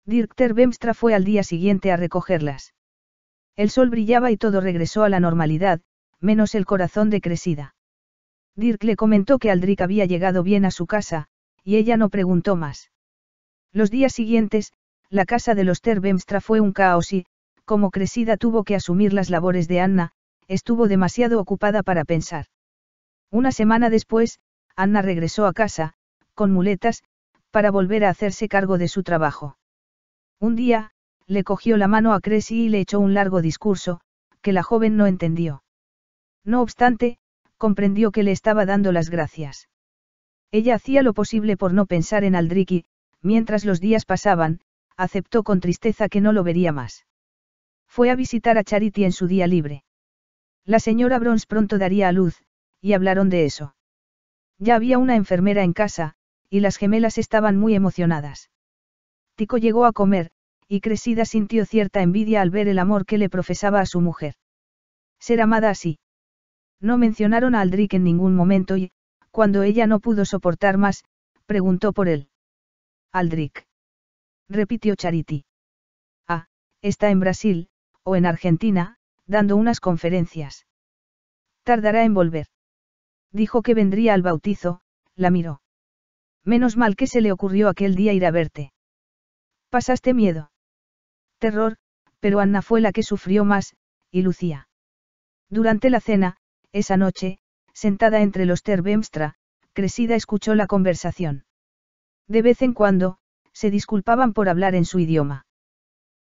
Dirk Terbemstra fue al día siguiente a recogerlas. El sol brillaba y todo regresó a la normalidad, menos el corazón de Cresida. Dirk le comentó que Aldrich había llegado bien a su casa, y ella no preguntó más. Los días siguientes, la casa de los Terbemstra fue un caos y, como Cresida tuvo que asumir las labores de Anna, estuvo demasiado ocupada para pensar. Una semana después, Anna regresó a casa, con muletas, para volver a hacerse cargo de su trabajo. Un día, le cogió la mano a Cressy y le echó un largo discurso, que la joven no entendió. No obstante, comprendió que le estaba dando las gracias. Ella hacía lo posible por no pensar en Aldrich mientras los días pasaban, aceptó con tristeza que no lo vería más. Fue a visitar a Charity en su día libre. La señora Brons pronto daría a luz, y hablaron de eso. Ya había una enfermera en casa, y las gemelas estaban muy emocionadas llegó a comer, y Cresida sintió cierta envidia al ver el amor que le profesaba a su mujer. Ser amada así. No mencionaron a Aldric en ningún momento y, cuando ella no pudo soportar más, preguntó por él. Aldrick, Repitió Charity. Ah, está en Brasil, o en Argentina, dando unas conferencias. Tardará en volver. Dijo que vendría al bautizo, la miró. Menos mal que se le ocurrió aquel día ir a verte. Pasaste miedo. Terror, pero Anna fue la que sufrió más, y Lucía. Durante la cena, esa noche, sentada entre los Terbemstra, Cresida escuchó la conversación. De vez en cuando, se disculpaban por hablar en su idioma.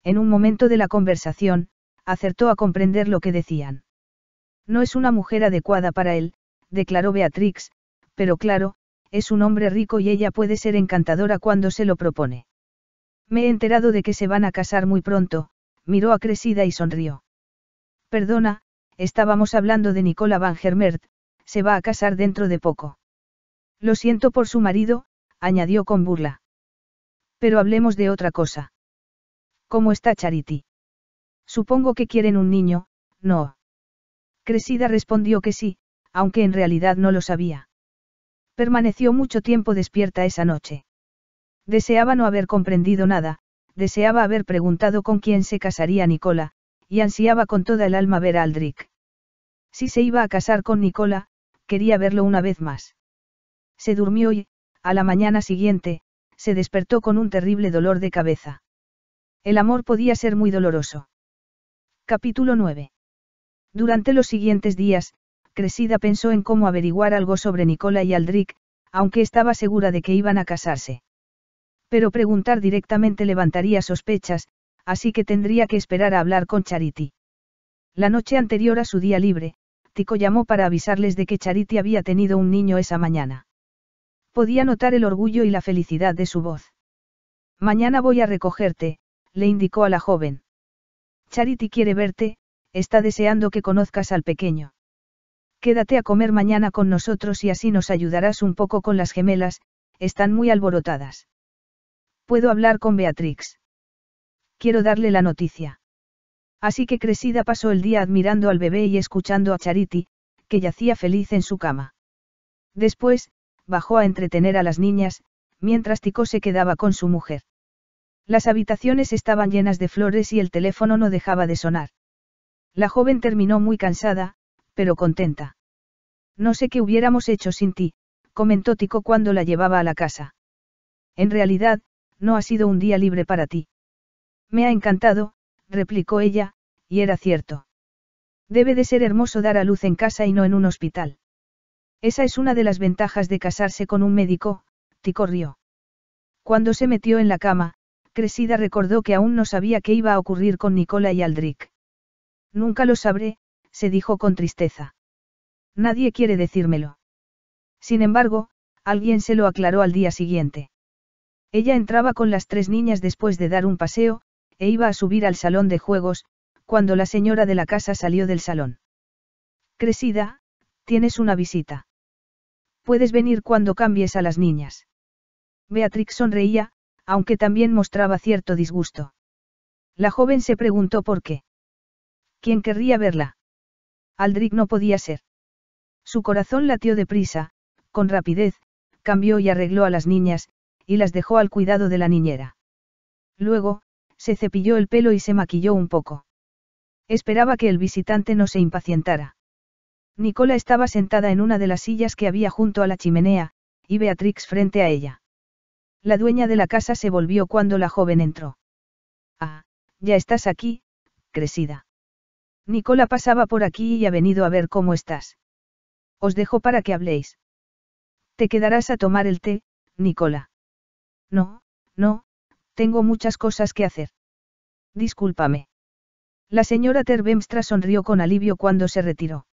En un momento de la conversación, acertó a comprender lo que decían. No es una mujer adecuada para él, declaró Beatrix, pero claro, es un hombre rico y ella puede ser encantadora cuando se lo propone. Me he enterado de que se van a casar muy pronto, miró a Cresida y sonrió. Perdona, estábamos hablando de Nicola Van Germert, se va a casar dentro de poco. Lo siento por su marido, añadió con burla. Pero hablemos de otra cosa. ¿Cómo está Charity? Supongo que quieren un niño, no. Cresida respondió que sí, aunque en realidad no lo sabía. Permaneció mucho tiempo despierta esa noche. Deseaba no haber comprendido nada, deseaba haber preguntado con quién se casaría Nicola, y ansiaba con toda el alma ver a Aldric. Si se iba a casar con Nicola, quería verlo una vez más. Se durmió y, a la mañana siguiente, se despertó con un terrible dolor de cabeza. El amor podía ser muy doloroso. Capítulo 9. Durante los siguientes días, Cresida pensó en cómo averiguar algo sobre Nicola y Aldric, aunque estaba segura de que iban a casarse. Pero preguntar directamente levantaría sospechas, así que tendría que esperar a hablar con Charity. La noche anterior a su día libre, Tico llamó para avisarles de que Charity había tenido un niño esa mañana. Podía notar el orgullo y la felicidad de su voz. Mañana voy a recogerte, le indicó a la joven. Charity quiere verte, está deseando que conozcas al pequeño. Quédate a comer mañana con nosotros y así nos ayudarás un poco con las gemelas, están muy alborotadas. Puedo hablar con Beatrix. Quiero darle la noticia. Así que Cresida pasó el día admirando al bebé y escuchando a Charity, que yacía feliz en su cama. Después, bajó a entretener a las niñas, mientras Tico se quedaba con su mujer. Las habitaciones estaban llenas de flores y el teléfono no dejaba de sonar. La joven terminó muy cansada, pero contenta. No sé qué hubiéramos hecho sin ti, comentó Tico cuando la llevaba a la casa. En realidad, no ha sido un día libre para ti. Me ha encantado, replicó ella, y era cierto. Debe de ser hermoso dar a luz en casa y no en un hospital. Esa es una de las ventajas de casarse con un médico, Tico rió. Cuando se metió en la cama, Cresida recordó que aún no sabía qué iba a ocurrir con Nicola y Aldric. Nunca lo sabré, se dijo con tristeza. Nadie quiere decírmelo. Sin embargo, alguien se lo aclaró al día siguiente. Ella entraba con las tres niñas después de dar un paseo, e iba a subir al salón de juegos, cuando la señora de la casa salió del salón. Cresida, tienes una visita. Puedes venir cuando cambies a las niñas. Beatrix sonreía, aunque también mostraba cierto disgusto. La joven se preguntó por qué. ¿Quién querría verla? Aldrich no podía ser. Su corazón latió deprisa, con rapidez, cambió y arregló a las niñas, y las dejó al cuidado de la niñera. Luego, se cepilló el pelo y se maquilló un poco. Esperaba que el visitante no se impacientara. Nicola estaba sentada en una de las sillas que había junto a la chimenea, y Beatrix frente a ella. La dueña de la casa se volvió cuando la joven entró. Ah, ya estás aquí, crecida. Nicola pasaba por aquí y ha venido a ver cómo estás. Os dejo para que habléis. Te quedarás a tomar el té, Nicola. No, no, tengo muchas cosas que hacer. Discúlpame. La señora Terbemstra sonrió con alivio cuando se retiró.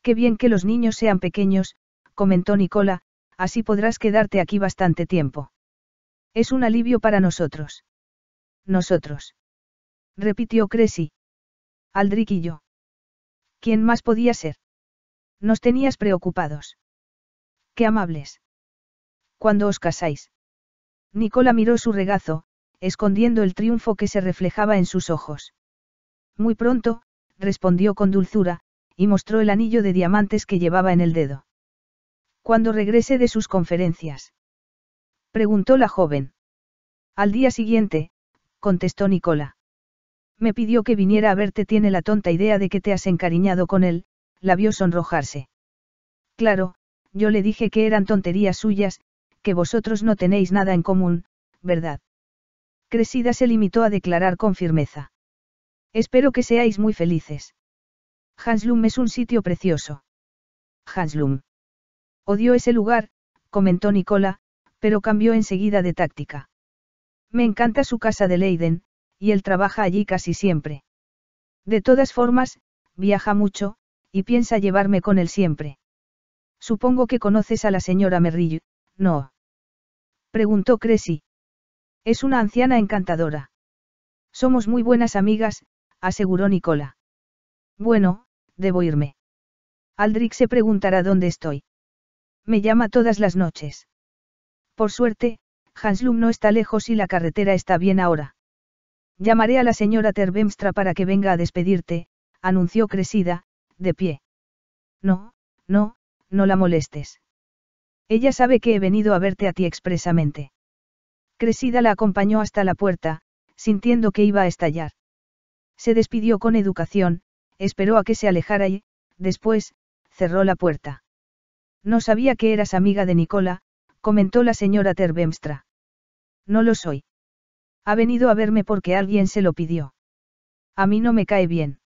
Qué bien que los niños sean pequeños, comentó Nicola, así podrás quedarte aquí bastante tiempo. Es un alivio para nosotros. Nosotros. Repitió Cressy. Aldrich y yo. ¿Quién más podía ser? Nos tenías preocupados. Qué amables. ¿Cuándo os casáis? Nicola miró su regazo, escondiendo el triunfo que se reflejaba en sus ojos. Muy pronto, respondió con dulzura, y mostró el anillo de diamantes que llevaba en el dedo. Cuando regrese de sus conferencias? preguntó la joven. Al día siguiente, contestó Nicola. Me pidió que viniera a verte, tiene la tonta idea de que te has encariñado con él, la vio sonrojarse. Claro, yo le dije que eran tonterías suyas, que vosotros no tenéis nada en común, ¿verdad? Cresida se limitó a declarar con firmeza. Espero que seáis muy felices. Hanslum es un sitio precioso. Hanslum. Odio ese lugar, comentó Nicola, pero cambió enseguida de táctica. Me encanta su casa de Leiden, y él trabaja allí casi siempre. De todas formas, viaja mucho, y piensa llevarme con él siempre. Supongo que conoces a la señora Merrill, no. Preguntó Cressy. Es una anciana encantadora. Somos muy buenas amigas, aseguró Nicola. Bueno, debo irme. Aldric se preguntará dónde estoy. Me llama todas las noches. Por suerte, Hanslum no está lejos y la carretera está bien ahora. Llamaré a la señora Terbemstra para que venga a despedirte, anunció Cresida, de pie. No, no, no la molestes. Ella sabe que he venido a verte a ti expresamente. Cresida la acompañó hasta la puerta, sintiendo que iba a estallar. Se despidió con educación, esperó a que se alejara y, después, cerró la puerta. No sabía que eras amiga de Nicola, comentó la señora Terbemstra. No lo soy. Ha venido a verme porque alguien se lo pidió. A mí no me cae bien.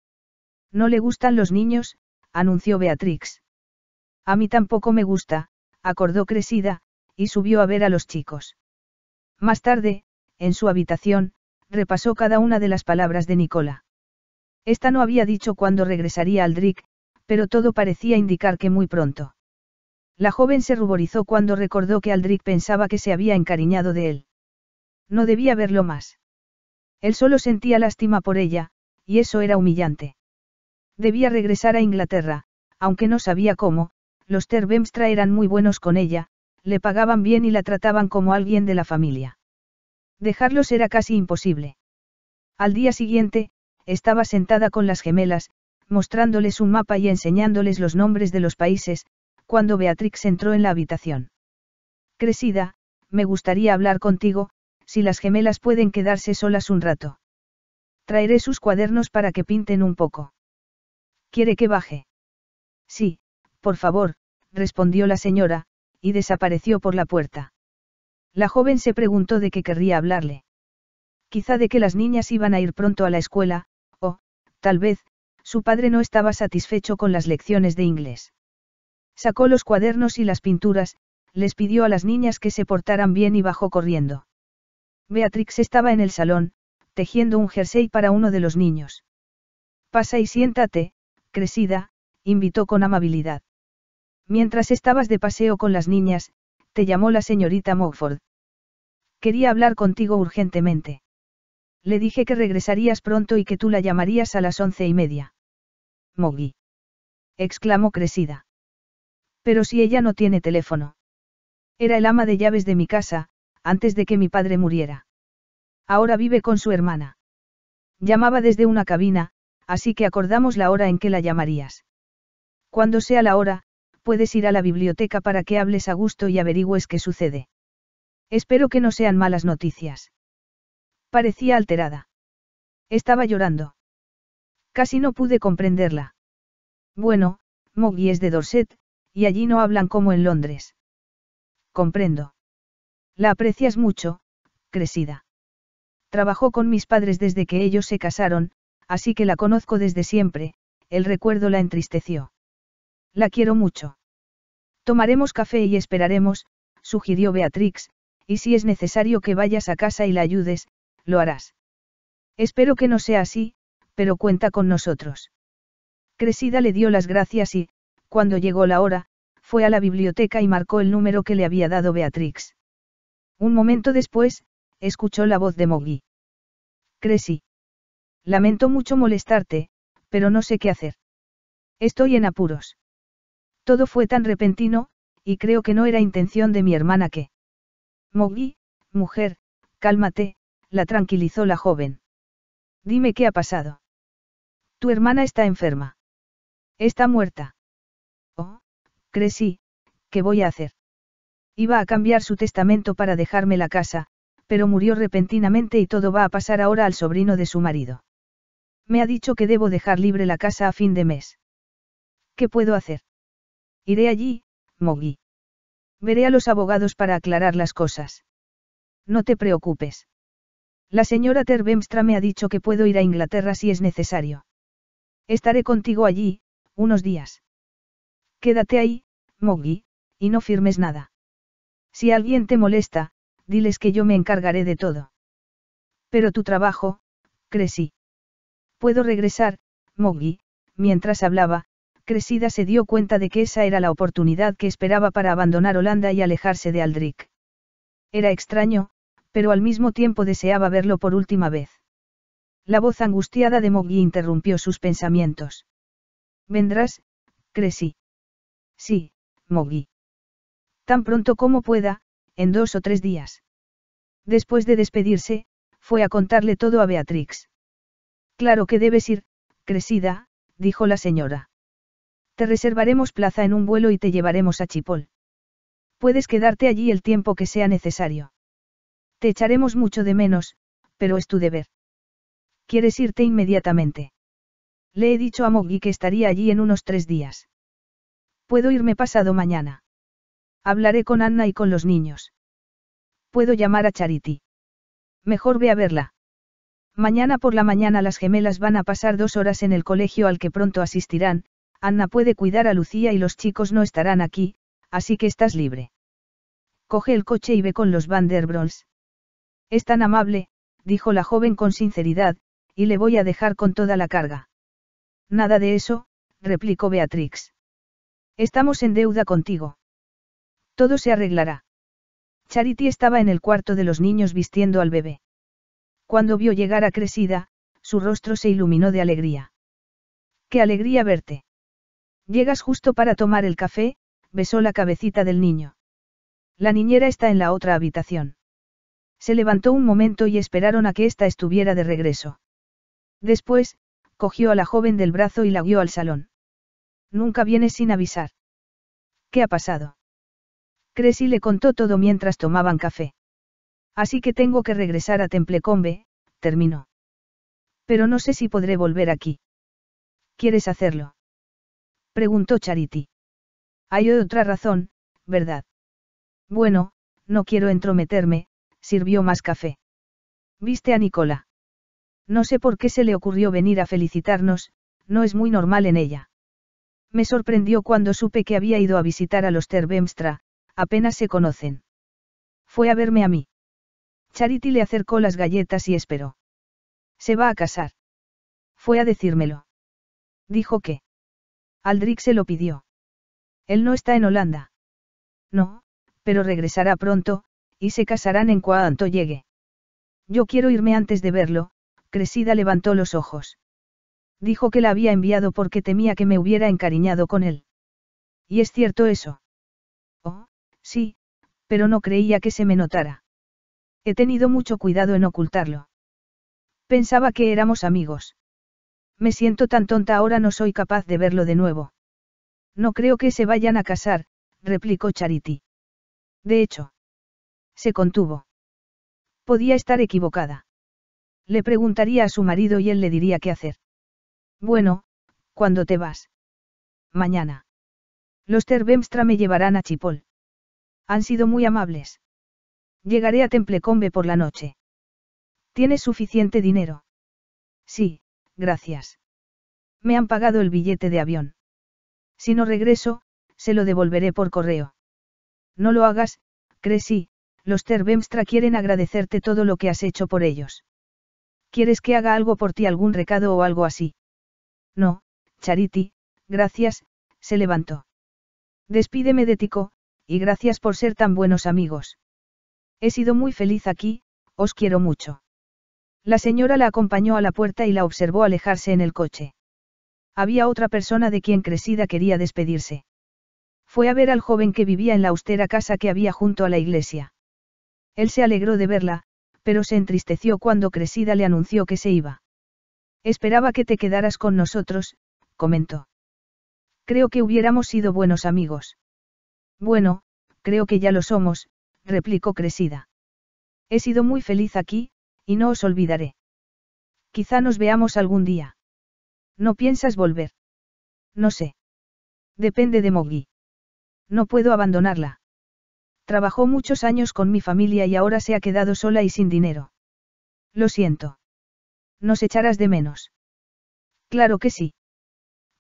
No le gustan los niños, anunció Beatrix. A mí tampoco me gusta, acordó Cresida, y subió a ver a los chicos. Más tarde, en su habitación, repasó cada una de las palabras de Nicola. Esta no había dicho cuándo regresaría Aldric, pero todo parecía indicar que muy pronto. La joven se ruborizó cuando recordó que Aldric pensaba que se había encariñado de él. No debía verlo más. Él solo sentía lástima por ella, y eso era humillante. Debía regresar a Inglaterra, aunque no sabía cómo, los Terbemstra eran muy buenos con ella, le pagaban bien y la trataban como alguien de la familia. Dejarlos era casi imposible. Al día siguiente, estaba sentada con las gemelas, mostrándoles un mapa y enseñándoles los nombres de los países, cuando Beatrix entró en la habitación. Cresida, me gustaría hablar contigo, si las gemelas pueden quedarse solas un rato. Traeré sus cuadernos para que pinten un poco. ¿Quiere que baje? Sí, por favor, respondió la señora, y desapareció por la puerta. La joven se preguntó de qué querría hablarle. Quizá de que las niñas iban a ir pronto a la escuela, o, tal vez, su padre no estaba satisfecho con las lecciones de inglés. Sacó los cuadernos y las pinturas, les pidió a las niñas que se portaran bien y bajó corriendo. Beatrix estaba en el salón, tejiendo un jersey para uno de los niños. Pasa y siéntate, crecida, invitó con amabilidad. Mientras estabas de paseo con las niñas, te llamó la señorita Mogford. Quería hablar contigo urgentemente. Le dije que regresarías pronto y que tú la llamarías a las once y media. Moggy. exclamó crecida. Pero si ella no tiene teléfono. Era el ama de llaves de mi casa, antes de que mi padre muriera. Ahora vive con su hermana. Llamaba desde una cabina, así que acordamos la hora en que la llamarías. Cuando sea la hora, puedes ir a la biblioteca para que hables a gusto y averigües qué sucede. Espero que no sean malas noticias. Parecía alterada. Estaba llorando. Casi no pude comprenderla. Bueno, Moggy es de Dorset, y allí no hablan como en Londres. Comprendo. La aprecias mucho, Cresida. Trabajó con mis padres desde que ellos se casaron, así que la conozco desde siempre, el recuerdo la entristeció. La quiero mucho. Tomaremos café y esperaremos, sugirió Beatrix, y si es necesario que vayas a casa y la ayudes, lo harás. Espero que no sea así, pero cuenta con nosotros. Cresida le dio las gracias y, cuando llegó la hora, fue a la biblioteca y marcó el número que le había dado Beatrix. Un momento después, escuchó la voz de Moggy. Cresi. Lamento mucho molestarte, pero no sé qué hacer. Estoy en apuros. Todo fue tan repentino, y creo que no era intención de mi hermana que... Mogui, mujer, cálmate, la tranquilizó la joven. Dime qué ha pasado. Tu hermana está enferma. Está muerta. Oh, crecí, ¿qué voy a hacer? Iba a cambiar su testamento para dejarme la casa, pero murió repentinamente y todo va a pasar ahora al sobrino de su marido. Me ha dicho que debo dejar libre la casa a fin de mes. ¿Qué puedo hacer? Iré allí, Moggy. Veré a los abogados para aclarar las cosas. No te preocupes. La señora Terbemstra me ha dicho que puedo ir a Inglaterra si es necesario. Estaré contigo allí, unos días. Quédate ahí, Moggy, y no firmes nada. Si alguien te molesta, diles que yo me encargaré de todo. Pero tu trabajo, crecí. Puedo regresar, Moggy, mientras hablaba, Cresida se dio cuenta de que esa era la oportunidad que esperaba para abandonar Holanda y alejarse de Aldric. Era extraño, pero al mismo tiempo deseaba verlo por última vez. La voz angustiada de Moggy interrumpió sus pensamientos. ¿Vendrás, Cresí? Sí, Mogui. Tan pronto como pueda, en dos o tres días. Después de despedirse, fue a contarle todo a Beatrix. Claro que debes ir, Cresida, dijo la señora. Te reservaremos plaza en un vuelo y te llevaremos a Chipol. Puedes quedarte allí el tiempo que sea necesario. Te echaremos mucho de menos, pero es tu deber. ¿Quieres irte inmediatamente? Le he dicho a Mogi que estaría allí en unos tres días. Puedo irme pasado mañana. Hablaré con Anna y con los niños. Puedo llamar a Charity. Mejor ve a verla. Mañana por la mañana las gemelas van a pasar dos horas en el colegio al que pronto asistirán, Anna puede cuidar a Lucía y los chicos no estarán aquí, así que estás libre. Coge el coche y ve con los Vanderbrols. Es tan amable, dijo la joven con sinceridad, y le voy a dejar con toda la carga. Nada de eso, replicó Beatrix. Estamos en deuda contigo. Todo se arreglará. Charity estaba en el cuarto de los niños vistiendo al bebé. Cuando vio llegar a Cresida, su rostro se iluminó de alegría. ¡Qué alegría verte! Llegas justo para tomar el café, besó la cabecita del niño. La niñera está en la otra habitación. Se levantó un momento y esperaron a que ésta estuviera de regreso. Después, cogió a la joven del brazo y la guió al salón. Nunca vienes sin avisar. ¿Qué ha pasado? Cressy le contó todo mientras tomaban café. Así que tengo que regresar a Templecombe, terminó. Pero no sé si podré volver aquí. ¿Quieres hacerlo? preguntó Charity. Hay otra razón, ¿verdad? Bueno, no quiero entrometerme, sirvió más café. ¿Viste a Nicola? No sé por qué se le ocurrió venir a felicitarnos, no es muy normal en ella. Me sorprendió cuando supe que había ido a visitar a los Terbemstra, apenas se conocen. Fue a verme a mí. Charity le acercó las galletas y esperó. Se va a casar. Fue a decírmelo. Dijo que. Aldrich se lo pidió. Él no está en Holanda. No, pero regresará pronto, y se casarán en cuanto llegue. Yo quiero irme antes de verlo, Cresida levantó los ojos. Dijo que la había enviado porque temía que me hubiera encariñado con él. ¿Y es cierto eso? Oh, sí, pero no creía que se me notara. He tenido mucho cuidado en ocultarlo. Pensaba que éramos amigos me siento tan tonta ahora no soy capaz de verlo de nuevo. No creo que se vayan a casar, replicó Charity. De hecho, se contuvo. Podía estar equivocada. Le preguntaría a su marido y él le diría qué hacer. Bueno, ¿cuándo te vas? Mañana. Los Terbemstra me llevarán a Chipol. Han sido muy amables. Llegaré a Templecombe por la noche. ¿Tienes suficiente dinero? Sí, gracias. Me han pagado el billete de avión. Si no regreso, se lo devolveré por correo. No lo hagas, Cressy, los Terbemstra quieren agradecerte todo lo que has hecho por ellos. ¿Quieres que haga algo por ti, algún recado o algo así? No, Charity, gracias, se levantó. Despídeme de Tico, y gracias por ser tan buenos amigos. He sido muy feliz aquí, os quiero mucho. La señora la acompañó a la puerta y la observó alejarse en el coche. Había otra persona de quien Cresida quería despedirse. Fue a ver al joven que vivía en la austera casa que había junto a la iglesia. Él se alegró de verla, pero se entristeció cuando Cresida le anunció que se iba. Esperaba que te quedaras con nosotros, comentó. Creo que hubiéramos sido buenos amigos. Bueno, creo que ya lo somos, replicó Cresida. He sido muy feliz aquí, y no os olvidaré. Quizá nos veamos algún día. ¿No piensas volver? No sé. Depende de Mogi. No puedo abandonarla. Trabajó muchos años con mi familia y ahora se ha quedado sola y sin dinero. Lo siento. Nos echarás de menos. Claro que sí.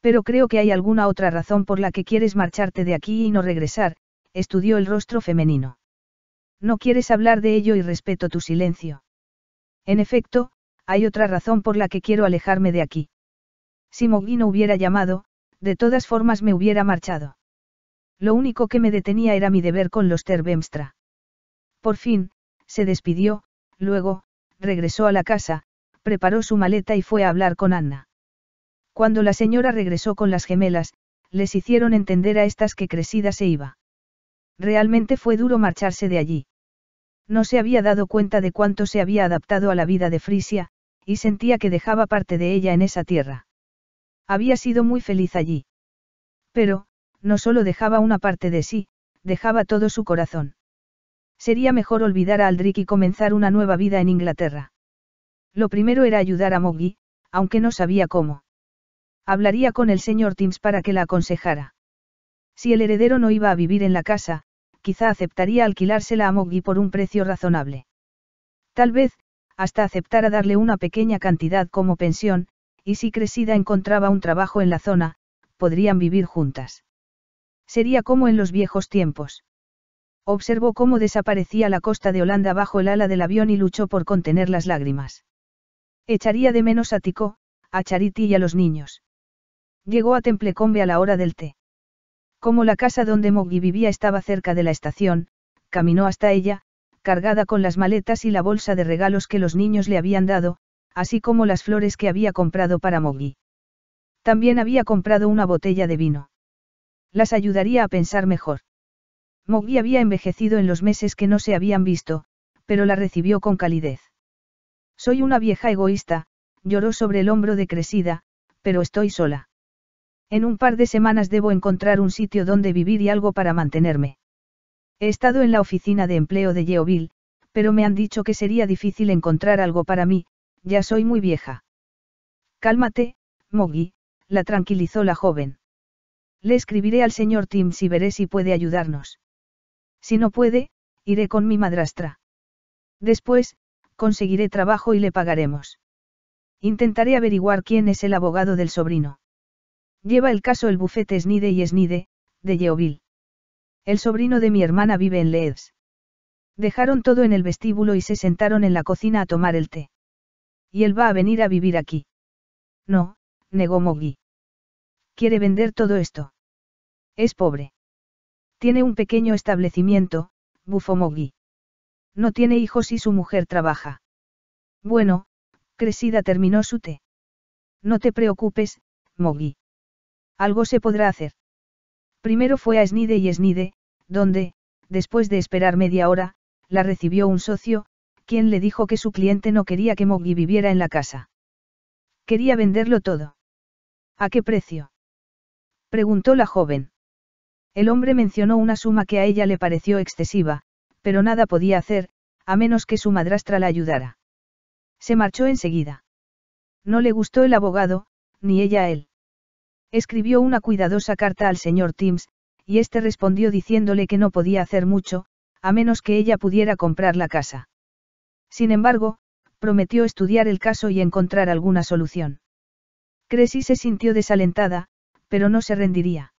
Pero creo que hay alguna otra razón por la que quieres marcharte de aquí y no regresar, estudió el rostro femenino. No quieres hablar de ello y respeto tu silencio. En efecto, hay otra razón por la que quiero alejarme de aquí. Si Mogui no hubiera llamado, de todas formas me hubiera marchado. Lo único que me detenía era mi deber con los Terbemstra. Por fin, se despidió, luego, regresó a la casa, preparó su maleta y fue a hablar con Anna. Cuando la señora regresó con las gemelas, les hicieron entender a estas que Cresida se iba. Realmente fue duro marcharse de allí. No se había dado cuenta de cuánto se había adaptado a la vida de Frisia, y sentía que dejaba parte de ella en esa tierra. Había sido muy feliz allí. Pero, no solo dejaba una parte de sí, dejaba todo su corazón. Sería mejor olvidar a Aldric y comenzar una nueva vida en Inglaterra. Lo primero era ayudar a Moggy, aunque no sabía cómo. Hablaría con el señor Tims para que la aconsejara. Si el heredero no iba a vivir en la casa, quizá aceptaría alquilársela a Moggy por un precio razonable. Tal vez, hasta aceptara darle una pequeña cantidad como pensión, y si Cresida encontraba un trabajo en la zona, podrían vivir juntas. Sería como en los viejos tiempos. Observó cómo desaparecía la costa de Holanda bajo el ala del avión y luchó por contener las lágrimas. Echaría de menos a Tico, a Charity y a los niños. Llegó a Templecombe a la hora del té. Como la casa donde Moggy vivía estaba cerca de la estación, caminó hasta ella, cargada con las maletas y la bolsa de regalos que los niños le habían dado, así como las flores que había comprado para Moggy. También había comprado una botella de vino. Las ayudaría a pensar mejor. Mogui había envejecido en los meses que no se habían visto, pero la recibió con calidez. Soy una vieja egoísta, lloró sobre el hombro de Cresida, pero estoy sola. En un par de semanas debo encontrar un sitio donde vivir y algo para mantenerme. He estado en la oficina de empleo de Yeovil, pero me han dicho que sería difícil encontrar algo para mí, ya soy muy vieja. Cálmate, mogi la tranquilizó la joven. Le escribiré al señor Tim si veré si puede ayudarnos. Si no puede, iré con mi madrastra. Después, conseguiré trabajo y le pagaremos. Intentaré averiguar quién es el abogado del sobrino. Lleva el caso el bufete Snide y Snide, de Yeovil. El sobrino de mi hermana vive en Leeds. Dejaron todo en el vestíbulo y se sentaron en la cocina a tomar el té. Y él va a venir a vivir aquí. No, negó Mogi. Quiere vender todo esto. Es pobre. Tiene un pequeño establecimiento, bufó Mogui. No tiene hijos y su mujer trabaja. Bueno, Cresida terminó su té. No te preocupes, Mogi. Algo se podrá hacer. Primero fue a Snide y Snide, donde, después de esperar media hora, la recibió un socio, quien le dijo que su cliente no quería que Moggy viviera en la casa. Quería venderlo todo. ¿A qué precio? preguntó la joven. El hombre mencionó una suma que a ella le pareció excesiva, pero nada podía hacer, a menos que su madrastra la ayudara. Se marchó enseguida. No le gustó el abogado, ni ella a él. Escribió una cuidadosa carta al señor Timms, y éste respondió diciéndole que no podía hacer mucho, a menos que ella pudiera comprar la casa. Sin embargo, prometió estudiar el caso y encontrar alguna solución. Cressy se sintió desalentada, pero no se rendiría.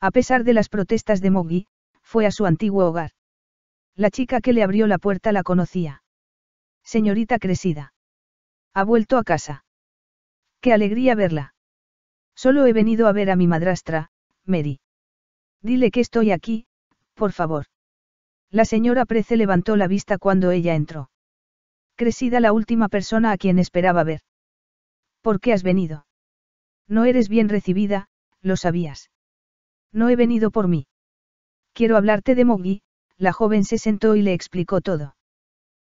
A pesar de las protestas de Moggy, fue a su antiguo hogar. La chica que le abrió la puerta la conocía. Señorita Cresida. Ha vuelto a casa. Qué alegría verla. Solo he venido a ver a mi madrastra, Mary. Dile que estoy aquí, por favor. La señora Prece levantó la vista cuando ella entró. Crecida la última persona a quien esperaba ver. ¿Por qué has venido? No eres bien recibida, lo sabías. No he venido por mí. Quiero hablarte de Moggy, la joven se sentó y le explicó todo.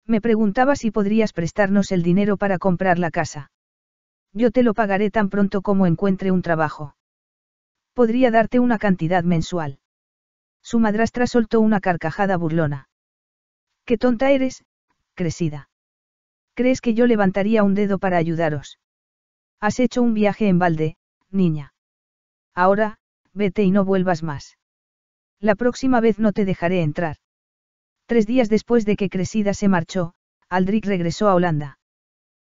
Me preguntaba si podrías prestarnos el dinero para comprar la casa yo te lo pagaré tan pronto como encuentre un trabajo. Podría darte una cantidad mensual. Su madrastra soltó una carcajada burlona. Qué tonta eres, Cresida? ¿Crees que yo levantaría un dedo para ayudaros? Has hecho un viaje en balde, niña. Ahora, vete y no vuelvas más. La próxima vez no te dejaré entrar. Tres días después de que Cresida se marchó, Aldrich regresó a Holanda.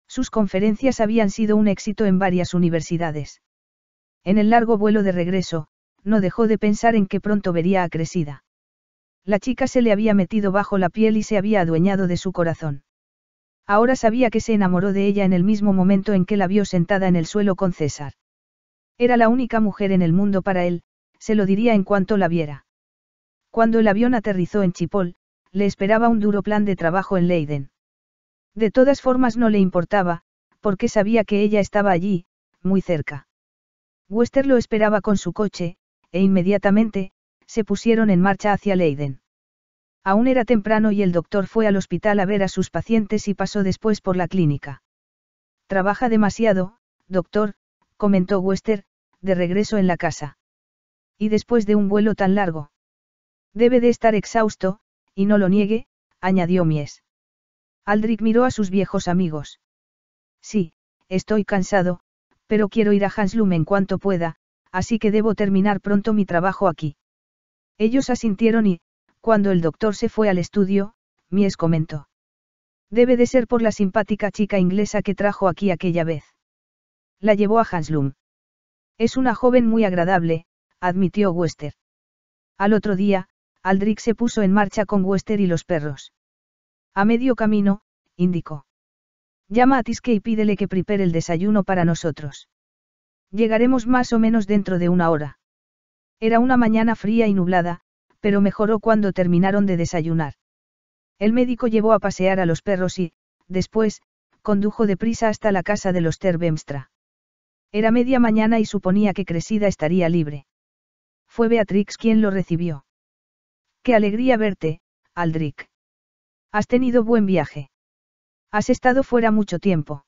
Sus conferencias habían sido un éxito en varias universidades. En el largo vuelo de regreso, no dejó de pensar en que pronto vería a Cresida. La chica se le había metido bajo la piel y se había adueñado de su corazón. Ahora sabía que se enamoró de ella en el mismo momento en que la vio sentada en el suelo con César. Era la única mujer en el mundo para él, se lo diría en cuanto la viera. Cuando el avión aterrizó en Chipol, le esperaba un duro plan de trabajo en Leiden. De todas formas no le importaba, porque sabía que ella estaba allí, muy cerca. Wester lo esperaba con su coche, e inmediatamente, se pusieron en marcha hacia Leiden. Aún era temprano y el doctor fue al hospital a ver a sus pacientes y pasó después por la clínica. Trabaja demasiado, doctor, comentó Wester, de regreso en la casa. Y después de un vuelo tan largo. Debe de estar exhausto, y no lo niegue, añadió Mies. Aldrich miró a sus viejos amigos. Sí, estoy cansado, pero quiero ir a Hanslum en cuanto pueda, así que debo terminar pronto mi trabajo aquí. Ellos asintieron y, cuando el doctor se fue al estudio, Mies comentó. Debe de ser por la simpática chica inglesa que trajo aquí aquella vez. La llevó a Hanslum. Es una joven muy agradable, admitió Wester. Al otro día, Aldrich se puso en marcha con Wester y los perros. A medio camino, indicó. Llama a Tiske y pídele que prepare el desayuno para nosotros. Llegaremos más o menos dentro de una hora. Era una mañana fría y nublada, pero mejoró cuando terminaron de desayunar. El médico llevó a pasear a los perros y, después, condujo deprisa hasta la casa de los Terbemstra. Era media mañana y suponía que Cresida estaría libre. Fue Beatrix quien lo recibió. Qué alegría verte, Aldrich. Has tenido buen viaje. Has estado fuera mucho tiempo.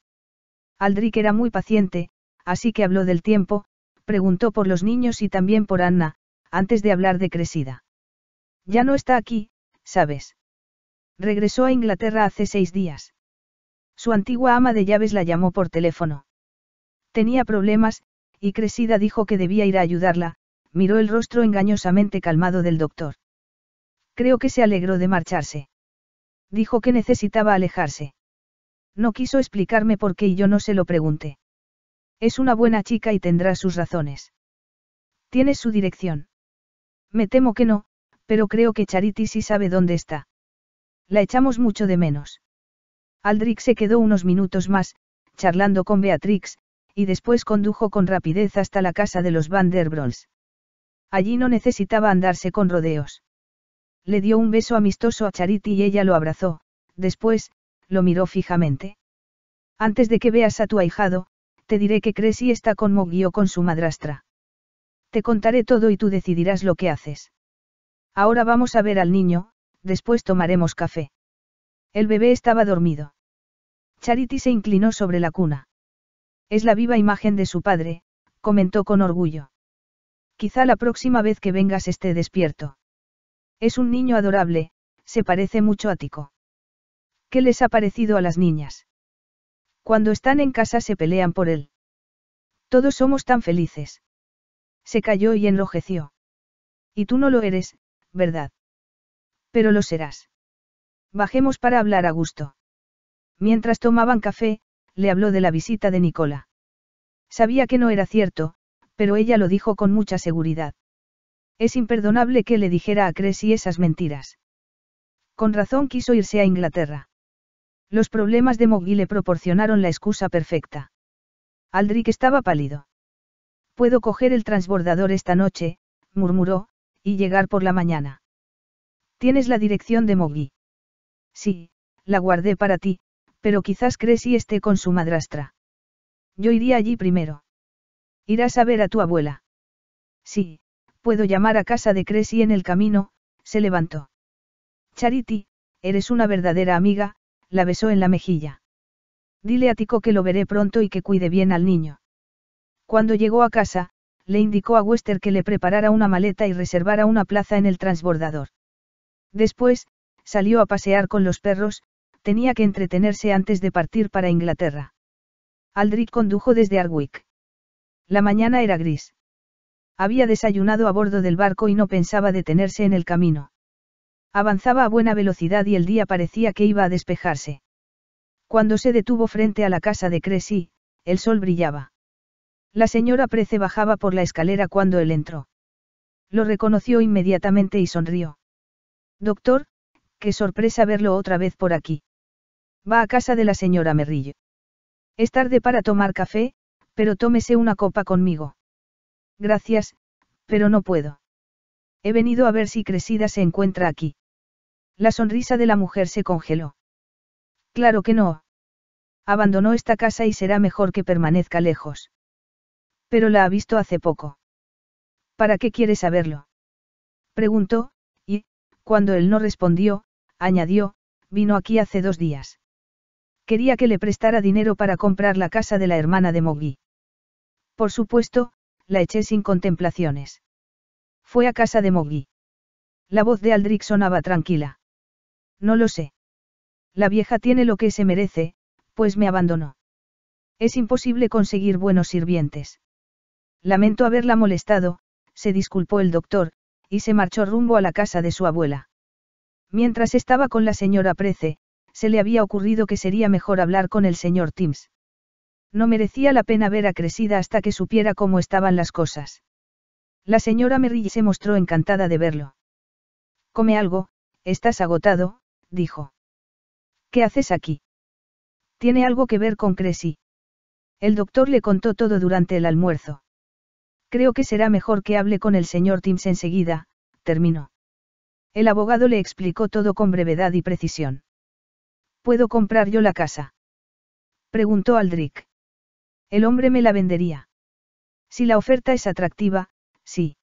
Aldrick era muy paciente, así que habló del tiempo, preguntó por los niños y también por Anna, antes de hablar de Cresida. Ya no está aquí, ¿sabes? Regresó a Inglaterra hace seis días. Su antigua ama de llaves la llamó por teléfono. Tenía problemas, y Cresida dijo que debía ir a ayudarla, miró el rostro engañosamente calmado del doctor. Creo que se alegró de marcharse. Dijo que necesitaba alejarse. No quiso explicarme por qué y yo no se lo pregunté. Es una buena chica y tendrá sus razones. ¿Tienes su dirección? Me temo que no, pero creo que Charity sí sabe dónde está. La echamos mucho de menos. Aldrich se quedó unos minutos más, charlando con Beatrix, y después condujo con rapidez hasta la casa de los Van Allí no necesitaba andarse con rodeos. Le dio un beso amistoso a Charity y ella lo abrazó, después, lo miró fijamente. Antes de que veas a tu ahijado, te diré que Cressy está con Moggy o con su madrastra. Te contaré todo y tú decidirás lo que haces. Ahora vamos a ver al niño, después tomaremos café. El bebé estaba dormido. Charity se inclinó sobre la cuna. Es la viva imagen de su padre, comentó con orgullo. Quizá la próxima vez que vengas esté despierto. Es un niño adorable, se parece mucho a Tico. ¿Qué les ha parecido a las niñas? Cuando están en casa se pelean por él. Todos somos tan felices. Se cayó y enrojeció. Y tú no lo eres, ¿verdad? Pero lo serás. Bajemos para hablar a gusto. Mientras tomaban café, le habló de la visita de Nicola. Sabía que no era cierto, pero ella lo dijo con mucha seguridad. Es imperdonable que le dijera a Cressy esas mentiras. Con razón quiso irse a Inglaterra. Los problemas de Moggy le proporcionaron la excusa perfecta. Aldrick estaba pálido. Puedo coger el transbordador esta noche, murmuró, y llegar por la mañana. ¿Tienes la dirección de Moggy? Sí, la guardé para ti, pero quizás Cressy esté con su madrastra. Yo iría allí primero. Irás a ver a tu abuela. Sí, puedo llamar a casa de Cressy en el camino, se levantó. Charity, eres una verdadera amiga, la besó en la mejilla. Dile a Tico que lo veré pronto y que cuide bien al niño. Cuando llegó a casa, le indicó a Wester que le preparara una maleta y reservara una plaza en el transbordador. Después, salió a pasear con los perros, tenía que entretenerse antes de partir para Inglaterra. Aldrich condujo desde Arwick. La mañana era gris. Había desayunado a bordo del barco y no pensaba detenerse en el camino. Avanzaba a buena velocidad y el día parecía que iba a despejarse. Cuando se detuvo frente a la casa de Cressy, el sol brillaba. La señora Prece bajaba por la escalera cuando él entró. Lo reconoció inmediatamente y sonrió. Doctor, qué sorpresa verlo otra vez por aquí. Va a casa de la señora Merrillo. Es tarde para tomar café, pero tómese una copa conmigo. Gracias, pero no puedo. He venido a ver si Cresida se encuentra aquí. La sonrisa de la mujer se congeló. Claro que no. Abandonó esta casa y será mejor que permanezca lejos. Pero la ha visto hace poco. ¿Para qué quiere saberlo? Preguntó, y, cuando él no respondió, añadió, vino aquí hace dos días. Quería que le prestara dinero para comprar la casa de la hermana de Mogui. Por supuesto, la eché sin contemplaciones. Fue a casa de Moggy. La voz de Aldrich sonaba tranquila. No lo sé. La vieja tiene lo que se merece, pues me abandonó. Es imposible conseguir buenos sirvientes. Lamento haberla molestado, se disculpó el doctor, y se marchó rumbo a la casa de su abuela. Mientras estaba con la señora Prece, se le había ocurrido que sería mejor hablar con el señor Timms. No merecía la pena ver a Cresida hasta que supiera cómo estaban las cosas. La señora Merrill se mostró encantada de verlo. Come algo, estás agotado, dijo. ¿Qué haces aquí? Tiene algo que ver con Cressy. El doctor le contó todo durante el almuerzo. Creo que será mejor que hable con el señor Timms enseguida, terminó. El abogado le explicó todo con brevedad y precisión. ¿Puedo comprar yo la casa? Preguntó Aldrick. El hombre me la vendería. Si la oferta es atractiva, sí.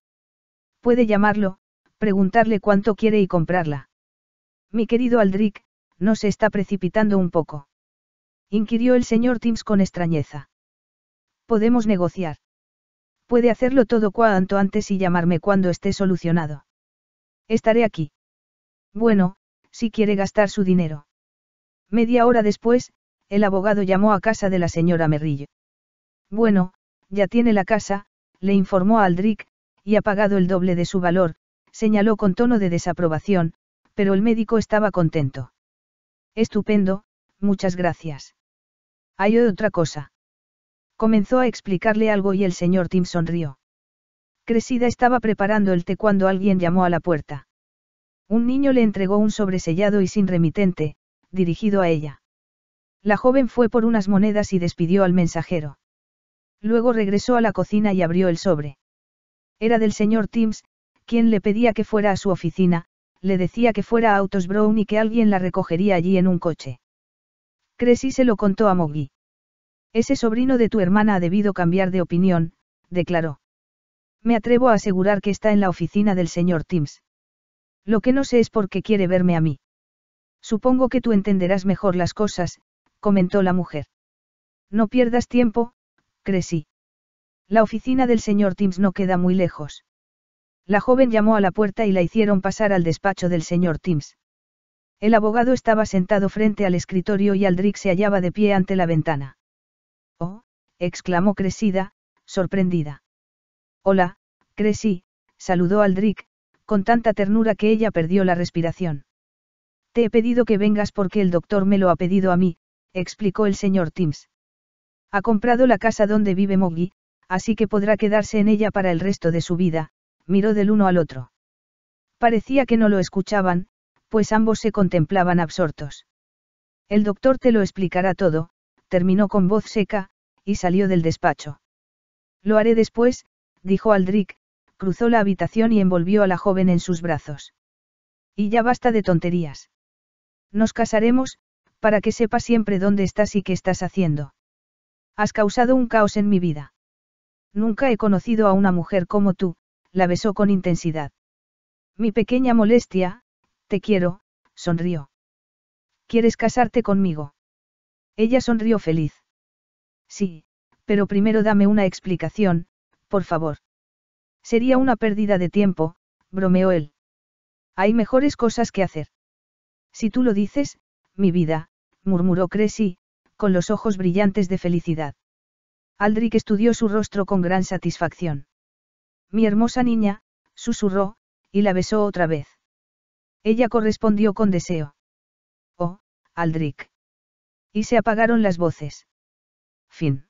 Puede llamarlo, preguntarle cuánto quiere y comprarla. Mi querido Aldrich, no se está precipitando un poco. Inquirió el señor Timms con extrañeza. Podemos negociar. Puede hacerlo todo cuanto antes y llamarme cuando esté solucionado. Estaré aquí. Bueno, si quiere gastar su dinero. Media hora después, el abogado llamó a casa de la señora Merrillo. Bueno, ya tiene la casa, le informó Aldrick, y ha pagado el doble de su valor, señaló con tono de desaprobación, pero el médico estaba contento. Estupendo, muchas gracias. Hay otra cosa. Comenzó a explicarle algo y el señor Tim sonrió. Cresida estaba preparando el té cuando alguien llamó a la puerta. Un niño le entregó un sobresellado y sin remitente, dirigido a ella. La joven fue por unas monedas y despidió al mensajero. Luego regresó a la cocina y abrió el sobre. Era del señor Timms, quien le pedía que fuera a su oficina, le decía que fuera a Autos Brown y que alguien la recogería allí en un coche. Cressy se lo contó a Moggy. Ese sobrino de tu hermana ha debido cambiar de opinión, declaró. Me atrevo a asegurar que está en la oficina del señor Timms. Lo que no sé es por qué quiere verme a mí. Supongo que tú entenderás mejor las cosas, comentó la mujer. No pierdas tiempo, Cresí. La oficina del señor Timms no queda muy lejos. La joven llamó a la puerta y la hicieron pasar al despacho del señor Timms. El abogado estaba sentado frente al escritorio y Aldric se hallaba de pie ante la ventana. Oh, exclamó Cresida, sorprendida. Hola, Cresí, saludó Aldric, con tanta ternura que ella perdió la respiración. Te he pedido que vengas porque el doctor me lo ha pedido a mí, explicó el señor Timms. Ha comprado la casa donde vive Moggy, así que podrá quedarse en ella para el resto de su vida, miró del uno al otro. Parecía que no lo escuchaban, pues ambos se contemplaban absortos. El doctor te lo explicará todo, terminó con voz seca, y salió del despacho. Lo haré después, dijo Aldric, cruzó la habitación y envolvió a la joven en sus brazos. Y ya basta de tonterías. Nos casaremos, para que sepa siempre dónde estás y qué estás haciendo. Has causado un caos en mi vida. Nunca he conocido a una mujer como tú, la besó con intensidad. Mi pequeña molestia, te quiero, sonrió. ¿Quieres casarte conmigo? Ella sonrió feliz. Sí, pero primero dame una explicación, por favor. Sería una pérdida de tiempo, bromeó él. Hay mejores cosas que hacer. Si tú lo dices, mi vida, murmuró Cressy, con los ojos brillantes de felicidad. Aldrich estudió su rostro con gran satisfacción. Mi hermosa niña, susurró, y la besó otra vez. Ella correspondió con deseo. Oh, Aldrich. Y se apagaron las voces. Fin.